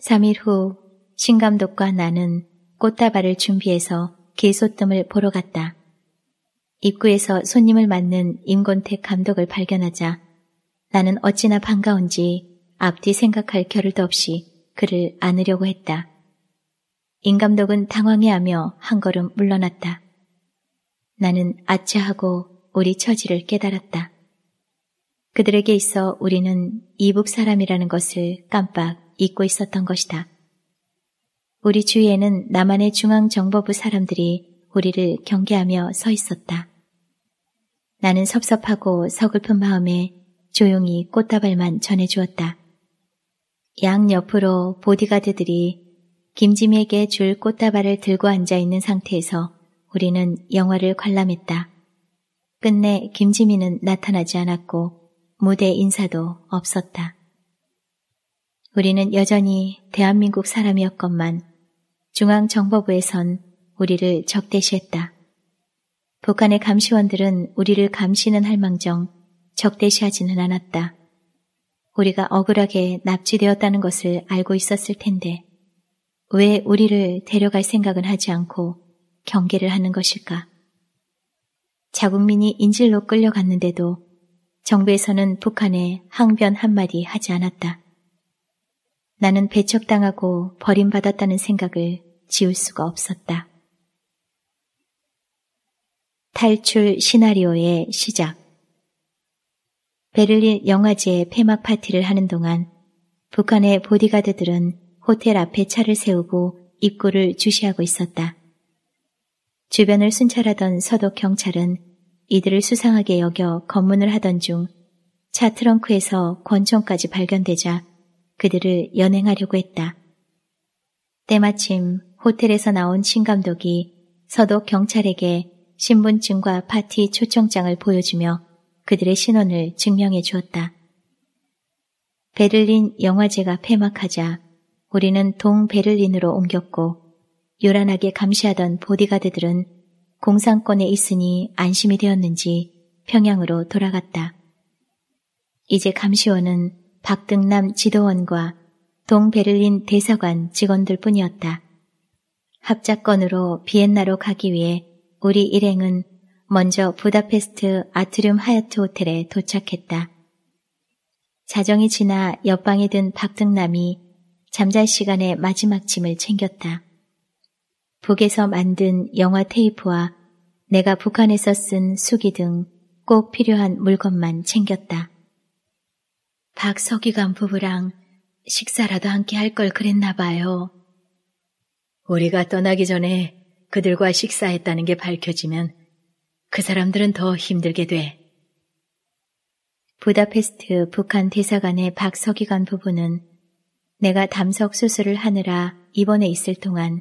S1: 3일 후 신감독과 나는 꽃다발을 준비해서 길소뜸을 보러 갔다. 입구에서 손님을 맞는 임곤택 감독을 발견하자 나는 어찌나 반가운지 앞뒤 생각할 겨를도 없이 그를 안으려고 했다. 임 감독은 당황해하며 한 걸음 물러났다. 나는 아차하고 우리 처지를 깨달았다. 그들에게 있어 우리는 이북 사람이라는 것을 깜빡 잊고 있었던 것이다. 우리 주위에는 남한의 중앙정보부 사람들이 우리를 경계하며 서 있었다. 나는 섭섭하고 서글픈 마음에 조용히 꽃다발만 전해주었다. 양 옆으로 보디가드들이 김짐에게 줄 꽃다발을 들고 앉아 있는 상태에서 우리는 영화를 관람했다. 끝내 김지민은 나타나지 않았고 무대 인사도 없었다. 우리는 여전히 대한민국 사람이었건만 중앙정보부에선 우리를 적대시했다. 북한의 감시원들은 우리를 감시는 할 망정 적대시하지는 않았다. 우리가 억울하게 납치되었다는 것을 알고 있었을 텐데 왜 우리를 데려갈 생각은 하지 않고 경계를 하는 것일까? 자국민이 인질로 끌려갔는데도 정부에서는 북한에 항변 한마디 하지 않았다. 나는 배척당하고 버림받았다는 생각을 지울 수가 없었다. 탈출 시나리오의 시작 베를린 영화제 폐막 파티를 하는 동안 북한의 보디가드들은 호텔 앞에 차를 세우고 입구를 주시하고 있었다. 주변을 순찰하던 서독 경찰은 이들을 수상하게 여겨 검문을 하던 중 차 트렁크에서 권총까지 발견되자 그들을 연행하려고 했다. 때마침 호텔에서 나온 신 감독이 서독 경찰에게 신분증과 파티 초청장을 보여주며 그들의 신원을 증명해 주었다. 베를린 영화제가 폐막하자 우리는 동베를린으로 옮겼고 요란하게 감시하던 보디가드들은 공산권에 있으니 안심이 되었는지 평양으로 돌아갔다. 이제 감시원은 박등남 지도원과 동베를린 대사관 직원들 뿐이었다. 합작권으로 비엔나로 가기 위해 우리 일행은 먼저 부다페스트 아트륨 하얏트 호텔에 도착했다. 자정이 지나 옆방에 든 박등남이 잠잘 시간에 마지막 짐을 챙겼다. 북에서 만든 영화 테이프와 내가 북한에서 쓴 수기 등 꼭 필요한 물건만 챙겼다. 박석이관 부부랑 식사라도 함께 할 걸 그랬나 봐요. 우리가 떠나기 전에 그들과 식사했다는 게 밝혀지면 그 사람들은 더 힘들게 돼. 부다페스트 북한 대사관의 박석이관 부부는 내가 담석 수술을 하느라 입원에 있을 동안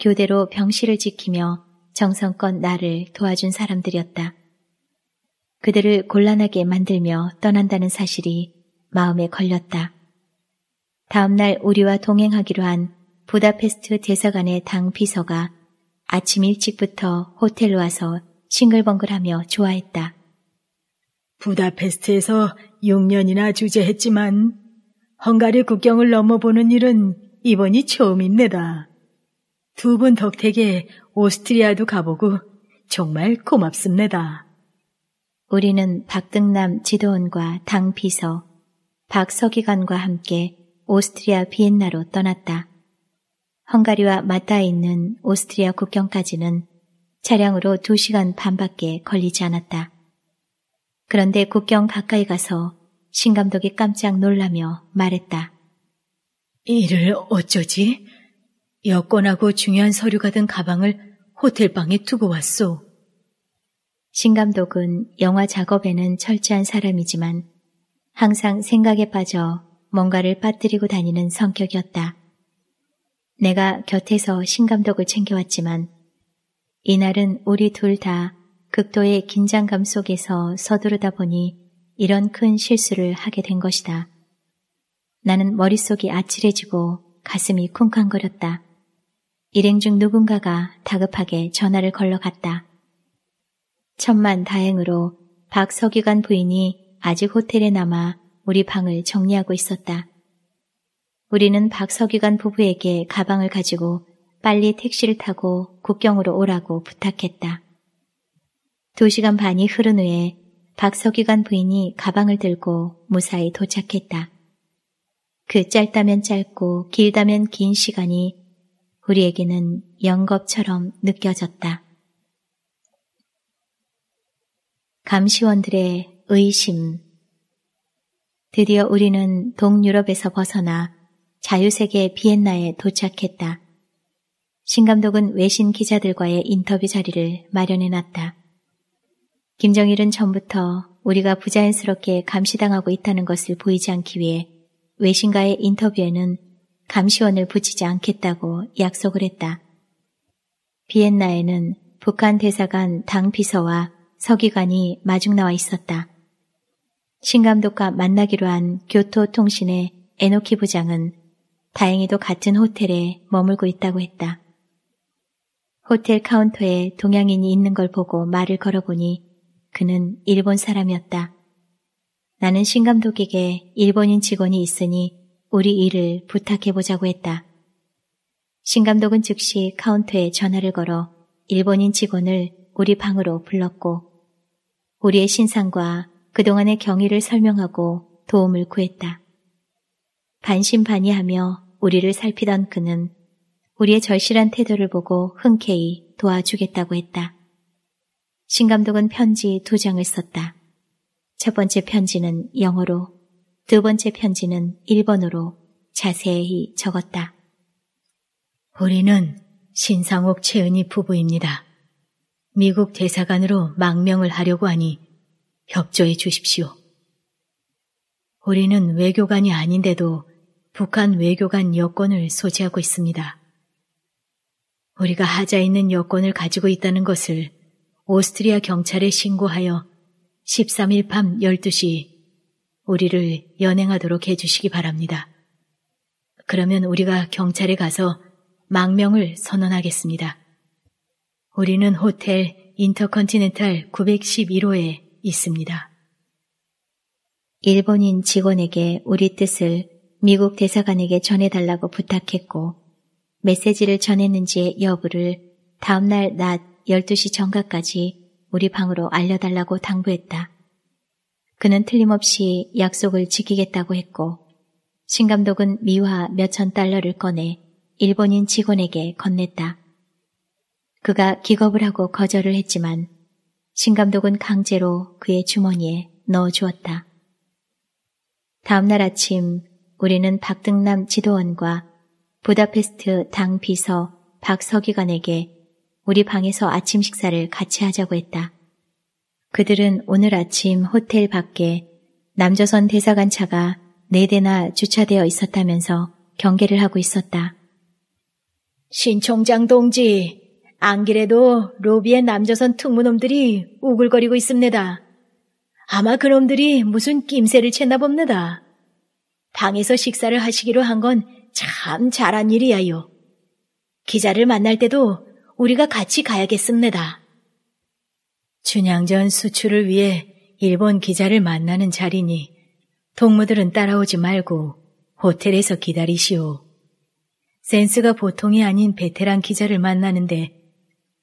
S1: 교대로 병실을 지키며 정성껏 나를 도와준 사람들이었다. 그들을 곤란하게 만들며 떠난다는 사실이 마음에 걸렸다. 다음날 우리와 동행하기로 한 부다페스트 대사관의 당 비서가 아침 일찍부터 호텔로 와서 싱글벙글하며 좋아했다. 부다페스트에서 6년이나 주재했지만 헝가리 국경을 넘어보는 일은 이번이 처음입니다. 두 분 덕택에 오스트리아도 가보고 정말 고맙습니다. 우리는 박등남 지도원과 당 비서, 박서기관과 함께 오스트리아 비엔나로 떠났다. 헝가리와 맞닿아 있는 오스트리아 국경까지는 차량으로 2시간 반밖에 걸리지 않았다. 그런데 국경 가까이 가서 신 감독이 깜짝 놀라며 말했다. 이를 어쩌지? 여권하고 중요한 서류가 든 가방을 호텔방에 두고 왔소. 신 감독은 영화 작업에는 철저한 사람이지만 항상 생각에 빠져 뭔가를 빠뜨리고 다니는 성격이었다. 내가 곁에서 신 감독을 챙겨왔지만 이날은 우리 둘 다 극도의 긴장감 속에서 서두르다 보니 이런 큰 실수를 하게 된 것이다. 나는 머릿속이 아찔해지고 가슴이 쿵쾅거렸다. 일행 중 누군가가 다급하게 전화를 걸러 갔다. 천만 다행으로 박석유관 부인이 아직 호텔에 남아 우리 방을 정리하고 있었다. 우리는 박석유관 부부에게 가방을 가지고 빨리 택시를 타고 국경으로 오라고 부탁했다. 두 시간 반이 흐른 후에 박석기관 부인이 가방을 들고 무사히 도착했다. 그 짧다면 짧고 길다면 긴 시간이 우리에게는 영겁처럼 느껴졌다. 감시원들의 의심. 드디어 우리는 동유럽에서 벗어나 자유세계 비엔나에 도착했다. 신감독은 외신 기자들과의 인터뷰 자리를 마련해 놨다. 김정일은 전부터 우리가 부자연스럽게 감시당하고 있다는 것을 보이지 않기 위해 외신과의 인터뷰에는 감시원을 붙이지 않겠다고 약속을 했다. 비엔나에는 북한 대사관 당 비서와 서기관이 마중 나와 있었다. 신감독과 만나기로 한 교토통신의 에노키 부장은 다행히도 같은 호텔에 머물고 있다고 했다. 호텔 카운터에 동양인이 있는 걸 보고 말을 걸어보니 그는 일본 사람이었다. 나는 신 감독에게 일본인 직원이 있으니 우리 일을 부탁해보자고 했다. 신 감독은 즉시 카운터에 전화를 걸어 일본인 직원을 우리 방으로 불렀고 우리의 신상과 그동안의 경위를 설명하고 도움을 구했다. 반신반의하며 우리를 살피던 그는 우리의 절실한 태도를 보고 흔쾌히 도와주겠다고 했다. 신 감독은 편지 두 장을 썼다. 첫 번째 편지는 영어로, 두 번째 편지는 일본어로 자세히 적었다. 우리는 신상옥 최은희 부부입니다. 미국 대사관으로 망명을 하려고 하니 협조해 주십시오. 우리는 외교관이 아닌데도 북한 외교관 여권을 소지하고 있습니다. 우리가 하자 있는 여권을 가지고 있다는 것을 오스트리아 경찰에 신고하여 13일 밤 12시 우리를 연행하도록 해주시기 바랍니다. 그러면 우리가 경찰에 가서 망명을 선언하겠습니다. 우리는 호텔 인터컨티넨탈 911호에 있습니다. 일본인 직원에게 우리 뜻을 미국 대사관에게 전해달라고 부탁했고 메시지를 전했는지의 여부를 다음날 낮 12시 정각까지 우리 방으로 알려달라고 당부했다. 그는 틀림없이 약속을 지키겠다고 했고 신감독은 미화 몇천 달러를 꺼내 일본인 직원에게 건넸다. 그가 기겁을 하고 거절을 했지만 신감독은 강제로 그의 주머니에 넣어주었다. 다음날 아침 우리는 박등남 지도원과 부다페스트 당 비서 박서기관에게 우리 방에서 아침 식사를 같이 하자고 했다. 그들은 오늘 아침 호텔 밖에 남조선 대사관 차가 네 대나 주차되어 있었다면서 경계를 하고 있었다. 신총장 동지, 안 그래도 로비에 남조선 특무놈들이 우글거리고 있습니다. 아마 그놈들이 무슨 낌새를 챘나 봅니다. 방에서 식사를 하시기로 한 건 참 잘한 일이야요. 기자를 만날 때도 우리가 같이 가야겠습니다. 춘향전 수출을 위해 일본 기자를 만나는 자리니 동무들은 따라오지 말고 호텔에서 기다리시오. 센스가 보통이 아닌 베테랑 기자를 만나는데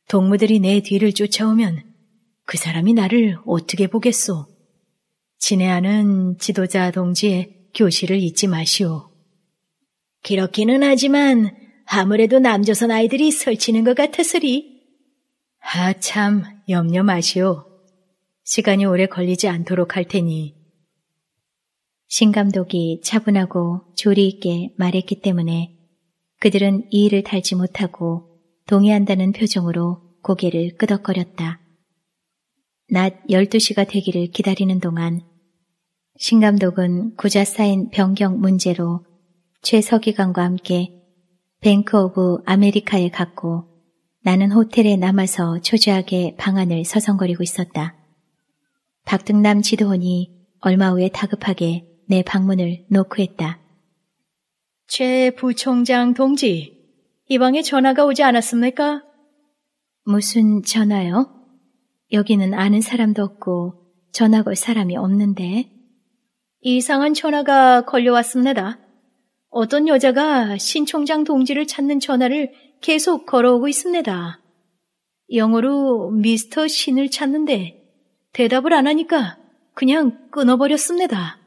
S1: 동무들이 내 뒤를 쫓아오면 그 사람이 나를 어떻게 보겠소? 지애하는 지도자 동지의 교실을 잊지 마시오. 그렇기는 하지만 아무래도 남조선 아이들이 설치는 것 같아서리. 아, 참, 염려 마시오. 시간이 오래 걸리지 않도록 할 테니. 신 감독이 차분하고 조리 있게 말했기 때문에 그들은 이의를 달지 못하고 동의한다는 표정으로 고개를 끄덕거렸다. 낮 12시가 되기를 기다리는 동안 신 감독은 구자 쌓인 변경 문제로 최서기관과 함께 뱅크 오브 아메리카에 갔고 나는 호텔에 남아서 초조하게 방안을 서성거리고 있었다. 박등남 지도원이 얼마 후에 다급하게 내 방문을 노크했다. 최 부총장 동지, 이 방에 전화가 오지 않았습니까? 무슨 전화요? 여기는 아는 사람도 없고 전화 걸 사람이 없는데. 이상한 전화가 걸려왔습니다. 어떤 여자가 신 총장 동지를 찾는 전화를 계속 걸어오고 있습니다. 영어로 미스터 신을 찾는데 대답을 안 하니까 그냥 끊어버렸습니다.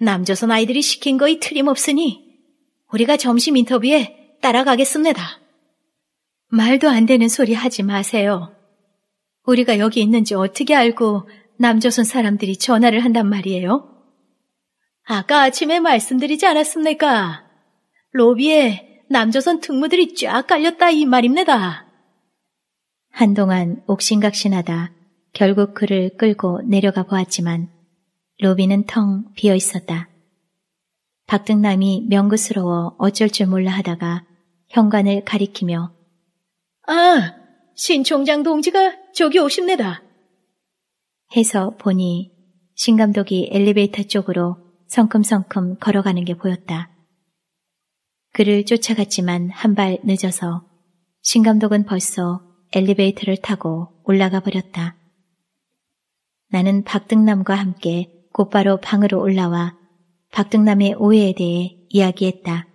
S1: 남조선 아이들이 시킨 거의 틀림없으니 우리가 점심 인터뷰에 따라가겠습니다. 말도 안 되는 소리 하지 마세요. 우리가 여기 있는지 어떻게 알고 남조선 사람들이 전화를 한단 말이에요? 아까 아침에 말씀드리지 않았습니까? 로비에 남조선 특무들이 쫙 깔렸다 이 말입니다. 한동안 옥신각신하다 결국 그를 끌고 내려가 보았지만 로비는 텅 비어 있었다. 박등남이 명구스러워 어쩔 줄 몰라 하다가 현관을 가리키며 아, 신 총장 동지가 저기 오십니다. 해서 보니 신 감독이 엘리베이터 쪽으로 성큼성큼 걸어가는 게 보였다. 그를 쫓아갔지만 한 발 늦어서 신 감독은 벌써 엘리베이터를 타고 올라가 버렸다. 나는 박등남과 함께 곧바로 방으로 올라와 박등남의 오해에 대해 이야기했다.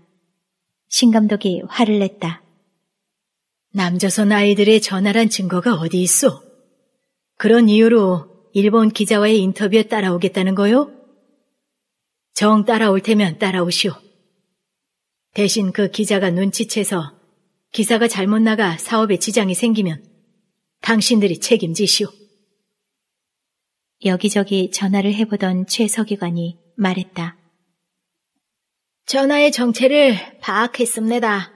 S1: 신 감독이 화를 냈다. 남조선 아이들의 전화란 증거가 어디 있어? 그런 이유로 일본 기자와의 인터뷰에 따라오겠다는 거요? 정 따라올 테면 따라오시오. 대신 그 기자가 눈치채서 기사가 잘못 나가 사업에 지장이 생기면 당신들이 책임지시오. 여기저기 전화를 해보던 최서기관이 말했다. 전화의 정체를 파악했습니다.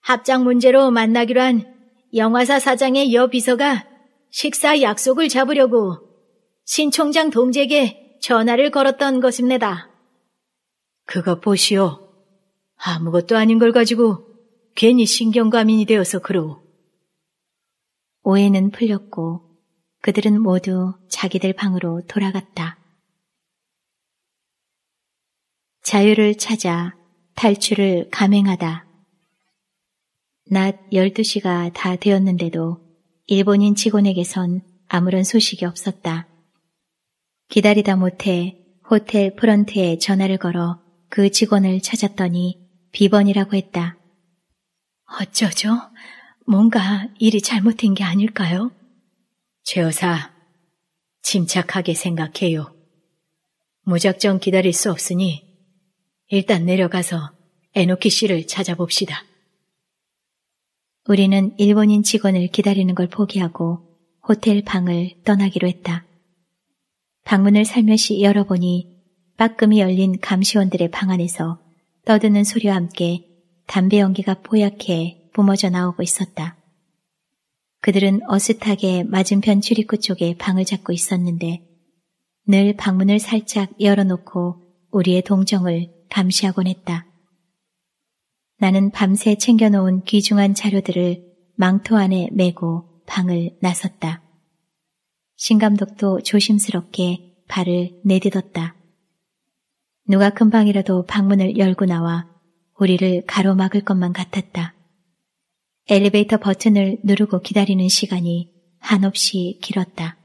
S1: 합작 문제로 만나기로 한 영화사 사장의 여 비서가 식사 약속을 잡으려고 신 총장 동재에게 전화를 걸었던 것입니다. 그거 보시오. 아무것도 아닌 걸 가지고 괜히 신경과민이 되어서 그러오. 오해는 풀렸고 그들은 모두 자기들 방으로 돌아갔다. 자유를 찾아 탈출을 감행하다. 낮 12시가 다 되었는데도 일본인 직원에게선 아무런 소식이 없었다. 기다리다 못해 호텔 프런트에 전화를 걸어 그 직원을 찾았더니 비번이라고 했다. 어쩌죠? 뭔가 일이 잘못된 게 아닐까요? 최 여사, 침착하게 생각해요. 무작정 기다릴 수 없으니 일단 내려가서 에노키 씨를 찾아봅시다. 우리는 일본인 직원을 기다리는 걸 포기하고 호텔 방을 떠나기로 했다. 방문을 살며시 열어보니 빠끔히 열린 감시원들의 방 안에서 떠드는 소리와 함께 담배 연기가 뽀얗게 뿜어져 나오고 있었다. 그들은 어슷하게 맞은편 출입구 쪽에 방을 잡고 있었는데 늘 방문을 살짝 열어놓고 우리의 동정을 감시하곤 했다. 나는 밤새 챙겨놓은 귀중한 자료들을 망토 안에 메고 방을 나섰다. 신감독도 조심스럽게 발을 내딛었다. 누가 금방이라도 방문을 열고 나와 우리를 가로막을 것만 같았다. 엘리베이터 버튼을 누르고 기다리는 시간이 한없이 길었다.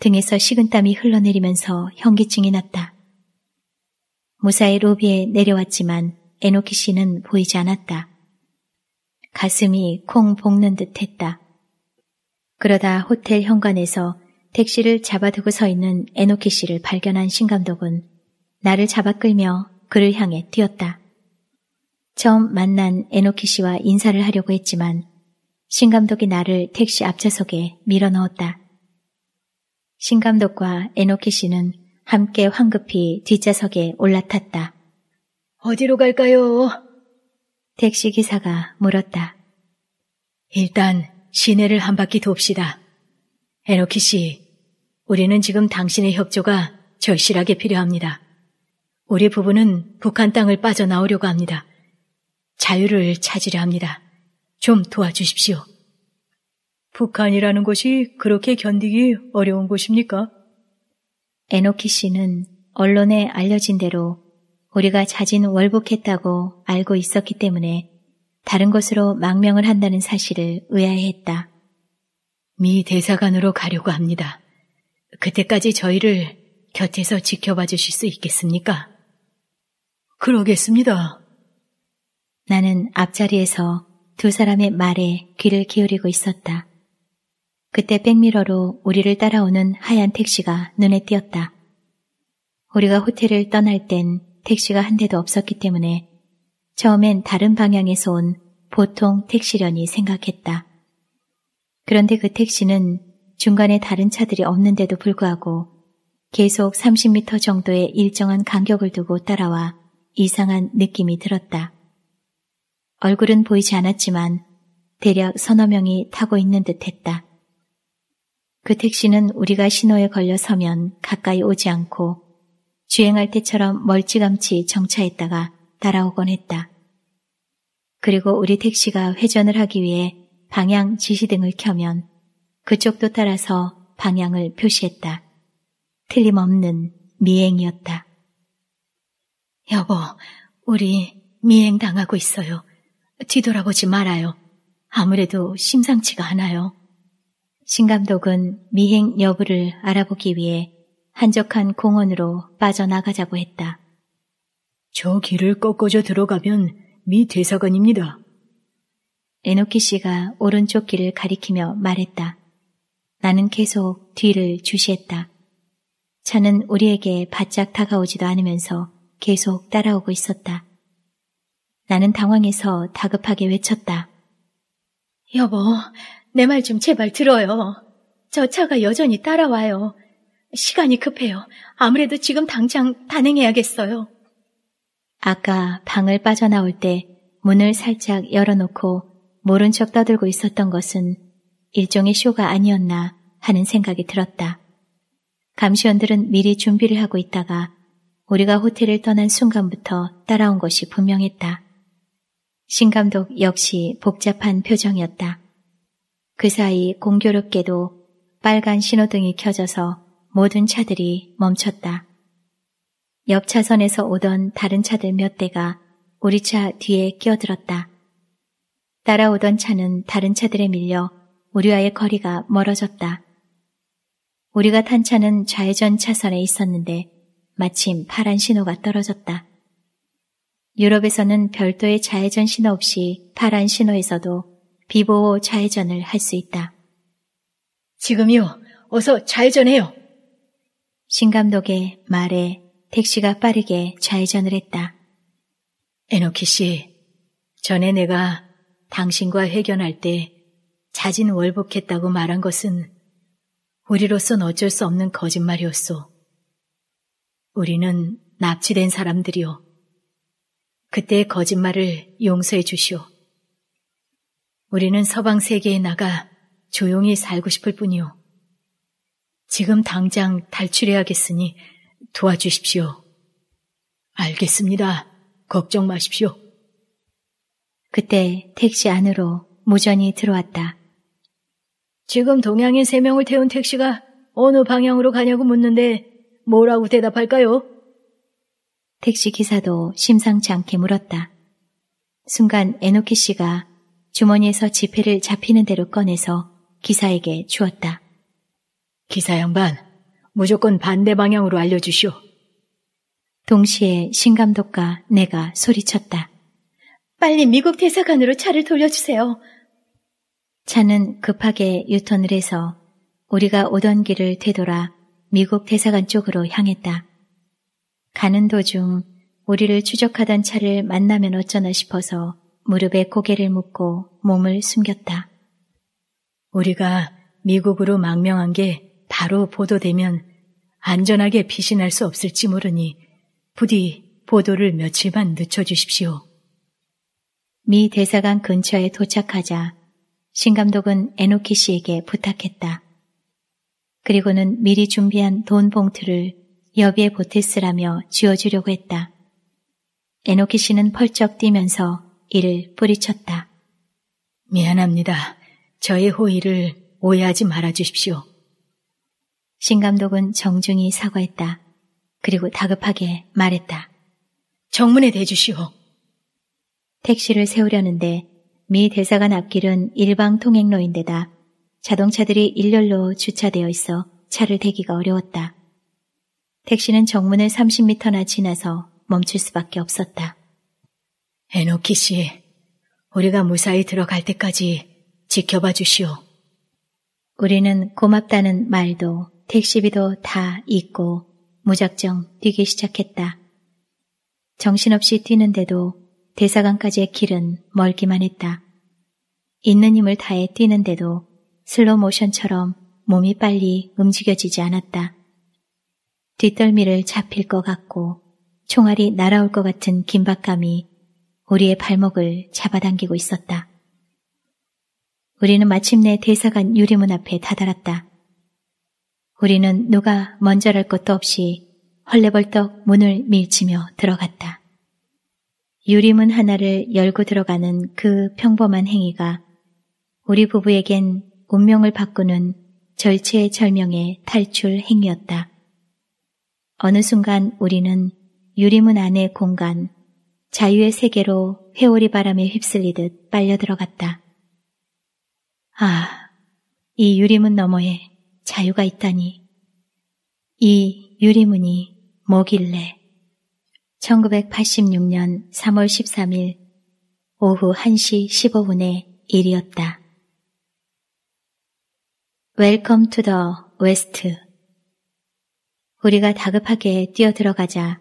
S1: 등에서 식은땀이 흘러내리면서 현기증이 났다. 무사히 로비에 내려왔지만 에노키 씨는 보이지 않았다. 가슴이 콩 볶는 듯 했다. 그러다 호텔 현관에서 택시를 잡아두고 서 있는 에노키 씨를 발견한 신감독은 나를 잡아 끌며 그를 향해 뛰었다. 처음 만난 에노키 씨와 인사를 하려고 했지만 신감독이 나를 택시 앞좌석에 밀어넣었다. 신감독과 에노키 씨는 함께 황급히 뒷좌석에 올라탔다. 어디로 갈까요? 택시 기사가 물었다. 일단 시내를 한 바퀴 돕시다. 에노키 씨, 우리는 지금 당신의 협조가 절실하게 필요합니다. 우리 부부는 북한 땅을 빠져나오려고 합니다. 자유를 찾으려 합니다. 좀 도와주십시오. 북한이라는 곳이 그렇게 견디기 어려운 곳입니까? 에노키 씨는 언론에 알려진 대로 우리가 자진 월북했다고 알고 있었기 때문에 다른 곳으로 망명을 한다는 사실을 의아해했다. 미 대사관으로 가려고 합니다. 그때까지 저희를 곁에서 지켜봐 주실 수 있겠습니까? 그러겠습니다. 나는 앞자리에서 두 사람의 말에 귀를 기울이고 있었다. 그때 백미러로 우리를 따라오는 하얀 택시가 눈에 띄었다. 우리가 호텔을 떠날 땐 택시가 한 대도 없었기 때문에 처음엔 다른 방향에서 온 보통 택시련이 생각했다. 그런데 그 택시는 중간에 다른 차들이 없는데도 불구하고 계속 30m 정도의 일정한 간격을 두고 따라와 이상한 느낌이 들었다. 얼굴은 보이지 않았지만 대략 서너 명이 타고 있는 듯 했다. 그 택시는 우리가 신호에 걸려 서면 가까이 오지 않고 주행할 때처럼 멀찌감치 정차했다가 따라오곤 했다. 그리고 우리 택시가 회전을 하기 위해 방향 지시등을 켜면 그쪽도 따라서 방향을 표시했다. 틀림없는 미행이었다. 여보, 우리 미행 당하고 있어요. 뒤돌아보지 말아요. 아무래도 심상치가 않아요. 신 감독은 미행 여부를 알아보기 위해 한적한 공원으로 빠져나가자고 했다. 저 길을 꺾어져 들어가면 미 대사관입니다. 에노키 씨가 오른쪽 길을 가리키며 말했다. 나는 계속 뒤를 주시했다. 차는 우리에게 바짝 다가오지도 않으면서 계속 따라오고 있었다. 나는 당황해서 다급하게 외쳤다. 여보, 내 말 좀 제발 들어요. 저 차가 여전히 따라와요. 시간이 급해요. 아무래도 지금 당장 단행해야겠어요. 아까 방을 빠져나올 때 문을 살짝 열어놓고 모른 척 떠들고 있었던 것은 일종의 쇼가 아니었나 하는 생각이 들었다. 감시원들은 미리 준비를 하고 있다가 우리가 호텔을 떠난 순간부터 따라온 것이 분명했다. 신 감독 역시 복잡한 표정이었다. 그 사이 공교롭게도 빨간 신호등이 켜져서 모든 차들이 멈췄다. 옆 차선에서 오던 다른 차들 몇 대가 우리 차 뒤에 끼어들었다. 따라오던 차는 다른 차들에 밀려 우리와의 거리가 멀어졌다. 우리가 탄 차는 좌회전 차선에 있었는데 마침 파란 신호가 떨어졌다. 유럽에서는 별도의 좌회전 신호 없이 파란 신호에서도 비보호 좌회전을 할 수 있다. 지금요, 이 어서 좌회전해요. 신감독의 말에 택시가 빠르게 좌회전을 했다. 에노키 씨, 전에 내가 당신과 회견할 때 자진 월복했다고 말한 것은 우리로선 어쩔 수 없는 거짓말이었소. 우리는 납치된 사람들이요. 그때의 거짓말을 용서해 주시오. 우리는 서방 세계에 나가 조용히 살고 싶을 뿐이요. 지금 당장 탈출해야겠으니 도와주십시오. 알겠습니다. 걱정 마십시오. 그때 택시 안으로 무전이 들어왔다. 지금 동양인 세 명을 태운 택시가 어느 방향으로 가냐고 묻는데 뭐라고 대답할까요? 택시 기사도 심상치 않게 물었다. 순간 에노키 씨가 주머니에서 지폐를 잡히는 대로 꺼내서 기사에게 주었다. 기사 양반, 무조건 반대 방향으로 알려주시오. 동시에 신감독과 내가 소리쳤다. 빨리 미국 대사관으로 차를 돌려주세요. 차는 급하게 유턴을 해서 우리가 오던 길을 되돌아 미국 대사관 쪽으로 향했다. 가는 도중 우리를 추적하던 차를 만나면 어쩌나 싶어서 무릎에 고개를 묶고 몸을 숨겼다. 우리가 미국으로 망명한 게 바로 보도되면 안전하게 피신할 수 없을지 모르니 부디 보도를 며칠만 늦춰주십시오. 미 대사관 근처에 도착하자 신감독은 에노키 씨에게 부탁했다. 그리고는 미리 준비한 돈 봉투를 여비에 보태스라며 지어주려고 했다. 에노키 씨는 펄쩍 뛰면서 이를 뿌리쳤다. 미안합니다. 저의 호의를 오해하지 말아주십시오. 신 감독은 정중히 사과했다. 그리고 다급하게 말했다. 정문에 대주시오. 택시를 세우려는데 미 대사관 앞길은 일방 통행로인데다 자동차들이 일렬로 주차되어 있어 차를 대기가 어려웠다. 택시는 정문을 30m나 지나서 멈출 수밖에 없었다. 에노키 씨, 우리가 무사히 들어갈 때까지 지켜봐 주시오. 우리는 고맙다는 말도 택시비도 다 잊고 무작정 뛰기 시작했다. 정신없이 뛰는데도 대사관까지의 길은 멀기만 했다. 있는 힘을 다해 뛰는데도 슬로 모션처럼 몸이 빨리 움직여지지 않았다. 뒷덜미를 잡힐 것 같고 총알이 날아올 것 같은 긴박감이 우리의 발목을 잡아당기고 있었다. 우리는 마침내 대사관 유리문 앞에 다다랐다. 우리는 누가 먼저랄 것도 없이 헐레벌떡 문을 밀치며 들어갔다. 유리문 하나를 열고 들어가는 그 평범한 행위가 우리 부부에겐 운명을 바꾸는 절체절명의 탈출 행위였다. 어느 순간 우리는 유리문 안의 공간, 자유의 세계로 회오리 바람에 휩쓸리듯 빨려 들어갔다. 아, 이 유리문 너머에 자유가 있다니 이 유리문이 뭐길래 1986년 3월 13일 오후 1시 15분의 일이었다. 웰컴 투 더 웨스트 우리가 다급하게 뛰어들어가자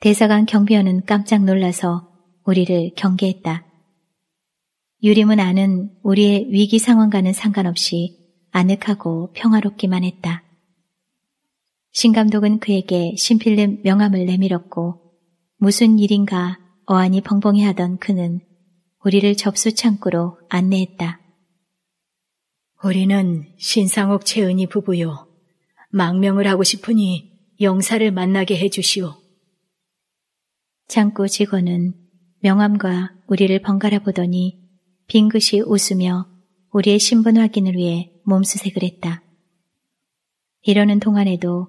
S1: 대사관 경비원은 깜짝 놀라서 우리를 경계했다. 유림은 아는 우리의 위기 상황과는 상관없이 아늑하고 평화롭기만 했다. 신 감독은 그에게 신필름 명함을 내밀었고 무슨 일인가 어안이 벙벙해하던 그는 우리를 접수창구로 안내했다. 우리는 신상옥 채은이 부부요. 망명을 하고 싶으니 영사를 만나게 해주시오. 창구 직원은 명함과 우리를 번갈아 보더니 빙긋이 웃으며 우리의 신분 확인을 위해 몸수색을 했다. 이러는 동안에도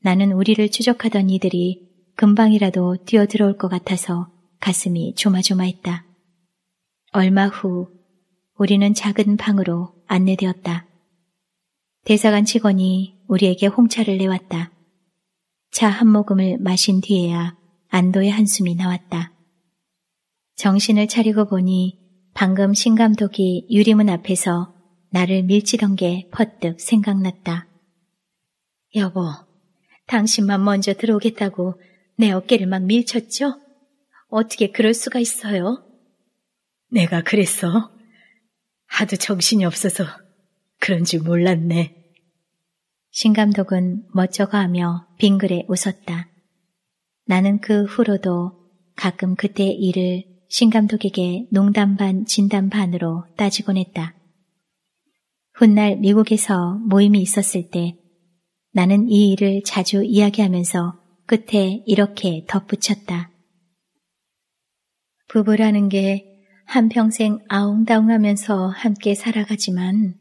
S1: 나는 우리를 추적하던 이들이 금방이라도 뛰어들어올 것 같아서 가슴이 조마조마했다. 얼마 후 우리는 작은 방으로 안내되었다. 대사관 직원이 우리에게 홍차를 내왔다. 차 한 모금을 마신 뒤에야 안도의 한숨이 나왔다. 정신을 차리고 보니 방금 신 감독이 유리문 앞에서 나를 밀치던 게 퍼뜩 생각났다. 여보, 당신만 먼저 들어오겠다고 내 어깨를 막 밀쳤죠? 어떻게 그럴 수가 있어요? 내가 그랬어. 하도 정신이 없어서 그런 지 몰랐네. 신 감독은 멋쩍어하며 빙그레 웃었다. 나는 그 후로도 가끔 그때 일을 신 감독에게 농담 반 진담 반으로 따지곤 했다. 훗날 미국에서 모임이 있었을 때 나는 이 일을 자주 이야기하면서 끝에 이렇게 덧붙였다. 부부라는 게 한평생 아웅다웅하면서 함께 살아가지만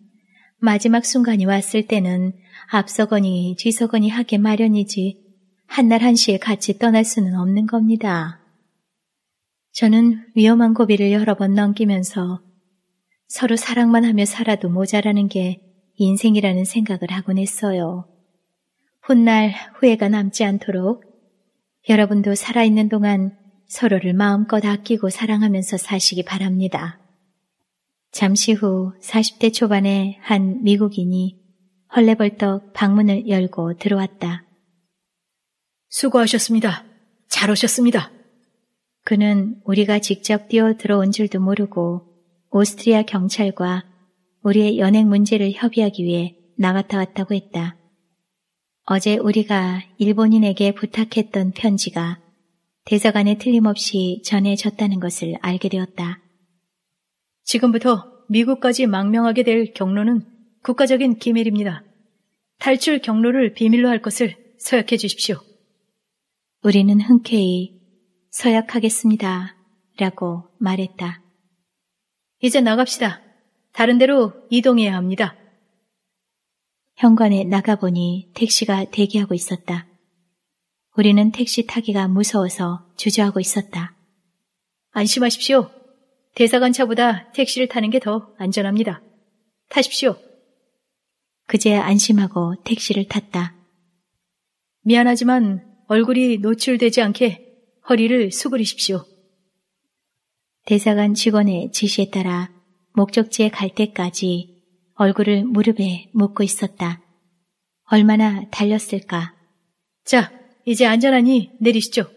S1: 마지막 순간이 왔을 때는 앞서거니 뒤서거니 하게 마련이지 한날 한시에 같이 떠날 수는 없는 겁니다. 저는 위험한 고비를 여러 번 넘기면서 서로 사랑만 하며 살아도 모자라는 게 인생이라는 생각을 하곤 했어요. 훗날 후회가 남지 않도록 여러분도 살아있는 동안 서로를 마음껏 아끼고 사랑하면서 사시기 바랍니다. 잠시 후 40대 초반의 한 미국인이 헐레벌떡 방문을 열고 들어왔다. 수고하셨습니다. 잘 오셨습니다. 그는 우리가 직접 뛰어들어온 줄도 모르고 오스트리아 경찰과 우리의 연행 문제를 협의하기 위해 나갔다 왔다고 했다. 어제 우리가 일본인에게 부탁했던 편지가 대사관에 틀림없이 전해졌다는 것을 알게 되었다. 지금부터 미국까지 망명하게 될 경로는 국가적인 기밀입니다. 탈출 경로를 비밀로 할 것을 서약해 주십시오. 우리는 흔쾌히 서약하겠습니다. 라고 말했다. 이제 나갑시다. 다른 데로 이동해야 합니다. 현관에 나가보니 택시가 대기하고 있었다. 우리는 택시 타기가 무서워서 주저하고 있었다. 안심하십시오. 대사관차보다 택시를 타는 게 더 안전합니다. 타십시오. 그제 안심하고 택시를 탔다. 미안하지만 얼굴이 노출되지 않게 허리를 수그리십시오. 대사관 직원의 지시에 따라 목적지에 갈 때까지 얼굴을 무릎에 묶고 있었다. 얼마나 달렸을까. 자, 이제 안전하니 내리시죠.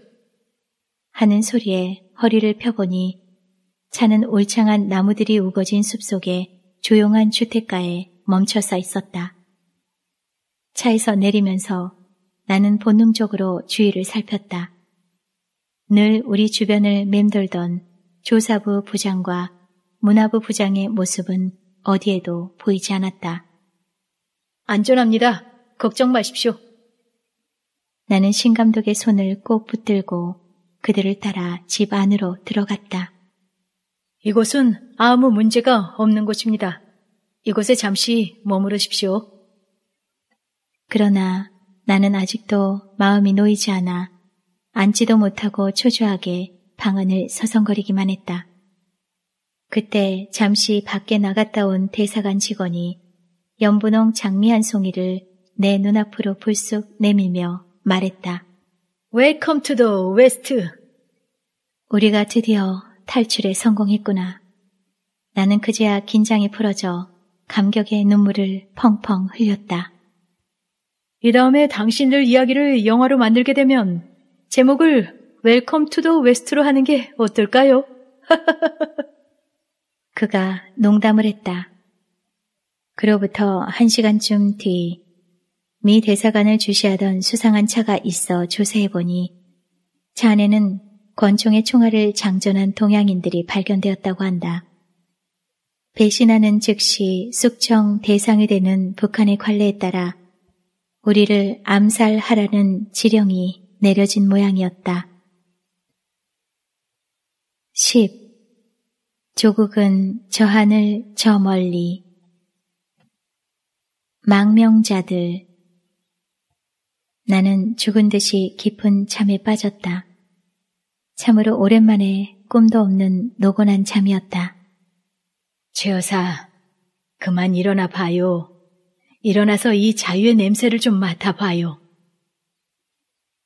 S1: 하는 소리에 허리를 펴보니 차는 울창한 나무들이 우거진 숲속에 조용한 주택가에 멈춰 서 있었다. 차에서 내리면서 나는 본능적으로 주위를 살폈다. 늘 우리 주변을 맴돌던 조사부 부장과 문화부 부장의 모습은 어디에도 보이지 않았다. 안전합니다. 걱정 마십시오. 나는 신감독의 손을 꼭 붙들고 그들을 따라 집 안으로 들어갔다. 이곳은 아무 문제가 없는 곳입니다. 이곳에 잠시 머무르십시오. 그러나 나는 아직도 마음이 놓이지 않아 앉지도 못하고 초조하게 방 안을 서성거리기만 했다. 그때 잠시 밖에 나갔다 온 대사관 직원이 연분홍 장미 한 송이를 내 눈앞으로 불쑥 내밀며 말했다. Welcome to the West. 우리가 드디어 탈출에 성공했구나. 나는 그제야 긴장이 풀어져 감격의 눈물을 펑펑 흘렸다. 이 다음에 당신들 이야기를 영화로 만들게 되면 제목을 웰컴 투 더 웨스트로 하는 게 어떨까요? 그가 농담을 했다. 그로부터 한 시간쯤 뒤, 미 대사관을 주시하던 수상한 차가 있어 조사해보니, 차 안에는 권총의 총알을 장전한 동양인들이 발견되었다고 한다. 배신하는 즉시 숙청 대상이 되는 북한의 관례에 따라 우리를 암살하라는 지령이 내려진 모양이었다. 10. 조국은 저 하늘 저 멀리 망명자들 나는 죽은 듯이 깊은 잠에 빠졌다. 참으로 오랜만에 꿈도 없는 노곤한 잠이었다. 최 여사, 그만 일어나 봐요. 일어나서 이 자유의 냄새를 좀 맡아봐요.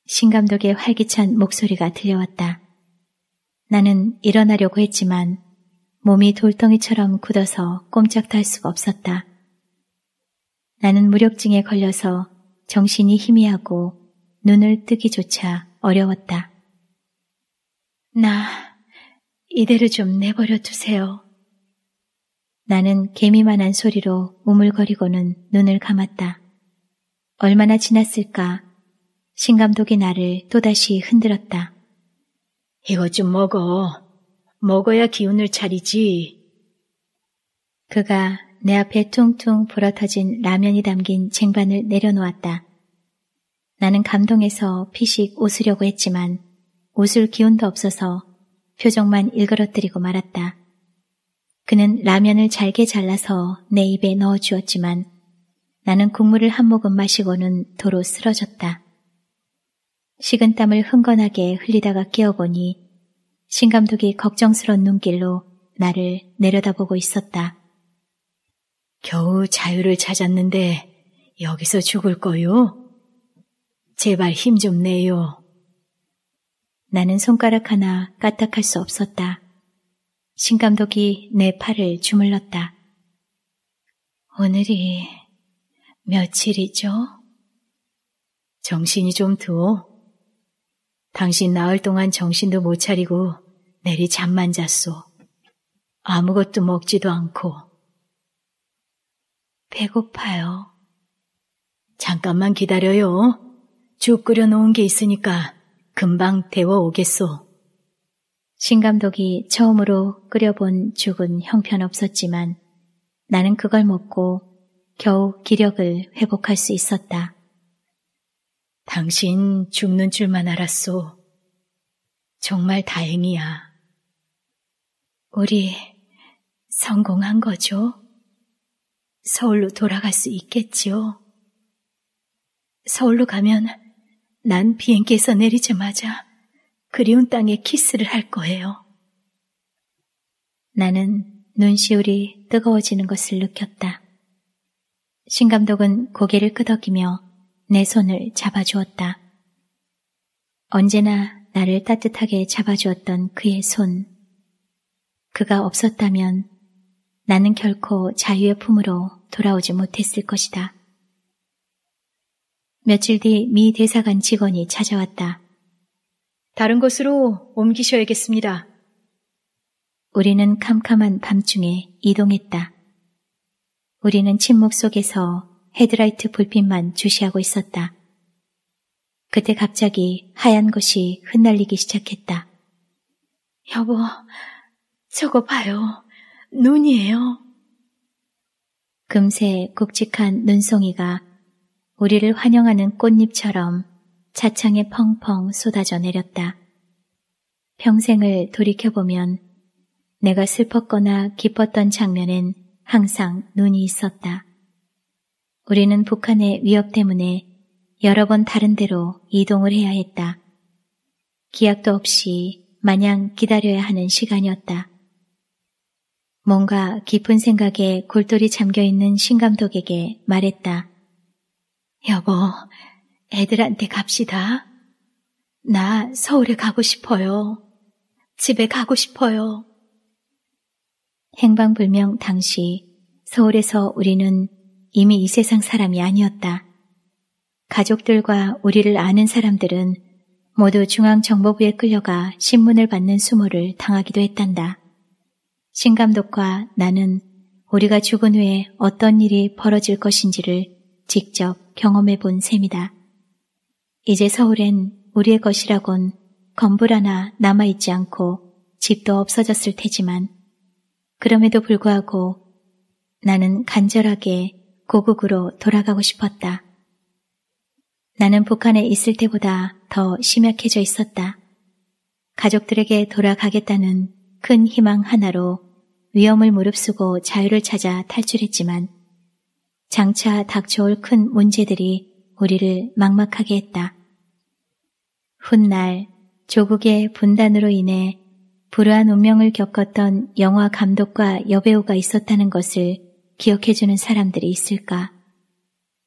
S1: 신감독의 활기찬 목소리가 들려왔다. 나는 일어나려고 했지만 몸이 돌덩이처럼 굳어서 꼼짝도 할 수가 없었다. 나는 무력증에 걸려서 정신이 희미하고 눈을 뜨기조차 어려웠다. 나 이대로 좀 내버려 두세요. 나는 개미만한 소리로 우물거리고는 눈을 감았다. 얼마나 지났을까 신감독이 나를 또다시 흔들었다. 이것 좀 먹어. 먹어야 기운을 차리지. 그가 내 앞에 퉁퉁 불어터진 라면이 담긴 쟁반을 내려놓았다. 나는 감동해서 피식 웃으려고 했지만 웃을 기운도 없어서 표정만 일그러뜨리고 말았다. 그는 라면을 잘게 잘라서 내 입에 넣어 주었지만 나는 국물을 한 모금 마시고는 도로 쓰러졌다. 식은땀을 흥건하게 흘리다가 끼어보니신 감독이 걱정스러운 눈길로 나를 내려다보고 있었다. 겨우 자유를 찾았는데 여기서 죽을 거요? 제발 힘 좀 내요. 나는 손가락 하나 까딱할 수 없었다. 신 감독이 내 팔을 주물렀다. 오늘이 며칠이죠? 정신이 좀 두어. 당신 나흘 동안 정신도 못 차리고 내리 잠만 잤소. 아무것도 먹지도 않고. 배고파요. 잠깐만 기다려요. 죽 끓여놓은 게 있으니까 금방 데워오겠소. 신 감독이 처음으로 끓여본 죽은 형편없었지만 나는 그걸 먹고 겨우 기력을 회복할 수 있었다. 당신 죽는 줄만 알았소. 정말 다행이야. 우리 성공한 거죠? 서울로 돌아갈 수 있겠지요? 서울로 가면 난 비행기에서 내리자마자 그리운 땅에 키스를 할 거예요. 나는 눈시울이 뜨거워지는 것을 느꼈다. 신 감독은 고개를 끄덕이며 내 손을 잡아주었다. 언제나 나를 따뜻하게 잡아주었던 그의 손. 그가 없었다면 나는 결코 자유의 품으로 돌아오지 못했을 것이다. 며칠 뒤 미 대사관 직원이 찾아왔다. 다른 곳으로 옮기셔야겠습니다. 우리는 캄캄한 밤중에 이동했다. 우리는 침묵 속에서 헤드라이트 불빛만 주시하고 있었다. 그때 갑자기 하얀 것이 흩날리기 시작했다. 여보, 저거 봐요. 눈이에요. 금세 굵직한 눈송이가 우리를 환영하는 꽃잎처럼 차창에 펑펑 쏟아져 내렸다. 평생을 돌이켜보면 내가 슬펐거나 기뻤던 장면엔 항상 눈이 있었다. 우리는 북한의 위협 때문에 여러 번 다른 데로 이동을 해야 했다. 기약도 없이 마냥 기다려야 하는 시간이었다. 뭔가 깊은 생각에 골똘히 잠겨있는 신감독에게 말했다. 여보, 애들한테 갑시다. 나 서울에 가고 싶어요. 집에 가고 싶어요. 행방불명 당시 서울에서 우리는 이미 이 세상 사람이 아니었다. 가족들과 우리를 아는 사람들은 모두 중앙정보부에 끌려가 신문을 받는 수모를 당하기도 했단다. 신감독과 나는 우리가 죽은 후에 어떤 일이 벌어질 것인지를 직접 경험해 본 셈이다. 이제 서울엔 우리의 것이라곤 건물 하나 남아있지 않고 집도 없어졌을 테지만 그럼에도 불구하고 나는 간절하게 고국으로 돌아가고 싶었다. 나는 북한에 있을 때보다 더 심약해져 있었다. 가족들에게 돌아가겠다는 큰 희망 하나로 위험을 무릅쓰고 자유를 찾아 탈출했지만 장차 닥쳐올 큰 문제들이 우리를 막막하게 했다. 훗날 조국의 분단으로 인해 불우한 운명을 겪었던 영화 감독과 여배우가 있었다는 것을 기억해주는 사람들이 있을까?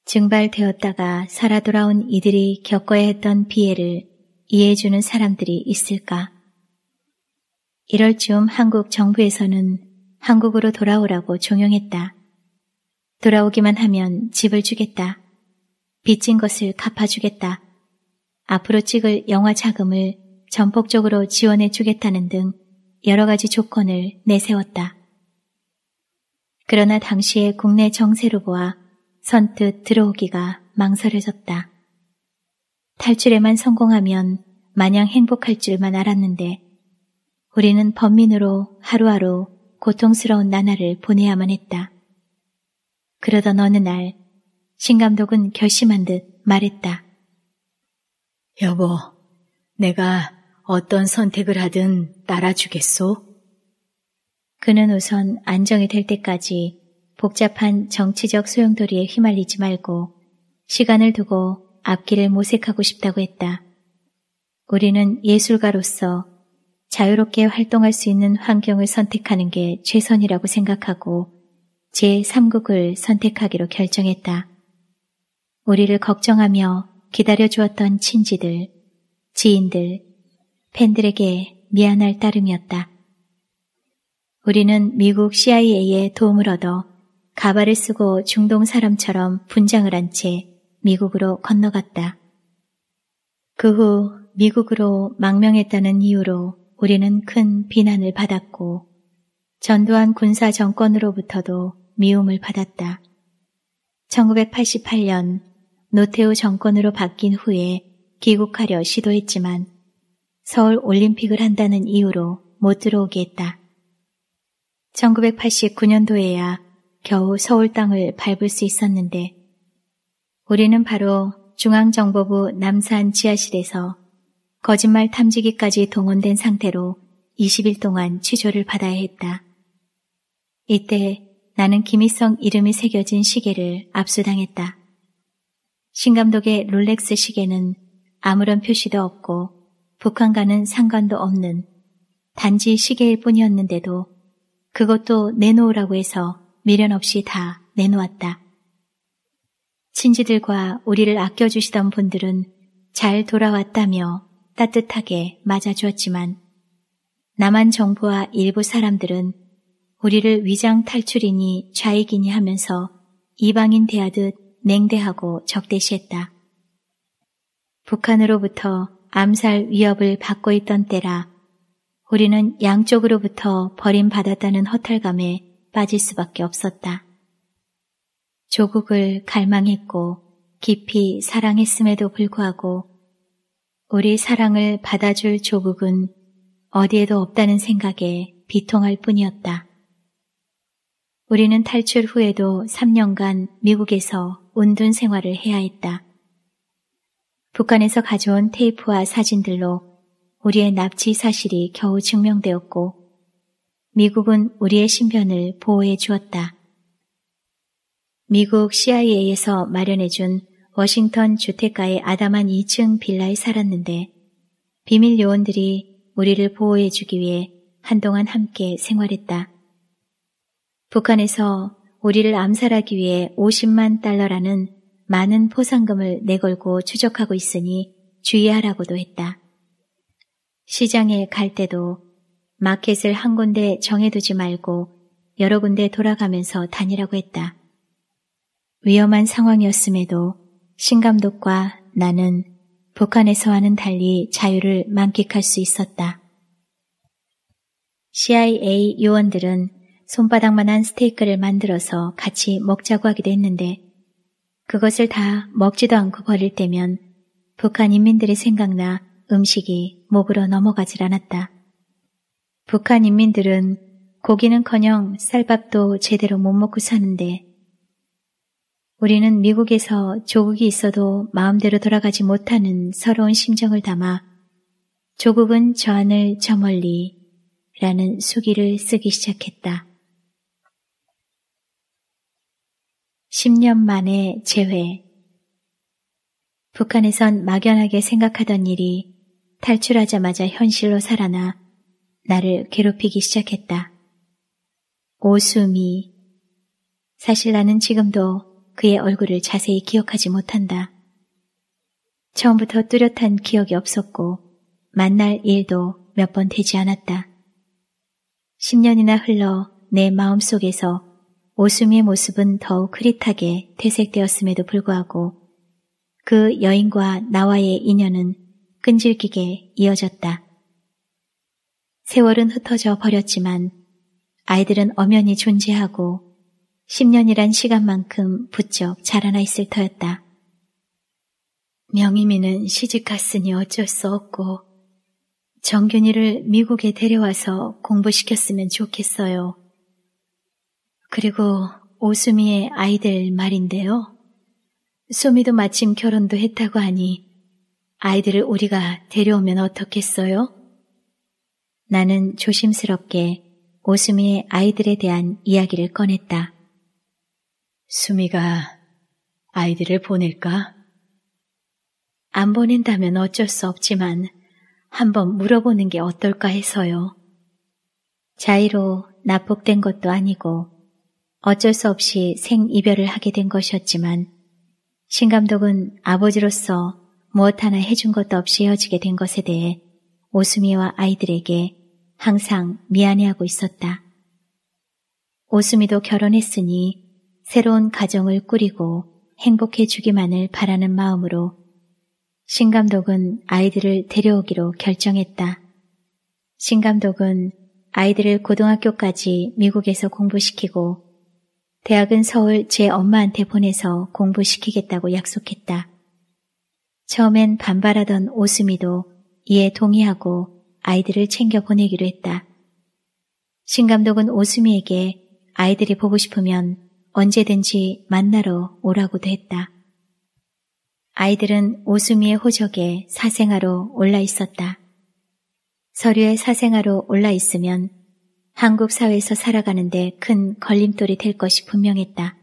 S1: 증발되었다가 살아 돌아온 이들이 겪어야 했던 피해를 이해해주는 사람들이 있을까? 이럴 즈음 한국 정부에서는 한국으로 돌아오라고 종용했다. 돌아오기만 하면 집을 주겠다. 빚진 것을 갚아주겠다. 앞으로 찍을 영화 자금을 전폭적으로 지원해 주겠다는 등 여러 가지 조건을 내세웠다. 그러나 당시의 국내 정세로 보아 선뜻 들어오기가 망설여졌다. 탈출에만 성공하면 마냥 행복할 줄만 알았는데 우리는 범민으로 하루하루 고통스러운 나날을 보내야만 했다. 그러던 어느 날, 신감독은 결심한 듯 말했다. 여보, 내가 어떤 선택을 하든 따라주겠소? 그는 우선 안정이 될 때까지 복잡한 정치적 소용돌이에 휘말리지 말고 시간을 두고 앞길을 모색하고 싶다고 했다. 우리는 예술가로서 자유롭게 활동할 수 있는 환경을 선택하는 게 최선이라고 생각하고 제3국을 선택하기로 결정했다. 우리를 걱정하며 기다려주었던 친지들, 지인들, 팬들에게 미안할 따름이었다. 우리는 미국 CIA의 도움을 얻어 가발을 쓰고 중동 사람처럼 분장을 한 채 미국으로 건너갔다. 그 후 미국으로 망명했다는 이유로 우리는 큰 비난을 받았고 전두환 군사 정권으로부터도 미움을 받았다. 1988년 노태우 정권으로 바뀐 후에 귀국하려 시도했지만 서울 올림픽을 한다는 이유로 못 들어오게 했다. 1989년도에야 겨우 서울 땅을 밟을 수 있었는데 우리는 바로 중앙정보부 남산 지하실에서 거짓말 탐지기까지 동원된 상태로 20일 동안 취조를 받아야 했다. 이때 나는 김희성 이름이 새겨진 시계를 압수당했다. 신감독의 롤렉스 시계는 아무런 표시도 없고 북한과는 상관도 없는 단지 시계일 뿐이었는데도 그것도 내놓으라고 해서 미련 없이 다 내놓았다. 친지들과 우리를 아껴주시던 분들은 잘 돌아왔다며 따뜻하게 맞아주었지만 남한 정부와 일부 사람들은 우리를 위장 탈출이니 좌익이니 하면서 이방인 대하듯 냉대하고 적대시했다. 북한으로부터 암살 위협을 받고 있던 때라 우리는 양쪽으로부터 버림받았다는 허탈감에 빠질 수밖에 없었다. 조국을 갈망했고 깊이 사랑했음에도 불구하고 우리 사랑을 받아줄 조국은 어디에도 없다는 생각에 비통할 뿐이었다. 우리는 탈출 후에도 3년간 미국에서 운둔 생활을 해야 했다. 북한에서 가져온 테이프와 사진들로 우리의 납치 사실이 겨우 증명되었고 미국은 우리의 신변을 보호해 주었다. 미국 CIA에서 마련해준 워싱턴 주택가의 아담한 2층 빌라에 살았는데 비밀 요원들이 우리를 보호해 주기 위해 한동안 함께 생활했다. 북한에서 우리를 암살하기 위해 50만 달러라는 많은 포상금을 내걸고 추적하고 있으니 주의하라고도 했다. 시장에 갈 때도 마켓을 한 군데 정해두지 말고 여러 군데 돌아가면서 다니라고 했다. 위험한 상황이었음에도 신감독과 나는 북한에서와는 달리 자유를 만끽할 수 있었다. CIA 요원들은 손바닥만한 스테이크를 만들어서 같이 먹자고 하기도 했는데 그것을 다 먹지도 않고 버릴 때면 북한 인민들이 생각나 음식이 목으로 넘어가질 않았다. 북한 인민들은 고기는커녕 쌀밥도 제대로 못 먹고 사는데 우리는 미국에서 조국이 있어도 마음대로 돌아가지 못하는 서러운 심정을 담아 조국은 저 하늘 저 멀리 라는 수기를 쓰기 시작했다. 10년 만에 재회 북한에선 막연하게 생각하던 일이 탈출하자마자 현실로 살아나 나를 괴롭히기 시작했다. 오수미. 사실 나는 지금도 그의 얼굴을 자세히 기억하지 못한다. 처음부터 뚜렷한 기억이 없었고 만날 일도 몇 번 되지 않았다. 10년이나 흘러 내 마음속에서 오수미의 모습은 더욱 흐릿하게 퇴색되었음에도 불구하고 그 여인과 나와의 인연은 끈질기게 이어졌다. 세월은 흩어져 버렸지만 아이들은 엄연히 존재하고 10년이란 시간만큼 부쩍 자라나 있을 터였다. 명희미는 시집 갔으니 어쩔 수 없고 정균이를 미국에 데려와서 공부시켰으면 좋겠어요. 그리고 오수미의 아이들 말인데요. 소미도 마침 결혼도 했다고 하니 아이들을 우리가 데려오면 어떻겠어요? 나는 조심스럽게 오수미의 아이들에 대한 이야기를 꺼냈다. 수미가 아이들을 보낼까? 안 보낸다면 어쩔 수 없지만 한번 물어보는 게 어떨까 해서요. 자의로 납북된 것도 아니고 어쩔 수 없이 생이별을 하게 된 것이었지만 신 감독은 아버지로서 무엇 하나 해준 것도 없이 헤어지게 된 것에 대해 오수미와 아이들에게 항상 미안해하고 있었다. 오수미도 결혼했으니 새로운 가정을 꾸리고 행복해주기만을 바라는 마음으로 신 감독은 아이들을 데려오기로 결정했다. 신 감독은 아이들을 고등학교까지 미국에서 공부시키고 대학은 서울 제 엄마한테 보내서 공부시키겠다고 약속했다. 처음엔 반발하던 오수미도 이에 동의하고 아이들을 챙겨 보내기로 했다. 신감독은 오수미에게 아이들이 보고 싶으면 언제든지 만나러 오라고도 했다. 아이들은 오수미의 호적에 사생아로 올라 있었다. 서류에 사생아로 올라 있으면 한국 사회에서 살아가는데 큰 걸림돌이 될 것이 분명했다.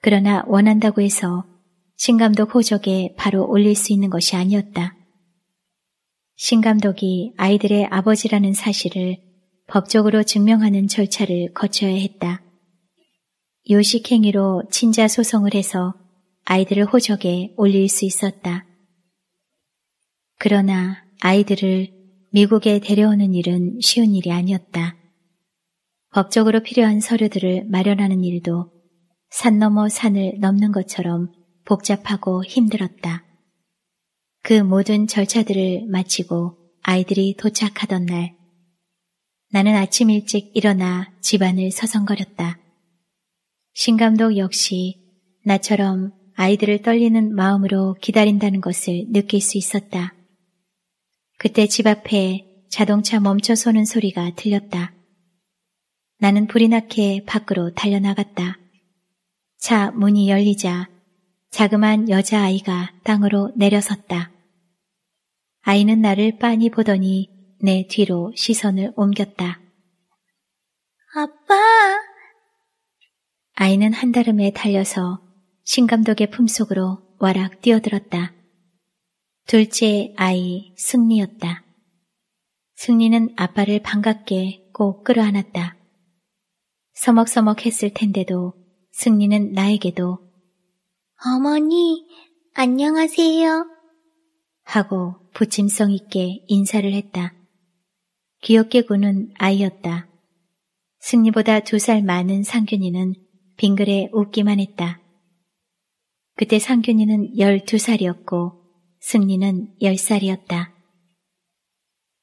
S1: 그러나 원한다고 해서 신감독 호적에 바로 올릴 수 있는 것이 아니었다. 신감독이 아이들의 아버지라는 사실을 법적으로 증명하는 절차를 거쳐야 했다. 요식행위로 친자 소송을 해서 아이들을 호적에 올릴 수 있었다. 그러나 아이들을 미국에 데려오는 일은 쉬운 일이 아니었다. 법적으로 필요한 서류들을 마련하는 일도 산 넘어 산을 넘는 것처럼 복잡하고 힘들었다. 그 모든 절차들을 마치고 아이들이 도착하던 날, 나는 아침 일찍 일어나 집안을 서성거렸다. 신감독 역시 나처럼 아이들을 떨리는 마음으로 기다린다는 것을 느낄 수 있었다. 그때 집 앞에 자동차 멈춰 서는 소리가 들렸다. 나는 불이 나게 밖으로 달려나갔다. 차 문이 열리자 자그만 여자아이가 땅으로 내려섰다. 아이는 나를 빤히 보더니 내 뒤로 시선을 옮겼다. 아빠! 아이는 한다름에 달려서 신감독의 품속으로 와락 뛰어들었다. 둘째 아이 승리였다. 승리는 아빠를 반갑게 꼭 끌어안았다. 서먹서먹했을 텐데도 승리는 나에게도 어머니, 안녕하세요. 하고 부침성 있게 인사를 했다. 귀엽게 구는 아이였다. 승리보다 두 살 많은 상균이는 빙글에 웃기만 했다. 그때 상균이는 12살이었고 승리는 10살이었다.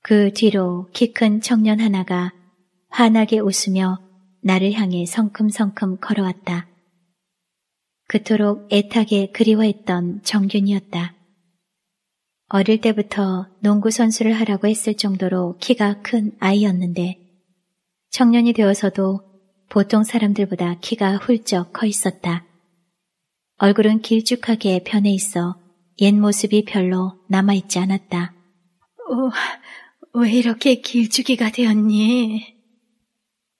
S1: 그 뒤로 키 큰 청년 하나가 환하게 웃으며 나를 향해 성큼성큼 걸어왔다. 그토록 애타게 그리워했던 정균이었다. 어릴 때부터 농구 선수를 하라고 했을 정도로 키가 큰 아이였는데 청년이 되어서도 보통 사람들보다 키가 훌쩍 커 있었다. 얼굴은 길쭉하게 변해 있어 옛 모습이 별로 남아있지 않았다. 오, 어, 왜 이렇게 길쭉이가 되었니?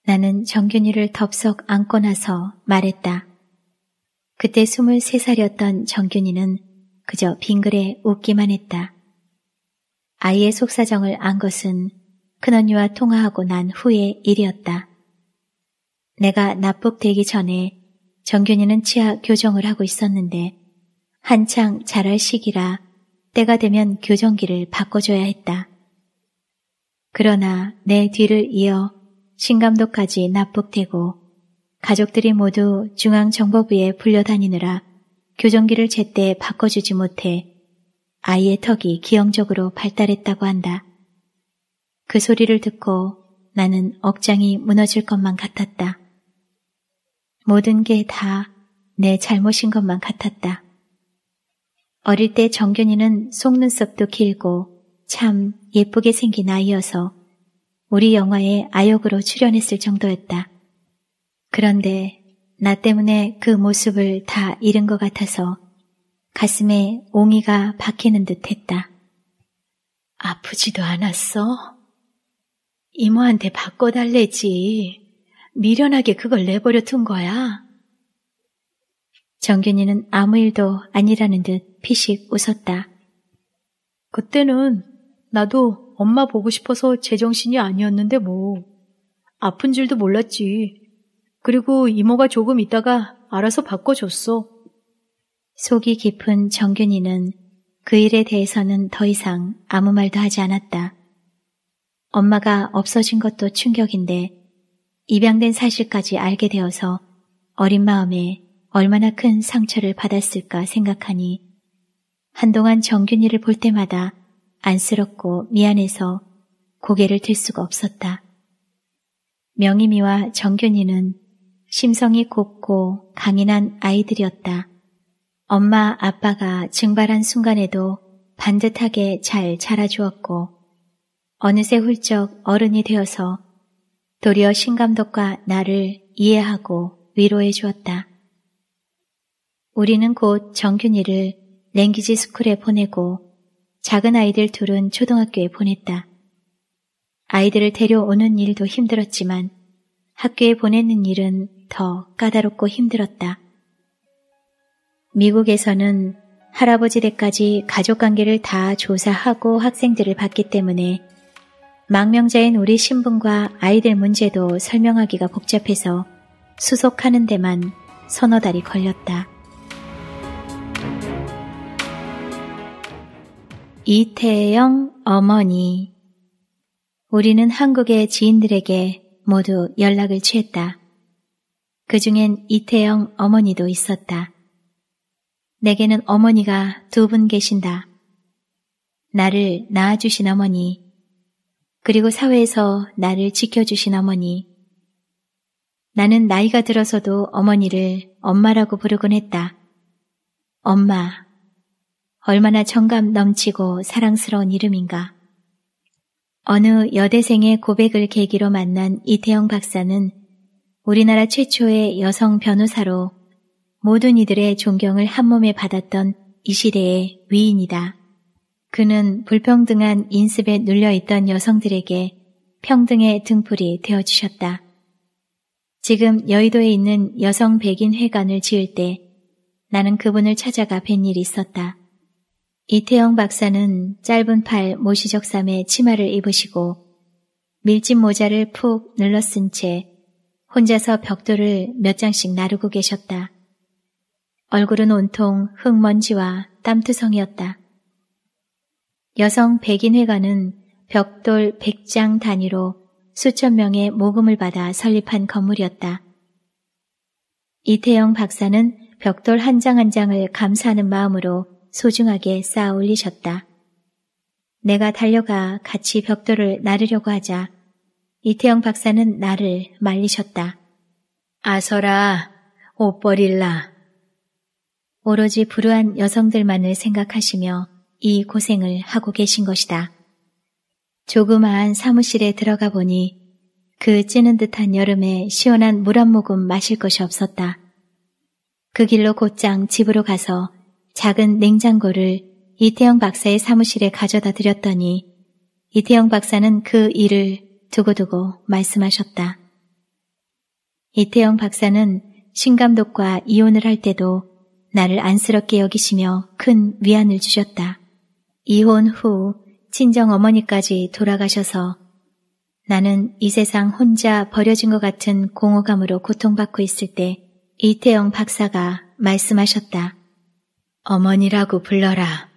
S1: 나는 정균이를 덥석 안고 나서 말했다. 그때 23살이었던 정균이는 그저 빙글에 웃기만 했다. 아이의 속사정을 안 것은 큰언니와 통화하고 난 후의 일이었다. 내가 납북되기 전에 정균이는 치아 교정을 하고 있었는데 한창 자랄 시기라 때가 되면 교정기를 바꿔줘야 했다. 그러나 내 뒤를 이어 신감독까지 납북되고 가족들이 모두 중앙정보부에 불려다니느라 교정기를 제때 바꿔주지 못해 아이의 턱이 기형적으로 발달했다고 한다. 그 소리를 듣고 나는 억장이 무너질 것만 같았다. 모든 게 다 내 잘못인 것만 같았다. 어릴 때 정균이는 속눈썹도 길고 참 예쁘게 생긴 아이여서 우리 영화의 아역으로 출연했을 정도였다. 그런데 나 때문에 그 모습을 다 잃은 것 같아서 가슴에 옹이가 박히는 듯 했다. 아프지도 않았어? 이모한테 바꿔달래지. 미련하게 그걸 내버려 둔 거야. 정균이는 아무 일도 아니라는 듯 피식 웃었다. 그때는 나도 엄마 보고 싶어서 제정신이 아니었는데 뭐. 아픈 줄도 몰랐지. 그리고 이모가 조금 있다가 알아서 바꿔줬어. 속이 깊은 정균이는 그 일에 대해서는 더 이상 아무 말도 하지 않았다. 엄마가 없어진 것도 충격인데 입양된 사실까지 알게 되어서 어린 마음에 얼마나 큰 상처를 받았을까 생각하니 한동안 정균이를 볼 때마다 안쓰럽고 미안해서 고개를 들 수가 없었다. 명희미와 정균이는 심성이 곱고 강인한 아이들이었다. 엄마, 아빠가 증발한 순간에도 반듯하게 잘 자라주었고 어느새 훌쩍 어른이 되어서 도리어 신감독과 나를 이해하고 위로해 주었다. 우리는 곧 정균이를 랭귀지 스쿨에 보내고 작은 아이들 둘은 초등학교에 보냈다. 아이들을 데려오는 일도 힘들었지만 학교에 보내는 일은 더 까다롭고 힘들었다. 미국에서는 할아버지 댁까지 가족관계를 다 조사하고 학생들을 봤기 때문에 망명자인 우리 신분과 아이들 문제도 설명하기가 복잡해서 수속하는 데만 서너 달이 걸렸다. 이태영 어머니 우리는 한국의 지인들에게 모두 연락을 취했다. 그 중엔 이태영 어머니도 있었다. 내게는 어머니가 두 분 계신다. 나를 낳아주신 어머니, 그리고 사회에서 나를 지켜주신 어머니. 나는 나이가 들어서도 어머니를 엄마라고 부르곤 했다. 엄마. 얼마나 정감 넘치고 사랑스러운 이름인가. 어느 여대생의 고백을 계기로 만난 이태영 박사는 우리나라 최초의 여성 변호사로 모든 이들의 존경을 한몸에 받았던 이 시대의 위인이다. 그는 불평등한 인습에 눌려있던 여성들에게 평등의 등불이 되어주셨다. 지금 여의도에 있는 여성 백인 회관을 지을 때 나는 그분을 찾아가 뵌 일이 있었다. 이태영 박사는 짧은 팔 모시적삼에 치마를 입으시고 밀짚 모자를 푹 눌러 쓴채 혼자서 벽돌을 몇 장씩 나르고 계셨다. 얼굴은 온통 흙먼지와 땀투성이었다. 여성 백인회관은 벽돌 100장 단위로 수천 명의 모금을 받아 설립한 건물이었다. 이태영 박사는 벽돌 한 장한 한 장을 감사하는 마음으로 소중하게 쌓아 올리셨다. 내가 달려가 같이 벽돌을 나르려고 하자 이태영 박사는 나를 말리셨다. 아서라, 옷버릴라. 오로지 불우한 여성들만을 생각하시며 이 고생을 하고 계신 것이다. 조그마한 사무실에 들어가 보니 그 찌는 듯한 여름에 시원한 물 한 모금 마실 것이 없었다. 그 길로 곧장 집으로 가서 작은 냉장고를 이태영 박사의 사무실에 가져다 드렸더니 이태영 박사는 그 일을 두고두고 말씀하셨다. 이태영 박사는 신감독과 이혼을 할 때도 나를 안쓰럽게 여기시며 큰 위안을 주셨다. 이혼 후 친정 어머니까지 돌아가셔서 나는 이 세상 혼자 버려진 것 같은 공허감으로 고통받고 있을 때 이태영 박사가 말씀하셨다. 어머니라고 불러라.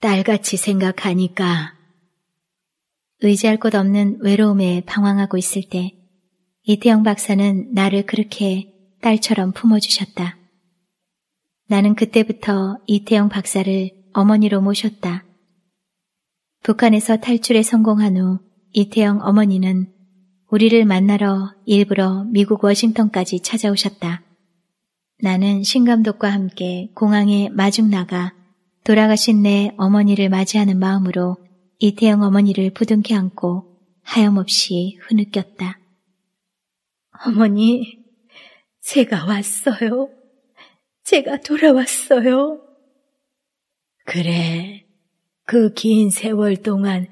S1: 딸같이 생각하니까 의지할 곳 없는 외로움에 방황하고 있을 때 이태영 박사는 나를 그렇게 딸처럼 품어주셨다. 나는 그때부터 이태영 박사를 어머니로 모셨다. 북한에서 탈출에 성공한 후 이태영 어머니는 우리를 만나러 일부러 미국 워싱턴까지 찾아오셨다. 나는 신감독과 함께 공항에 마중 나가 돌아가신 내 어머니를 맞이하는 마음으로 이태영 어머니를 부둥켜 안고 하염없이 흐느꼈다. 어머니, 제가 왔어요. 제가 돌아왔어요. 그래, 그 긴 세월 동안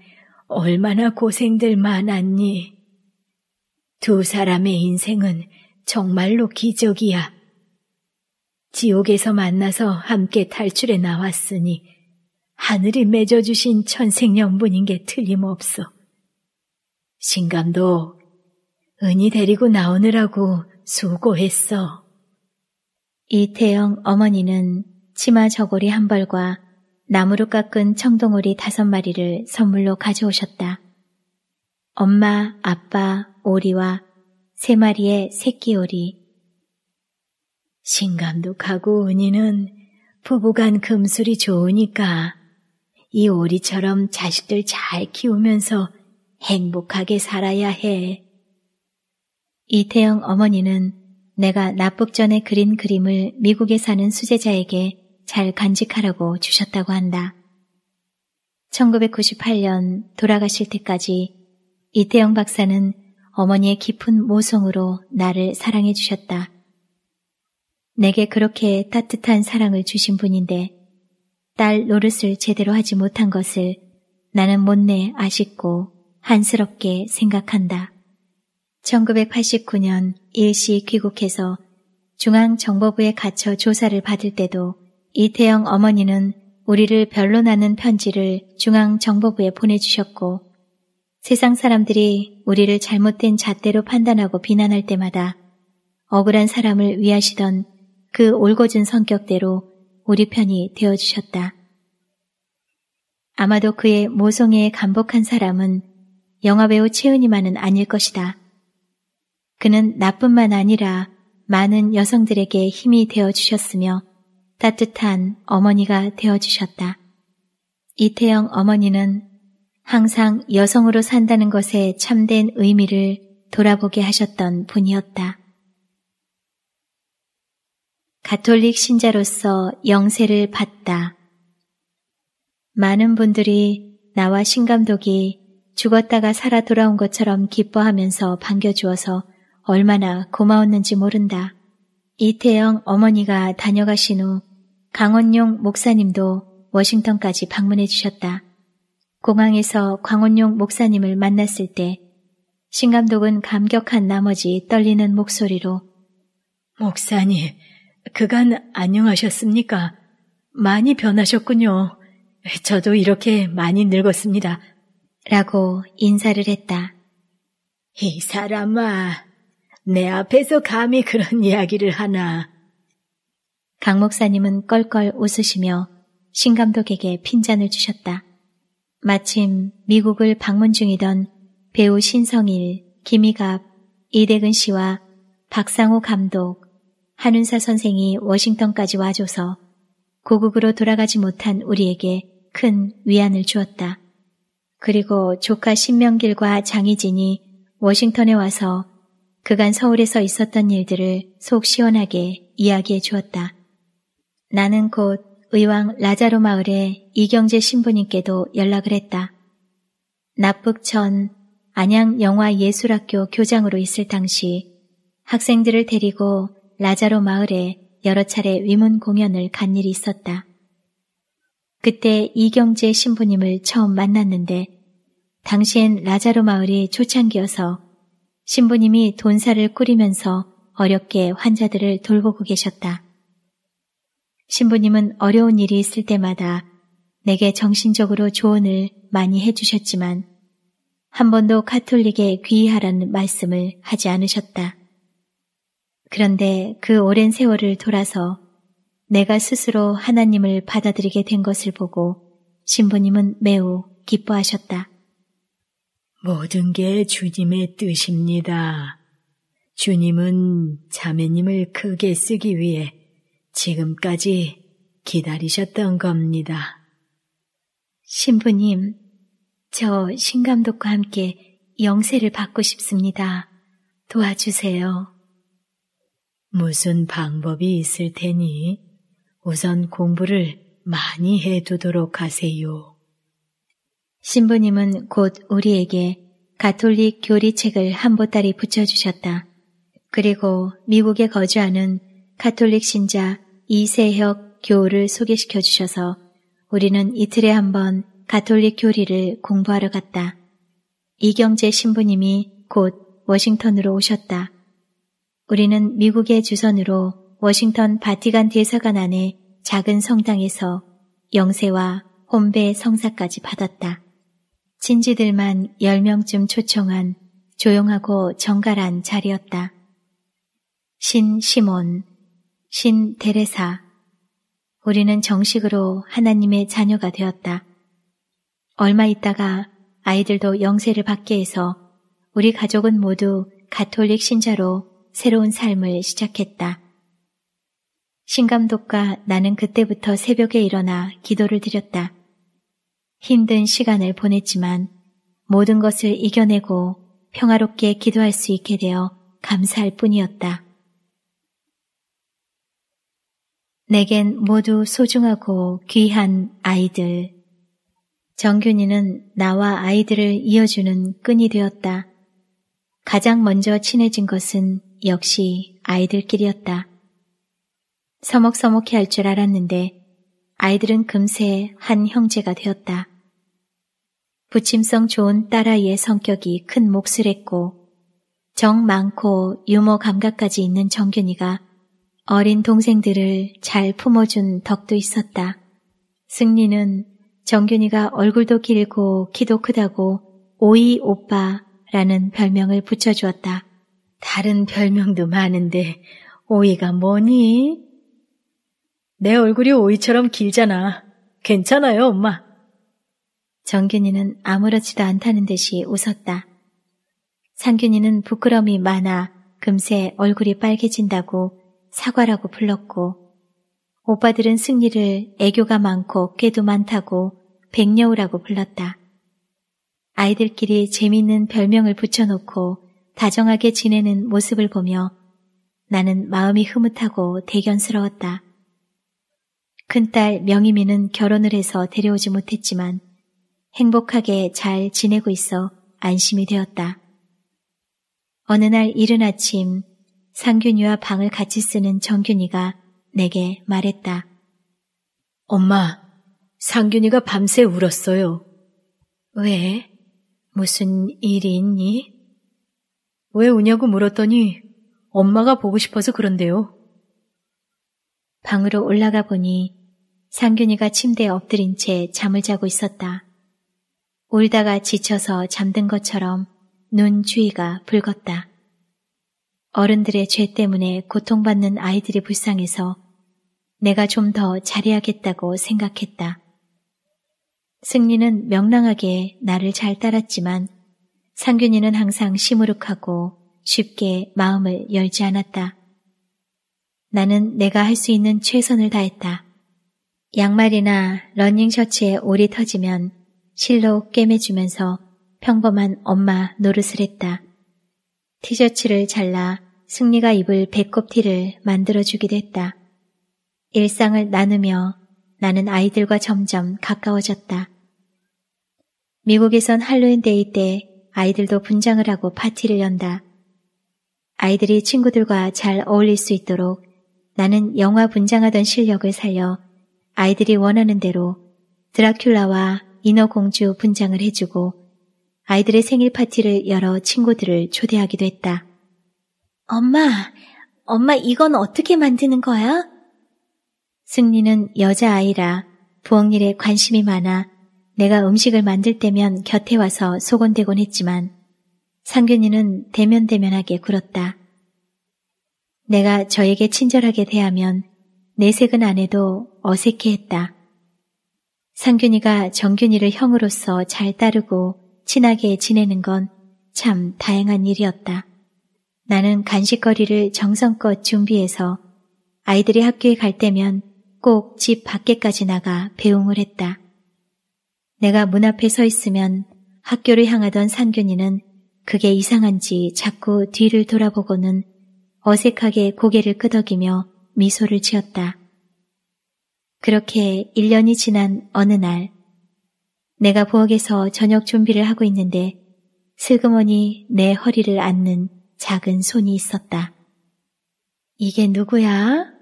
S1: 얼마나 고생들 많았니? 두 사람의 인생은 정말로 기적이야. 지옥에서 만나서 함께 탈출해 나왔으니 하늘이 맺어주신 천생연분인 게 틀림없어. 신감도 은이 데리고 나오느라고 수고했어. 이태영 어머니는 치마 저고리 한 벌과 나무로 깎은 청동오리 다섯 마리를 선물로 가져오셨다. 엄마, 아빠, 오리와 세 마리의 새끼 오리. 신감도가고 은희는 부부간 금술이 좋으니까 이 오리처럼 자식들 잘 키우면서 행복하게 살아야 해. 이태영 어머니는 내가 납북 전에 그린 그림을 미국에 사는 수제자에게 잘 간직하라고 주셨다고 한다. 1998년 돌아가실 때까지 이태영 박사는 어머니의 깊은 모성으로 나를 사랑해 주셨다. 내게 그렇게 따뜻한 사랑을 주신 분인데 딸 노릇을 제대로 하지 못한 것을 나는 못내 아쉽고 한스럽게 생각한다. 1989년 일시 귀국해서 중앙정보부에 갇혀 조사를 받을 때도 이태영 어머니는 우리를 변론하는 편지를 중앙정보부에 보내주셨고 세상 사람들이 우리를 잘못된 잣대로 판단하고 비난할 때마다 억울한 사람을 위하시던 그 올곧은 성격대로 우리 편이 되어주셨다. 아마도 그의 모성애에 감복한 사람은 영화배우 채은이만은 아닐 것이다. 그는 나뿐만 아니라 많은 여성들에게 힘이 되어주셨으며 따뜻한 어머니가 되어주셨다. 이태영 어머니는 항상 여성으로 산다는 것에 참된 의미를 돌아보게 하셨던 분이었다. 가톨릭 신자로서 영세를 봤다 많은 분들이 나와 신감독이 죽었다가 살아 돌아온 것처럼 기뻐하면서 반겨주어서 얼마나 고마웠는지 모른다. 이태영 어머니가 다녀가신 후 강원용 목사님도 워싱턴까지 방문해 주셨다. 공항에서 강원용 목사님을 만났을 때 신감독은 감격한 나머지 떨리는 목소리로 목사님, 그간 안녕하셨습니까? 많이 변하셨군요. 저도 이렇게 많이 늙었습니다. 라고 인사를 했다. 이 사람아, 내 앞에서 감히 그런 이야기를 하나. 강 목사님은 껄껄 웃으시며 신 감독에게 핀잔을 주셨다. 마침 미국을 방문 중이던 배우 신성일, 김희갑, 이대근 씨와 박상호 감독, 한은사 선생이 워싱턴까지 와줘서 고국으로 돌아가지 못한 우리에게 큰 위안을 주었다. 그리고 조카 신명길과 장희진이 워싱턴에 와서 그간 서울에서 있었던 일들을 속 시원하게 이야기해 주었다. 나는 곧 의왕 라자로 마을의 이경재 신부님께도 연락을 했다. 납북천 안양 영화예술학교 교장으로 있을 당시 학생들을 데리고 라자로 마을에 여러 차례 위문 공연을 간 일이 있었다. 그때 이경재 신부님을 처음 만났는데 당시엔 라자로 마을이 초창기여서 신부님이 돈사를 꾸리면서 어렵게 환자들을 돌보고 계셨다. 신부님은 어려운 일이 있을 때마다 내게 정신적으로 조언을 많이 해주셨지만 한 번도 카톨릭에 귀의하라는 말씀을 하지 않으셨다. 그런데 그 오랜 세월을 돌아서 내가 스스로 하나님을 받아들이게 된 것을 보고 신부님은 매우 기뻐하셨다. 모든 게 주님의 뜻입니다. 주님은 자매님을 크게 쓰기 위해 지금까지 기다리셨던 겁니다. 신부님, 저 신감독과 함께 영세를 받고 싶습니다. 도와주세요. 무슨 방법이 있을 테니 우선 공부를 많이 해두도록 하세요. 신부님은 곧 우리에게 가톨릭 교리책을 한 보따리 붙여주셨다. 그리고 미국에 거주하는 가톨릭 신자 이세혁 교우를 소개시켜 주셔서 우리는 이틀에 한번 가톨릭 교리를 공부하러 갔다. 이경재 신부님이 곧 워싱턴으로 오셨다. 우리는 미국의 주선으로 워싱턴 바티간 대사관 안에 작은 성당에서 영세와 혼배 성사까지 받았다. 진지들만 10명쯤 초청한 조용하고 정갈한 자리였다. 신 시몬, 신 데레사. 우리는 정식으로 하나님의 자녀가 되었다. 얼마 있다가 아이들도 영세를 받게 해서 우리 가족은 모두 가톨릭 신자로 새로운 삶을 시작했다. 신감독과 나는 그때부터 새벽에 일어나 기도를 드렸다. 힘든 시간을 보냈지만 모든 것을 이겨내고 평화롭게 기도할 수 있게 되어 감사할 뿐이었다. 내겐 모두 소중하고 귀한 아이들. 정균이는 나와 아이들을 이어주는 끈이 되었다. 가장 먼저 친해진 것은 역시 아이들끼리였다. 서먹서먹해 할 줄 알았는데 아이들은 금세 한 형제가 되었다. 부침성 좋은 딸아이의 성격이 큰 몫을 했고 정 많고 유머 감각까지 있는 정균이가 어린 동생들을 잘 품어준 덕도 있었다. 승리는 정균이가 얼굴도 길고 키도 크다고 오이 오빠라는 별명을 붙여주었다. 다른 별명도 많은데 오이가 뭐니? 내 얼굴이 오이처럼 길잖아. 괜찮아요, 엄마. 정균이는 아무렇지도 않다는 듯이 웃었다. 상균이는 부끄럼이 많아 금세 얼굴이 빨개진다고 사과라고 불렀고 오빠들은 승리를 애교가 많고 꾀도 많다고 백녀우라고 불렀다. 아이들끼리 재밌는 별명을 붙여놓고 다정하게 지내는 모습을 보며 나는 마음이 흐뭇하고 대견스러웠다. 큰딸 명희미는 결혼을 해서 데려오지 못했지만 행복하게 잘 지내고 있어 안심이 되었다. 어느 날 이른 아침 상균이와 방을 같이 쓰는 정균이가 내게 말했다. 엄마, 상균이가 밤새 울었어요. 왜? 무슨 일이 있니? 왜우냐고 물었더니 엄마가 보고 싶어서 그런데요. 방으로 올라가 보니 상균이가 침대에 엎드린 채 잠을 자고 있었다. 울다가 지쳐서 잠든 것처럼 눈 주위가 붉었다. 어른들의 죄 때문에 고통받는 아이들이 불쌍해서 내가 좀 더 잘해야겠다고 생각했다. 승리는 명랑하게 나를 잘 따랐지만 상균이는 항상 시무룩하고 쉽게 마음을 열지 않았다. 나는 내가 할 수 있는 최선을 다했다. 양말이나 러닝 셔츠에 올이 터지면 실로 꿰매주면서 평범한 엄마 노릇을 했다. 티셔츠를 잘라 승리가 입을 배꼽티를 만들어주기도 했다. 일상을 나누며 나는 아이들과 점점 가까워졌다. 미국에선 할로윈데이 때 아이들도 분장을 하고 파티를 연다. 아이들이 친구들과 잘 어울릴 수 있도록 나는 영화 분장하던 실력을 살려 아이들이 원하는 대로 드라큘라와 인어공주 분장을 해주고 아이들의 생일 파티를 열어 친구들을 초대하기도 했다. 엄마, 엄마 이건 어떻게 만드는 거야? 승리는 여자아이라 부엌일에 관심이 많아 내가 음식을 만들 때면 곁에 와서 소곤대곤 했지만 상균이는 대면대면하게 굴었다. 내가 저에게 친절하게 대하면 내색은 안 해도 어색해했다. 상균이가 정균이를 형으로서 잘 따르고 친하게 지내는 건 참 다양한 일이었다. 나는 간식거리를 정성껏 준비해서 아이들이 학교에 갈 때면 꼭 집 밖에까지 나가 배웅을 했다. 내가 문 앞에 서 있으면 학교를 향하던 상균이는 그게 이상한지 자꾸 뒤를 돌아보고는 어색하게 고개를 끄덕이며 미소를 지었다. 그렇게 1년이 지난 어느 날 내가 부엌에서 저녁 준비를 하고 있는데 슬그머니 내 허리를 안는 작은 손이 있었다. 이게 누구야?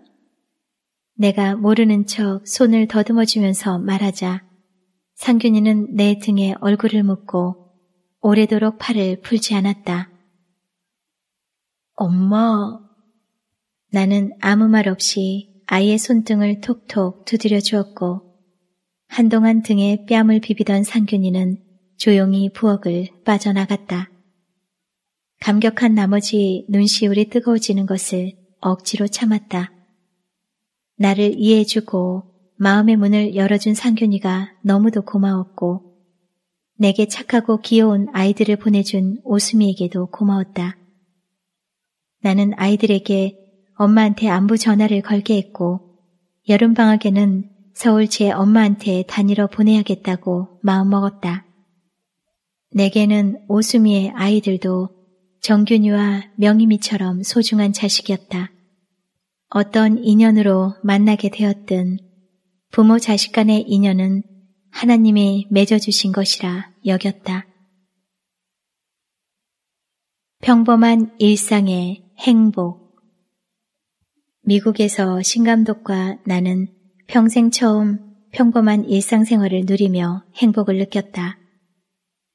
S1: 내가 모르는 척 손을 더듬어 주면서 말하자 상균이는 내 등에 얼굴을 묻고 오래도록 팔을 풀지 않았다. 엄마. 나는 아무 말 없이 아이의 손등을 톡톡 두드려 주었고 한동안 등에 뺨을 비비던 상균이는 조용히 부엌을 빠져나갔다. 감격한 나머지 눈시울이 뜨거워지는 것을 억지로 참았다. 나를 이해해주고 마음의 문을 열어준 상균이가 너무도 고마웠고 내게 착하고 귀여운 아이들을 보내준 오수미에게도 고마웠다. 나는 아이들에게 엄마한테 안부 전화를 걸게 했고 여름방학에는 서울 제 엄마한테 다니러 보내야겠다고 마음먹었다. 내게는 오수미의 아이들도 정균이와 명희미처럼 소중한 자식이었다. 어떤 인연으로 만나게 되었든 부모 자식 간의 인연은 하나님이 맺어주신 것이라 여겼다. 평범한 일상의 행복. 미국에서 신감독과 나는 평생 처음 평범한 일상생활을 누리며 행복을 느꼈다.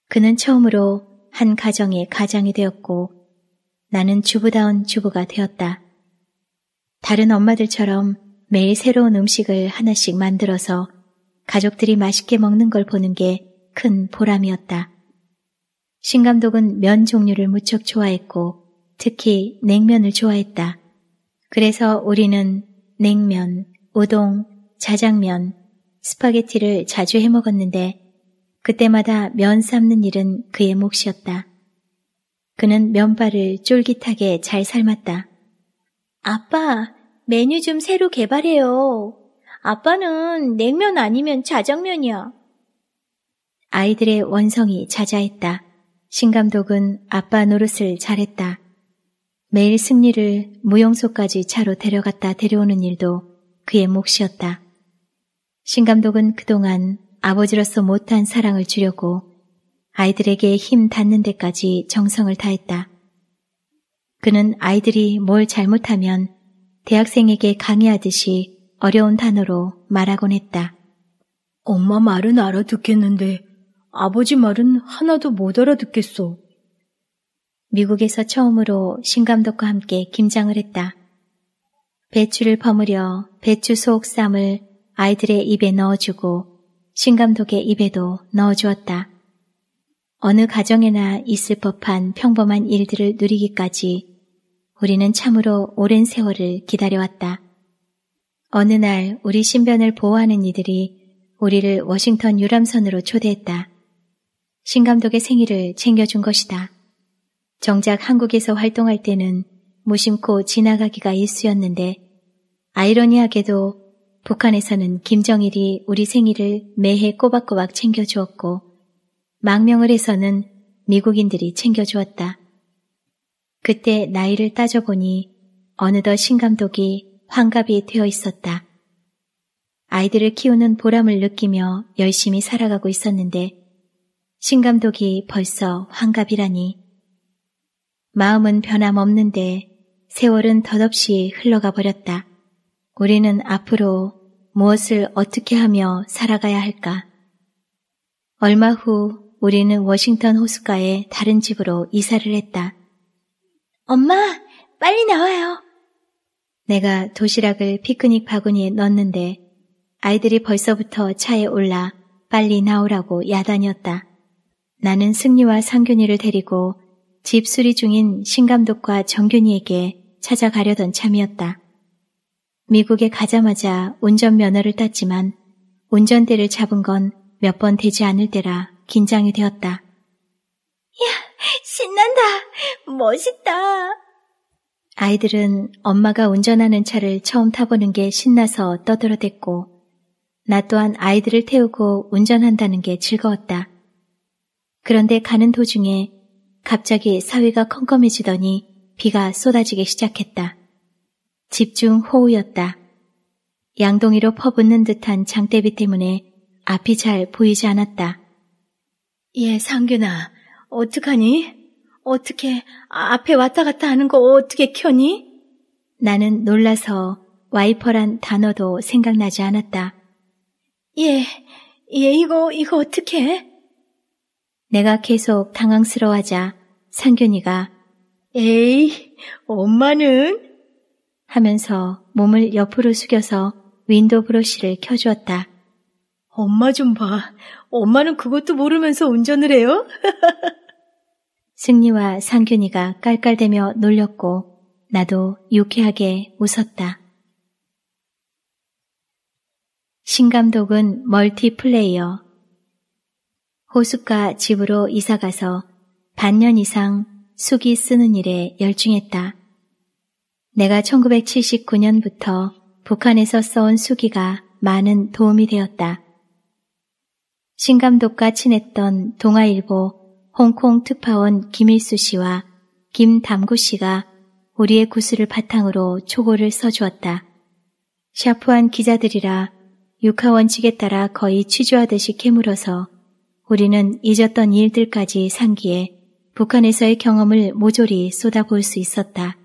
S1: 그는 처음으로 한 가정의 가장이 되었고 나는 주부다운 주부가 되었다. 다른 엄마들처럼 매일 새로운 음식을 하나씩 만들어서 가족들이 맛있게 먹는 걸 보는 게 큰 보람이었다. 신감독은 면 종류를 무척 좋아했고 특히 냉면을 좋아했다. 그래서 우리는 냉면, 우동, 자장면, 스파게티를 자주 해 먹었는데 그때마다 면 삶는 일은 그의 몫이었다. 그는 면발을 쫄깃하게 잘 삶았다. 아빠, 메뉴 좀 새로 개발해요. 아빠는 냉면 아니면 자장면이야. 아이들의 원성이 자자했다. 신감독은 아빠 노릇을 잘했다. 매일 승리를 무용소까지 차로 데려갔다 데려오는 일도 그의 몫이었다. 신감독은 그동안 아버지로서 못한 사랑을 주려고 아이들에게 힘 닿는 데까지 정성을 다했다. 그는 아이들이 뭘 잘못하면 대학생에게 강의하듯이 어려운 단어로 말하곤 했다. 엄마 말은 알아듣겠는데 아버지 말은 하나도 못알아듣겠어 미국에서 처음으로 신감독과 함께 김장을 했다. 배추를 버무려 배추 속 쌈을 아이들의 입에 넣어주고 신감독의 입에도 넣어주었다. 어느 가정에나 있을 법한 평범한 일들을 누리기까지 우리는 참으로 오랜 세월을 기다려왔다. 어느 날 우리 신변을 보호하는 이들이 우리를 워싱턴 유람선으로 초대했다. 신 감독의 생일을 챙겨준 것이다. 정작 한국에서 활동할 때는 무심코 지나가기가 일쑤였는데 아이러니하게도 북한에서는 김정일이 우리 생일을 매해 꼬박꼬박 챙겨주었고 망명을 해서는 미국인들이 챙겨주었다. 그때 나이를 따져보니 어느덧 신감독이 환갑이 되어 있었다. 아이들을 키우는 보람을 느끼며 열심히 살아가고 있었는데 신감독이 벌써 환갑이라니. 마음은 변함없는데 세월은 덧없이 흘러가 버렸다. 우리는 앞으로 무엇을 어떻게 하며 살아가야 할까? 얼마 후 우리는 워싱턴 호수가의 다른 집으로 이사를 했다. 엄마, 빨리 나와요. 내가 도시락을 피크닉 바구니에 넣었는데 아이들이 벌써부터 차에 올라 빨리 나오라고 야단이었다. 나는 승리와 상균이를 데리고 집 수리 중인 신감독과 정균이에게 찾아가려던 참이었다. 미국에 가자마자 운전면허를 땄지만 운전대를 잡은 건 몇 번 되지 않을 때라 긴장이 되었다. 야, 신난다. 멋있다. 아이들은 엄마가 운전하는 차를 처음 타보는 게 신나서 떠들어댔고, 나 또한 아이들을 태우고 운전한다는 게 즐거웠다. 그런데 가는 도중에 갑자기 사위가 컴컴해지더니 비가 쏟아지기 시작했다. 집중 호우였다. 양동이로 퍼붓는 듯한 장대비 때문에 앞이 잘 보이지 않았다. 예, 상균아. 어떡하니? 어떻게 아, 앞에 왔다 갔다 하는 거 어떻게 켜니? 나는 놀라서 와이퍼란 단어도 생각나지 않았다. 예, 예, 이거, 이거 어떻게 해? 내가 계속 당황스러워하자 상균이가 에이, 엄마는? 하면서 몸을 옆으로 숙여서 윈도 브러쉬를 켜주었다. 엄마 좀 봐. 엄마는 그것도 모르면서 운전을 해요? 승리와 상균이가 깔깔대며 놀렸고 나도 유쾌하게 웃었다. 신감독은 멀티플레이어. 호숫가 집으로 이사가서 반년 이상 수기 쓰는 일에 열중했다. 내가 1979년부터 북한에서 써온 수기가 많은 도움이 되었다. 신감독과 친했던 동아일보 홍콩 특파원 김일수 씨와 김담구 씨가 우리의 구슬을 바탕으로 초고를 써주었다. 샤프한 기자들이라 육하 원칙에 따라 거의 취조하듯이 캐물어서 우리는 잊었던 일들까지 상기에 북한에서의 경험을 모조리 쏟아볼 수 있었다.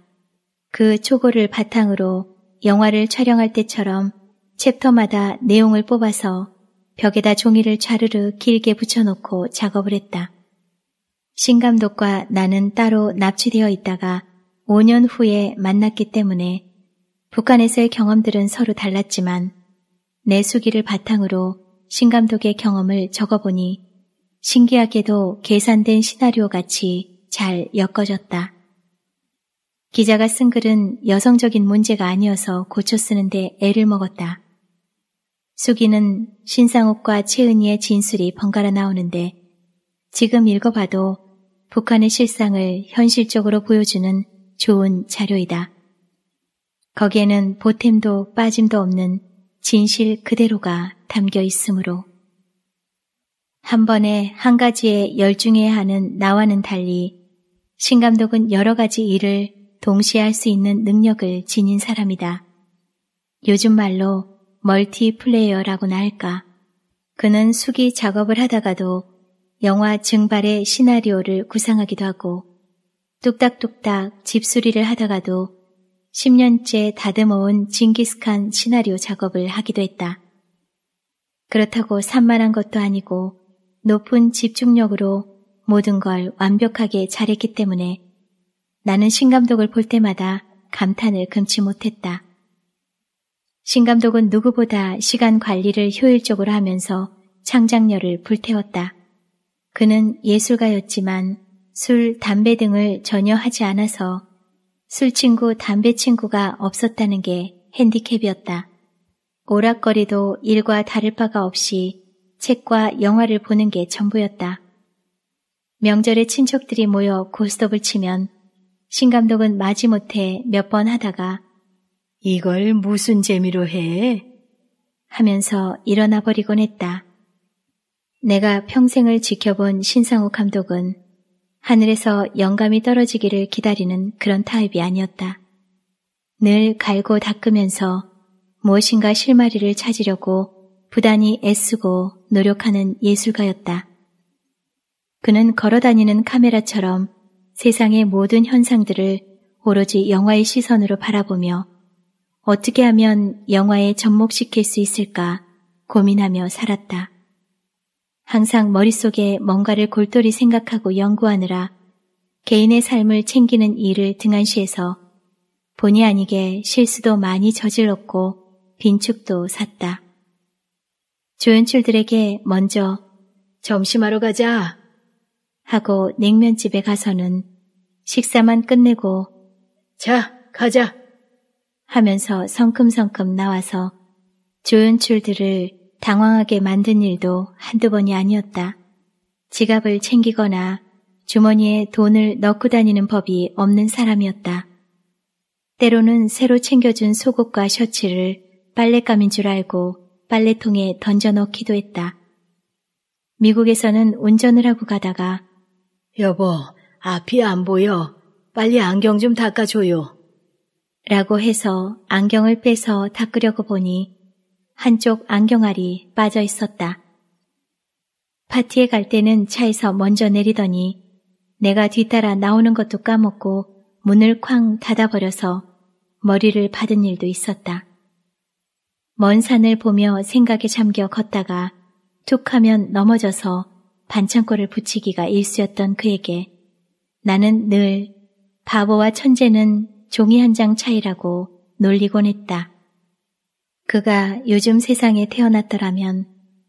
S1: 그 초고를 바탕으로 영화를 촬영할 때처럼 챕터마다 내용을 뽑아서 벽에다 종이를 좌르르 길게 붙여놓고 작업을 했다. 신감독과 나는 따로 납치되어 있다가 5년 후에 만났기 때문에 북한에서의 경험들은 서로 달랐지만 내 수기를 바탕으로 신감독의 경험을 적어보니 신기하게도 계산된 시나리오 같이 잘 엮어졌다. 기자가 쓴 글은 여성적인 문제가 아니어서 고쳐 쓰는데 애를 먹었다. 숙이는 신상욱과 최은희의 진술이 번갈아 나오는데 지금 읽어봐도 북한의 실상을 현실적으로 보여주는 좋은 자료이다. 거기에는 보탬도 빠짐도 없는 진실 그대로가 담겨 있으므로 한 번에 한 가지에 열중해야 하는 나와는 달리 신 감독은 여러 가지 일을 동시에 할 수 있는 능력을 지닌 사람이다. 요즘 말로 멀티플레이어라고나 할까. 그는 수기 작업을 하다가도 영화 증발의 시나리오를 구상하기도 하고 뚝딱뚝딱 집수리를 하다가도 10년째 다듬어온 징기스칸 시나리오 작업을 하기도 했다. 그렇다고 산만한 것도 아니고 높은 집중력으로 모든 걸 완벽하게 잘했기 때문에 나는 신감독을 볼 때마다 감탄을 금치 못했다. 신 감독은 누구보다 시간 관리를 효율적으로 하면서 창작열을 불태웠다. 그는 예술가였지만 술, 담배 등을 전혀 하지 않아서 술친구, 담배친구가 없었다는 게 핸디캡이었다. 오락거리도 일과 다를 바가 없이 책과 영화를 보는 게 전부였다. 명절에 친척들이 모여 고스톱을 치면 신 감독은 마지못해 몇 번 하다가 이걸 무슨 재미로 해? 하면서 일어나 버리곤 했다. 내가 평생을 지켜본 신상우 감독은 하늘에서 영감이 떨어지기를 기다리는 그런 타입이 아니었다. 늘 갈고 닦으면서 무엇인가 실마리를 찾으려고 부단히 애쓰고 노력하는 예술가였다. 그는 걸어다니는 카메라처럼 세상의 모든 현상들을 오로지 영화의 시선으로 바라보며 어떻게 하면 영화에 접목시킬 수 있을까 고민하며 살았다. 항상 머릿속에 뭔가를 골똘히 생각하고 연구하느라 개인의 삶을 챙기는 일을 등한시해서 본의 아니게 실수도 많이 저질렀고 빈축도 샀다. 조연출들에게 먼저 점심하러 가자 하고 냉면집에 가서는 식사만 끝내고 자 가자 하면서 성큼성큼 나와서 조연출들을 당황하게 만든 일도 한두 번이 아니었다. 지갑을 챙기거나 주머니에 돈을 넣고 다니는 법이 없는 사람이었다. 때로는 새로 챙겨준 속옷과 셔츠를 빨랫감인 줄 알고 빨래통에 던져 넣기도 했다. 미국에서는 운전을 하고 가다가 여보, 앞이 안 보여. 빨리 안경 좀 닦아줘요. 라고 해서 안경을 빼서 닦으려고 보니 한쪽 안경알이 빠져 있었다. 파티에 갈 때는 차에서 먼저 내리더니 내가 뒤따라 나오는 것도 까먹고 문을 쾅 닫아버려서 머리를 받은 일도 있었다. 먼 산을 보며 생각에 잠겨 걷다가 툭 하면 넘어져서 반창고를 붙이기가 일쑤였던 그에게 나는 늘 바보와 천재는 종이 한 장 차이라고 놀리곤 했다. 그가 요즘 세상에 태어났더라면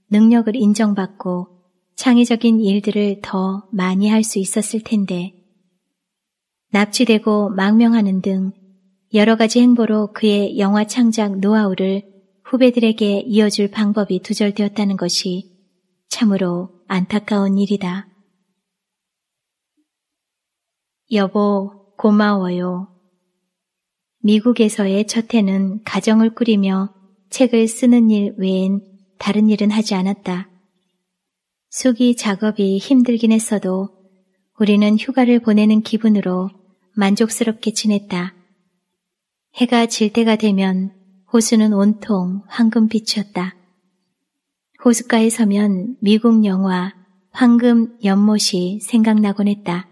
S1: 능력을 인정받고 창의적인 일들을 더 많이 할 수 있었을 텐데 납치되고 망명하는 등 여러 가지 행보로 그의 영화 창작 노하우를 후배들에게 이어줄 방법이 두절되었다는 것이 참으로 안타까운 일이다. 여보, 고마워요. 미국에서의 첫 해는 가정을 꾸리며 책을 쓰는 일 외엔 다른 일은 하지 않았다. 수기 작업이 힘들긴 했어도 우리는 휴가를 보내는 기분으로 만족스럽게 지냈다. 해가 질 때가 되면 호수는 온통 황금빛이었다. 호숫가에 서면 미국 영화 황금 연못이 생각나곤 했다.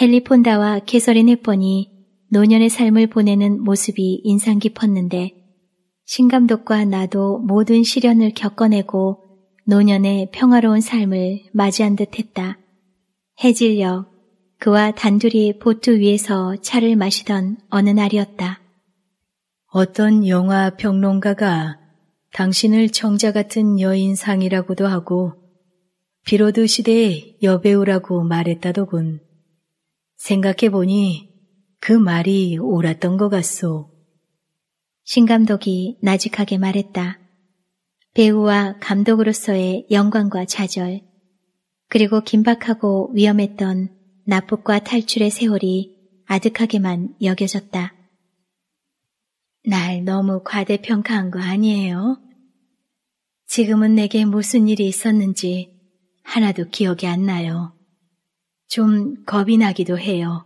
S1: 헬리 폰다와 캐서린 햇번이 노년의 삶을 보내는 모습이 인상 깊었는데 신감독과 나도 모든 시련을 겪어내고 노년의 평화로운 삶을 맞이한 듯했다. 해질녘 그와 단둘이 보트 위에서 차를 마시던 어느 날이었다. 어떤 영화 평론가가 당신을 청자 같은 여인상이라고도 하고 비로드 시대의 여배우라고 말했다더군. 생각해보니 그 말이 옳았던 것 같소. 신감독이 나직하게 말했다. 배우와 감독으로서의 영광과 좌절, 그리고 긴박하고 위험했던 납북과 탈출의 세월이 아득하게만 여겨졌다. 날 너무 과대평가한 거 아니에요? 지금은 내게 무슨 일이 있었는지 하나도 기억이 안 나요. 좀 겁이 나기도 해요.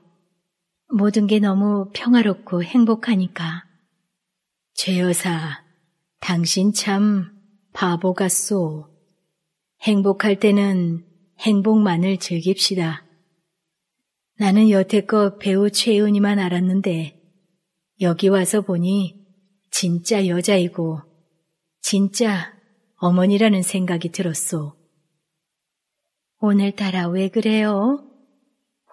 S1: 모든 게 너무 평화롭고 행복하니까. 죄여사, 당신 참 바보 같소. 행복할 때는 행복만을 즐깁시다. 나는 여태껏 배우 최은이만 알았는데 여기 와서 보니 진짜 여자이고 진짜 어머니라는 생각이 들었소. 오늘따라 왜 그래요?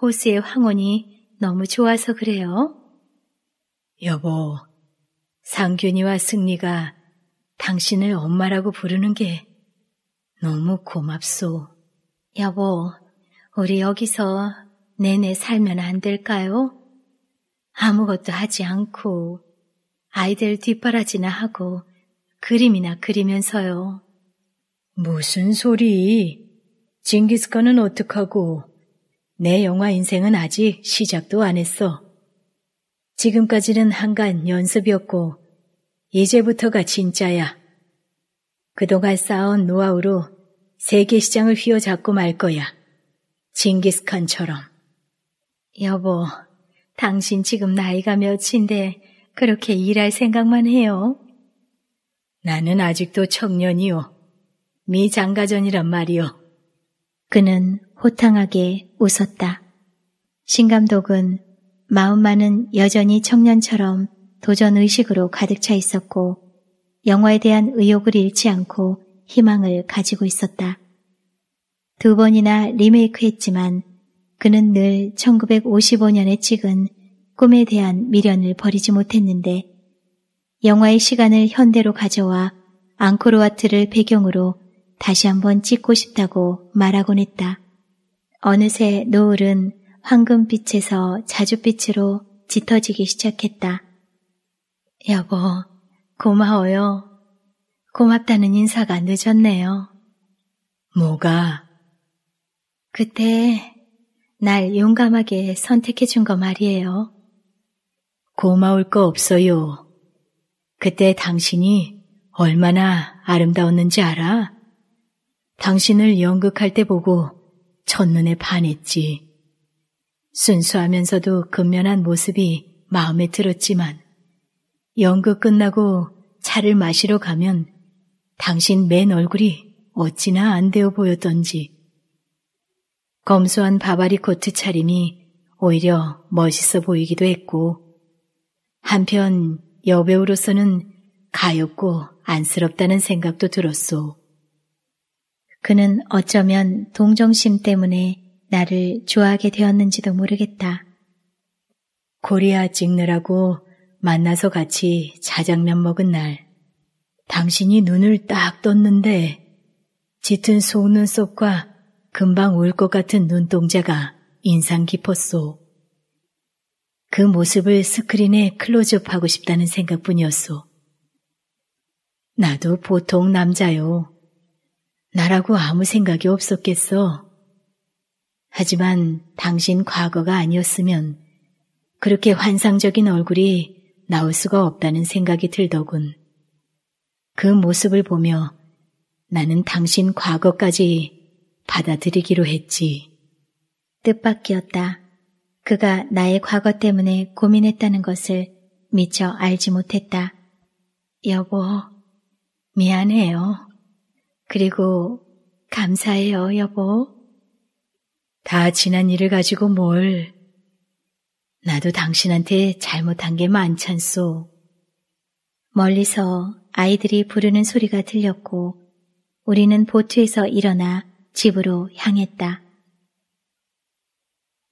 S1: 호수의 황혼이 너무 좋아서 그래요. 여보, 상균이와 승리가 당신을 엄마라고 부르는 게 너무 고맙소. 여보, 우리 여기서 내내 살면 안 될까요? 아무것도 하지 않고 아이들 뒷바라지나 하고 그림이나 그리면서요. 무슨 소리? 징기스칸은 어떡하고 내 영화 인생은 아직 시작도 안 했어. 지금까지는 한간 연습이었고, 이제부터가 진짜야. 그동안 쌓아온 노하우로 세계 시장을 휘어잡고 말 거야. 징기스칸처럼. 여보, 당신 지금 나이가 몇인데 그렇게 일할 생각만 해요? 나는 아직도 청년이요. 미장가전이란 말이요. 그는 호탕하게 웃었다. 신감독은 마음만은 여전히 청년처럼 도전 의식으로 가득 차 있었고 영화에 대한 의욕을 잃지 않고 희망을 가지고 있었다. 두 번이나 리메이크했지만 그는 늘 1955년에 찍은 꿈에 대한 미련을 버리지 못했는데 영화의 시간을 현대로 가져와 앙코르와트를 배경으로 다시 한번 찍고 싶다고 말하곤 했다. 어느새 노을은 황금빛에서 자줏빛으로 짙어지기 시작했다. 여보, 고마워요. 고맙다는 인사가 늦었네요. 뭐가? 그때 날 용감하게 선택해준 거 말이에요. 고마울 거 없어요. 그때 당신이 얼마나 아름다웠는지 알아? 당신을 연극할 때 보고 첫눈에 반했지. 순수하면서도 근면한 모습이 마음에 들었지만 연극 끝나고 차를 마시러 가면 당신 맨 얼굴이 어찌나 안 되어 보였던지 검소한 바바리 코트 차림이 오히려 멋있어 보이기도 했고 한편 여배우로서는 가엾고 안쓰럽다는 생각도 들었소. 그는 어쩌면 동정심 때문에 나를 좋아하게 되었는지도 모르겠다. 고리아 찍느라고 만나서 같이 자장면 먹은 날, 당신이 눈을 딱 떴는데 짙은 속눈썹과 금방 울 것 같은 눈동자가 인상 깊었소. 그 모습을 스크린에 클로즈업하고 싶다는 생각뿐이었소. 나도 보통 남자요. 나라고 아무 생각이 없었겠어. 하지만 당신 과거가 아니었으면 그렇게 환상적인 얼굴이 나올 수가 없다는 생각이 들더군. 그 모습을 보며 나는 당신 과거까지 받아들이기로 했지. 뜻밖이었다. 그가 나의 과거 때문에 고민했다는 것을 미처 알지 못했다. 여보, 미안해요. 그리고 감사해요, 여보. 다 지난 일을 가지고 뭘. 나도 당신한테 잘못한 게 많잖소. 멀리서 아이들이 부르는 소리가 들렸고 우리는 보트에서 일어나 집으로 향했다.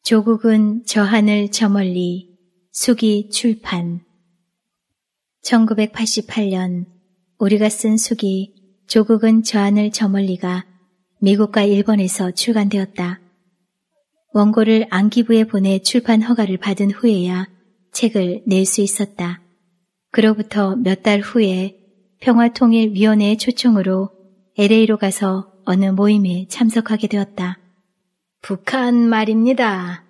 S1: 조국은 저 하늘 저 멀리 숙이 출판 1988년 우리가 쓴 숙이 조국은 저 하늘 저 멀리가 미국과 일본에서 출간되었다. 원고를 안기부에 보내 출판 허가를 받은 후에야 책을 낼 수 있었다. 그로부터 몇 달 후에 평화통일위원회의 초청으로 LA로 가서 어느 모임에 참석하게 되었다. 북한 말입니다.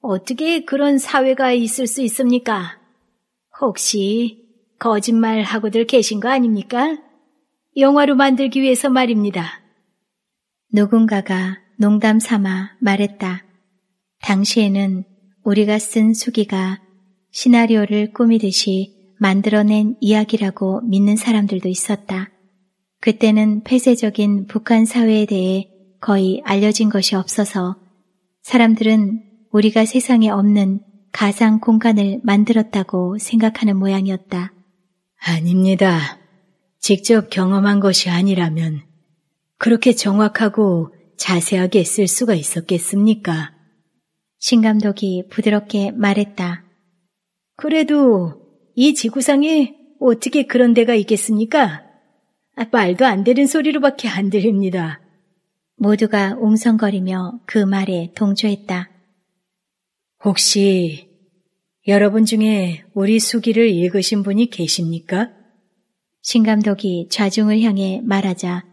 S1: 어떻게 그런 사회가 있을 수 있습니까? 혹시 거짓말하고들 계신 거 아닙니까? 영화로 만들기 위해서 말입니다. 누군가가 농담 삼아 말했다. 당시에는 우리가 쓴 수기가 시나리오를 꾸미듯이 만들어낸 이야기라고 믿는 사람들도 있었다. 그때는 폐쇄적인 북한 사회에 대해 거의 알려진 것이 없어서 사람들은 우리가 세상에 없는 가상 공간을 만들었다고 생각하는 모양이었다. 아닙니다. 직접 경험한 것이 아니라면 그렇게 정확하고 자세하게 쓸 수가 있었겠습니까? 신감독이 부드럽게 말했다. 그래도 이 지구상에 어떻게 그런 데가 있겠습니까? 아, 말도 안 되는 소리로밖에 안 들립니다. 모두가 웅성거리며 그 말에 동조했다. 혹시 여러분 중에 우리 수기를 읽으신 분이 계십니까? 신감독이 좌중을 향해 말하자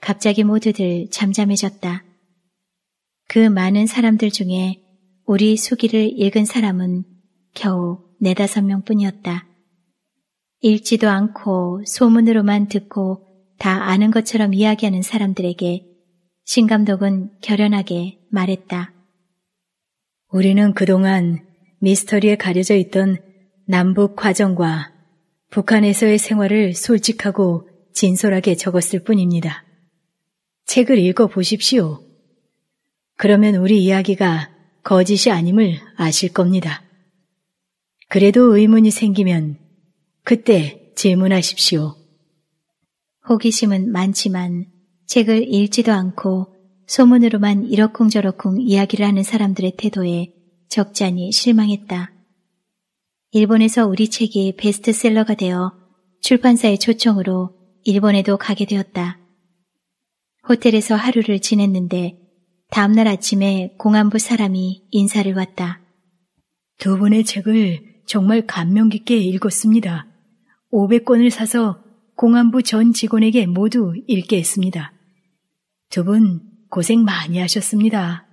S1: 갑자기 모두들 잠잠해졌다. 그 많은 사람들 중에 우리 수기를 읽은 사람은 겨우 네다섯 명 뿐이었다. 읽지도 않고 소문으로만 듣고 다 아는 것처럼 이야기하는 사람들에게 신감독은 결연하게 말했다. 우리는 그동안 미스터리에 가려져 있던 남북 과정과 북한에서의 생활을 솔직하고 진솔하게 적었을 뿐입니다. 책을 읽어 보십시오. 그러면 우리 이야기가 거짓이 아님을 아실 겁니다. 그래도 의문이 생기면 그때 질문하십시오. 호기심은 많지만 책을 읽지도 않고 소문으로만 이러쿵저러쿵 이야기를 하는 사람들의 태도에 적잖이 실망했다. 일본에서 우리 책이 베스트셀러가 되어 출판사의 초청으로 일본에도 가게 되었다. 호텔에서 하루를 지냈는데 다음날 아침에 공안부 사람이 인사를 왔다. 두 분의 책을 정말 감명 깊게 읽었습니다. 500권을 사서 공안부 전 직원에게 모두 읽게 했습니다. 두 분 고생 많이 하셨습니다.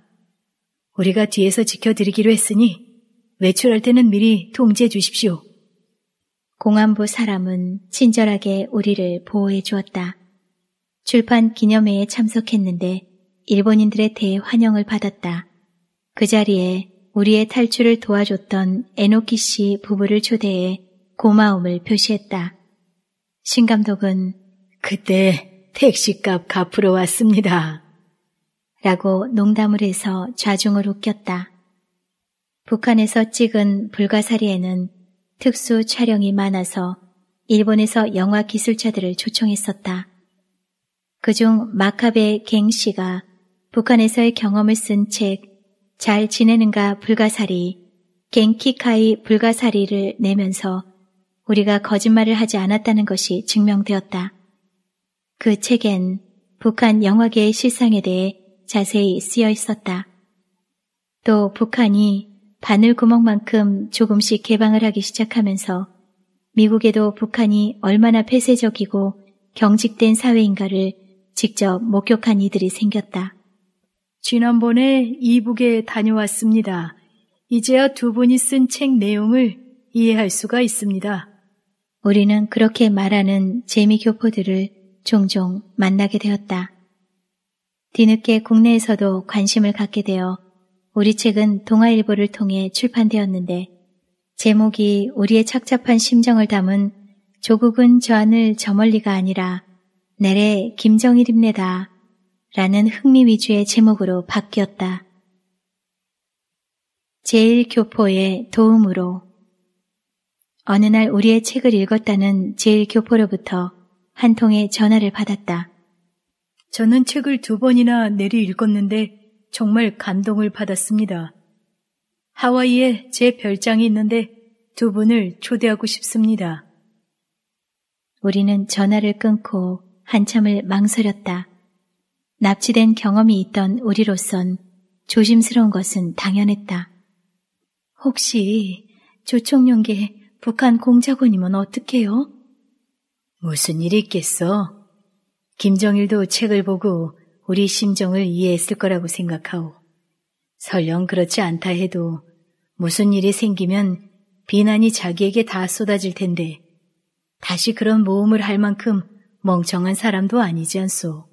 S1: 우리가 뒤에서 지켜드리기로 했으니 외출할 때는 미리 통지해 주십시오. 공안부 사람은 친절하게 우리를 보호해 주었다. 출판 기념회에 참석했는데 일본인들의 대환영을 받았다. 그 자리에 우리의 탈출을 도와줬던 에노키 씨 부부를 초대해 고마움을 표시했다. 신 감독은 그때 택시값 갚으러 왔습니다. 라고 농담을 해서 좌중을 웃겼다. 북한에서 찍은 불가사리에는 특수 촬영이 많아서 일본에서 영화 기술자들을 초청했었다. 그중 마카베 갱 씨가 북한에서의 경험을 쓴 책 잘 지내는가 불가사리, 갱키카이 불가사리를 내면서 우리가 거짓말을 하지 않았다는 것이 증명되었다. 그 책엔 북한 영화계의 실상에 대해 자세히 쓰여 있었다. 또 북한이 바늘 구멍만큼 조금씩 개방을 하기 시작하면서 미국에도 북한이 얼마나 폐쇄적이고 경직된 사회인가를 직접 목격한 이들이 생겼다. 지난번에 이북에 다녀왔습니다. 이제야 두 분이 쓴 책 내용을 이해할 수가 있습니다. 우리는 그렇게 말하는 재미 교포들을 종종 만나게 되었다. 뒤늦게 국내에서도 관심을 갖게 되어 우리 책은 동아일보를 통해 출판되었는데 제목이 우리의 착잡한 심정을 담은 조국은 저 하늘 저 멀리가 아니라 내래 김정일입니다. 라는 흥미 위주의 제목으로 바뀌었다. 제1교포의 도움으로 어느 날 우리의 책을 읽었다는 제1교포로부터 한 통의 전화를 받았다. 저는 책을 두 번이나 내리 읽었는데 정말 감동을 받았습니다. 하와이에 제 별장이 있는데 두 분을 초대하고 싶습니다. 우리는 전화를 끊고 한참을 망설였다. 납치된 경험이 있던 우리로선 조심스러운 것은 당연했다. 혹시 조총룡계 북한 공작원님은 어떡해요? 무슨 일이 있겠어? 김정일도 책을 보고 우리 심정을 이해했을 거라고 생각하오. 설령 그렇지 않다 해도 무슨 일이 생기면 비난이 자기에게 다 쏟아질 텐데 다시 그런 모험을 할 만큼 멍청한 사람도 아니지 않소.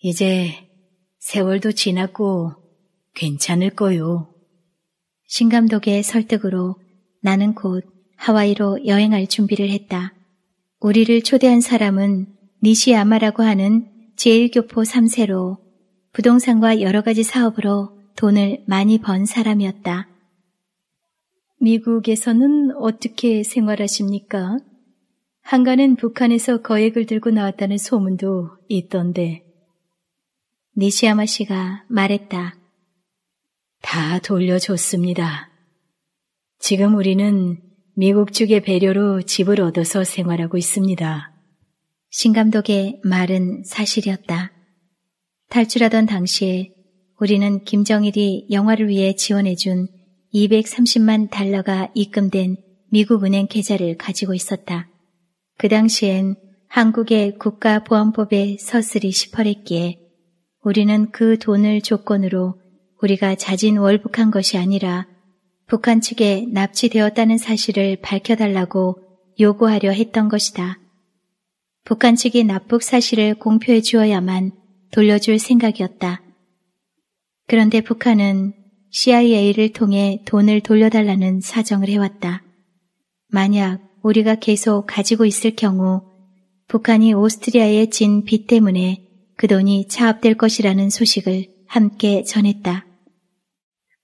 S1: 이제 세월도 지났고 괜찮을 거요. 신감독의 설득으로 나는 곧 하와이로 여행할 준비를 했다. 우리를 초대한 사람은 니시아마라고 하는 제1교포 3세로 부동산과 여러 가지 사업으로 돈을 많이 번 사람이었다. 미국에서는 어떻게 생활하십니까? 한가는 북한에서 거액을 들고 나왔다는 소문도 있던데. 니시야마 씨가 말했다. 다 돌려줬습니다. 지금 우리는 미국 측의 배려로 집을 얻어서 생활하고 있습니다. 신 감독의 말은 사실이었다. 탈출하던 당시에 우리는 김정일이 영화를 위해 지원해준 230만 달러가 입금된 미국 은행 계좌를 가지고 있었다. 그 당시엔 한국의 국가보안법에 서슬이 시퍼랬기에 우리는 그 돈을 조건으로 우리가 자진 월북한 것이 아니라 북한 측에 납치되었다는 사실을 밝혀달라고 요구하려 했던 것이다. 북한 측이 납북 사실을 공표해 주어야만 돌려줄 생각이었다. 그런데 북한은 CIA를 통해 돈을 돌려달라는 사정을 해왔다. 만약 우리가 계속 가지고 있을 경우 북한이 오스트리아에 진 빚 때문에 그 돈이 차압될 것이라는 소식을 함께 전했다.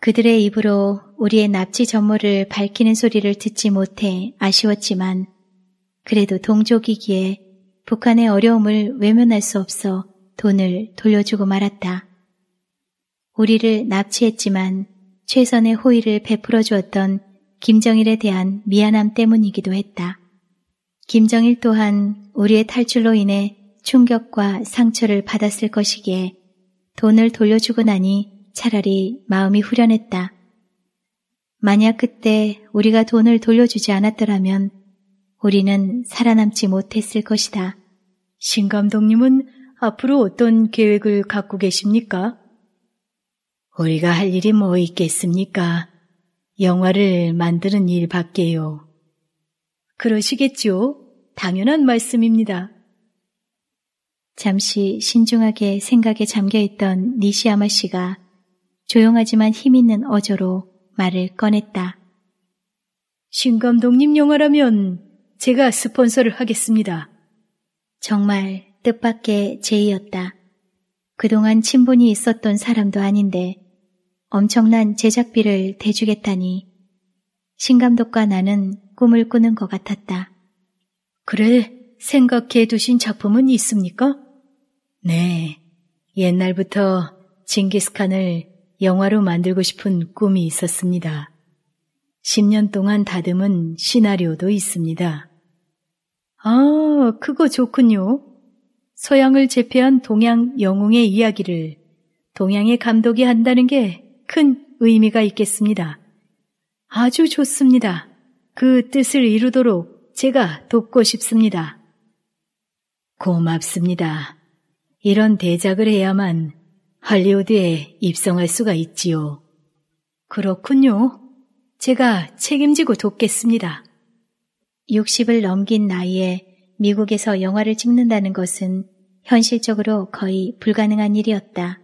S1: 그들의 입으로 우리의 납치 전모를 밝히는 소리를 듣지 못해 아쉬웠지만 그래도 동족이기에 북한의 어려움을 외면할 수 없어 돈을 돌려주고 말았다. 우리를 납치했지만 최선의 호의를 베풀어 주었던 김정일에 대한 미안함 때문이기도 했다. 김정일 또한 우리의 탈출로 인해 충격과 상처를 받았을 것이기에 돈을 돌려주고 나니 차라리 마음이 후련했다. 만약 그때 우리가 돈을 돌려주지 않았더라면 우리는 살아남지 못했을 것이다. 신 감독님은 앞으로 어떤 계획을 갖고 계십니까? 우리가 할 일이 뭐 있겠습니까? 영화를 만드는 일 밖에요. 그러시겠죠 당연한 말씀입니다. 잠시 신중하게 생각에 잠겨있던 니시야마 씨가 조용하지만 힘있는 어조로 말을 꺼냈다. 신 감독님 영화라면 제가 스폰서를 하겠습니다. 정말 뜻밖의 제의였다. 그동안 친분이 있었던 사람도 아닌데 엄청난 제작비를 대주겠다니 신감독과 나는 꿈을 꾸는 것 같았다. 그래, 생각해 두신 작품은 있습니까? 네, 옛날부터 징기스칸을 영화로 만들고 싶은 꿈이 있었습니다. 10년 동안 다듬은 시나리오도 있습니다. 아, 그거 좋군요. 서양을 제패한 동양 영웅의 이야기를 동양의 감독이 한다는 게 큰 의미가 있겠습니다. 아주 좋습니다. 그 뜻을 이루도록 제가 돕고 싶습니다. 고맙습니다. 이런 대작을 해야만 할리우드에 입성할 수가 있지요. 그렇군요. 제가 책임지고 돕겠습니다. 60을 넘긴 나이에 미국에서 영화를 찍는다는 것은 현실적으로 거의 불가능한 일이었다.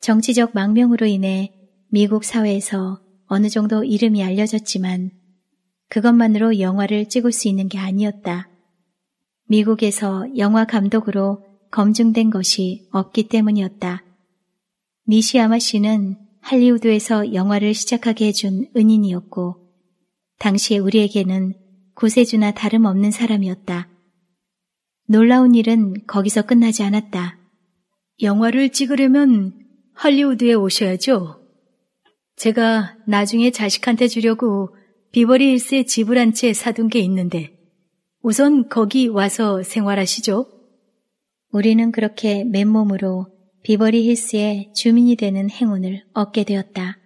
S1: 정치적 망명으로 인해 미국 사회에서 어느 정도 이름이 알려졌지만 그것만으로 영화를 찍을 수 있는 게 아니었다. 미국에서 영화 감독으로 검증된 것이 없기 때문이었다. 니시야마 씨는 할리우드에서 영화를 시작하게 해준 은인이었고 당시에 우리에게는 구세주나 다름없는 사람이었다. 놀라운 일은 거기서 끝나지 않았다. 영화를 찍으려면 할리우드에 오셔야죠. 제가 나중에 자식한테 주려고 비버리힐스에 집을 한 채 사둔 게 있는데 우선 거기 와서 생활하시죠. 우리는 그렇게 맨몸으로 비버리힐스의 주민이 되는 행운을 얻게 되었다.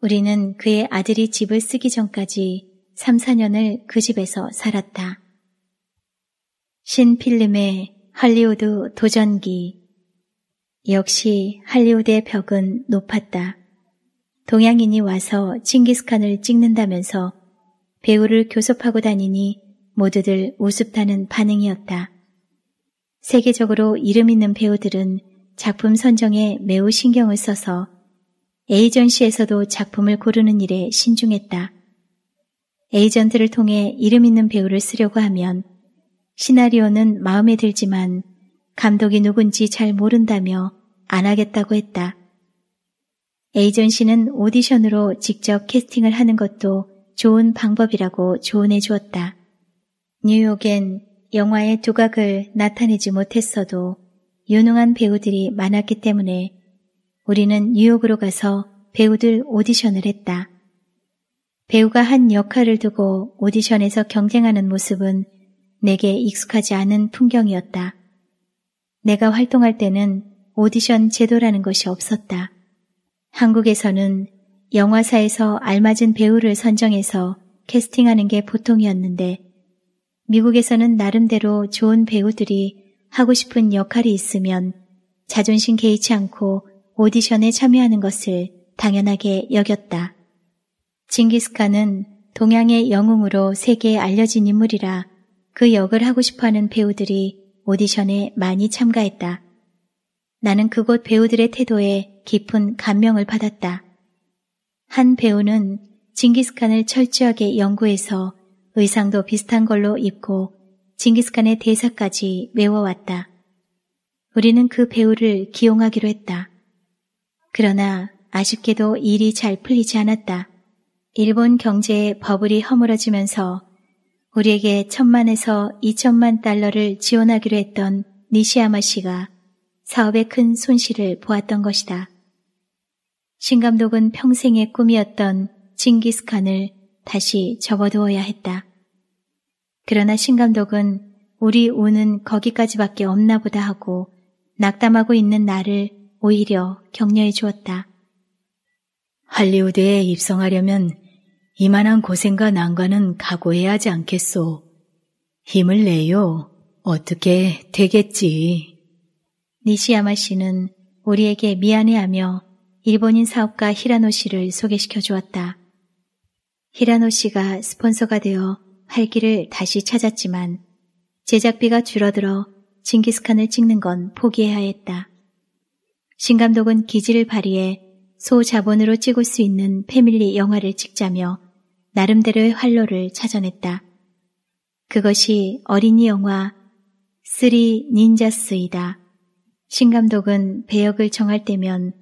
S1: 우리는 그의 아들이 집을 쓰기 전까지 3, 4년을 그 집에서 살았다. 신 필름의 할리우드 도전기 역시 할리우드의 벽은 높았다. 동양인이 와서 칭기스칸을 찍는다면서 배우를 교섭하고 다니니 모두들 우습다는 반응이었다. 세계적으로 이름 있는 배우들은 작품 선정에 매우 신경을 써서 에이전시에서도 작품을 고르는 일에 신중했다. 에이전트를 통해 이름 있는 배우를 쓰려고 하면 시나리오는 마음에 들지만 감독이 누군지 잘 모른다며 안 하겠다고 했다. 에이전시는 오디션으로 직접 캐스팅을 하는 것도 좋은 방법이라고 조언해 주었다. 뉴욕엔 영화의 두각을 나타내지 못했어도 유능한 배우들이 많았기 때문에 우리는 뉴욕으로 가서 배우들 오디션을 했다. 배우가 한 역할을 두고 오디션에서 경쟁하는 모습은 내게 익숙하지 않은 풍경이었다. 내가 활동할 때는 오디션 제도라는 것이 없었다. 한국에서는 영화사에서 알맞은 배우를 선정해서 캐스팅하는 게 보통이었는데 미국에서는 나름대로 좋은 배우들이 하고 싶은 역할이 있으면 자존심 개의치 않고 오디션에 참여하는 것을 당연하게 여겼다. 징기스칸은 동양의 영웅으로 세계에 알려진 인물이라 그 역을 하고 싶어하는 배우들이 오디션에 많이 참가했다. 나는 그곳 배우들의 태도에 깊은 감명을 받았다. 한 배우는 징기스칸을 철저하게 연구해서 의상도 비슷한 걸로 입고 징기스칸의 대사까지 외워왔다. 우리는 그 배우를 기용하기로 했다. 그러나 아쉽게도 일이 잘 풀리지 않았다. 일본 경제의 버블이 허물어지면서 우리에게 천만에서 이천만 달러를 지원하기로 했던 니시야마 씨가 사업에 큰 손실을 보았던 것이다. 신 감독은 평생의 꿈이었던 징기스칸을 다시 접어두어야 했다. 그러나 신 감독은 우리 운은 거기까지밖에 없나 보다 하고 낙담하고 있는 나를 오히려 격려해 주었다. 할리우드에 입성하려면 이만한 고생과 난관은 각오해야 하지 않겠소. 힘을 내요. 어떻게 되겠지. 니시야마 씨는 우리에게 미안해하며 일본인 사업가 히라노 씨를 소개시켜 주었다. 히라노 씨가 스폰서가 되어 활기를 다시 찾았지만 제작비가 줄어들어 징기스칸을 찍는 건 포기해야 했다. 신감독은 기지를 발휘해 소자본으로 찍을 수 있는 패밀리 영화를 찍자며 나름대로의 활로를 찾아냈다. 그것이 어린이 영화 쓰리 닌자스이다. 신감독은 배역을 정할 때면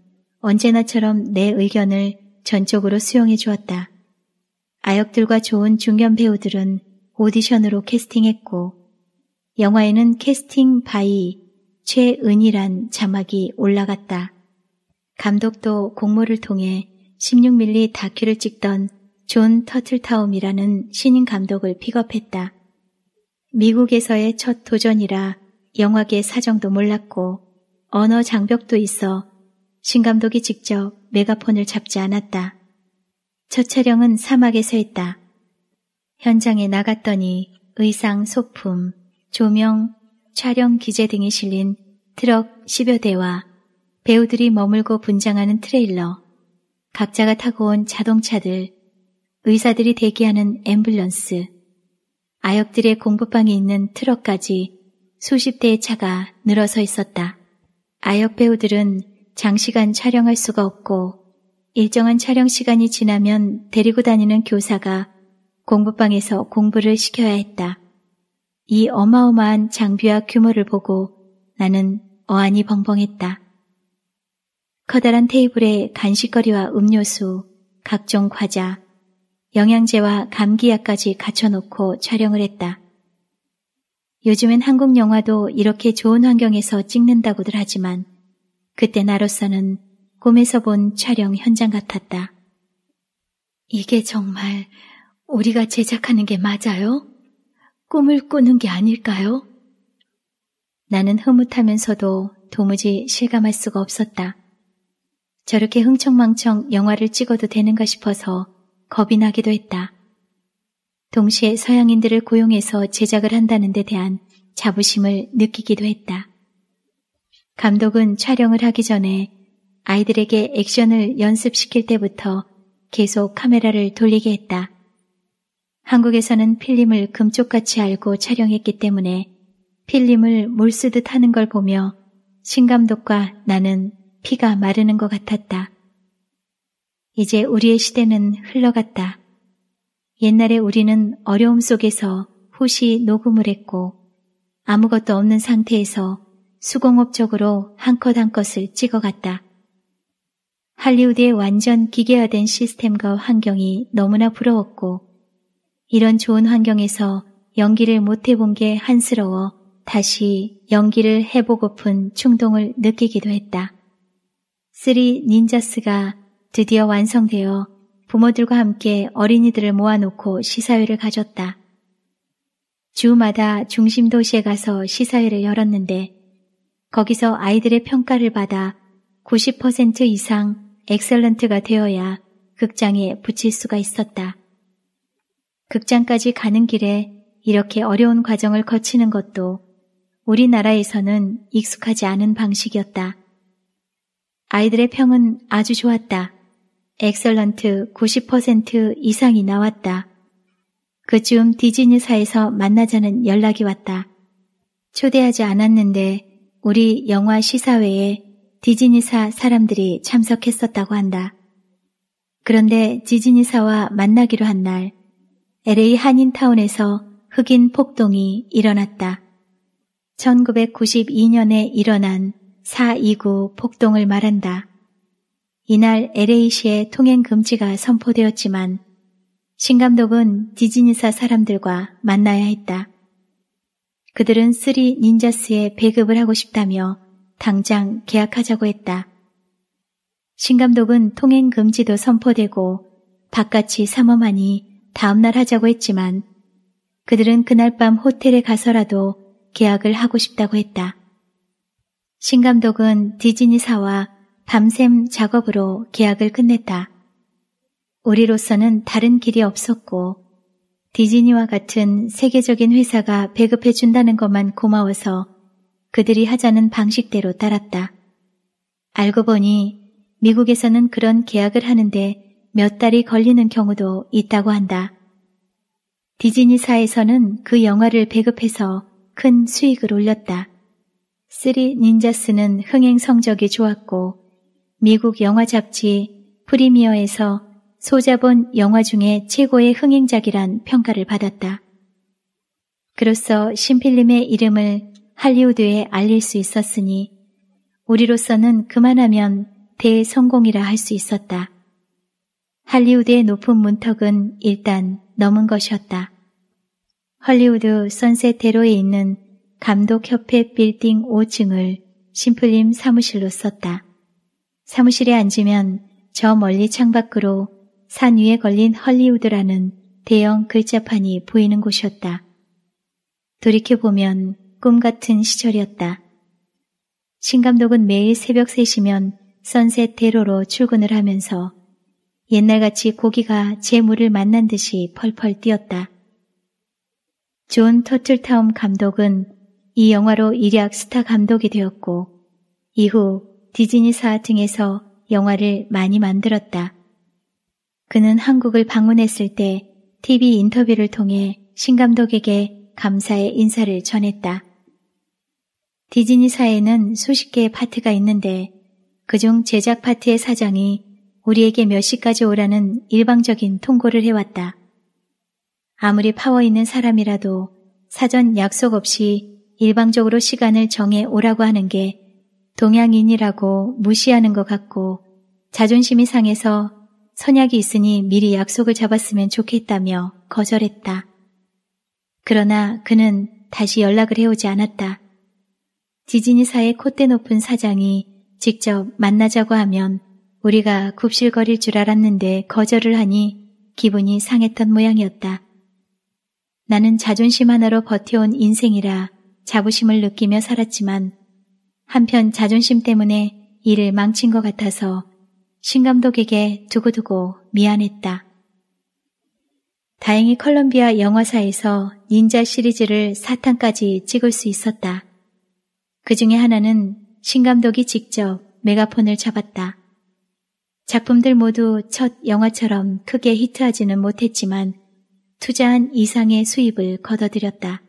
S1: 언제나처럼 내 의견을 전적으로 수용해 주었다. 아역들과 좋은 중견 배우들은 오디션으로 캐스팅했고 영화에는 캐스팅 바이 최은이란 자막이 올라갔다. 감독도 공모를 통해 16mm 다큐를 찍던 존 터틀타움이라는 신인 감독을 픽업했다. 미국에서의 첫 도전이라 영화계 사정도 몰랐고 언어 장벽도 있어 신 감독이 직접 메가폰을 잡지 않았다. 첫 촬영은 사막에서 했다. 현장에 나갔더니 의상, 소품, 조명, 촬영 기재 등이 실린 트럭 10여 대와 배우들이 머물고 분장하는 트레일러, 각자가 타고 온 자동차들, 의사들이 대기하는 앰뷸런스, 아역들의 공부방이 있는 트럭까지 수십 대의 차가 늘어서 있었다. 아역 배우들은 장시간 촬영할 수가 없고 일정한 촬영 시간이 지나면 데리고 다니는 교사가 공부방에서 공부를 시켜야 했다. 이 어마어마한 장비와 규모를 보고 나는 어안이 벙벙했다. 커다란 테이블에 간식거리와 음료수, 각종 과자, 영양제와 감기약까지 갖춰놓고 촬영을 했다. 요즘엔 한국 영화도 이렇게 좋은 환경에서 찍는다고들 하지만 그때 나로서는 꿈에서 본 촬영 현장 같았다. 이게 정말 우리가 제작하는 게 맞아요? 꿈을 꾸는 게 아닐까요? 나는 흐뭇하면서도 도무지 실감할 수가 없었다. 저렇게 흥청망청 영화를 찍어도 되는가 싶어서 겁이 나기도 했다. 동시에 서양인들을 고용해서 제작을 한다는 데 대한 자부심을 느끼기도 했다. 감독은 촬영을 하기 전에 아이들에게 액션을 연습시킬 때부터 계속 카메라를 돌리게 했다. 한국에서는 필름을 금쪽같이 알고 촬영했기 때문에 필름을 몰수듯 하는 걸 보며 신감독과 나는 피가 마르는 것 같았다. 이제 우리의 시대는 흘러갔다. 옛날에 우리는 어려움 속에서 후시 녹음을 했고 아무것도 없는 상태에서 수공업적으로 한 컷 한컷을 찍어갔다. 할리우드의 완전 기계화된 시스템과 환경이 너무나 부러웠고 이런 좋은 환경에서 연기를 못해본 게 한스러워 다시 연기를 해보고픈 충동을 느끼기도 했다. 쓰리 닌자스가 드디어 완성되어 부모들과 함께 어린이들을 모아놓고 시사회를 가졌다. 주마다 중심 도시에 가서 시사회를 열었는데 거기서 아이들의 평가를 받아 90% 이상 엑셀런트가 되어야 극장에 붙일 수가 있었다. 극장까지 가는 길에 이렇게 어려운 과정을 거치는 것도 우리나라에서는 익숙하지 않은 방식이었다. 아이들의 평은 아주 좋았다. 엑설런트 90% 이상이 나왔다. 그쯤 디즈니사에서 만나자는 연락이 왔다. 초대하지 않았는데 우리 영화 시사회에 디즈니사 사람들이 참석했었다고 한다. 그런데 디즈니사와 만나기로 한 날 LA 한인타운에서 흑인 폭동이 일어났다. 1992년에 일어난 429 폭동을 말한다. 이날 LA시의 통행 금지가 선포되었지만 신 감독은 디즈니사 사람들과 만나야 했다. 그들은 쓰리 닌자스에 배급을 하고 싶다며 당장 계약하자고 했다. 신 감독은 통행 금지도 선포되고 바깥이 삼엄하니 다음날 하자고 했지만 그들은 그날 밤 호텔에 가서라도 계약을 하고 싶다고 했다. 신 감독은 디즈니사와 밤샘 작업으로 계약을 끝냈다. 우리로서는 다른 길이 없었고 디즈니와 같은 세계적인 회사가 배급해 준다는 것만 고마워서 그들이 하자는 방식대로 따랐다. 알고 보니 미국에서는 그런 계약을 하는데 몇 달이 걸리는 경우도 있다고 한다. 디즈니사에서는 그 영화를 배급해서 큰 수익을 올렸다. 쓰리 닌자스는 흥행 성적이 좋았고 미국 영화 잡지 프리미어에서 소자본 영화 중에 최고의 흥행작이란 평가를 받았다. 그로써 신필님의 이름을 할리우드에 알릴 수 있었으니 우리로서는 그만하면 대성공이라 할 수 있었다. 할리우드의 높은 문턱은 일단 넘은 것이었다. 할리우드 선셋대로에 있는 감독협회 빌딩 5층을 심플림 사무실로 썼다. 사무실에 앉으면 저 멀리 창밖으로 산 위에 걸린 헐리우드라는 대형 글자판이 보이는 곳이었다. 돌이켜보면 꿈 같은 시절이었다. 신감독은 매일 새벽 3시면 선셋 대로로 출근을 하면서 옛날같이 고기가 제 물을 만난 듯이 펄펄 뛰었다. 존 터틀타움 감독은 이 영화로 일약 스타 감독이 되었고 이후 디즈니사 등에서 영화를 많이 만들었다. 그는 한국을 방문했을 때 TV 인터뷰를 통해 신 감독에게 감사의 인사를 전했다. 디즈니사에는 수십 개의 파트가 있는데 그중 제작 파트의 사장이 우리에게 몇 시까지 오라는 일방적인 통고를 해왔다. 아무리 파워 있는 사람이라도 사전 약속 없이 일방적으로 시간을 정해 오라고 하는 게 동양인이라고 무시하는 것 같고 자존심이 상해서 선약이 있으니 미리 약속을 잡았으면 좋겠다며 거절했다. 그러나 그는 다시 연락을 해오지 않았다. 디즈니사의 콧대 높은 사장이 직접 만나자고 하면 우리가 굽실거릴 줄 알았는데 거절을 하니 기분이 상했던 모양이었다. 나는 자존심 하나로 버텨온 인생이라 자부심을 느끼며 살았지만 한편 자존심 때문에 일을 망친 것 같아서 신 감독에게 두고두고 미안했다. 다행히 컬럼비아 영화사에서 닌자 시리즈를 사탄까지 찍을 수 있었다. 그 중에 하나는 신 감독이 직접 메가폰을 잡았다. 작품들 모두 첫 영화처럼 크게 히트하지는 못했지만 투자한 이상의 수입을 거둬들였다.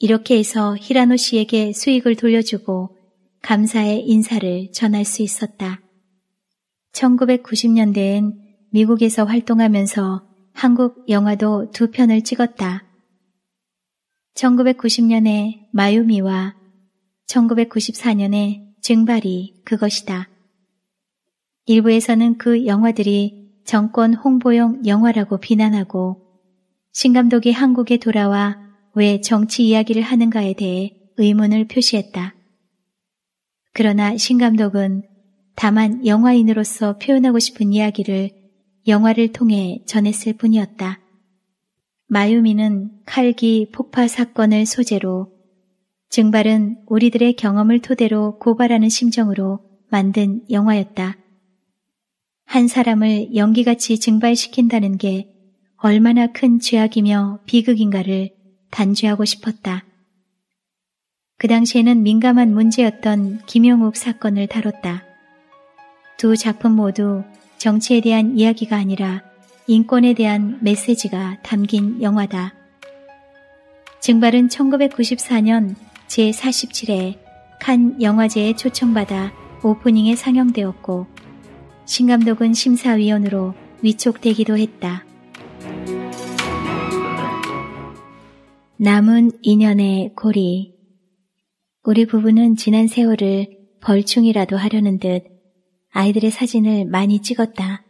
S1: 이렇게 해서 히라노 씨에게 수익을 돌려주고 감사의 인사를 전할 수 있었다. 1990년대엔 미국에서 활동하면서 한국 영화도 두 편을 찍었다. 1990년에 마요미와 1994년에 증발이 그것이다. 일부에서는 그 영화들이 정권 홍보용 영화라고 비난하고 신감독이 한국에 돌아와 왜 정치 이야기를 하는가에 대해 의문을 표시했다. 그러나 신 감독은 다만 영화인으로서 표현하고 싶은 이야기를 영화를 통해 전했을 뿐이었다. 마유미는 칼기 폭파 사건을 소재로 증발은 우리들의 경험을 토대로 고발하는 심정으로 만든 영화였다. 한 사람을 연기같이 증발시킨다는 게 얼마나 큰 죄악이며 비극인가를 단죄하고 싶었다. 그 당시에는 민감한 문제였던 김영욱 사건을 다뤘다. 두 작품 모두 정치에 대한 이야기가 아니라 인권에 대한 메시지가 담긴 영화다. 증발은 1994년 제47회 칸 영화제에 초청받아 오프닝에 상영되었고 신감독은 심사위원으로 위촉되기도 했다. 남은 인연의 고리. 우리 부부는 지난 세월을 벌충이라도 하려는 듯 아이들의 사진을 많이 찍었다.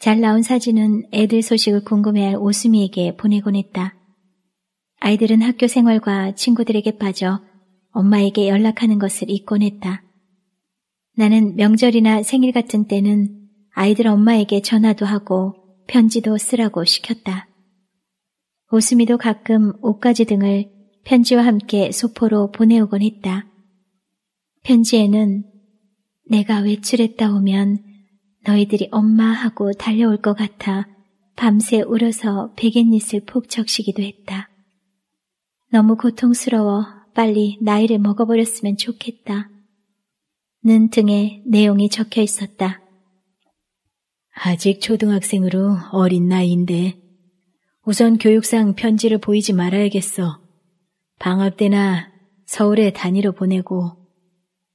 S1: 잘 나온 사진은 애들 소식을 궁금해할 오수미에게 보내곤 했다. 아이들은 학교 생활과 친구들에게 빠져 엄마에게 연락하는 것을 잊곤 했다. 나는 명절이나 생일 같은 때는 아이들 엄마에게 전화도 하고 편지도 쓰라고 시켰다. 오스미도 가끔 옷가지 등을 편지와 함께 소포로 보내오곤 했다. 편지에는 내가 외출했다 오면 너희들이 엄마 하고 달려올 것 같아 밤새 울어서 베갯잇을 폭척시기도 했다. 너무 고통스러워 빨리 나이를 먹어버렸으면 좋겠다. 는등에 내용이 적혀 있었다. 아직 초등학생으로 어린 나이인데 우선 교육상 편지를 보이지 말아야겠어. 방학 때나 서울에 단위로 보내고.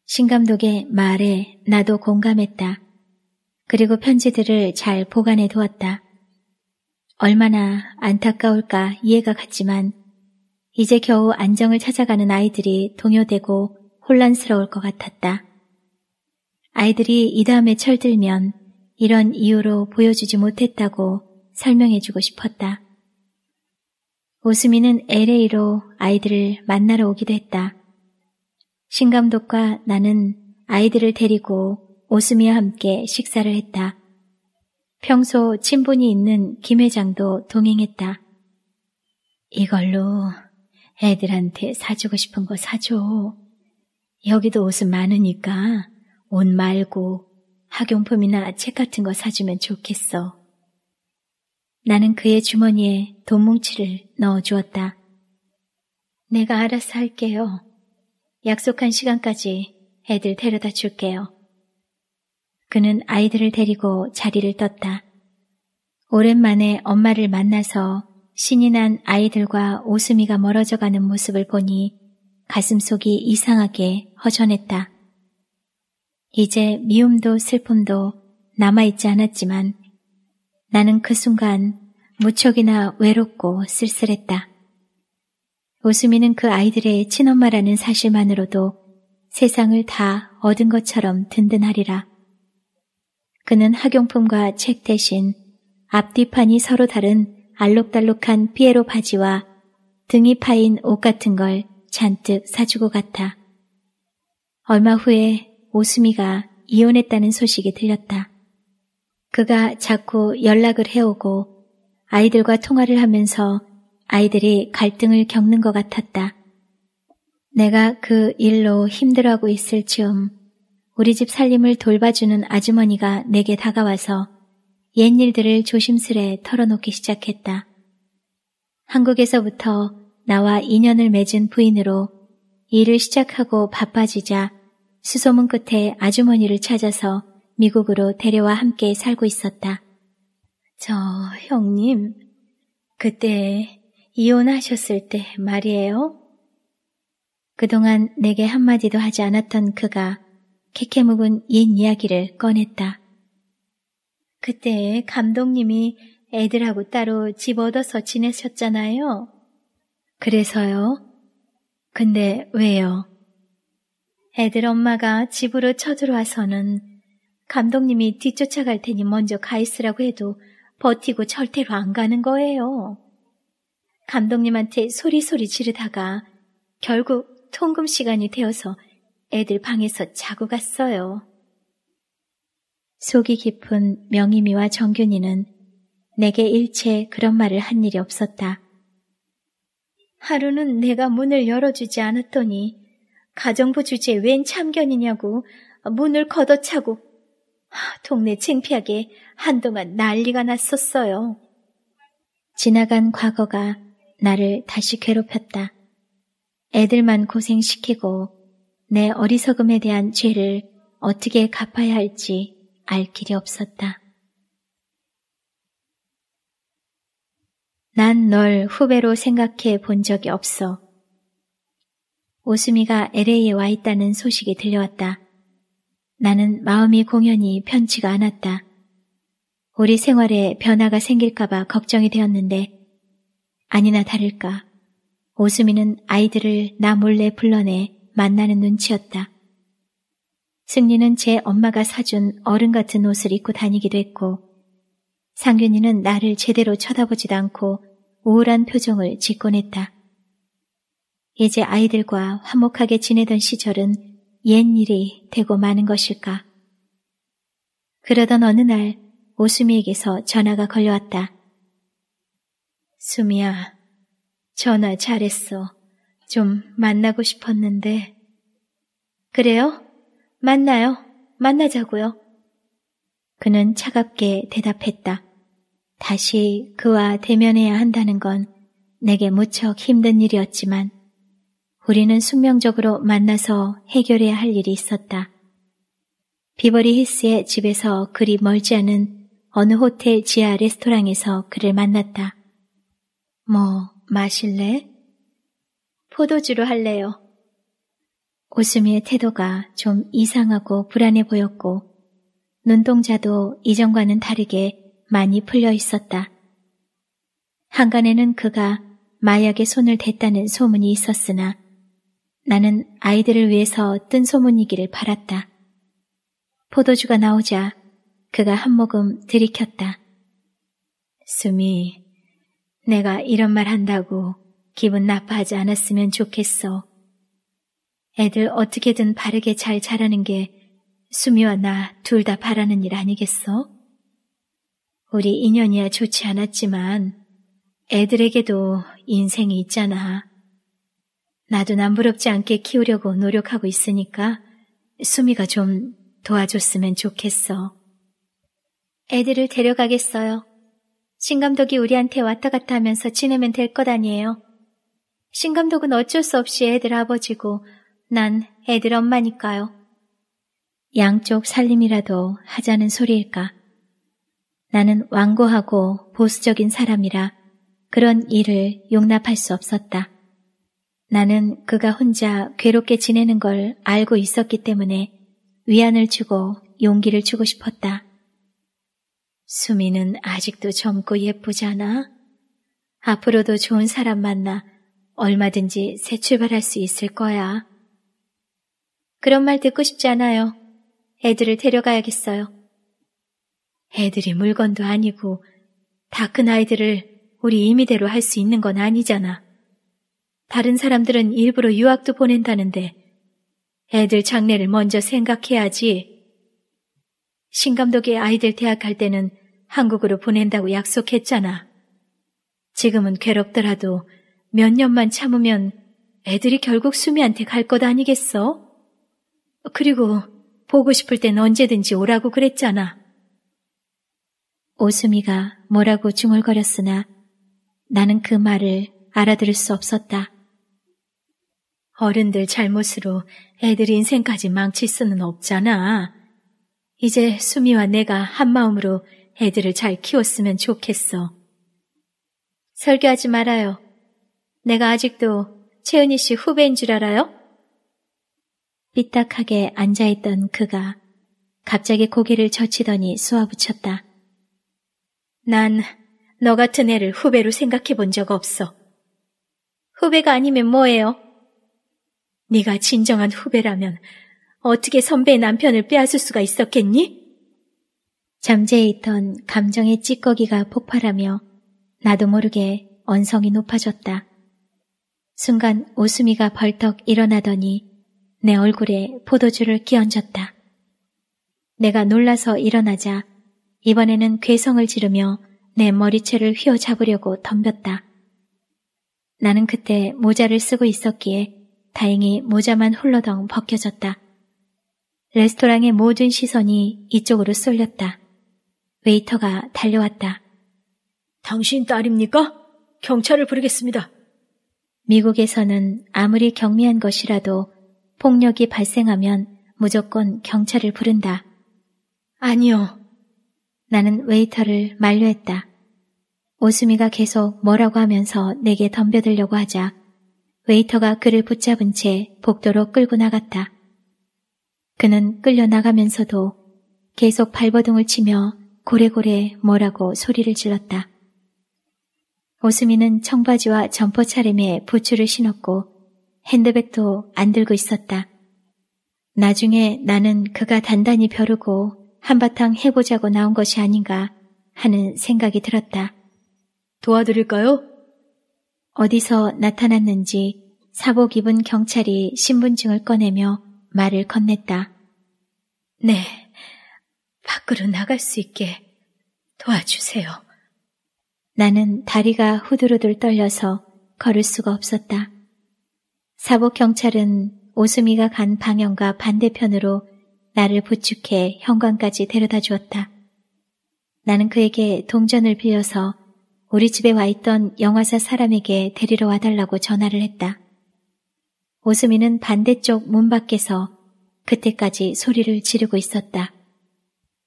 S1: 신 감독의 말에 나도 공감했다. 그리고 편지들을 잘 보관해 두었다. 얼마나 안타까울까 이해가 갔지만 이제 겨우 안정을 찾아가는 아이들이 동요되고 혼란스러울 것 같았다. 아이들이 이 다음에 철들면 이런 이유로 보여주지 못했다고 설명해주고 싶었다. 오수미는 LA로 아이들을 만나러 오기도 했다. 신감독과 나는 아이들을 데리고 오수미와 함께 식사를 했다. 평소 친분이 있는 김 회장도 동행했다. 이걸로 애들한테 사주고 싶은 거 사줘. 여기도 옷은 많으니까 옷 말고 학용품이나 책 같은 거 사주면 좋겠어. 나는 그의 주머니에 돈 뭉치를 넣어 주었다. 내가 알아서 할게요. 약속한 시간까지 애들 데려다 줄게요. 그는 아이들을 데리고 자리를 떴다. 오랜만에 엄마를 만나서 신이 난 아이들과 오수미가 멀어져 가는 모습을 보니 가슴속이 이상하게 허전했다. 이제 미움도 슬픔도 남아있지 않았지만 나는 그 순간 무척이나 외롭고 쓸쓸했다. 오수미는 그 아이들의 친엄마라는 사실만으로도 세상을 다 얻은 것처럼 든든하리라. 그는 학용품과 책 대신 앞뒤판이 서로 다른 알록달록한 피에로 바지와 등이 파인 옷 같은 걸 잔뜩 사주고 갔다. 얼마 후에 오수미가 이혼했다는 소식이 들렸다. 그가 자꾸 연락을 해오고 아이들과 통화를 하면서 아이들이 갈등을 겪는 것 같았다. 내가 그 일로 힘들어하고 있을 즈음 우리 집 살림을 돌봐주는 아주머니가 내게 다가와서 옛 일들을 조심스레 털어놓기 시작했다. 한국에서부터 나와 인연을 맺은 부인으로 일을 시작하고 바빠지자 수소문 끝에 아주머니를 찾아서 미국으로 데려와 함께 살고 있었다. 저 형님, 그때 이혼하셨을 때 말이에요? 그동안 내게 한마디도 하지 않았던 그가 캐캐 묵은 옛 이야기를 꺼냈다. 그때 감독님이 애들하고 따로 집 얻어서 지내셨잖아요. 그래서요? 근데 왜요? 애들 엄마가 집으로 쳐들어와서는 감독님이 뒤쫓아갈 테니 먼저 가 있으라고 해도 버티고 절대로 안 가는 거예요. 감독님한테 소리소리 지르다가 결국 통금 시간이 되어서 애들 방에서 자고 갔어요. 속이 깊은 명희미와 정균이는 내게 일체 그런 말을 한 일이 없었다. 하루는 내가 문을 열어주지 않았더니 가정부 주제에 웬 참견이냐고 문을 걷어차고 동네 창피하게 한동안 난리가 났었어요. 지나간 과거가 나를 다시 괴롭혔다. 애들만 고생시키고 내 어리석음에 대한 죄를 어떻게 갚아야 할지 알 길이 없었다. 난 널 후배로 생각해 본 적이 없어. 오수미가 LA에 와 있다는 소식이 들려왔다. 나는 마음이 공연히 편치가 않았다. 우리 생활에 변화가 생길까봐 걱정이 되었는데 아니나 다를까 오수미는 아이들을 나 몰래 불러내 만나는 눈치였다. 승리는 제 엄마가 사준 어른 같은 옷을 입고 다니기도 했고 상균이는 나를 제대로 쳐다보지도 않고 우울한 표정을 짓곤 했다. 이제 아이들과 화목하게 지내던 시절은 옛 일이 되고 마는 것일까. 그러던 어느 날 오수미에게서 전화가 걸려왔다. 수미야, 전화 잘했어. 좀 만나고 싶었는데. 그래요? 만나요. 만나자고요. 그는 차갑게 대답했다. 다시 그와 대면해야 한다는 건 내게 무척 힘든 일이었지만 우리는 숙명적으로 만나서 해결해야 할 일이 있었다. 비버리 히스의 집에서 그리 멀지 않은 어느 호텔 지하 레스토랑에서 그를 만났다. 뭐, 마실래? 포도주로 할래요. 오스미의 태도가 좀 이상하고 불안해 보였고 눈동자도 이전과는 다르게 많이 풀려 있었다. 한간에는 그가 마약에 손을 댔다는 소문이 있었으나 나는 아이들을 위해서 뜬 소문이기를 바랐다. 포도주가 나오자 그가 한 모금 들이켰다. 수미, 내가 이런 말 한다고 기분 나빠하지 않았으면 좋겠어. 애들 어떻게든 바르게 잘 자라는 게 수미와 나 둘 다 바라는 일 아니겠어? 우리 인연이야 좋지 않았지만 애들에게도 인생이 있잖아. 나도 남부럽지 않게 키우려고 노력하고 있으니까 수미가 좀 도와줬으면 좋겠어. 애들을 데려가겠어요. 신감독이 우리한테 왔다 갔다 하면서 지내면 될 것 아니에요. 신감독은 어쩔 수 없이 애들 아버지고 난 애들 엄마니까요. 양쪽 살림이라도 하자는 소리일까? 나는 완고하고 보수적인 사람이라 그런 일을 용납할 수 없었다. 나는 그가 혼자 괴롭게 지내는 걸 알고 있었기 때문에 위안을 주고 용기를 주고 싶었다. 수미는 아직도 젊고 예쁘잖아. 앞으로도 좋은 사람 만나 얼마든지 새 출발할 수 있을 거야. 그런 말 듣고 싶지 않아요. 애들을 데려가야겠어요. 애들이 물건도 아니고 다 큰 아이들을 우리 임의대로 할 수 있는 건 아니잖아. 다른 사람들은 일부러 유학도 보낸다는데 애들 장래를 먼저 생각해야지. 신 감독이 아이들 대학 갈 때는 한국으로 보낸다고 약속했잖아. 지금은 괴롭더라도 몇 년만 참으면 애들이 결국 수미한테 갈 것 아니겠어? 그리고 보고 싶을 땐 언제든지 오라고 그랬잖아. 오수미가 뭐라고 중얼거렸으나 나는 그 말을 알아들을 수 없었다. 어른들 잘못으로 애들 인생까지 망칠 수는 없잖아. 이제 수미와 내가 한마음으로 애들을 잘 키웠으면 좋겠어. 설교하지 말아요. 내가 아직도 채은이 씨 후배인 줄 알아요? 삐딱하게 앉아있던 그가 갑자기 고개를 젖히더니 쏘아붙였다. 난 너 같은 애를 후배로 생각해 본 적 없어. 후배가 아니면 뭐예요? 네가 진정한 후배라면 어떻게 선배의 남편을 빼앗을 수가 있었겠니? 잠재에 있던 감정의 찌꺼기가 폭발하며 나도 모르게 언성이 높아졌다. 순간 웃음이가 벌떡 일어나더니 내 얼굴에 포도주를 끼얹었다. 내가 놀라서 일어나자 이번에는 괴성을 지르며 내 머리채를 휘어잡으려고 덤볐다. 나는 그때 모자를 쓰고 있었기에 다행히 모자만 홀러덩 벗겨졌다. 레스토랑의 모든 시선이 이쪽으로 쏠렸다. 웨이터가 달려왔다. 당신 딸입니까? 경찰을 부르겠습니다. 미국에서는 아무리 경미한 것이라도 폭력이 발생하면 무조건 경찰을 부른다. 아니요. 나는 웨이터를 만류했다. 오수미가 계속 뭐라고 하면서 내게 덤벼들려고 하자 웨이터가 그를 붙잡은 채 복도로 끌고 나갔다. 그는 끌려나가면서도 계속 발버둥을 치며 고래고래 뭐라고 소리를 질렀다. 오수미는 청바지와 점퍼 차림에 부츠를 신었고 핸드백도 안 들고 있었다. 나중에 나는 그가 단단히 벼르고 한바탕 해보자고 나온 것이 아닌가 하는 생각이 들었다. 도와드릴까요? 어디서 나타났는지 사복 입은 경찰이 신분증을 꺼내며 말을 건넸다. 네, 밖으로 나갈 수 있게 도와주세요. 나는 다리가 후들후들 떨려서 걸을 수가 없었다. 사복 경찰은 오수미가 간 방향과 반대편으로 나를 부축해 현관까지 데려다 주었다. 나는 그에게 동전을 빌려서 우리 집에 와 있던 영화사 사람에게 데리러 와달라고 전화를 했다. 오수미는 반대쪽 문 밖에서 그때까지 소리를 지르고 있었다.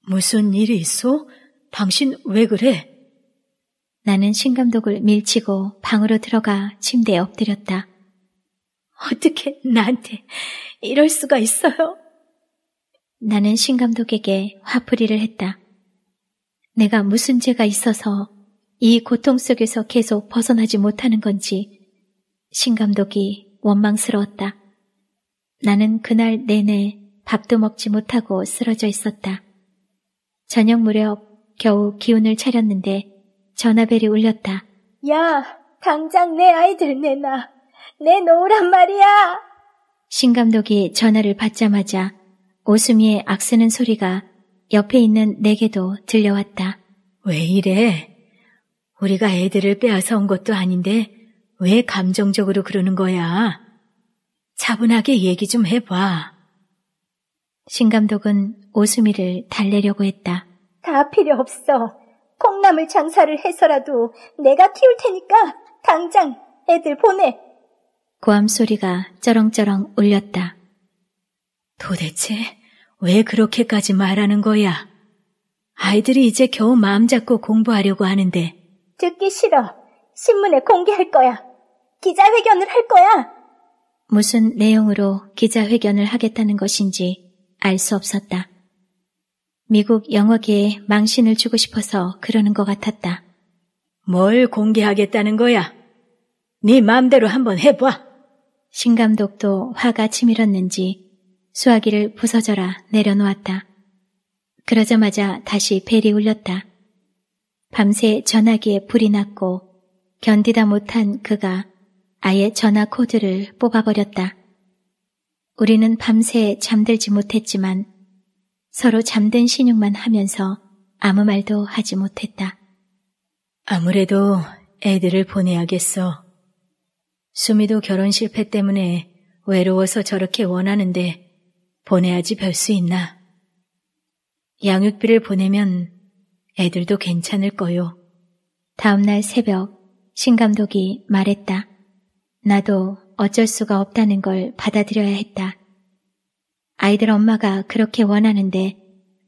S1: 무슨 일이 있어? 당신 왜 그래? 나는 신감독을 밀치고 방으로 들어가 침대에 엎드렸다. 어떻게 나한테 이럴 수가 있어요? 나는 신감독에게 화풀이를 했다. 내가 무슨 죄가 있어서 이 고통 속에서 계속 벗어나지 못하는 건지 신 감독이 원망스러웠다. 나는 그날 내내 밥도 먹지 못하고 쓰러져 있었다. 저녁 무렵 겨우 기운을 차렸는데 전화벨이 울렸다. 야, 당장 내 아이들 내놔. 내놓으란 말이야. 신 감독이 전화를 받자마자 오수미의 악쓰는 소리가 옆에 있는 내게도 들려왔다. 왜 이래? 우리가 애들을 빼앗아 온 것도 아닌데 왜 감정적으로 그러는 거야? 차분하게 얘기 좀 해봐. 신 감독은 오수미를 달래려고 했다. 다 필요 없어. 콩나물 장사를 해서라도 내가 키울 테니까 당장 애들 보내. 고함 소리가 쩌렁쩌렁 울렸다. 도대체 왜 그렇게까지 말하는 거야? 아이들이 이제 겨우 마음 잡고 공부하려고 하는데 듣기 싫어. 신문에 공개할 거야. 기자회견을 할 거야. 무슨 내용으로 기자회견을 하겠다는 것인지 알 수 없었다. 미국 영어계에 망신을 주고 싶어서 그러는 것 같았다. 뭘 공개하겠다는 거야? 네 마음대로 한번 해봐. 신감독도 화가 치밀었는지 수화기를 부서져라 내려놓았다. 그러자마자 다시 벨이 울렸다. 밤새 전화기에 불이 났고 견디다 못한 그가 아예 전화 코드를 뽑아버렸다. 우리는 밤새 잠들지 못했지만 서로 잠든 신용만 하면서 아무 말도 하지 못했다. 아무래도 애들을 보내야겠어. 수미도 결혼 실패 때문에 외로워서 저렇게 원하는데 보내야지 별 수 있나. 양육비를 보내면 애들도 괜찮을 거요. 다음날 새벽 신 감독이 말했다. 나도 어쩔 수가 없다는 걸 받아들여야 했다. 아이들 엄마가 그렇게 원하는데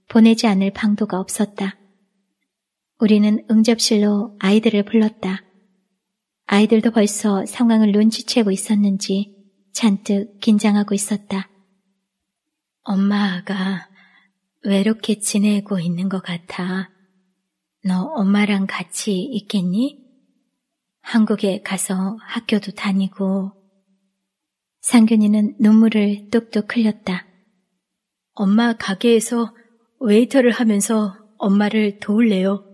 S1: 보내지 않을 방도가 없었다. 우리는 응접실로 아이들을 불렀다. 아이들도 벌써 상황을 눈치채고 있었는지 잔뜩 긴장하고 있었다. 엄마가 외롭게 지내고 있는 것 같아. 너 엄마랑 같이 있겠니? 한국에 가서 학교도 다니고. 상균이는 눈물을 뚝뚝 흘렸다. 엄마 가게에서 웨이터를 하면서 엄마를 도울래요.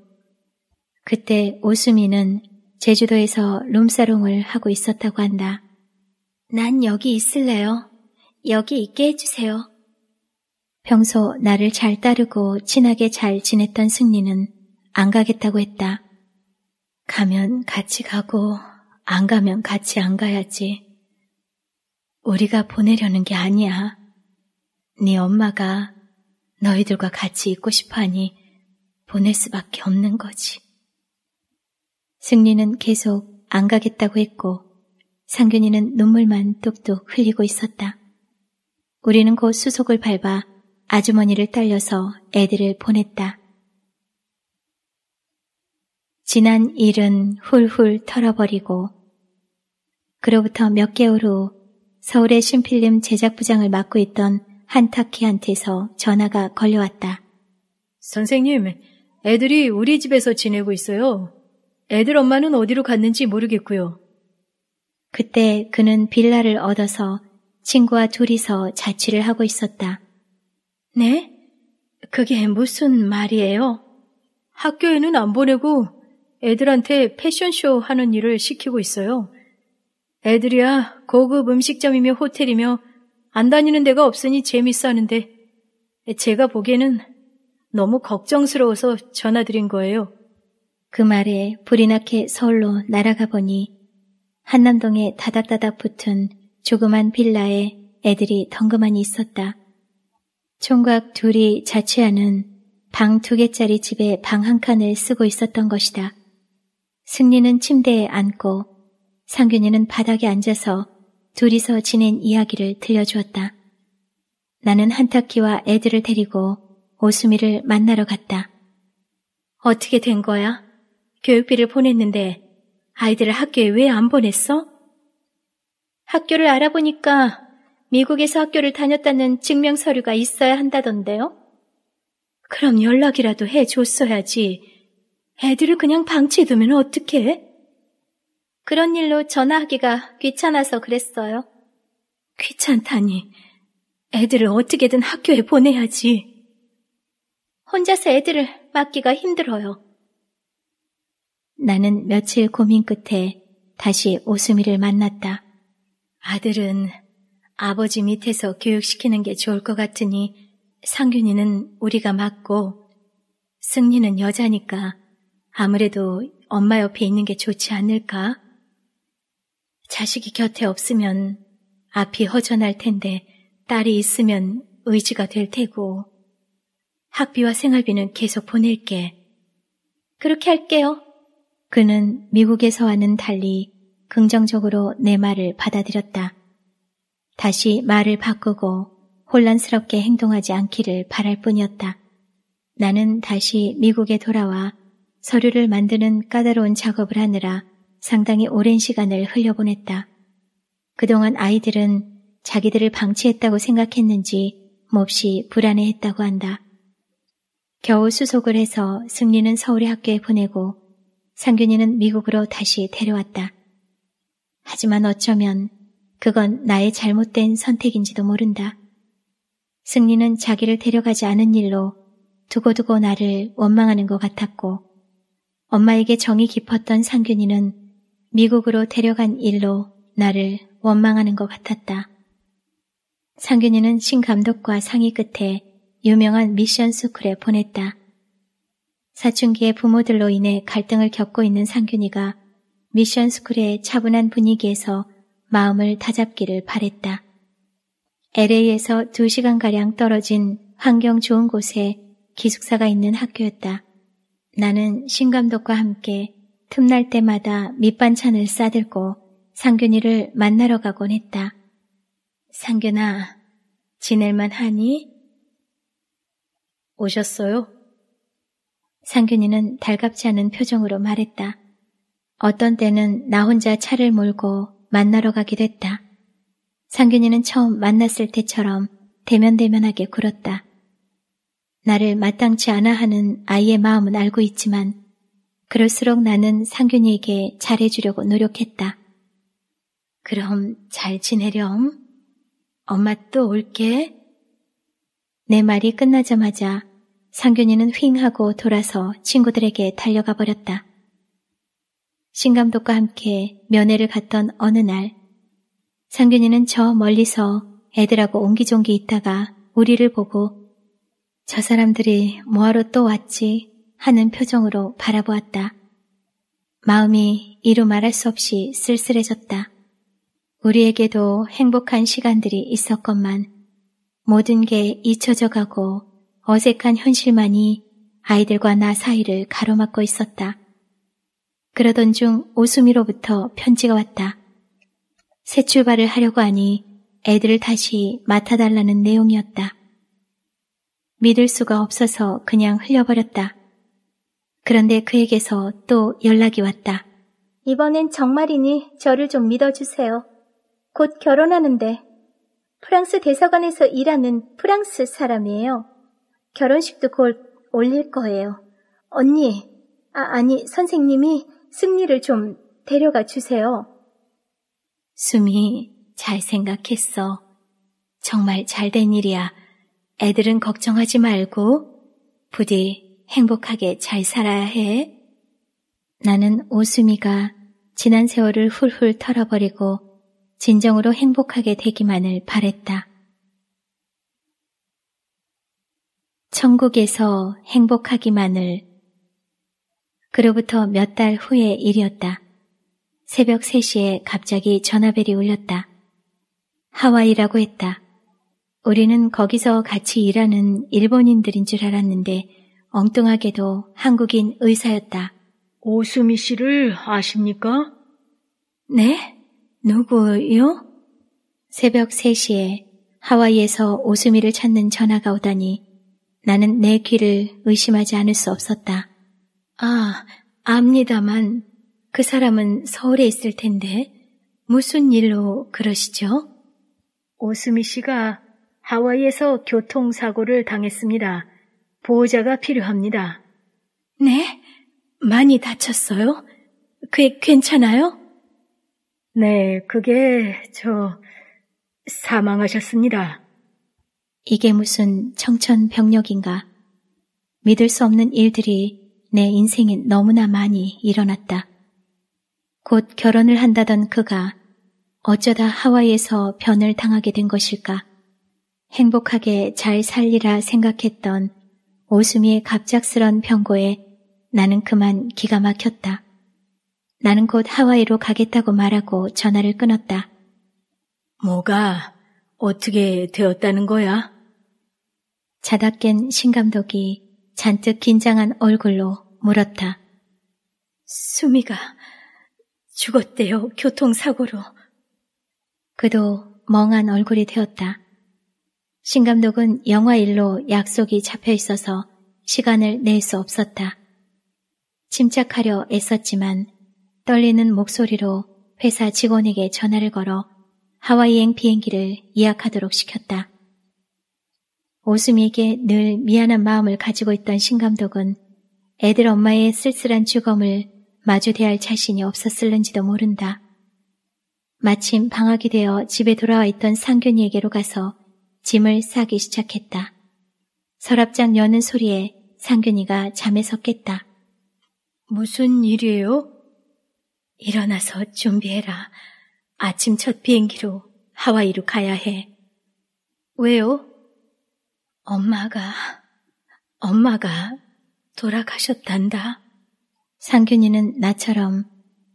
S1: 그때 오수미는 제주도에서 룸사롱을 하고 있었다고 한다. 난 여기 있을래요. 여기 있게 해주세요. 평소 나를 잘 따르고 친하게 잘 지냈던 승리는 안 가겠다고 했다. 가면 같이 가고 안 가면 같이 안 가야지. 우리가 보내려는 게 아니야. 네 엄마가 너희들과 같이 있고 싶어하니 보낼 수밖에 없는 거지. 승리는 계속 안 가겠다고 했고 상균이는 눈물만 뚝뚝 흘리고 있었다. 우리는 곧 수속을 밟아 아주머니를 딸려서 애들을 보냈다. 지난 일은 훌훌 털어버리고 그로부터 몇 개월 후 서울의 신필름 제작부장을 맡고 있던 한타키한테서 전화가 걸려왔다. 선생님, 애들이 우리 집에서 지내고 있어요. 애들 엄마는 어디로 갔는지 모르겠고요. 그때 그는 빌라를 얻어서 친구와 둘이서 자취를 하고 있었다. 네? 그게 무슨 말이에요? 학교에는 안 보내고 애들한테 패션쇼 하는 일을 시키고 있어요. 애들이야 고급 음식점이며 호텔이며 안 다니는 데가 없으니 재밌어 하는데 제가 보기에는 너무 걱정스러워서 전화드린 거예요. 그 말에 불이 나게 서울로 날아가 보니 한남동에 다닥다닥 붙은 조그만 빌라에 애들이 덩그만히 있었다. 총각 둘이 자취하는 방 두 개짜리 집에 방 한 칸을 쓰고 있었던 것이다. 승리는 침대에 앉고 상균이는 바닥에 앉아서 둘이서 지낸 이야기를 들려주었다. 나는 한타키와 애들을 데리고 오수미를 만나러 갔다. 어떻게 된 거야? 교육비를 보냈는데 아이들을 학교에 왜 안 보냈어? 학교를 알아보니까 미국에서 학교를 다녔다는 증명 서류가 있어야 한다던데요? 그럼 연락이라도 해 줬어야지. 애들을 그냥 방치해두면 어떡해? 그런 일로 전화하기가 귀찮아서 그랬어요. 귀찮다니. 애들을 어떻게든 학교에 보내야지. 혼자서 애들을 맡기가 힘들어요. 나는 며칠 고민 끝에 다시 오수미를 만났다. 아들은 아버지 밑에서 교육시키는 게 좋을 것 같으니 상균이는 우리가 맡고 승리는 여자니까 아무래도 엄마 옆에 있는 게 좋지 않을까? 자식이 곁에 없으면 앞이 허전할 텐데 딸이 있으면 의지가 될 테고 학비와 생활비는 계속 보낼게. 그렇게 할게요. 그는 미국에서와는 달리 긍정적으로 내 말을 받아들였다. 다시 말을 바꾸고 혼란스럽게 행동하지 않기를 바랄 뿐이었다. 나는 다시 미국에 돌아와 서류를 만드는 까다로운 작업을 하느라 상당히 오랜 시간을 흘려보냈다. 그동안 아이들은 자기들을 방치했다고 생각했는지 몹시 불안해했다고 한다. 겨우 수속을 해서 승리는 서울의 학교에 보내고 상균이는 미국으로 다시 데려왔다. 하지만 어쩌면 그건 나의 잘못된 선택인지도 모른다. 승리는 자기를 데려가지 않은 일로 두고두고 나를 원망하는 것 같았고 엄마에게 정이 깊었던 상균이는 미국으로 데려간 일로 나를 원망하는 것 같았다. 상균이는 신감독과 상의 끝에 유명한 미션 스쿨에 보냈다. 사춘기의 부모들로 인해 갈등을 겪고 있는 상균이가 미션 스쿨의 차분한 분위기에서 마음을 다잡기를 바랬다. LA에서 2시간가량 떨어진 환경 좋은 곳에 기숙사가 있는 학교였다. 나는 신감독과 함께 틈날 때마다 밑반찬을 싸들고 상균이를 만나러 가곤 했다. 상균아, 지낼만 하니? 오셨어요? 상균이는 달갑지 않은 표정으로 말했다. 어떤 때는 나 혼자 차를 몰고 만나러 가기도 했다. 상균이는 처음 만났을 때처럼 대면대면하게 굴었다. 나를 마땅치 않아 하는 아이의 마음은 알고 있지만 그럴수록 나는 상균이에게 잘해주려고 노력했다. 그럼 잘 지내렴. 엄마 또 올게. 내 말이 끝나자마자 상균이는 휑 하고 돌아서 친구들에게 달려가 버렸다. 신감독과 함께 면회를 갔던 어느 날 상균이는 저 멀리서 애들하고 옹기종기 있다가 우리를 보고 저 사람들이 뭐하러 또 왔지 하는 표정으로 바라보았다. 마음이 이루 말할 수 없이 쓸쓸해졌다. 우리에게도 행복한 시간들이 있었건만 모든 게 잊혀져 가고 어색한 현실만이 아이들과 나 사이를 가로막고 있었다. 그러던 중 오수미로부터 편지가 왔다. 새 출발을 하려고 하니 애들을 다시 맡아달라는 내용이었다. 믿을 수가 없어서 그냥 흘려버렸다. 그런데 그에게서 또 연락이 왔다. 이번엔 정말이니 저를 좀 믿어주세요. 곧 결혼하는데 프랑스 대사관에서 일하는 프랑스 사람이에요. 결혼식도 곧 올릴 거예요. 언니, 아, 아니, 선생님이 승리를 좀 데려가 주세요. 숨이 잘 생각했어. 정말 잘된 일이야. 애들은 걱정하지 말고 부디 행복하게 잘 살아야 해. 나는 오수미가 지난 세월을 훌훌 털어버리고 진정으로 행복하게 되기만을 바랬다. 천국에서 행복하기만을 그로부터 몇 달 후의 일이었다. 새벽 3시에 갑자기 전화벨이 울렸다. 하와이라고 했다. 우리는 거기서 같이 일하는 일본인들인 줄 알았는데 엉뚱하게도 한국인 의사였다. 오수미 씨를 아십니까? 네? 누구요? 새벽 3시에 하와이에서 오수미를 찾는 전화가 오다니 나는 내 귀를 의심하지 않을 수 없었다. 아, 압니다만 그 사람은 서울에 있을 텐데 무슨 일로 그러시죠? 오수미 씨가 하와이에서 교통사고를 당했습니다. 보호자가 필요합니다. 네? 많이 다쳤어요? 그게 괜찮아요? 네, 그게 저 사망하셨습니다. 이게 무슨 청천벽력인가. 믿을 수 없는 일들이 내인생에 너무나 많이 일어났다. 곧 결혼을 한다던 그가 어쩌다 하와이에서 변을 당하게 된 것일까? 행복하게 잘 살리라 생각했던 오수미의 갑작스런 변고에 나는 그만 기가 막혔다. 나는 곧 하와이로 가겠다고 말하고 전화를 끊었다. 뭐가 어떻게 되었다는 거야? 자다 깬 신감독이 잔뜩 긴장한 얼굴로 물었다. 수미가 죽었대요, 교통사고로. 그도 멍한 얼굴이 되었다. 신 감독은 영화 일로 약속이 잡혀 있어서 시간을 낼 수 없었다. 침착하려 애썼지만 떨리는 목소리로 회사 직원에게 전화를 걸어 하와이행 비행기를 예약하도록 시켰다. 오수미에게 늘 미안한 마음을 가지고 있던 신 감독은 애들 엄마의 쓸쓸한 죽음을 마주 대할 자신이 없었을는지도 모른다. 마침 방학이 되어 집에 돌아와 있던 상균이에게로 가서 짐을 싸기 시작했다. 서랍장 여는 소리에 상균이가 잠에서 깼다. 무슨 일이에요? 일어나서 준비해라. 아침 첫 비행기로 하와이로 가야 해. 왜요? 엄마가, 엄마가 돌아가셨단다. 상균이는 나처럼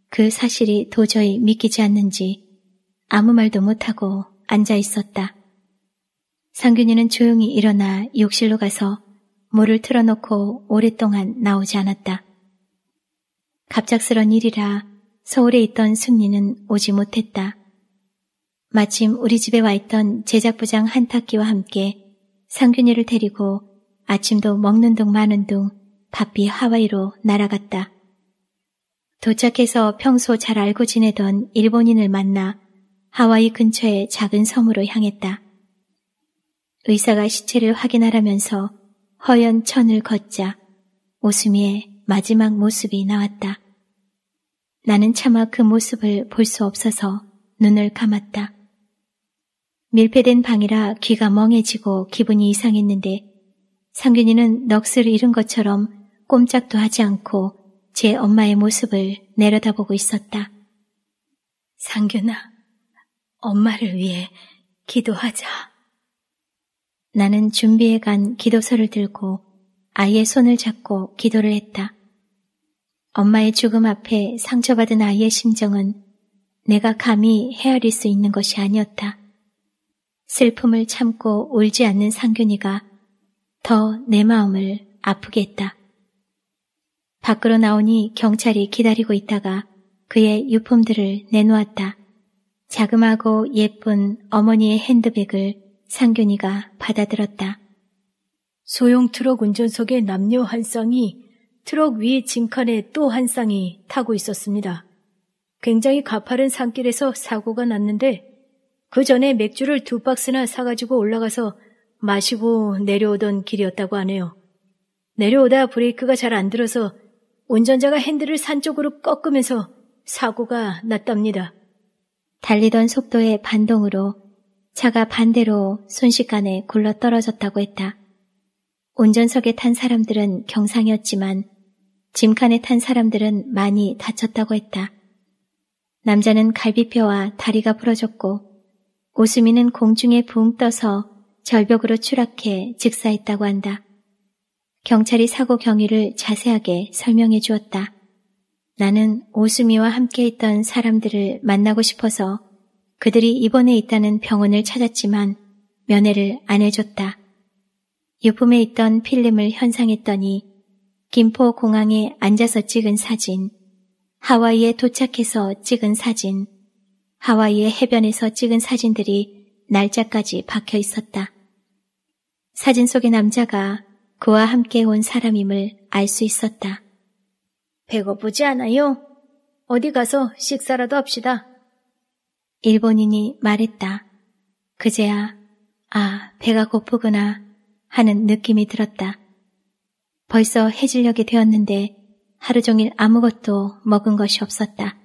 S1: 그 사실이 도저히 믿기지 않는지 아무 말도 못하고 앉아 있었다. 상균이는 조용히 일어나 욕실로 가서 물을 틀어놓고 오랫동안 나오지 않았다. 갑작스런 일이라 서울에 있던 승리는 오지 못했다. 마침 우리 집에 와 있던 제작부장 한탁기와 함께 상균이를 데리고 아침도 먹는 둥 마는 둥 바삐 하와이로 날아갔다. 도착해서 평소 잘 알고 지내던 일본인을 만나 하와이 근처의 작은 섬으로 향했다. 의사가 시체를 확인하라면서 허연 천을 걷자 오수미의 마지막 모습이 나왔다. 나는 차마 그 모습을 볼 수 없어서 눈을 감았다. 밀폐된 방이라 귀가 멍해지고 기분이 이상했는데 상균이는 넋을 잃은 것처럼 꼼짝도 하지 않고 제 엄마의 모습을 내려다보고 있었다. 상균아, 엄마를 위해 기도하자. 나는 준비해 간 기도서를 들고 아이의 손을 잡고 기도를 했다. 엄마의 죽음 앞에 상처받은 아이의 심정은 내가 감히 헤아릴 수 있는 것이 아니었다. 슬픔을 참고 울지 않는 상균이가 더 내 마음을 아프게 했다. 밖으로 나오니 경찰이 기다리고 있다가 그의 유품들을 내놓았다. 자그마고 예쁜 어머니의 핸드백을 상균이가 받아들었다. 소형 트럭 운전석의 남녀 한 쌍이 트럭 위에 칸에또 한 쌍이 타고 있었습니다. 굉장히 가파른 산길에서 사고가 났는데 그 전에 맥주를 두 박스나 사가지고 올라가서 마시고 내려오던 길이었다고 하네요. 내려오다 브레이크가 잘 안 들어서 운전자가 핸들을 산 쪽으로 꺾으면서 사고가 났답니다. 달리던 속도의 반동으로 차가 반대로 순식간에 굴러 떨어졌다고 했다. 운전석에 탄 사람들은 경상이었지만 짐칸에 탄 사람들은 많이 다쳤다고 했다. 남자는 갈비뼈와 다리가 부러졌고 오수미는 공중에 붕 떠서 절벽으로 추락해 즉사했다고 한다. 경찰이 사고 경위를 자세하게 설명해 주었다. 나는 오수미와 함께 있던 사람들을 만나고 싶어서 그들이 입원해 있다는 병원을 찾았지만 면회를 안 해줬다. 유품에 있던 필름을 현상했더니 김포 공항에 앉아서 찍은 사진, 하와이에 도착해서 찍은 사진, 하와이의 해변에서 찍은 사진들이 날짜까지 박혀 있었다. 사진 속의 남자가 그와 함께 온 사람임을 알 수 있었다. 배고프지 않아요? 어디 가서 식사라도 합시다. 일본인이 말했다. 그제야 아 배가 고프구나 하는 느낌이 들었다. 벌써 해질녘이 되었는데 하루 종일 아무것도 먹은 것이 없었다.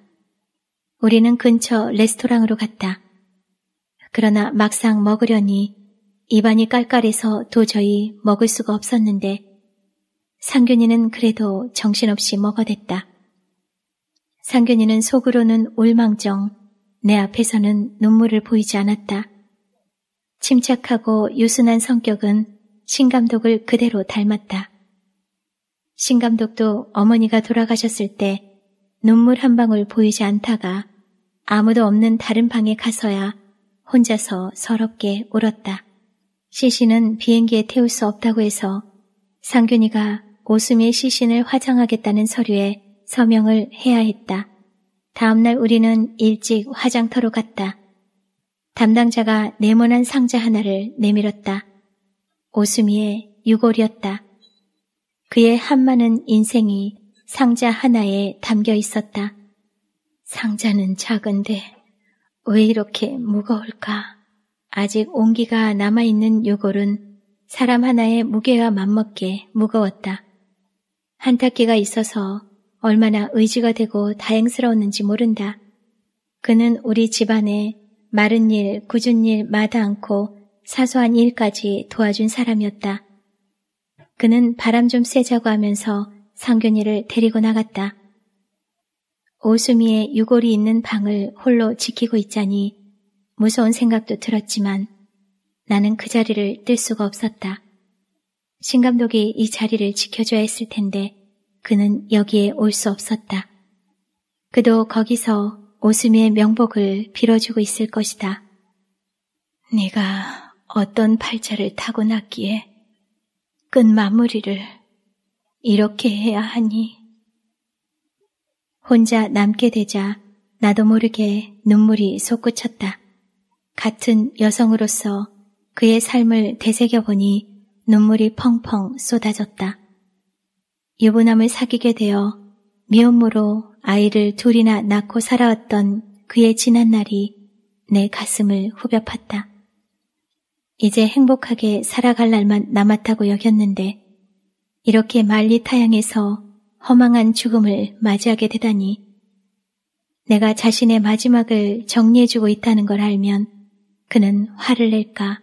S1: 우리는 근처 레스토랑으로 갔다. 그러나 막상 먹으려니 입안이 깔깔해서 도저히 먹을 수가 없었는데 상균이는 그래도 정신없이 먹어댔다. 상균이는 속으로는 울망정 내 앞에서는 눈물을 보이지 않았다. 침착하고 유순한 성격은 신감독을 그대로 닮았다. 신감독도 어머니가 돌아가셨을 때 눈물 한 방울 보이지 않다가 아무도 없는 다른 방에 가서야 혼자서 서럽게 울었다. 시신은 비행기에 태울 수 없다고 해서 상균이가 오수미의 시신을 화장하겠다는 서류에 서명을 해야 했다. 다음날 우리는 일찍 화장터로 갔다. 담당자가 네모난 상자 하나를 내밀었다. 오수미의 유골이었다. 그의 한 많은 인생이 상자 하나에 담겨 있었다. 상자는 작은데 왜 이렇게 무거울까? 아직 온기가 남아있는 유골은 사람 하나의 무게와 맞먹게 무거웠다. 한탁기가 있어서 얼마나 의지가 되고 다행스러웠는지 모른다. 그는 우리 집안에 마른 일, 굳은 일 마다 않고 사소한 일까지 도와준 사람이었다. 그는 바람 좀 쐬자고 하면서 상균이를 데리고 나갔다. 오수미의 유골이 있는 방을 홀로 지키고 있자니 무서운 생각도 들었지만 나는 그 자리를 뜰 수가 없었다. 신감독이 이 자리를 지켜줘야 했을 텐데 그는 여기에 올 수 없었다. 그도 거기서 오수미의 명복을 빌어주고 있을 것이다. 네가 어떤 팔자를 타고났기에 끝 마무리를 이렇게 해야 하니. 혼자 남게 되자 나도 모르게 눈물이 솟구쳤다. 같은 여성으로서 그의 삶을 되새겨보니 눈물이 펑펑 쏟아졌다. 유부남을 사귀게 되어 미혼모로 아이를 둘이나 낳고 살아왔던 그의 지난 날이 내 가슴을 후벼 팠다. 이제 행복하게 살아갈 날만 남았다고 여겼는데 이렇게 만리타양에서 허망한 죽음을 맞이하게 되다니 내가 자신의 마지막을 정리해주고 있다는 걸 알면 그는 화를 낼까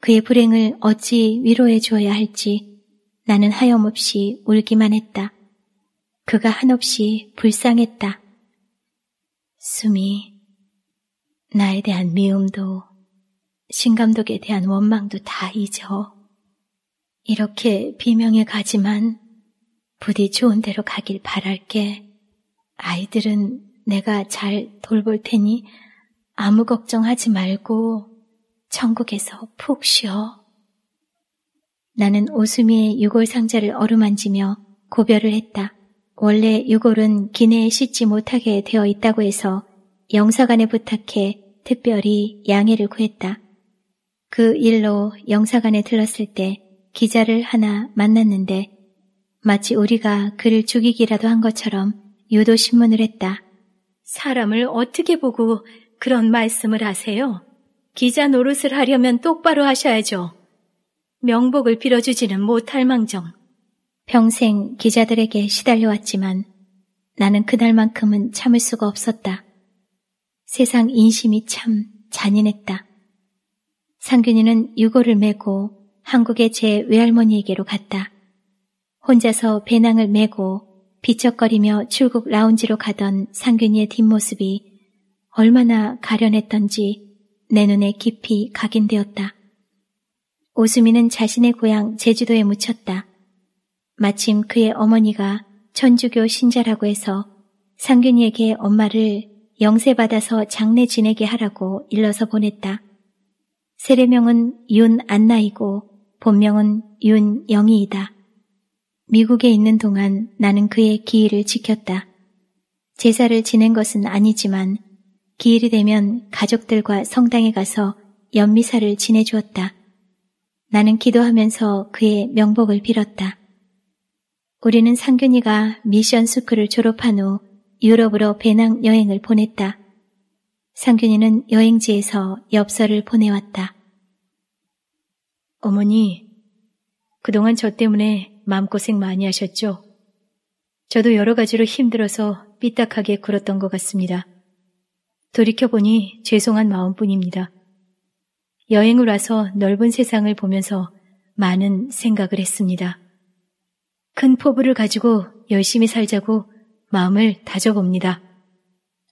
S1: 그의 불행을 어찌 위로해 주어야 할지 나는 하염없이 울기만 했다. 그가 한없이 불쌍했다. 숨이 나에 대한 미움도 신감독에 대한 원망도 다 잊어. 이렇게 비명에 가지만 부디 좋은 데로 가길 바랄게. 아이들은 내가 잘 돌볼 테니 아무 걱정하지 말고 천국에서 푹 쉬어. 나는 오수미의 유골 상자를 어루만지며 고별을 했다. 원래 유골은 기내에 씻지 못하게 되어 있다고 해서 영사관에 부탁해 특별히 양해를 구했다. 그 일로 영사관에 들렀을 때 기자를 하나 만났는데 마치 우리가 그를 죽이기라도 한 것처럼 유도신문을 했다. 사람을 어떻게 보고 그런 말씀을 하세요? 기자 노릇을 하려면 똑바로 하셔야죠. 명복을 빌어주지는 못할 망정. 평생 기자들에게 시달려왔지만 나는 그날만큼은 참을 수가 없었다. 세상 인심이 참 잔인했다. 상균이는 유골을 메고 한국의 제 외할머니에게로 갔다. 혼자서 배낭을 메고 비척거리며 출국 라운지로 가던 상균이의 뒷모습이 얼마나 가련했던지 내 눈에 깊이 각인되었다. 오수미는 자신의 고향 제주도에 묻혔다. 마침 그의 어머니가 천주교 신자라고 해서 상균이에게 엄마를 영세받아서 장례 지내게 하라고 일러서 보냈다. 세례명은 윤안나이고 본명은 윤영희이다. 미국에 있는 동안 나는 그의 기일을 지켰다. 제사를 지낸 것은 아니지만 기일이 되면 가족들과 성당에 가서 연미사를 지내주었다. 나는 기도하면서 그의 명복을 빌었다. 우리는 상균이가 미션 스쿨을 졸업한 후 유럽으로 배낭 여행을 보냈다. 상균이는 여행지에서 엽서를 보내왔다. 어머니, 그동안 저 때문에 마음고생 많이 하셨죠? 저도 여러 가지로 힘들어서 삐딱하게 굴었던 것 같습니다. 돌이켜보니 죄송한 마음뿐입니다. 여행을 와서 넓은 세상을 보면서 많은 생각을 했습니다. 큰 포부를 가지고 열심히 살자고 마음을 다져봅니다.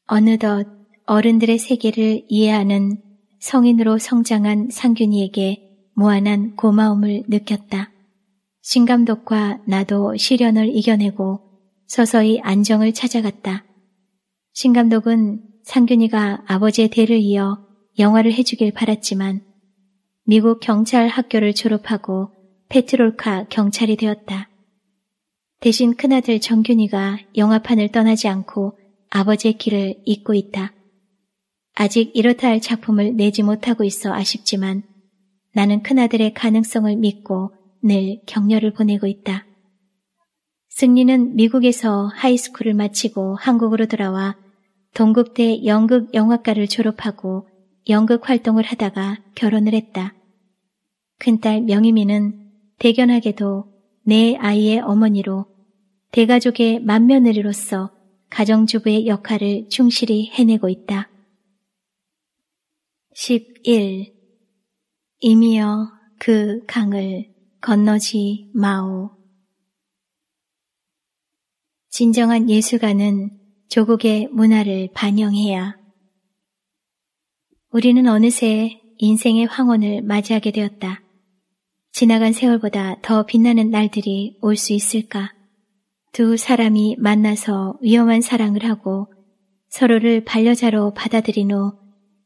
S1: 어느덧 어른들의 세계를 이해하는 성인으로 성장한 상균이에게 무한한 고마움을 느꼈다. 신감독과 나도 시련을 이겨내고 서서히 안정을 찾아갔다. 신감독은 상균이가 아버지의 대를 이어 영화를 해주길 바랐지만 미국 경찰 학교를 졸업하고 페트롤카 경찰이 되었다. 대신 큰아들 정균이가 영화판을 떠나지 않고 아버지의 길을 잇고 있다. 아직 이렇다 할 작품을 내지 못하고 있어 아쉽지만 나는 큰아들의 가능성을 믿고 늘 격려를 보내고 있다. 승리는 미국에서 하이스쿨을 마치고 한국으로 돌아와 동국대 연극 영화과를 졸업하고 연극 활동을 하다가 결혼을 했다. 큰딸 명희미는 대견하게도 내 아이의 어머니로 대가족의 맏며느리로서 가정주부의 역할을 충실히 해내고 있다. 11. 이미여그 강을 건너지 마오. 진정한 예술가는 조국의 문화를 반영해야 우리는 어느새 인생의 황혼을 맞이하게 되었다. 지나간 세월보다 더 빛나는 날들이 올 수 있을까? 두 사람이 만나서 위험한 사랑을 하고 서로를 반려자로 받아들인 후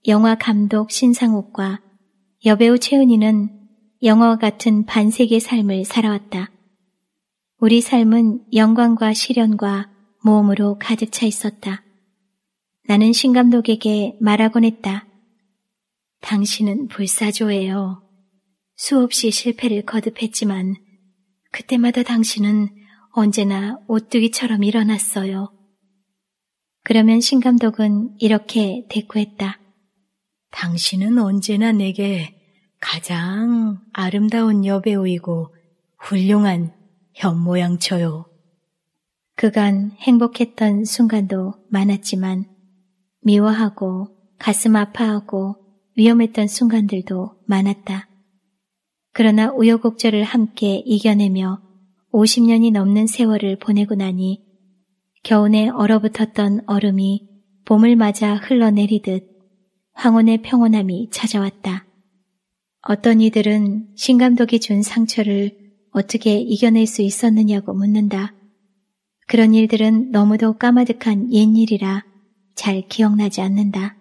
S1: 영화 감독 신상욱과 여배우 채은이는 영화와 같은 반세계 삶을 살아왔다. 우리 삶은 영광과 시련과 모험으로 가득 차 있었다. 나는 신감독에게 말하곤 했다. 당신은 불사조예요. 수없이 실패를 거듭했지만 그때마다 당신은 언제나 오뚜기처럼 일어났어요. 그러면 신감독은 이렇게 대꾸했다. 당신은 언제나 내게 가장 아름다운 여배우이고 훌륭한 현모양처요. 그간 행복했던 순간도 많았지만 미워하고 가슴 아파하고 위험했던 순간들도 많았다. 그러나 우여곡절을 함께 이겨내며 50년이 넘는 세월을 보내고 나니 겨운에 얼어붙었던 얼음이 봄을 맞아 흘러내리듯 황혼의 평온함이 찾아왔다. 어떤 이들은 신감독이 준 상처를 어떻게 이겨낼 수 있었느냐고 묻는다. 그런 일들은 너무도 까마득한 옛일이라 잘 기억나지 않는다.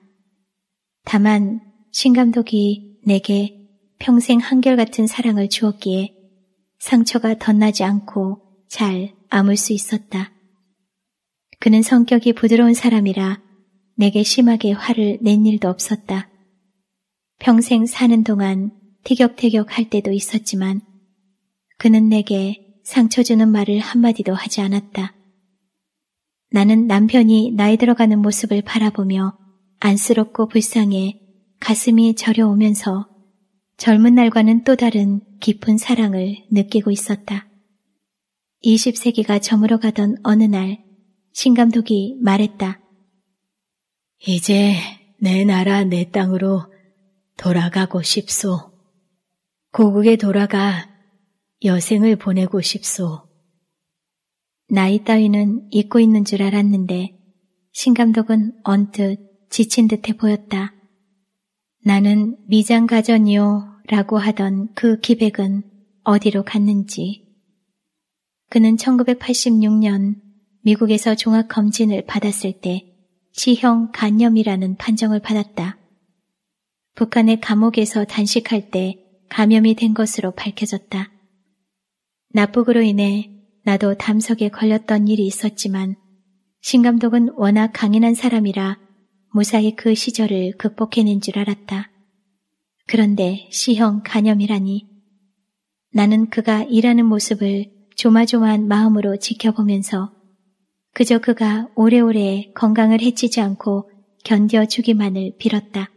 S1: 다만 신 감독이 내게 평생 한결같은 사랑을 주었기에 상처가 덧나지 않고 잘 아물 수 있었다. 그는 성격이 부드러운 사람이라 내게 심하게 화를 낸 일도 없었다. 평생 사는 동안 티격태격 할 때도 있었지만 그는 내게 상처 주는 말을 한마디도 하지 않았다. 나는 남편이 나이 들어가는 모습을 바라보며 안쓰럽고 불쌍해 가슴이 저려오면서 젊은 날과는 또 다른 깊은 사랑을 느끼고 있었다. 20세기가 저물어가던 어느 날, 신 감독이 말했다. 이제 내 나라 내 땅으로 돌아가고 싶소. 고국에 돌아가 여생을 보내고 싶소. 나이 따위는 잊고 있는 줄 알았는데 신 감독은 언뜻 지친 듯해 보였다. 나는 미장가전이요 라고 하던 그 기백은 어디로 갔는지. 그는 1986년 미국에서 종합검진을 받았을 때치형 간염이라는 판정을 받았다. 북한의 감옥에서 단식할 때 감염이 된 것으로 밝혀졌다. 납북으로 인해 나도 담석에 걸렸던 일이 있었지만 신 감독은 워낙 강인한 사람이라 무사히 그 시절을 극복해낸 줄 알았다. 그런데 시형 간염이라니. 나는 그가 일하는 모습을 조마조마한 마음으로 지켜보면서 그저 그가 오래오래 건강을 해치지 않고 견뎌주기만을 빌었다.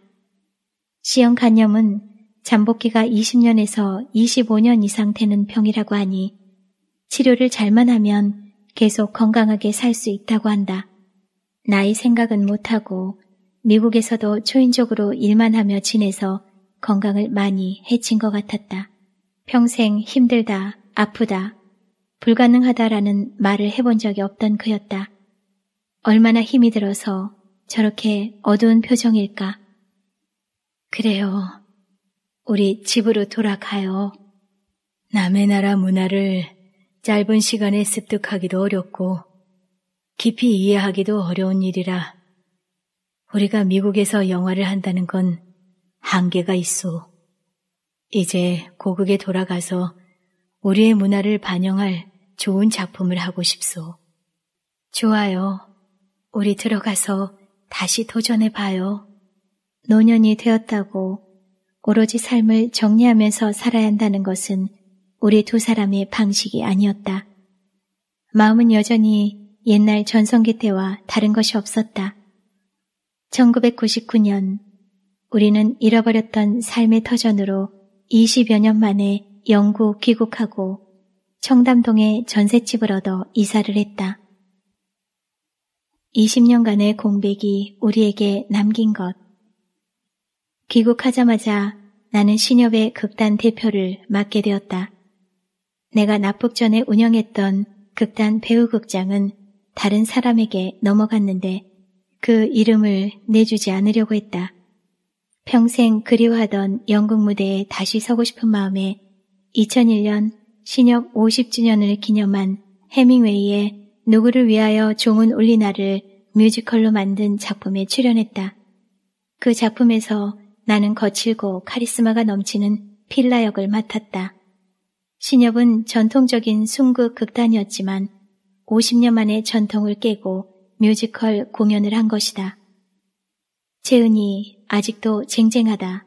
S1: 시형 간염은 잠복기가 20년에서 25년 이상 되는 병이라고 하니 치료를 잘만 하면 계속 건강하게 살 수 있다고 한다. 나의 생각은 못하고 미국에서도 초인적으로 일만 하며 지내서 건강을 많이 해친 것 같았다. 평생 힘들다, 아프다, 불가능하다라는 말을 해본 적이 없던 그였다. 얼마나 힘이 들어서 저렇게 어두운 표정일까? 그래요. 우리 집으로 돌아가요. 남의 나라 문화를 짧은 시간에 습득하기도 어렵고 깊이 이해하기도 어려운 일이라 우리가 미국에서 영화를 한다는 건 한계가 있어. 이제 고국에 돌아가서 우리의 문화를 반영할 좋은 작품을 하고 싶소. 좋아요. 우리 들어가서 다시 도전해 봐요. 노년이 되었다고 오로지 삶을 정리하면서 살아야 한다는 것은 우리 두 사람의 방식이 아니었다. 마음은 여전히 옛날 전성기 때와 다른 것이 없었다. 1999년 우리는 잃어버렸던 삶의 터전으로 20여 년 만에 영국 귀국하고 청담동에 전셋집을 얻어 이사를 했다. 20년간의 공백이 우리에게 남긴 것. 귀국하자마자 나는 신협의 극단 대표를 맡게 되었다. 내가 납북 전에 운영했던 극단 배우극장은 다른 사람에게 넘어갔는데 그 이름을 내주지 않으려고 했다. 평생 그리워하던 영국 무대에 다시 서고 싶은 마음에 2001년 신역 50주년을 기념한 해밍웨이의 누구를 위하여 종은 울리나를 뮤지컬로 만든 작품에 출연했다. 그 작품에서 나는 거칠고 카리스마가 넘치는 필라 역을 맡았다. 신협은 전통적인 순극 극단이었지만 50년 만에 전통을 깨고 뮤지컬 공연을 한 것이다. 채은이 아직도 쟁쟁하다.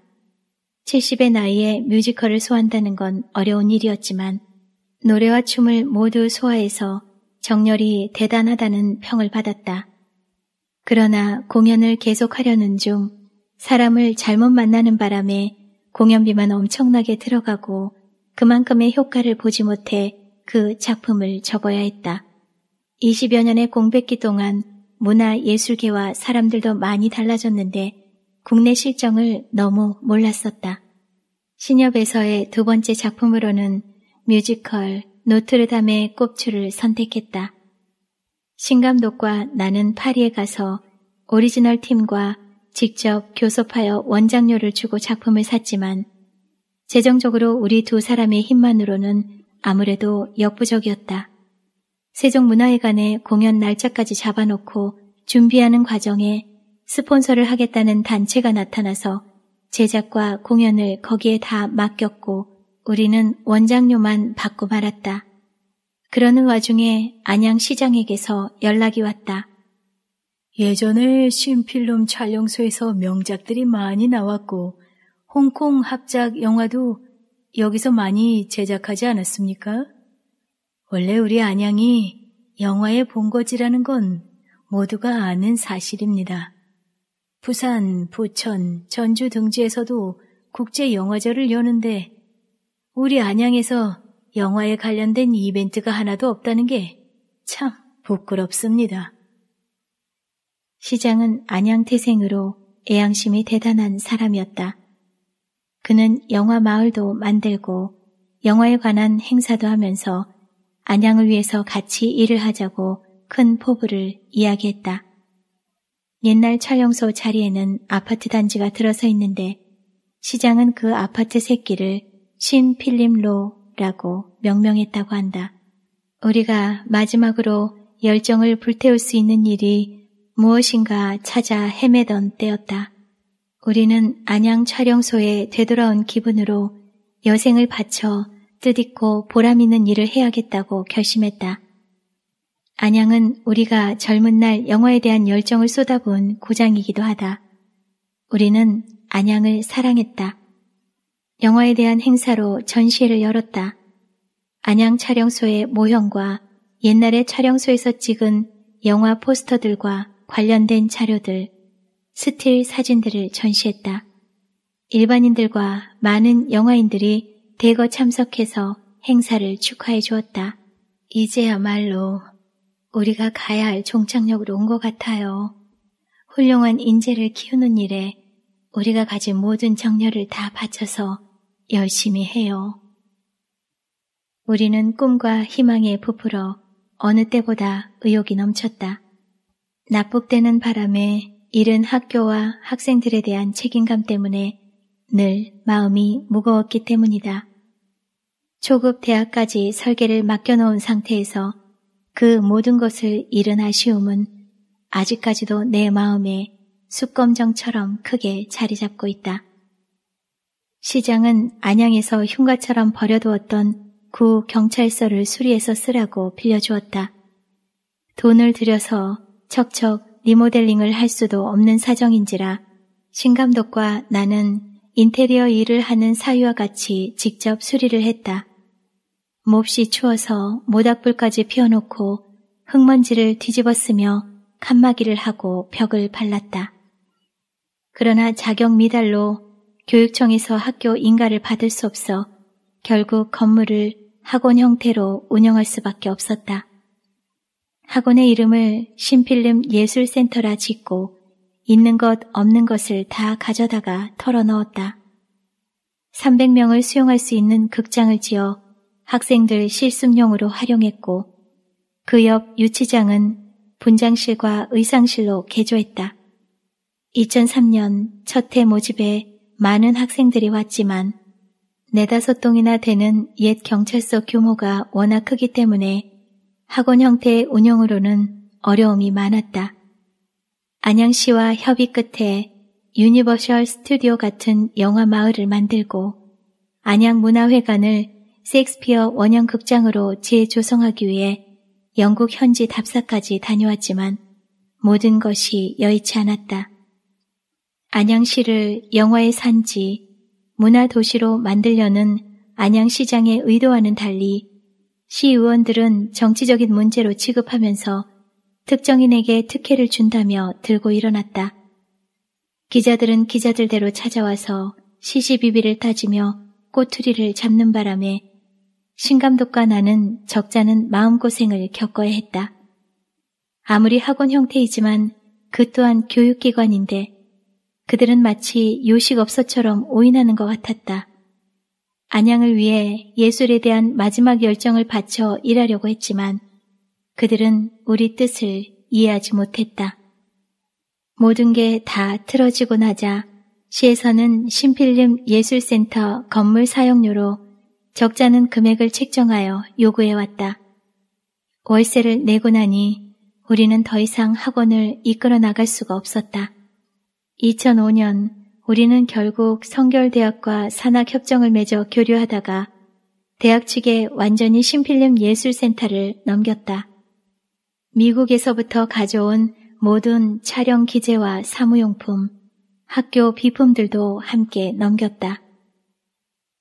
S1: 70의 나이에 뮤지컬을 소화한다는 건 어려운 일이었지만 노래와 춤을 모두 소화해서 정렬이 대단하다는 평을 받았다. 그러나 공연을 계속하려는 중 사람을 잘못 만나는 바람에 공연비만 엄청나게 들어가고 그만큼의 효과를 보지 못해 그 작품을 접어야 했다. 20여 년의 공백기 동안 문화 예술계와 사람들도 많이 달라졌는데 국내 실정을 너무 몰랐었다. 신협에서의 두 번째 작품으로는 뮤지컬 노트르담의 꼽추를 선택했다. 신감독과 나는 파리에 가서 오리지널 팀과 직접 교섭하여 원장료를 주고 작품을 샀지만 재정적으로 우리 두 사람의 힘만으로는 아무래도 역부족이었다. 세종문화회관에 공연 날짜까지 잡아놓고 준비하는 과정에 스폰서를 하겠다는 단체가 나타나서 제작과 공연을 거기에 다 맡겼고 우리는 원장료만 받고 말았다. 그러는 와중에 안양시장에게서 연락이 왔다. 예전에 신필름 촬영소에서 명작들이 많이 나왔고 홍콩 합작 영화도 여기서 많이 제작하지 않았습니까? 원래 우리 안양이 영화의 본거지라는 건 모두가 아는 사실입니다. 부산, 부천, 전주 등지에서도 국제영화제를 여는데 우리 안양에서 영화에 관련된 이벤트가 하나도 없다는 게 참 부끄럽습니다. 시장은 안양 태생으로 애양심이 대단한 사람이었다. 그는 영화 마을도 만들고 영화에 관한 행사도 하면서 안양을 위해서 같이 일을 하자고 큰 포부를 이야기했다. 옛날 촬영소 자리에는 아파트 단지가 들어서 있는데 시장은 그 아파트 새끼를 신필림로라고 명명했다고 한다. 우리가 마지막으로 열정을 불태울 수 있는 일이 무엇인가 찾아 헤매던 때였다. 우리는 안양 촬영소에 되돌아온 기분으로 여생을 바쳐 뜻있고 보람있는 일을 해야겠다고 결심했다. 안양은 우리가 젊은 날 영어에 대한 열정을 쏟아본 고장이기도 하다. 우리는 안양을 사랑했다. 영화에 대한 행사로 전시회를 열었다. 안양 촬영소의 모형과 옛날에 촬영소에서 찍은 영화 포스터들과 관련된 자료들, 스틸 사진들을 전시했다. 일반인들과 많은 영화인들이 대거 참석해서 행사를 축하해 주었다. 이제야말로 우리가 가야 할 종착역으로 온 것 같아요. 훌륭한 인재를 키우는 일에 우리가 가진 모든 정열을 다 바쳐서 열심히 해요. 우리는 꿈과 희망에 부풀어 어느 때보다 의욕이 넘쳤다. 납북되는 바람에 이른 학교와 학생들에 대한 책임감 때문에 늘 마음이 무거웠기 때문이다. 초급 대학까지 설계를 맡겨놓은 상태에서 그 모든 것을 잃은 아쉬움은 아직까지도 내 마음에 숯검정처럼 크게 자리 잡고 있다. 시장은 안양에서 흉가처럼 버려두었던 구 경찰서를 수리해서 쓰라고 빌려주었다. 돈을 들여서 척척 리모델링을 할 수도 없는 사정인지라 신감독과 나는 인테리어 일을 하는 사위와 같이 직접 수리를 했다. 몹시 추워서 모닥불까지 피워놓고 흙먼지를 뒤집었으며 칸막이를 하고 벽을 발랐다. 그러나 자격 미달로 교육청에서 학교 인가를 받을 수 없어 결국 건물을 학원 형태로 운영할 수밖에 없었다. 학원의 이름을 신필름 예술센터라 짓고 있는 것 없는 것을 다 가져다가 털어넣었다. 300명을 수용할 수 있는 극장을 지어 학생들 실습용으로 활용했고 그 옆 유치장은 분장실과 의상실로 개조했다. 2003년 첫해 모집에 많은 학생들이 왔지만 네다섯 동이나 되는 옛 경찰서 규모가 워낙 크기 때문에 학원 형태의 운영으로는 어려움이 많았다. 안양시와 협의 끝에 유니버셜 스튜디오 같은 영화 마을을 만들고 안양문화회관을 셰익스피어 원형극장으로 재조성하기 위해 영국 현지 답사까지 다녀왔지만 모든 것이 여의치 않았다. 안양시를 영화의 산지, 문화도시로 만들려는 안양시장의 의도와는 달리 시의원들은 정치적인 문제로 취급하면서 특정인에게 특혜를 준다며 들고 일어났다. 기자들은 기자들대로 찾아와서 시시비비를 따지며 꼬투리를 잡는 바람에 신감독과 나는 적잖은 마음고생을 겪어야 했다. 아무리 학원 형태이지만 그 또한 교육기관인데 그들은 마치 요식업소처럼 오인하는 것 같았다. 안양을 위해 예술에 대한 마지막 열정을 바쳐 일하려고 했지만 그들은 우리 뜻을 이해하지 못했다. 모든 게 다 틀어지고 나자 시에서는 신필름 예술센터 건물 사용료로 적잖은 금액을 책정하여 요구해왔다. 월세를 내고 나니 우리는 더 이상 학원을 이끌어 나갈 수가 없었다. 2005년 우리는 결국 성결대학과 산학협정을 맺어 교류하다가 대학 측에 완전히 신필름 예술센터를 넘겼다. 미국에서부터 가져온 모든 촬영 기재와 사무용품, 학교 비품들도 함께 넘겼다.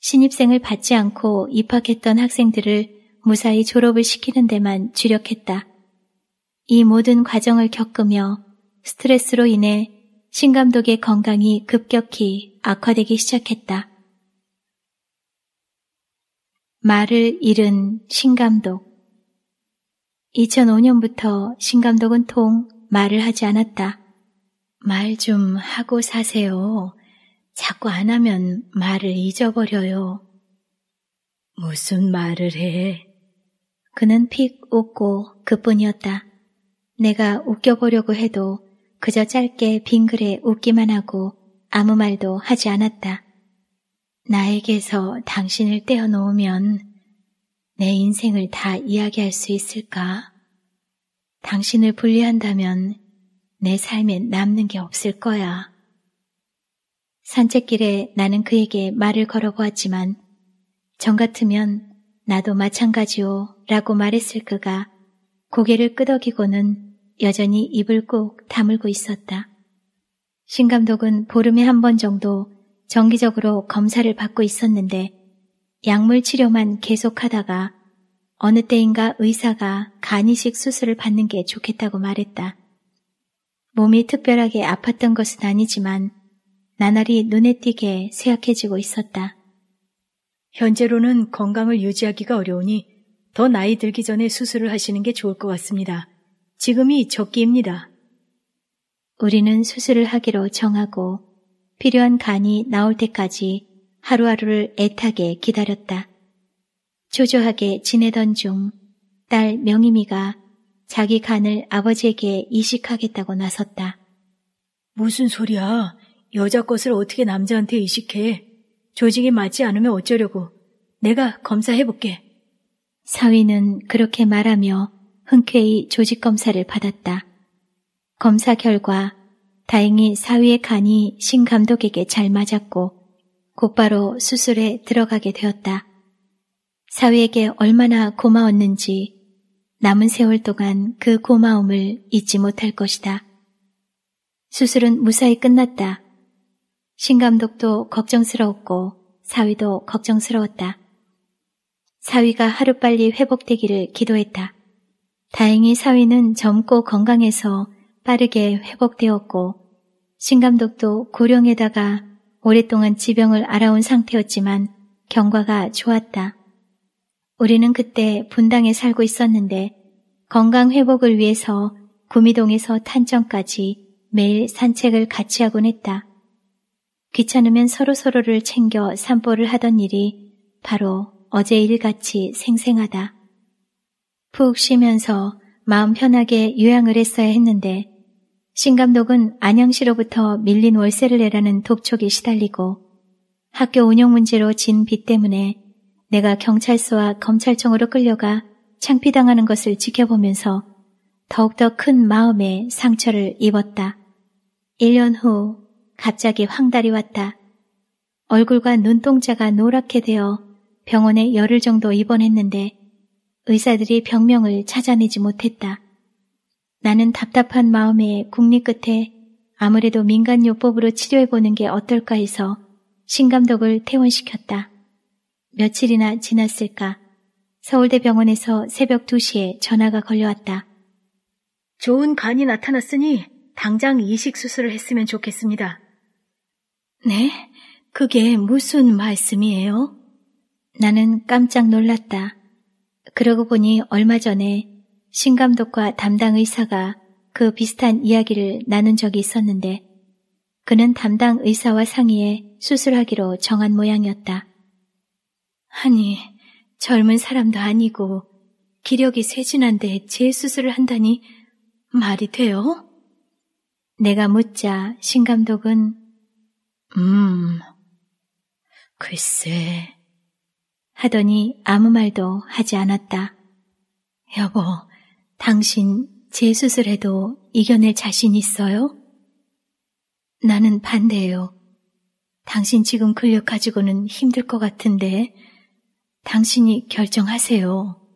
S1: 신입생을 받지 않고 입학했던 학생들을 무사히 졸업을 시키는 데만 주력했다. 이 모든 과정을 겪으며 스트레스로 인해 신 감독의 건강이 급격히 악화되기 시작했다. 말을 잃은 신 감독 2005년부터 신감독은 통 말을 하지 않았다. 말 좀 하고 사세요. 자꾸 안 하면 말을 잊어버려요. 무슨 말을 해? 그는 픽 웃고 그뿐이었다. 내가 웃겨보려고 해도 그저 짧게 빙글에 웃기만 하고 아무 말도 하지 않았다. 나에게서 당신을 떼어놓으면 내 인생을 다 이야기할 수 있을까? 당신을 분리한다면 내 삶에 남는 게 없을 거야. 산책길에 나는 그에게 말을 걸어보았지만 정 같으면 나도 마찬가지요 라고 말했을 그가 고개를 끄덕이고는 여전히 입을 꼭 다물고 있었다. 신 감독은 보름에 한 번 정도 정기적으로 검사를 받고 있었는데 약물 치료만 계속하다가 어느 때인가 의사가 간이식 수술을 받는 게 좋겠다고 말했다. 몸이 특별하게 아팠던 것은 아니지만 나날이 눈에 띄게 쇠약해지고 있었다. 현재로는 건강을 유지하기가 어려우니 더 나이 들기 전에 수술을 하시는 게 좋을 것 같습니다. 지금이 적기입니다. 우리는 수술을 하기로 정하고 필요한 간이 나올 때까지 하루하루를 애타게 기다렸다. 초조하게 지내던 중 딸 명희미가 자기 간을 아버지에게 이식하겠다고 나섰다. 무슨 소리야? 여자 것을 어떻게 남자한테 이식해? 조직이 맞지 않으면 어쩌려고. 내가 검사해볼게. 사위는 그렇게 말하며 흔쾌히 조직 검사를 받았다. 검사 결과 다행히 사위의 간이 신 감독에게 잘 맞았고 곧바로 수술에 들어가게 되었다. 사위에게 얼마나 고마웠는지 남은 세월 동안 그 고마움을 잊지 못할 것이다. 수술은 무사히 끝났다. 신감독도 걱정스러웠고 사위도 걱정스러웠다. 사위가 하루빨리 회복되기를 기도했다. 다행히 사위는 젊고 건강해서 빠르게 회복되었고 신감독도 고령에다가 오랫동안 지병을 알아온 상태였지만 경과가 좋았다. 우리는 그때 분당에 살고 있었는데 건강 회복을 위해서 구미동에서 탄천까지 매일 산책을 같이 하곤 했다. 귀찮으면 서로서로를 챙겨 산보를 하던 일이 바로 어제 일같이 생생하다. 푹 쉬면서 마음 편하게 요양을 했어야 했는데 신 감독은 안양시로부터 밀린 월세를 내라는 독촉이 시달리고 학교 운영 문제로 진 빚 때문에 내가 경찰서와 검찰청으로 끌려가 창피당하는 것을 지켜보면서 더욱더 큰 마음의 상처를 입었다. 1년 후 갑자기 황달이 왔다. 얼굴과 눈동자가 노랗게 되어 병원에 열흘 정도 입원했는데 의사들이 병명을 찾아내지 못했다. 나는 답답한 마음에 국립 끝에 아무래도 민간요법으로 치료해보는 게 어떨까 해서 신감독을 퇴원시켰다. 며칠이나 지났을까 서울대 병원에서 새벽 2시에 전화가 걸려왔다. 좋은 간이 나타났으니 당장 이식 수술을 했으면 좋겠습니다. 네? 그게 무슨 말씀이에요? 나는 깜짝 놀랐다. 그러고 보니 얼마 전에 신감독과 담당 의사가 그 비슷한 이야기를 나눈 적이 있었는데 그는 담당 의사와 상의해 수술하기로 정한 모양이었다. 아니, 젊은 사람도 아니고 기력이 세진한데 재수술을 한다니 말이 돼요? 내가 묻자 신 감독은 음, 글쎄 하더니 아무 말도 하지 않았다. 여보, 당신 재수술해도 이겨낼 자신 있어요? 나는 반대요 당신 지금 근력 가지고는 힘들 것 같은데 당신이 결정하세요.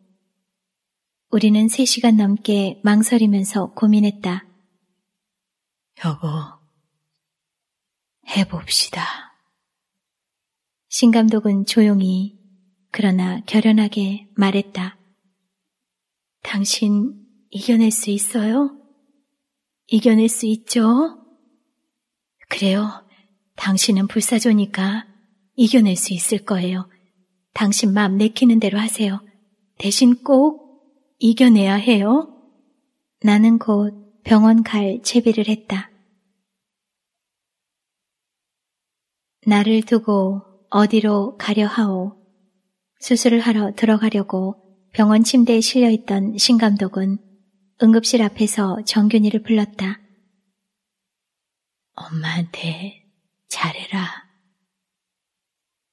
S1: 우리는 3시간 넘게 망설이면서 고민했다. 여보, 해봅시다. 신감독은 조용히 그러나 결연하게 말했다. 당신 이겨낼 수 있어요? 이겨낼 수 있죠? 그래요. 당신은 불사조니까 이겨낼 수 있을 거예요. 당신 마음 내키는 대로 하세요. 대신 꼭 이겨내야 해요. 나는 곧 병원 갈 채비를 했다. 나를 두고 어디로 가려 하오. 수술을 하러 들어가려고 병원 침대에 실려있던 신감독은 응급실 앞에서 정균이를 불렀다. 엄마한테 잘해라.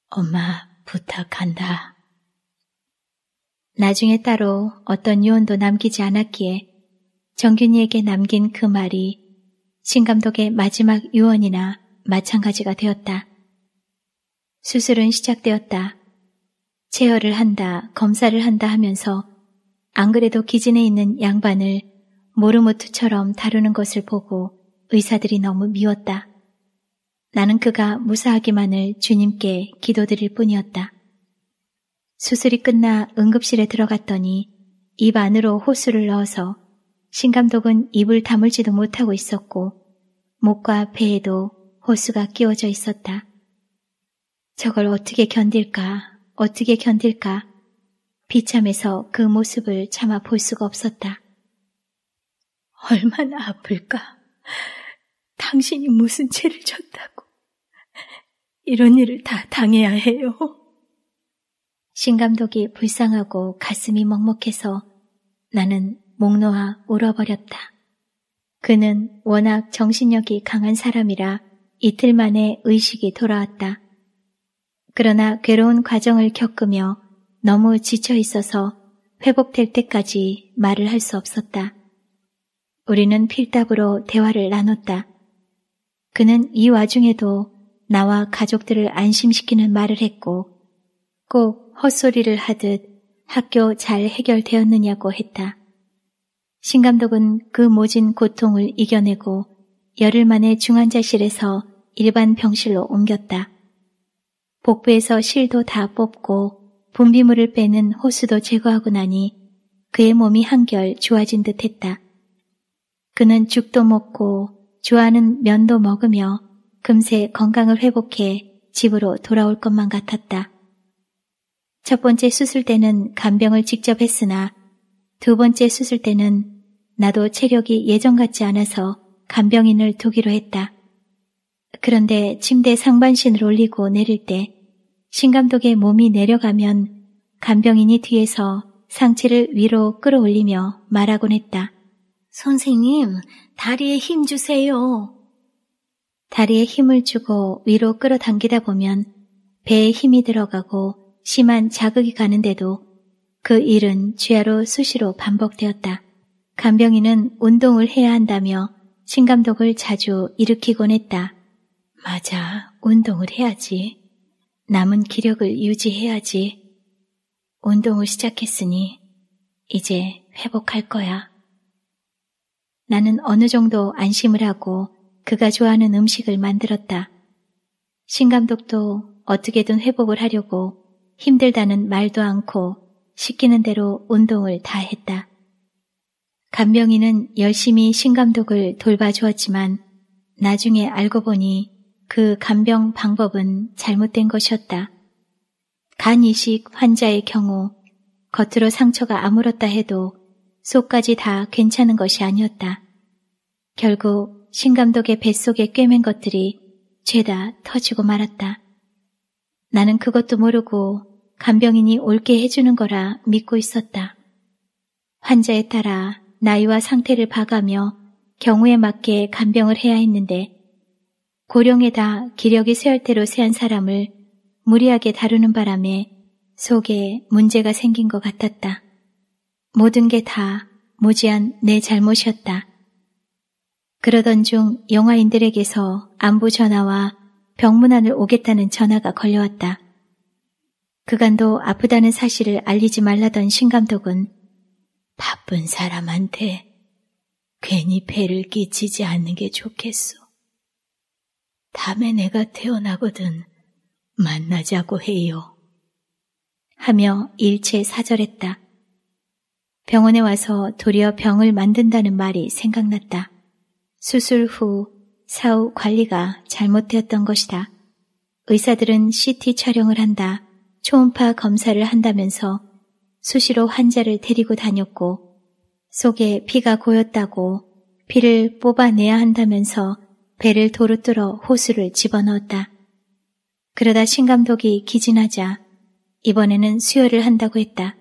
S1: 엄마 부탁한다. 나중에 따로 어떤 유언도 남기지 않았기에 정균이에게 남긴 그 말이 신 감독의 마지막 유언이나 마찬가지가 되었다. 수술은 시작되었다. 체열을 한다, 검사를 한다 하면서 안 그래도 기진에 있는 양반을 모르모트처럼 다루는 것을 보고 의사들이 너무 미웠다. 나는 그가 무사하기만을 주님께 기도드릴 뿐이었다. 수술이 끝나 응급실에 들어갔더니 입 안으로 호수를 넣어서 신감독은 입을 다물지도 못하고 있었고 목과 배에도 호수가 끼워져 있었다. 저걸 어떻게 견딜까, 어떻게 견딜까 비참해서 그 모습을 참아 볼 수가 없었다. 얼마나 아플까? 당신이 무슨 죄를 졌다고. 이런 일을 다 당해야 해요. 신 감독이 불쌍하고 가슴이 먹먹해서 나는 목 놓아 울어버렸다. 그는 워낙 정신력이 강한 사람이라 이틀 만에 의식이 돌아왔다. 그러나 괴로운 과정을 겪으며 너무 지쳐 있어서 회복될 때까지 말을 할 수 없었다. 우리는 필답으로 대화를 나눴다. 그는 이 와중에도 나와 가족들을 안심시키는 말을 했고 꼭 헛소리를 하듯 학교 잘 해결되었느냐고 했다. 신 감독은 그 모진 고통을 이겨내고 열흘 만에 중환자실에서 일반 병실로 옮겼다. 복부에서 실도 다 뽑고 분비물을 빼는 호수도 제거하고 나니 그의 몸이 한결 좋아진 듯 했다. 그는 죽도 먹고 좋아하는 면도 먹으며 금세 건강을 회복해 집으로 돌아올 것만 같았다. 첫 번째 수술 때는 간병을 직접 했으나 두 번째 수술 때는 나도 체력이 예전 같지 않아서 간병인을 두기로 했다. 그런데 침대 상반신을 올리고 내릴 때 신감독의 몸이 내려가면 간병인이 뒤에서 상체를 위로 끌어올리며 말하곤 했다. 선생님, 다리에 힘 주세요. 다리에 힘을 주고 위로 끌어당기다 보면 배에 힘이 들어가고 심한 자극이 가는데도 그 일은 주야로 수시로 반복되었다. 간병인은 운동을 해야 한다며 신감독을 자주 일으키곤 했다. 맞아, 운동을 해야지. 남은 기력을 유지해야지. 운동을 시작했으니 이제 회복할 거야. 나는 어느 정도 안심을 하고 그가 좋아하는 음식을 만들었다. 신감독도 어떻게든 회복을 하려고 힘들다는 말도 않고 시키는 대로 운동을 다 했다. 간병인은 열심히 신감독을 돌봐주었지만 나중에 알고 보니 그 간병 방법은 잘못된 것이었다. 간 이식 환자의 경우 겉으로 상처가 아물었다 해도 속까지 다 괜찮은 것이 아니었다. 결국 신 감독의 뱃속에 꿰맨 것들이 죄다 터지고 말았다. 나는 그것도 모르고 간병인이 옳게 해주는 거라 믿고 있었다. 환자에 따라 나이와 상태를 봐가며 경우에 맞게 간병을 해야 했는데 고령에다 기력이 쇠할대로 쇠한 사람을 무리하게 다루는 바람에 속에 문제가 생긴 것 같았다. 모든 게 다 무지한 내 잘못이었다. 그러던 중 영화인들에게서 안부 전화와 병문안을 오겠다는 전화가 걸려왔다. 그간도 아프다는 사실을 알리지 말라던 신감독은 바쁜 사람한테 괜히 배를 끼치지 않는 게 좋겠소. 다음에 내가 태어나거든 만나자고 해요. 하며 일체 사절했다. 병원에 와서 도리어 병을 만든다는 말이 생각났다. 수술 후 사후 관리가 잘못되었던 것이다. 의사들은 CT 촬영을 한다. 초음파 검사를 한다면서 수시로 환자를 데리고 다녔고 속에 피가 고였다고 피를 뽑아내야 한다면서 배를 도로 뚫어 호수를 집어넣었다. 그러다 신감독이 기진하자 이번에는 수혈을 한다고 했다.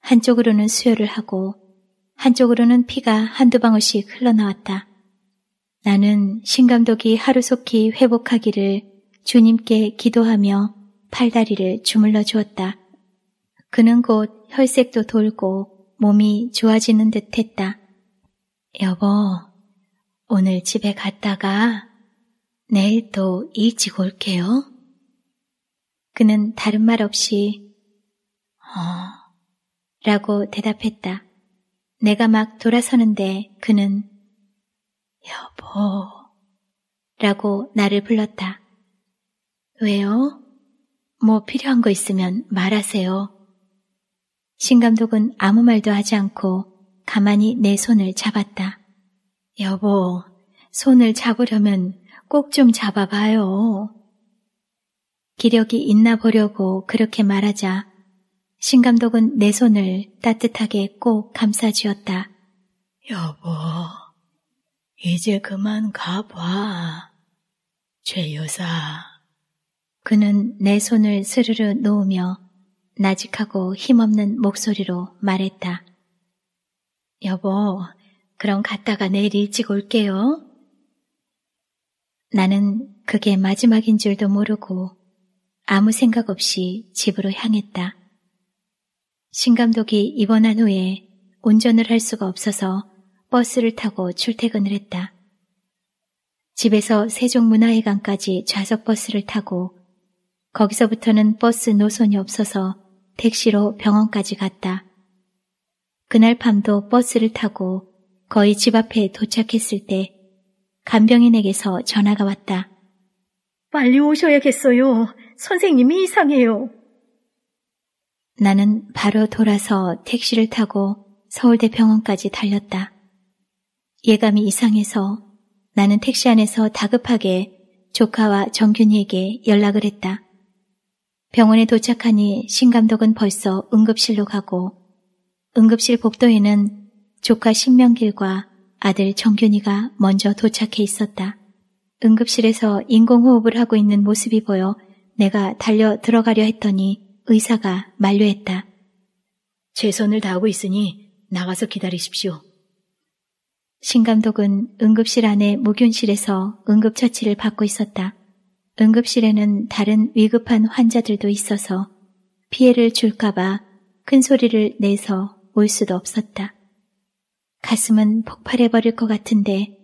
S1: 한쪽으로는 수혈을 하고 한쪽으로는 피가 한두 방울씩 흘러나왔다. 나는 신감독이 하루속히 회복하기를 주님께 기도하며 팔다리를 주물러 주었다. 그는 곧 혈색도 돌고 몸이 좋아지는 듯 했다. 여보, 오늘 집에 갔다가 내일 또 일찍 올게요. 그는 다른 말 없이 어 라고 대답했다. 내가 막 돌아서는데 그는 여보 라고 나를 불렀다. 왜요? 뭐 필요한 거 있으면 말하세요. 신감독은 아무 말도 하지 않고 가만히 내 손을 잡았다. 여보, 손을 잡으려면 꼭 좀 잡아봐요. 기력이 있나 보려고 그렇게 말하자 신감독은 내 손을 따뜻하게 꼭 감싸주었다. 여보, 이제 그만 가봐. 최 여사. 그는 내 손을 스르르 놓으며 나직하고 힘없는 목소리로 말했다. 여보, 그럼 갔다가 내일 일찍 올게요. 나는 그게 마지막인 줄도 모르고 아무 생각 없이 집으로 향했다. 신 감독이 입원한 후에 운전을 할 수가 없어서 버스를 타고 출퇴근을 했다. 집에서 세종문화회관까지 좌석 버스를 타고 거기서부터는 버스 노선이 없어서 택시로 병원까지 갔다. 그날 밤도 버스를 타고 거의 집 앞에 도착했을 때 간병인에게서 전화가 왔다. 빨리 오셔야겠어요. 선생님이 이상해요. 나는 바로 돌아서 택시를 타고 서울대 병원까지 달렸다. 예감이 이상해서 나는 택시 안에서 다급하게 조카와 정균이에게 연락을 했다. 병원에 도착하니 신감독은 벌써 응급실로 가고 응급실 복도에는 조카 신명길과 아들 정균이가 먼저 도착해 있었다. 응급실에서 인공호흡을 하고 있는 모습이 보여 내가 달려 들어가려 했더니 의사가 만류했다. 최선을 다하고 있으니 나가서 기다리십시오. 신감독은 응급실 안에 목균실에서 응급처치를 받고 있었다. 응급실에는 다른 위급한 환자들도 있어서 피해를 줄까봐 큰 소리를 내서 올 수도 없었다. 가슴은 폭발해버릴 것 같은데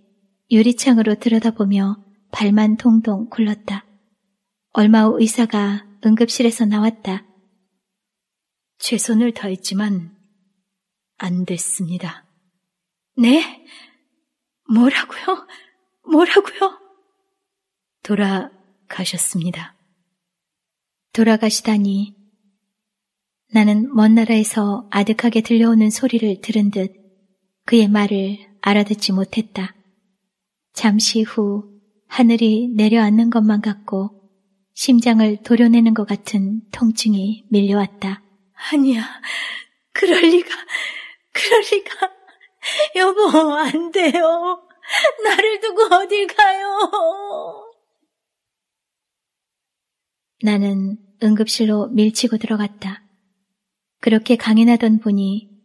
S1: 유리창으로 들여다보며 발만 동동 굴렀다. 얼마 후 의사가 응급실에서 나왔다. 최선을 다했지만 안 됐습니다. 네? 뭐라고요? 뭐라고요? 돌아가셨습니다. 돌아가시다니 나는 먼 나라에서 아득하게 들려오는 소리를 들은 듯 그의 말을 알아듣지 못했다. 잠시 후 하늘이 내려앉는 것만 같고 심장을 도려내는 것 같은 통증이 밀려왔다. 아니야, 그럴 리가, 그럴 리가. 여보, 안 돼요. 나를 두고 어딜 가요. 나는 응급실로 밀치고 들어갔다. 그렇게 강인하던 분이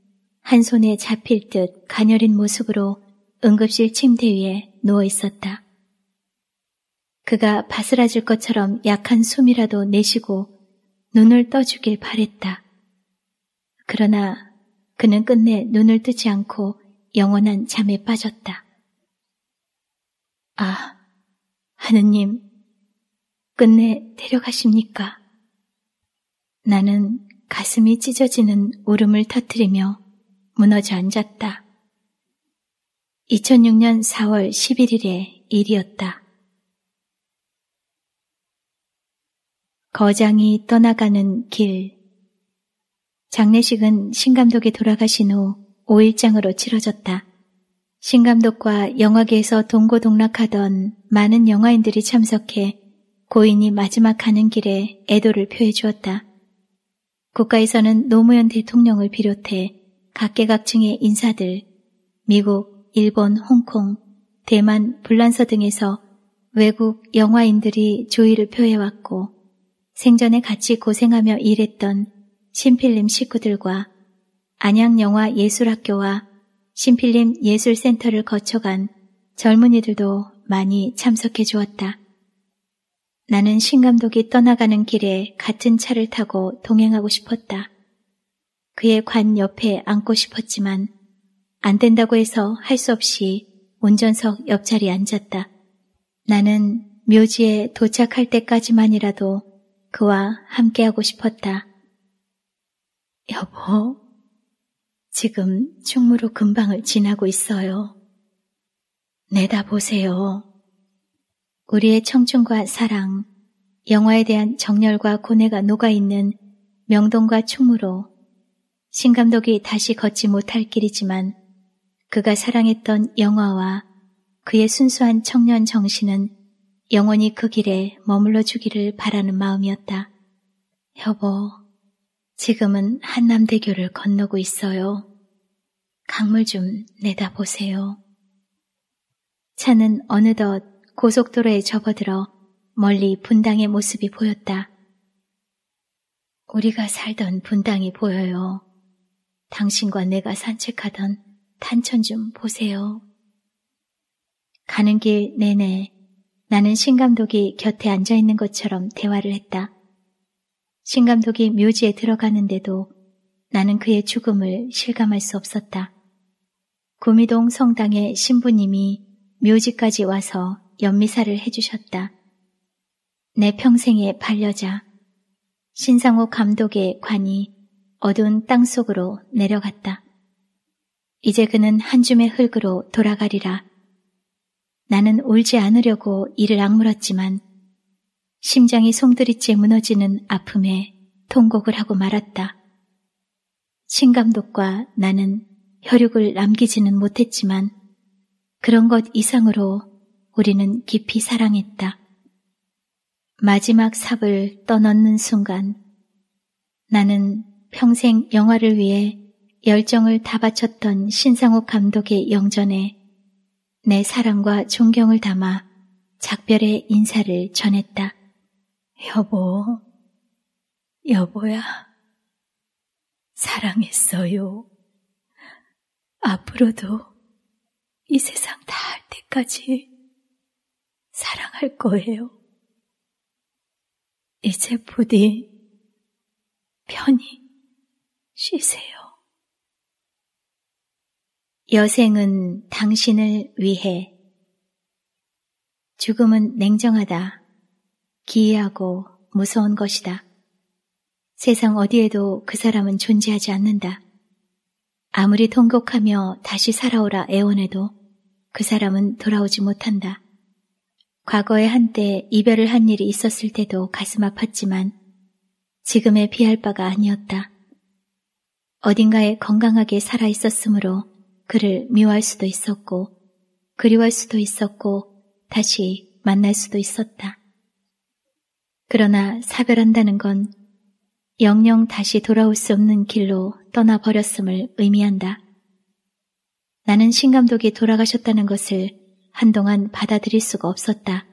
S1: 한 손에 잡힐 듯 가녀린 모습으로 응급실 침대 위에 누워 있었다. 그가 바스라질 것처럼 약한 숨이라도 내쉬고 눈을 떠주길 바랬다. 그러나 그는 끝내 눈을 뜨지 않고 영원한 잠에 빠졌다. 아, 하느님, 끝내 데려가십니까? 나는 가슴이 찢어지는 울음을 터뜨리며 무너져 앉았다. 2006년 4월 1 1일에 일이었다. 거장이 떠나가는 길. 장례식은 신감독이 돌아가신 후 5일장으로 치러졌다. 신감독과 영화계에서 동고동락하던 많은 영화인들이 참석해 고인이 마지막 가는 길에 애도를 표해 주었다. 국가에서는 노무현 대통령을 비롯해 각계각층의 인사들, 미국, 일본, 홍콩, 대만, 불란서 등에서 외국 영화인들이 조의를 표해왔고 생전에 같이 고생하며 일했던 신필림 식구들과 안양영화예술학교와 신필림 예술센터를 거쳐간 젊은이들도 많이 참석해 주었다. 나는 신감독이 떠나가는 길에 같은 차를 타고 동행하고 싶었다. 그의 관 옆에 앉고 싶었지만 안 된다고 해서 할 수 없이 운전석 옆자리에 앉았다. 나는 묘지에 도착할 때까지만이라도 그와 함께하고 싶었다. 여보, 지금 충무로 금방을 지나고 있어요. 내다보세요. 우리의 청춘과 사랑, 영화에 대한 정열과 고뇌가 녹아있는 명동과 충무로 신감독이 다시 걷지 못할 길이지만 그가 사랑했던 영화와 그의 순수한 청년 정신은 영원히 그 길에 머물러 주기를 바라는 마음이었다. 여보, 지금은 한남대교를 건너고 있어요. 강물 좀 내다보세요. 차는 어느덧 고속도로에 접어들어 멀리 분당의 모습이 보였다. 우리가 살던 분당이 보여요. 당신과 내가 산책하던 탄천 좀 보세요. 가는 길 내내 나는 신감독이 곁에 앉아 있는 것처럼 대화를 했다. 신감독이 묘지에 들어가는데도 나는 그의 죽음을 실감할 수 없었다. 구미동 성당의 신부님이 묘지까지 와서 연미사를 해주셨다. 내 평생의 반려자, 신상호 감독의 관이 어두운 땅 속으로 내려갔다. 이제 그는 한 줌의 흙으로 돌아가리라. 나는 울지 않으려고 이를 악물었지만 심장이 송두리째 무너지는 아픔에 통곡을 하고 말았다. 신감독과 나는 혈육을 남기지는 못했지만 그런 것 이상으로 우리는 깊이 사랑했다. 마지막 삽을 떠넣는 순간 나는 평생 영화를 위해 열정을 다 바쳤던 신상옥 감독의 영전에 내 사랑과 존경을 담아 작별의 인사를 전했다. 여보, 여보야, 사랑했어요. 앞으로도 이 세상 다 할 때까지 사랑할 거예요. 이제 부디 편히 쉬세요. 여생은 당신을 위해 죽음은 냉정하다. 기이하고 무서운 것이다. 세상 어디에도 그 사람은 존재하지 않는다. 아무리 통곡하며 다시 살아오라 애원해도 그 사람은 돌아오지 못한다. 과거에 한때 이별을 한 일이 있었을 때도 가슴 아팠지만 지금의 피할 바가 아니었다. 어딘가에 건강하게 살아 있었으므로 그를 미워할 수도 있었고 그리워할 수도 있었고 다시 만날 수도 있었다. 그러나 사별한다는 건 영영 다시 돌아올 수 없는 길로 떠나버렸음을 의미한다. 나는 신감독이 돌아가셨다는 것을 한동안 받아들일 수가 없었다.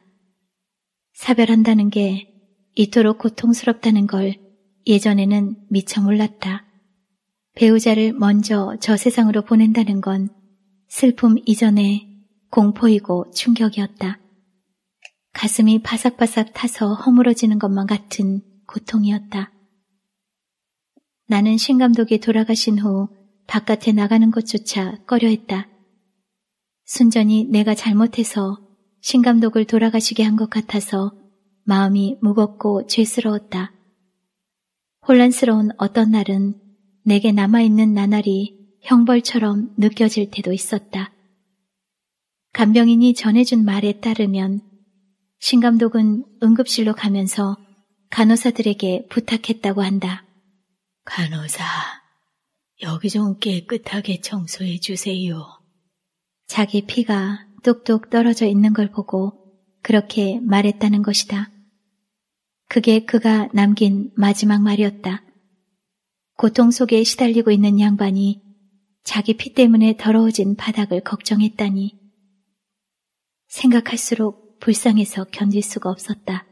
S1: 사별한다는 게 이토록 고통스럽다는 걸 예전에는 미처 몰랐다. 배우자를 먼저 저 세상으로 보낸다는 건 슬픔 이전에 공포이고 충격이었다. 가슴이 바삭바삭 타서 허물어지는 것만 같은 고통이었다. 나는 신 감독이 돌아가신 후 바깥에 나가는 것조차 꺼려했다. 순전히 내가 잘못해서 신 감독을 돌아가시게 한 것 같아서 마음이 무겁고 죄스러웠다. 혼란스러운 어떤 날은 내게 남아있는 나날이 형벌처럼 느껴질 때도 있었다. 간병인이 전해준 말에 따르면 신감독은 응급실로 가면서 간호사들에게 부탁했다고 한다. 간호사, 여기 좀 깨끗하게 청소해 주세요. 자기 피가 뚝뚝 떨어져 있는 걸 보고 그렇게 말했다는 것이다. 그게 그가 남긴 마지막 말이었다. 고통 속에 시달리고 있는 양반이 자기 피 때문에 더러워진 바닥을 걱정했다니 생각할수록 불쌍해서 견딜 수가 없었다.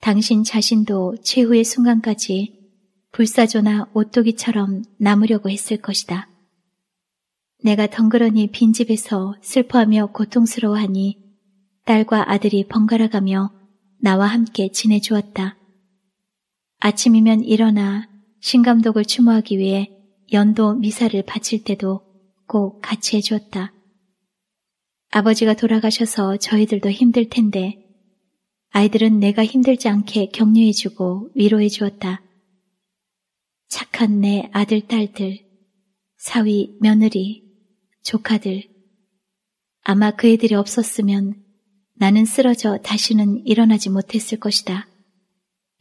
S1: 당신 자신도 최후의 순간까지 불사조나 오뚜기처럼 남으려고 했을 것이다. 내가 덩그러니 빈집에서 슬퍼하며 고통스러워하니 딸과 아들이 번갈아가며 나와 함께 지내주었다. 아침이면 일어나 신감독을 추모하기 위해 연도 미사를 바칠 때도 꼭 같이 해주었다. 아버지가 돌아가셔서 저희들도 힘들 텐데 아이들은 내가 힘들지 않게 격려해주고 위로해주었다. 착한 내 아들, 딸들, 사위, 며느리, 조카들. 아마 그 애들이 없었으면 나는 쓰러져 다시는 일어나지 못했을 것이다.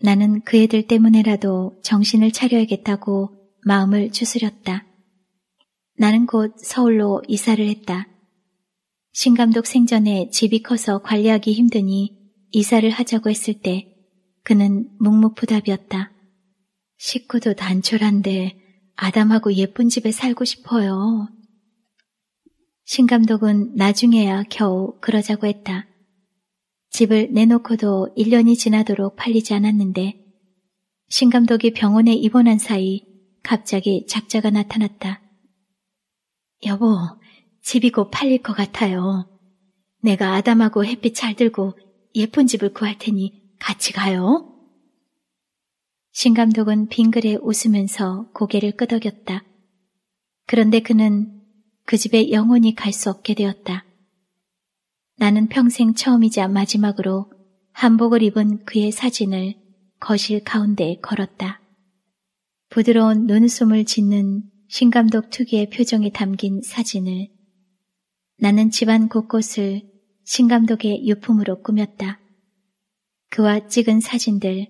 S1: 나는 그 애들 때문에라도 정신을 차려야겠다고 마음을 추스렸다. 나는 곧 서울로 이사를 했다. 신감독 생전에 집이 커서 관리하기 힘드니 이사를 하자고 했을 때 그는 묵묵부답이었다. 식구도 단촐한데 아담하고 예쁜 집에 살고 싶어요. 신감독은 나중에야 겨우 그러자고 했다. 집을 내놓고도 1년이 지나도록 팔리지 않았는데 신 감독이 병원에 입원한 사이 갑자기 작자가 나타났다. 여보, 집이 고 팔릴 것 같아요. 내가 아담하고 햇빛 잘 들고 예쁜 집을 구할 테니 같이 가요. 신 감독은 빙그레 웃으면서 고개를 끄덕였다. 그런데 그는 그 집에 영원히 갈 수 없게 되었다. 나는 평생 처음이자 마지막으로 한복을 입은 그의 사진을 거실 가운데에 걸었다. 부드러운 눈숨을 짓는 신감독 특유의 표정이 담긴 사진을 나는 집안 곳곳을 신감독의 유품으로 꾸몄다. 그와 찍은 사진들,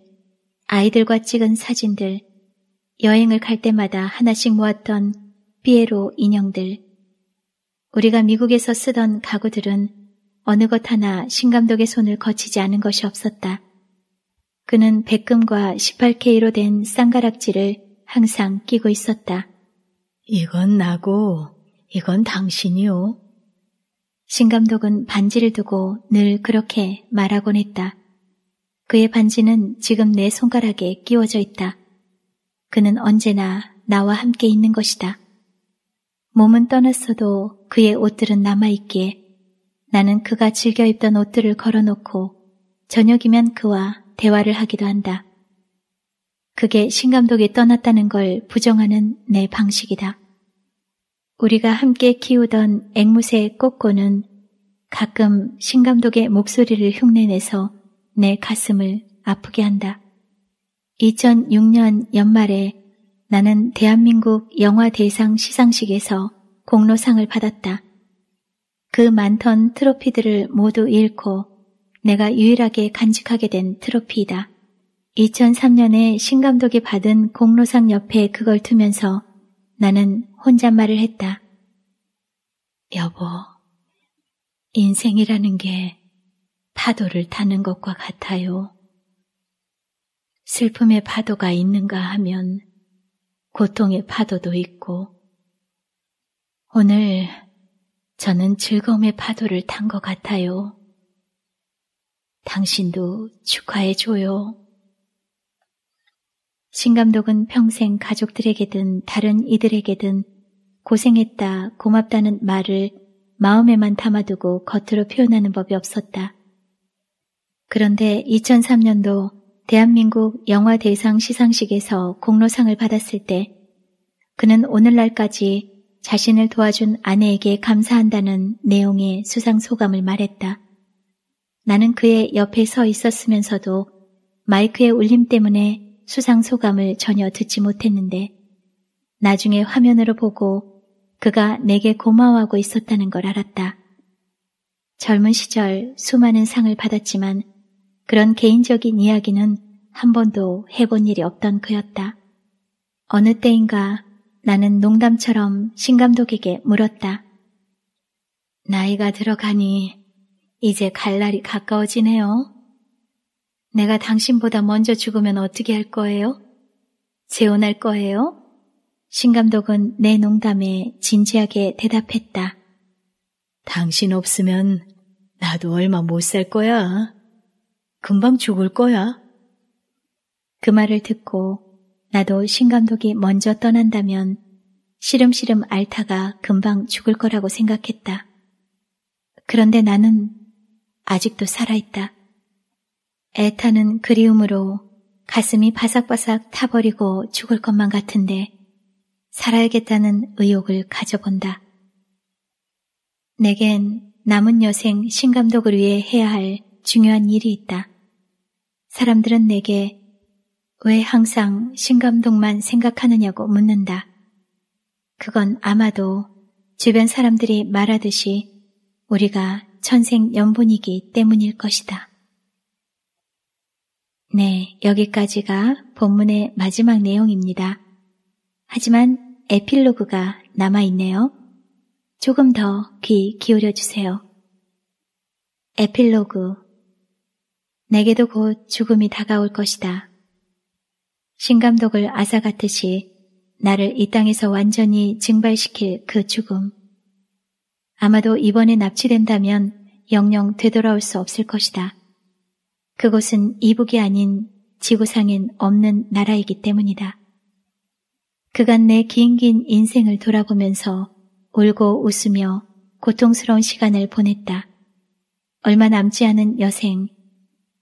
S1: 아이들과 찍은 사진들, 여행을 갈 때마다 하나씩 모았던 피에로 인형들, 우리가 미국에서 쓰던 가구들은 어느 것 하나 신감독의 손을 거치지 않은 것이 없었다. 그는 백금과 18K로 된 쌍가락지를 항상 끼고 있었다. 이건 나고 이건 당신이요. 신감독은 반지를 두고 늘 그렇게 말하곤 했다. 그의 반지는 지금 내 손가락에 끼워져 있다. 그는 언제나 나와 함께 있는 것이다. 몸은 떠났어도 그의 옷들은 남아있기에 나는 그가 즐겨 입던 옷들을 걸어놓고 저녁이면 그와 대화를 하기도 한다. 그게 신감독이 떠났다는 걸 부정하는 내 방식이다. 우리가 함께 키우던 앵무새의 꼬꼬는 가끔 신감독의 목소리를 흉내내서 내 가슴을 아프게 한다. 2006년 연말에 나는 대한민국 영화대상 시상식에서 공로상을 받았다. 그 많던 트로피들을 모두 잃고 내가 유일하게 간직하게 된 트로피이다. 2003년에 신감독이 받은 공로상 옆에 그걸 두면서 나는 혼잣말을 했다. 여보, 인생이라는 게 파도를 타는 것과 같아요. 슬픔의 파도가 있는가 하면 고통의 파도도 있고 오늘 저는 즐거움의 파도를 탄 것 같아요. 당신도 축하해줘요. 신 감독은 평생 가족들에게든 다른 이들에게든 고생했다, 고맙다는 말을 마음에만 담아두고 겉으로 표현하는 법이 없었다. 그런데 2003년도 대한민국 영화 대상 시상식에서 공로상을 받았을 때 그는 오늘날까지 자신을 도와준 아내에게 감사한다는 내용의 수상 소감을 말했다. 나는 그의 옆에 서 있었으면서도 마이크의 울림 때문에 수상 소감을 전혀 듣지 못했는데 나중에 화면으로 보고 그가 내게 고마워하고 있었다는 걸 알았다. 젊은 시절 수많은 상을 받았지만 그런 개인적인 이야기는 한 번도 해본 일이 없던 그였다. 어느 때인가 나는 농담처럼 신감독에게 물었다. 나이가 들어가니 이제 갈 날이 가까워지네요. 내가 당신보다 먼저 죽으면 어떻게 할 거예요? 재혼할 거예요? 신감독은 내 농담에 진지하게 대답했다. 당신 없으면 나도 얼마 못 살 거야. 금방 죽을 거야. 그 말을 듣고 나도 신 감독이 먼저 떠난다면 시름시름 앓다가 금방 죽을 거라고 생각했다. 그런데 나는 아직도 살아있다. 애타는 그리움으로 가슴이 바삭바삭 타버리고 죽을 것만 같은데 살아야겠다는 의욕을 가져본다. 내겐 남은 여생 신감독을 위해 해야 할 중요한 일이 있다. 사람들은 내게 왜 항상 신감독만 생각하느냐고 묻는다. 그건 아마도 주변 사람들이 말하듯이 우리가 천생 연분이기 때문일 것이다. 네, 여기까지가 본문의 마지막 내용입니다. 하지만 에필로그가 남아있네요. 조금 더 귀 기울여 주세요. 에필로그. 내게도 곧 죽음이 다가올 것이다. 신감독을 아사같듯이 나를 이 땅에서 완전히 증발시킬 그 죽음. 아마도 이번에 납치된다면 영영 되돌아올 수 없을 것이다. 그곳은 이북이 아닌 지구상엔 없는 나라이기 때문이다. 그간 내 긴긴 인생을 돌아보면서 울고 웃으며 고통스러운 시간을 보냈다. 얼마 남지 않은 여생,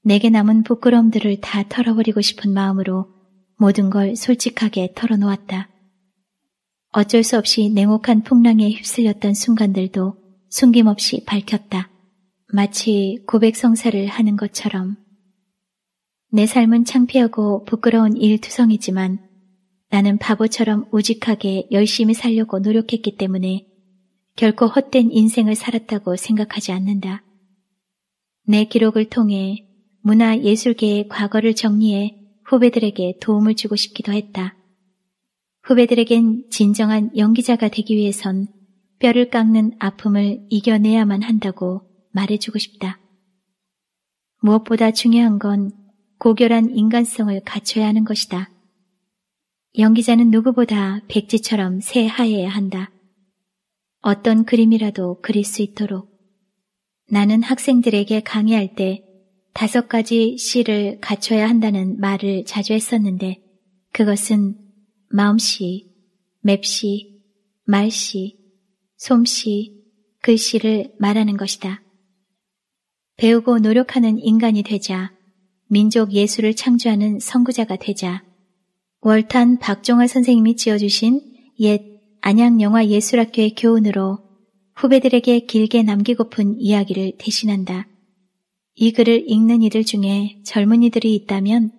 S1: 내게 남은 부끄러움들을다 털어버리고 싶은 마음으로 모든 걸 솔직하게 털어놓았다. 어쩔 수 없이 냉혹한 풍랑에 휩쓸렸던 순간들도 숨김없이 밝혔다. 마치 고백성사를 하는 것처럼. 내 삶은 창피하고 부끄러운 일투성이지만 나는 바보처럼 우직하게 열심히 살려고 노력했기 때문에 결코 헛된 인생을 살았다고 생각하지 않는다. 내 기록을 통해 문화 예술계의 과거를 정리해 후배들에게 도움을 주고 싶기도 했다. 후배들에겐 진정한 연기자가 되기 위해선 뼈를 깎는 아픔을 이겨내야만 한다고 말해주고 싶다. 무엇보다 중요한 건 고결한 인간성을 갖춰야 하는 것이다. 연기자는 누구보다 백지처럼 새하얘야 한다. 어떤 그림이라도 그릴 수 있도록. 나는 학생들에게 강의할 때 다섯 가지 씨를 갖춰야 한다는 말을 자주 했었는데 그것은 마음씨, 맵씨, 말씨, 솜씨, 글씨를 그 말하는 것이다. 배우고 노력하는 인간이 되자, 민족 예술을 창조하는 선구자가 되자, 월탄 박종화 선생님이 지어주신 옛 안양영화예술학교의 교훈으로 후배들에게 길게 남기고픈 이야기를 대신한다. 이 글을 읽는 이들 중에 젊은이들이 있다면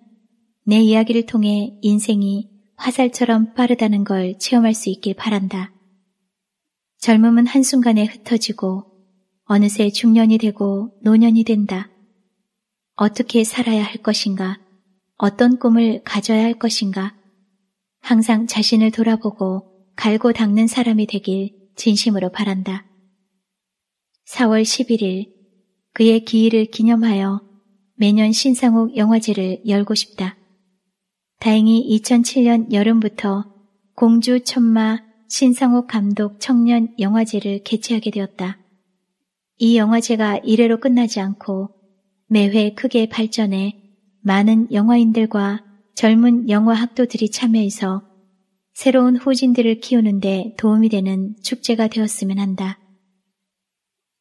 S1: 내 이야기를 통해 인생이 화살처럼 빠르다는 걸 체험할 수 있길 바란다. 젊음은 한순간에 흩어지고 어느새 중년이 되고 노년이 된다. 어떻게 살아야 할 것인가? 어떤 꿈을 가져야 할 것인가? 항상 자신을 돌아보고 갈고 닦는 사람이 되길 진심으로 바란다. 4월 11일 그의 기일을 기념하여 매년 신상옥 영화제를 열고 싶다. 다행히 2007년 여름부터 공주 천마 신상옥 감독 청년 영화제를 개최하게 되었다. 이 영화제가 이래로 끝나지 않고 매회 크게 발전해 많은 영화인들과 젊은 영화 학도들이 참여해서 새로운 후진들을 키우는데 도움이 되는 축제가 되었으면 한다.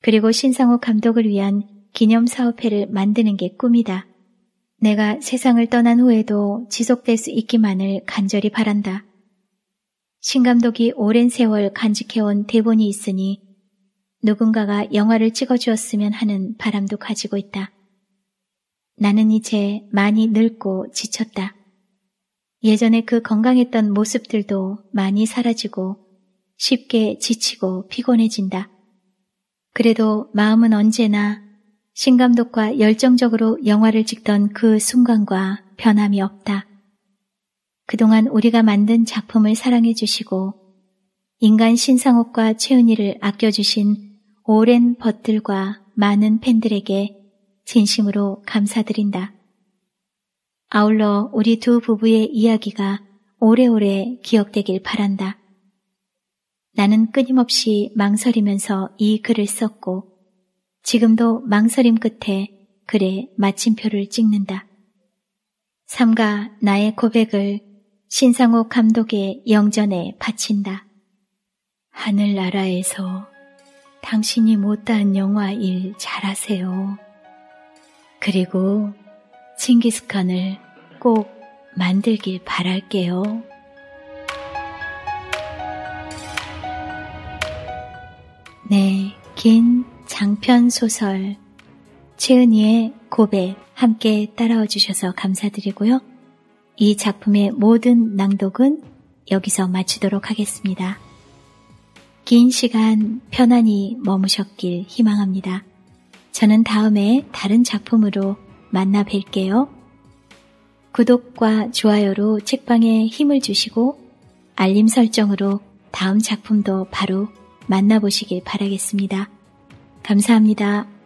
S1: 그리고 신상호 감독을 위한 기념 사업회를 만드는 게 꿈이다. 내가 세상을 떠난 후에도 지속될 수 있기만을 간절히 바란다. 신 감독이 오랜 세월 간직해온 대본이 있으니 누군가가 영화를 찍어주었으면 하는 바람도 가지고 있다. 나는 이제 많이 늙고 지쳤다. 예전에 그 건강했던 모습들도 많이 사라지고 쉽게 지치고 피곤해진다. 그래도 마음은 언제나 신감독과 열정적으로 영화를 찍던 그 순간과 변함이 없다. 그동안 우리가 만든 작품을 사랑해 주시고 인간 신상옥과 최은희를 아껴주신 오랜 벗들과 많은 팬들에게 진심으로 감사드린다. 아울러 우리 두 부부의 이야기가 오래오래 기억되길 바란다. 나는 끊임없이 망설이면서 이 글을 썼고 지금도 망설임 끝에 글에 마침표를 찍는다. 삼가 나의 고백을 신상호 감독의 영전에 바친다. 하늘나라에서 당신이 못다한 영화 일 잘하세요. 그리고 칭기스칸을 꼭 만들길 바랄게요. 네, 긴 장편 소설 최은희의 고백 함께 따라와 주셔서 감사드리고요. 이 작품의 모든 낭독은 여기서 마치도록 하겠습니다. 긴 시간 편안히 머무셨길 희망합니다. 저는 다음에 다른 작품으로 만나 뵐게요. 구독과 좋아요로 책방에 힘을 주시고 알림 설정으로 다음 작품도 바로 만나보시길 바라겠습니다. 감사합니다.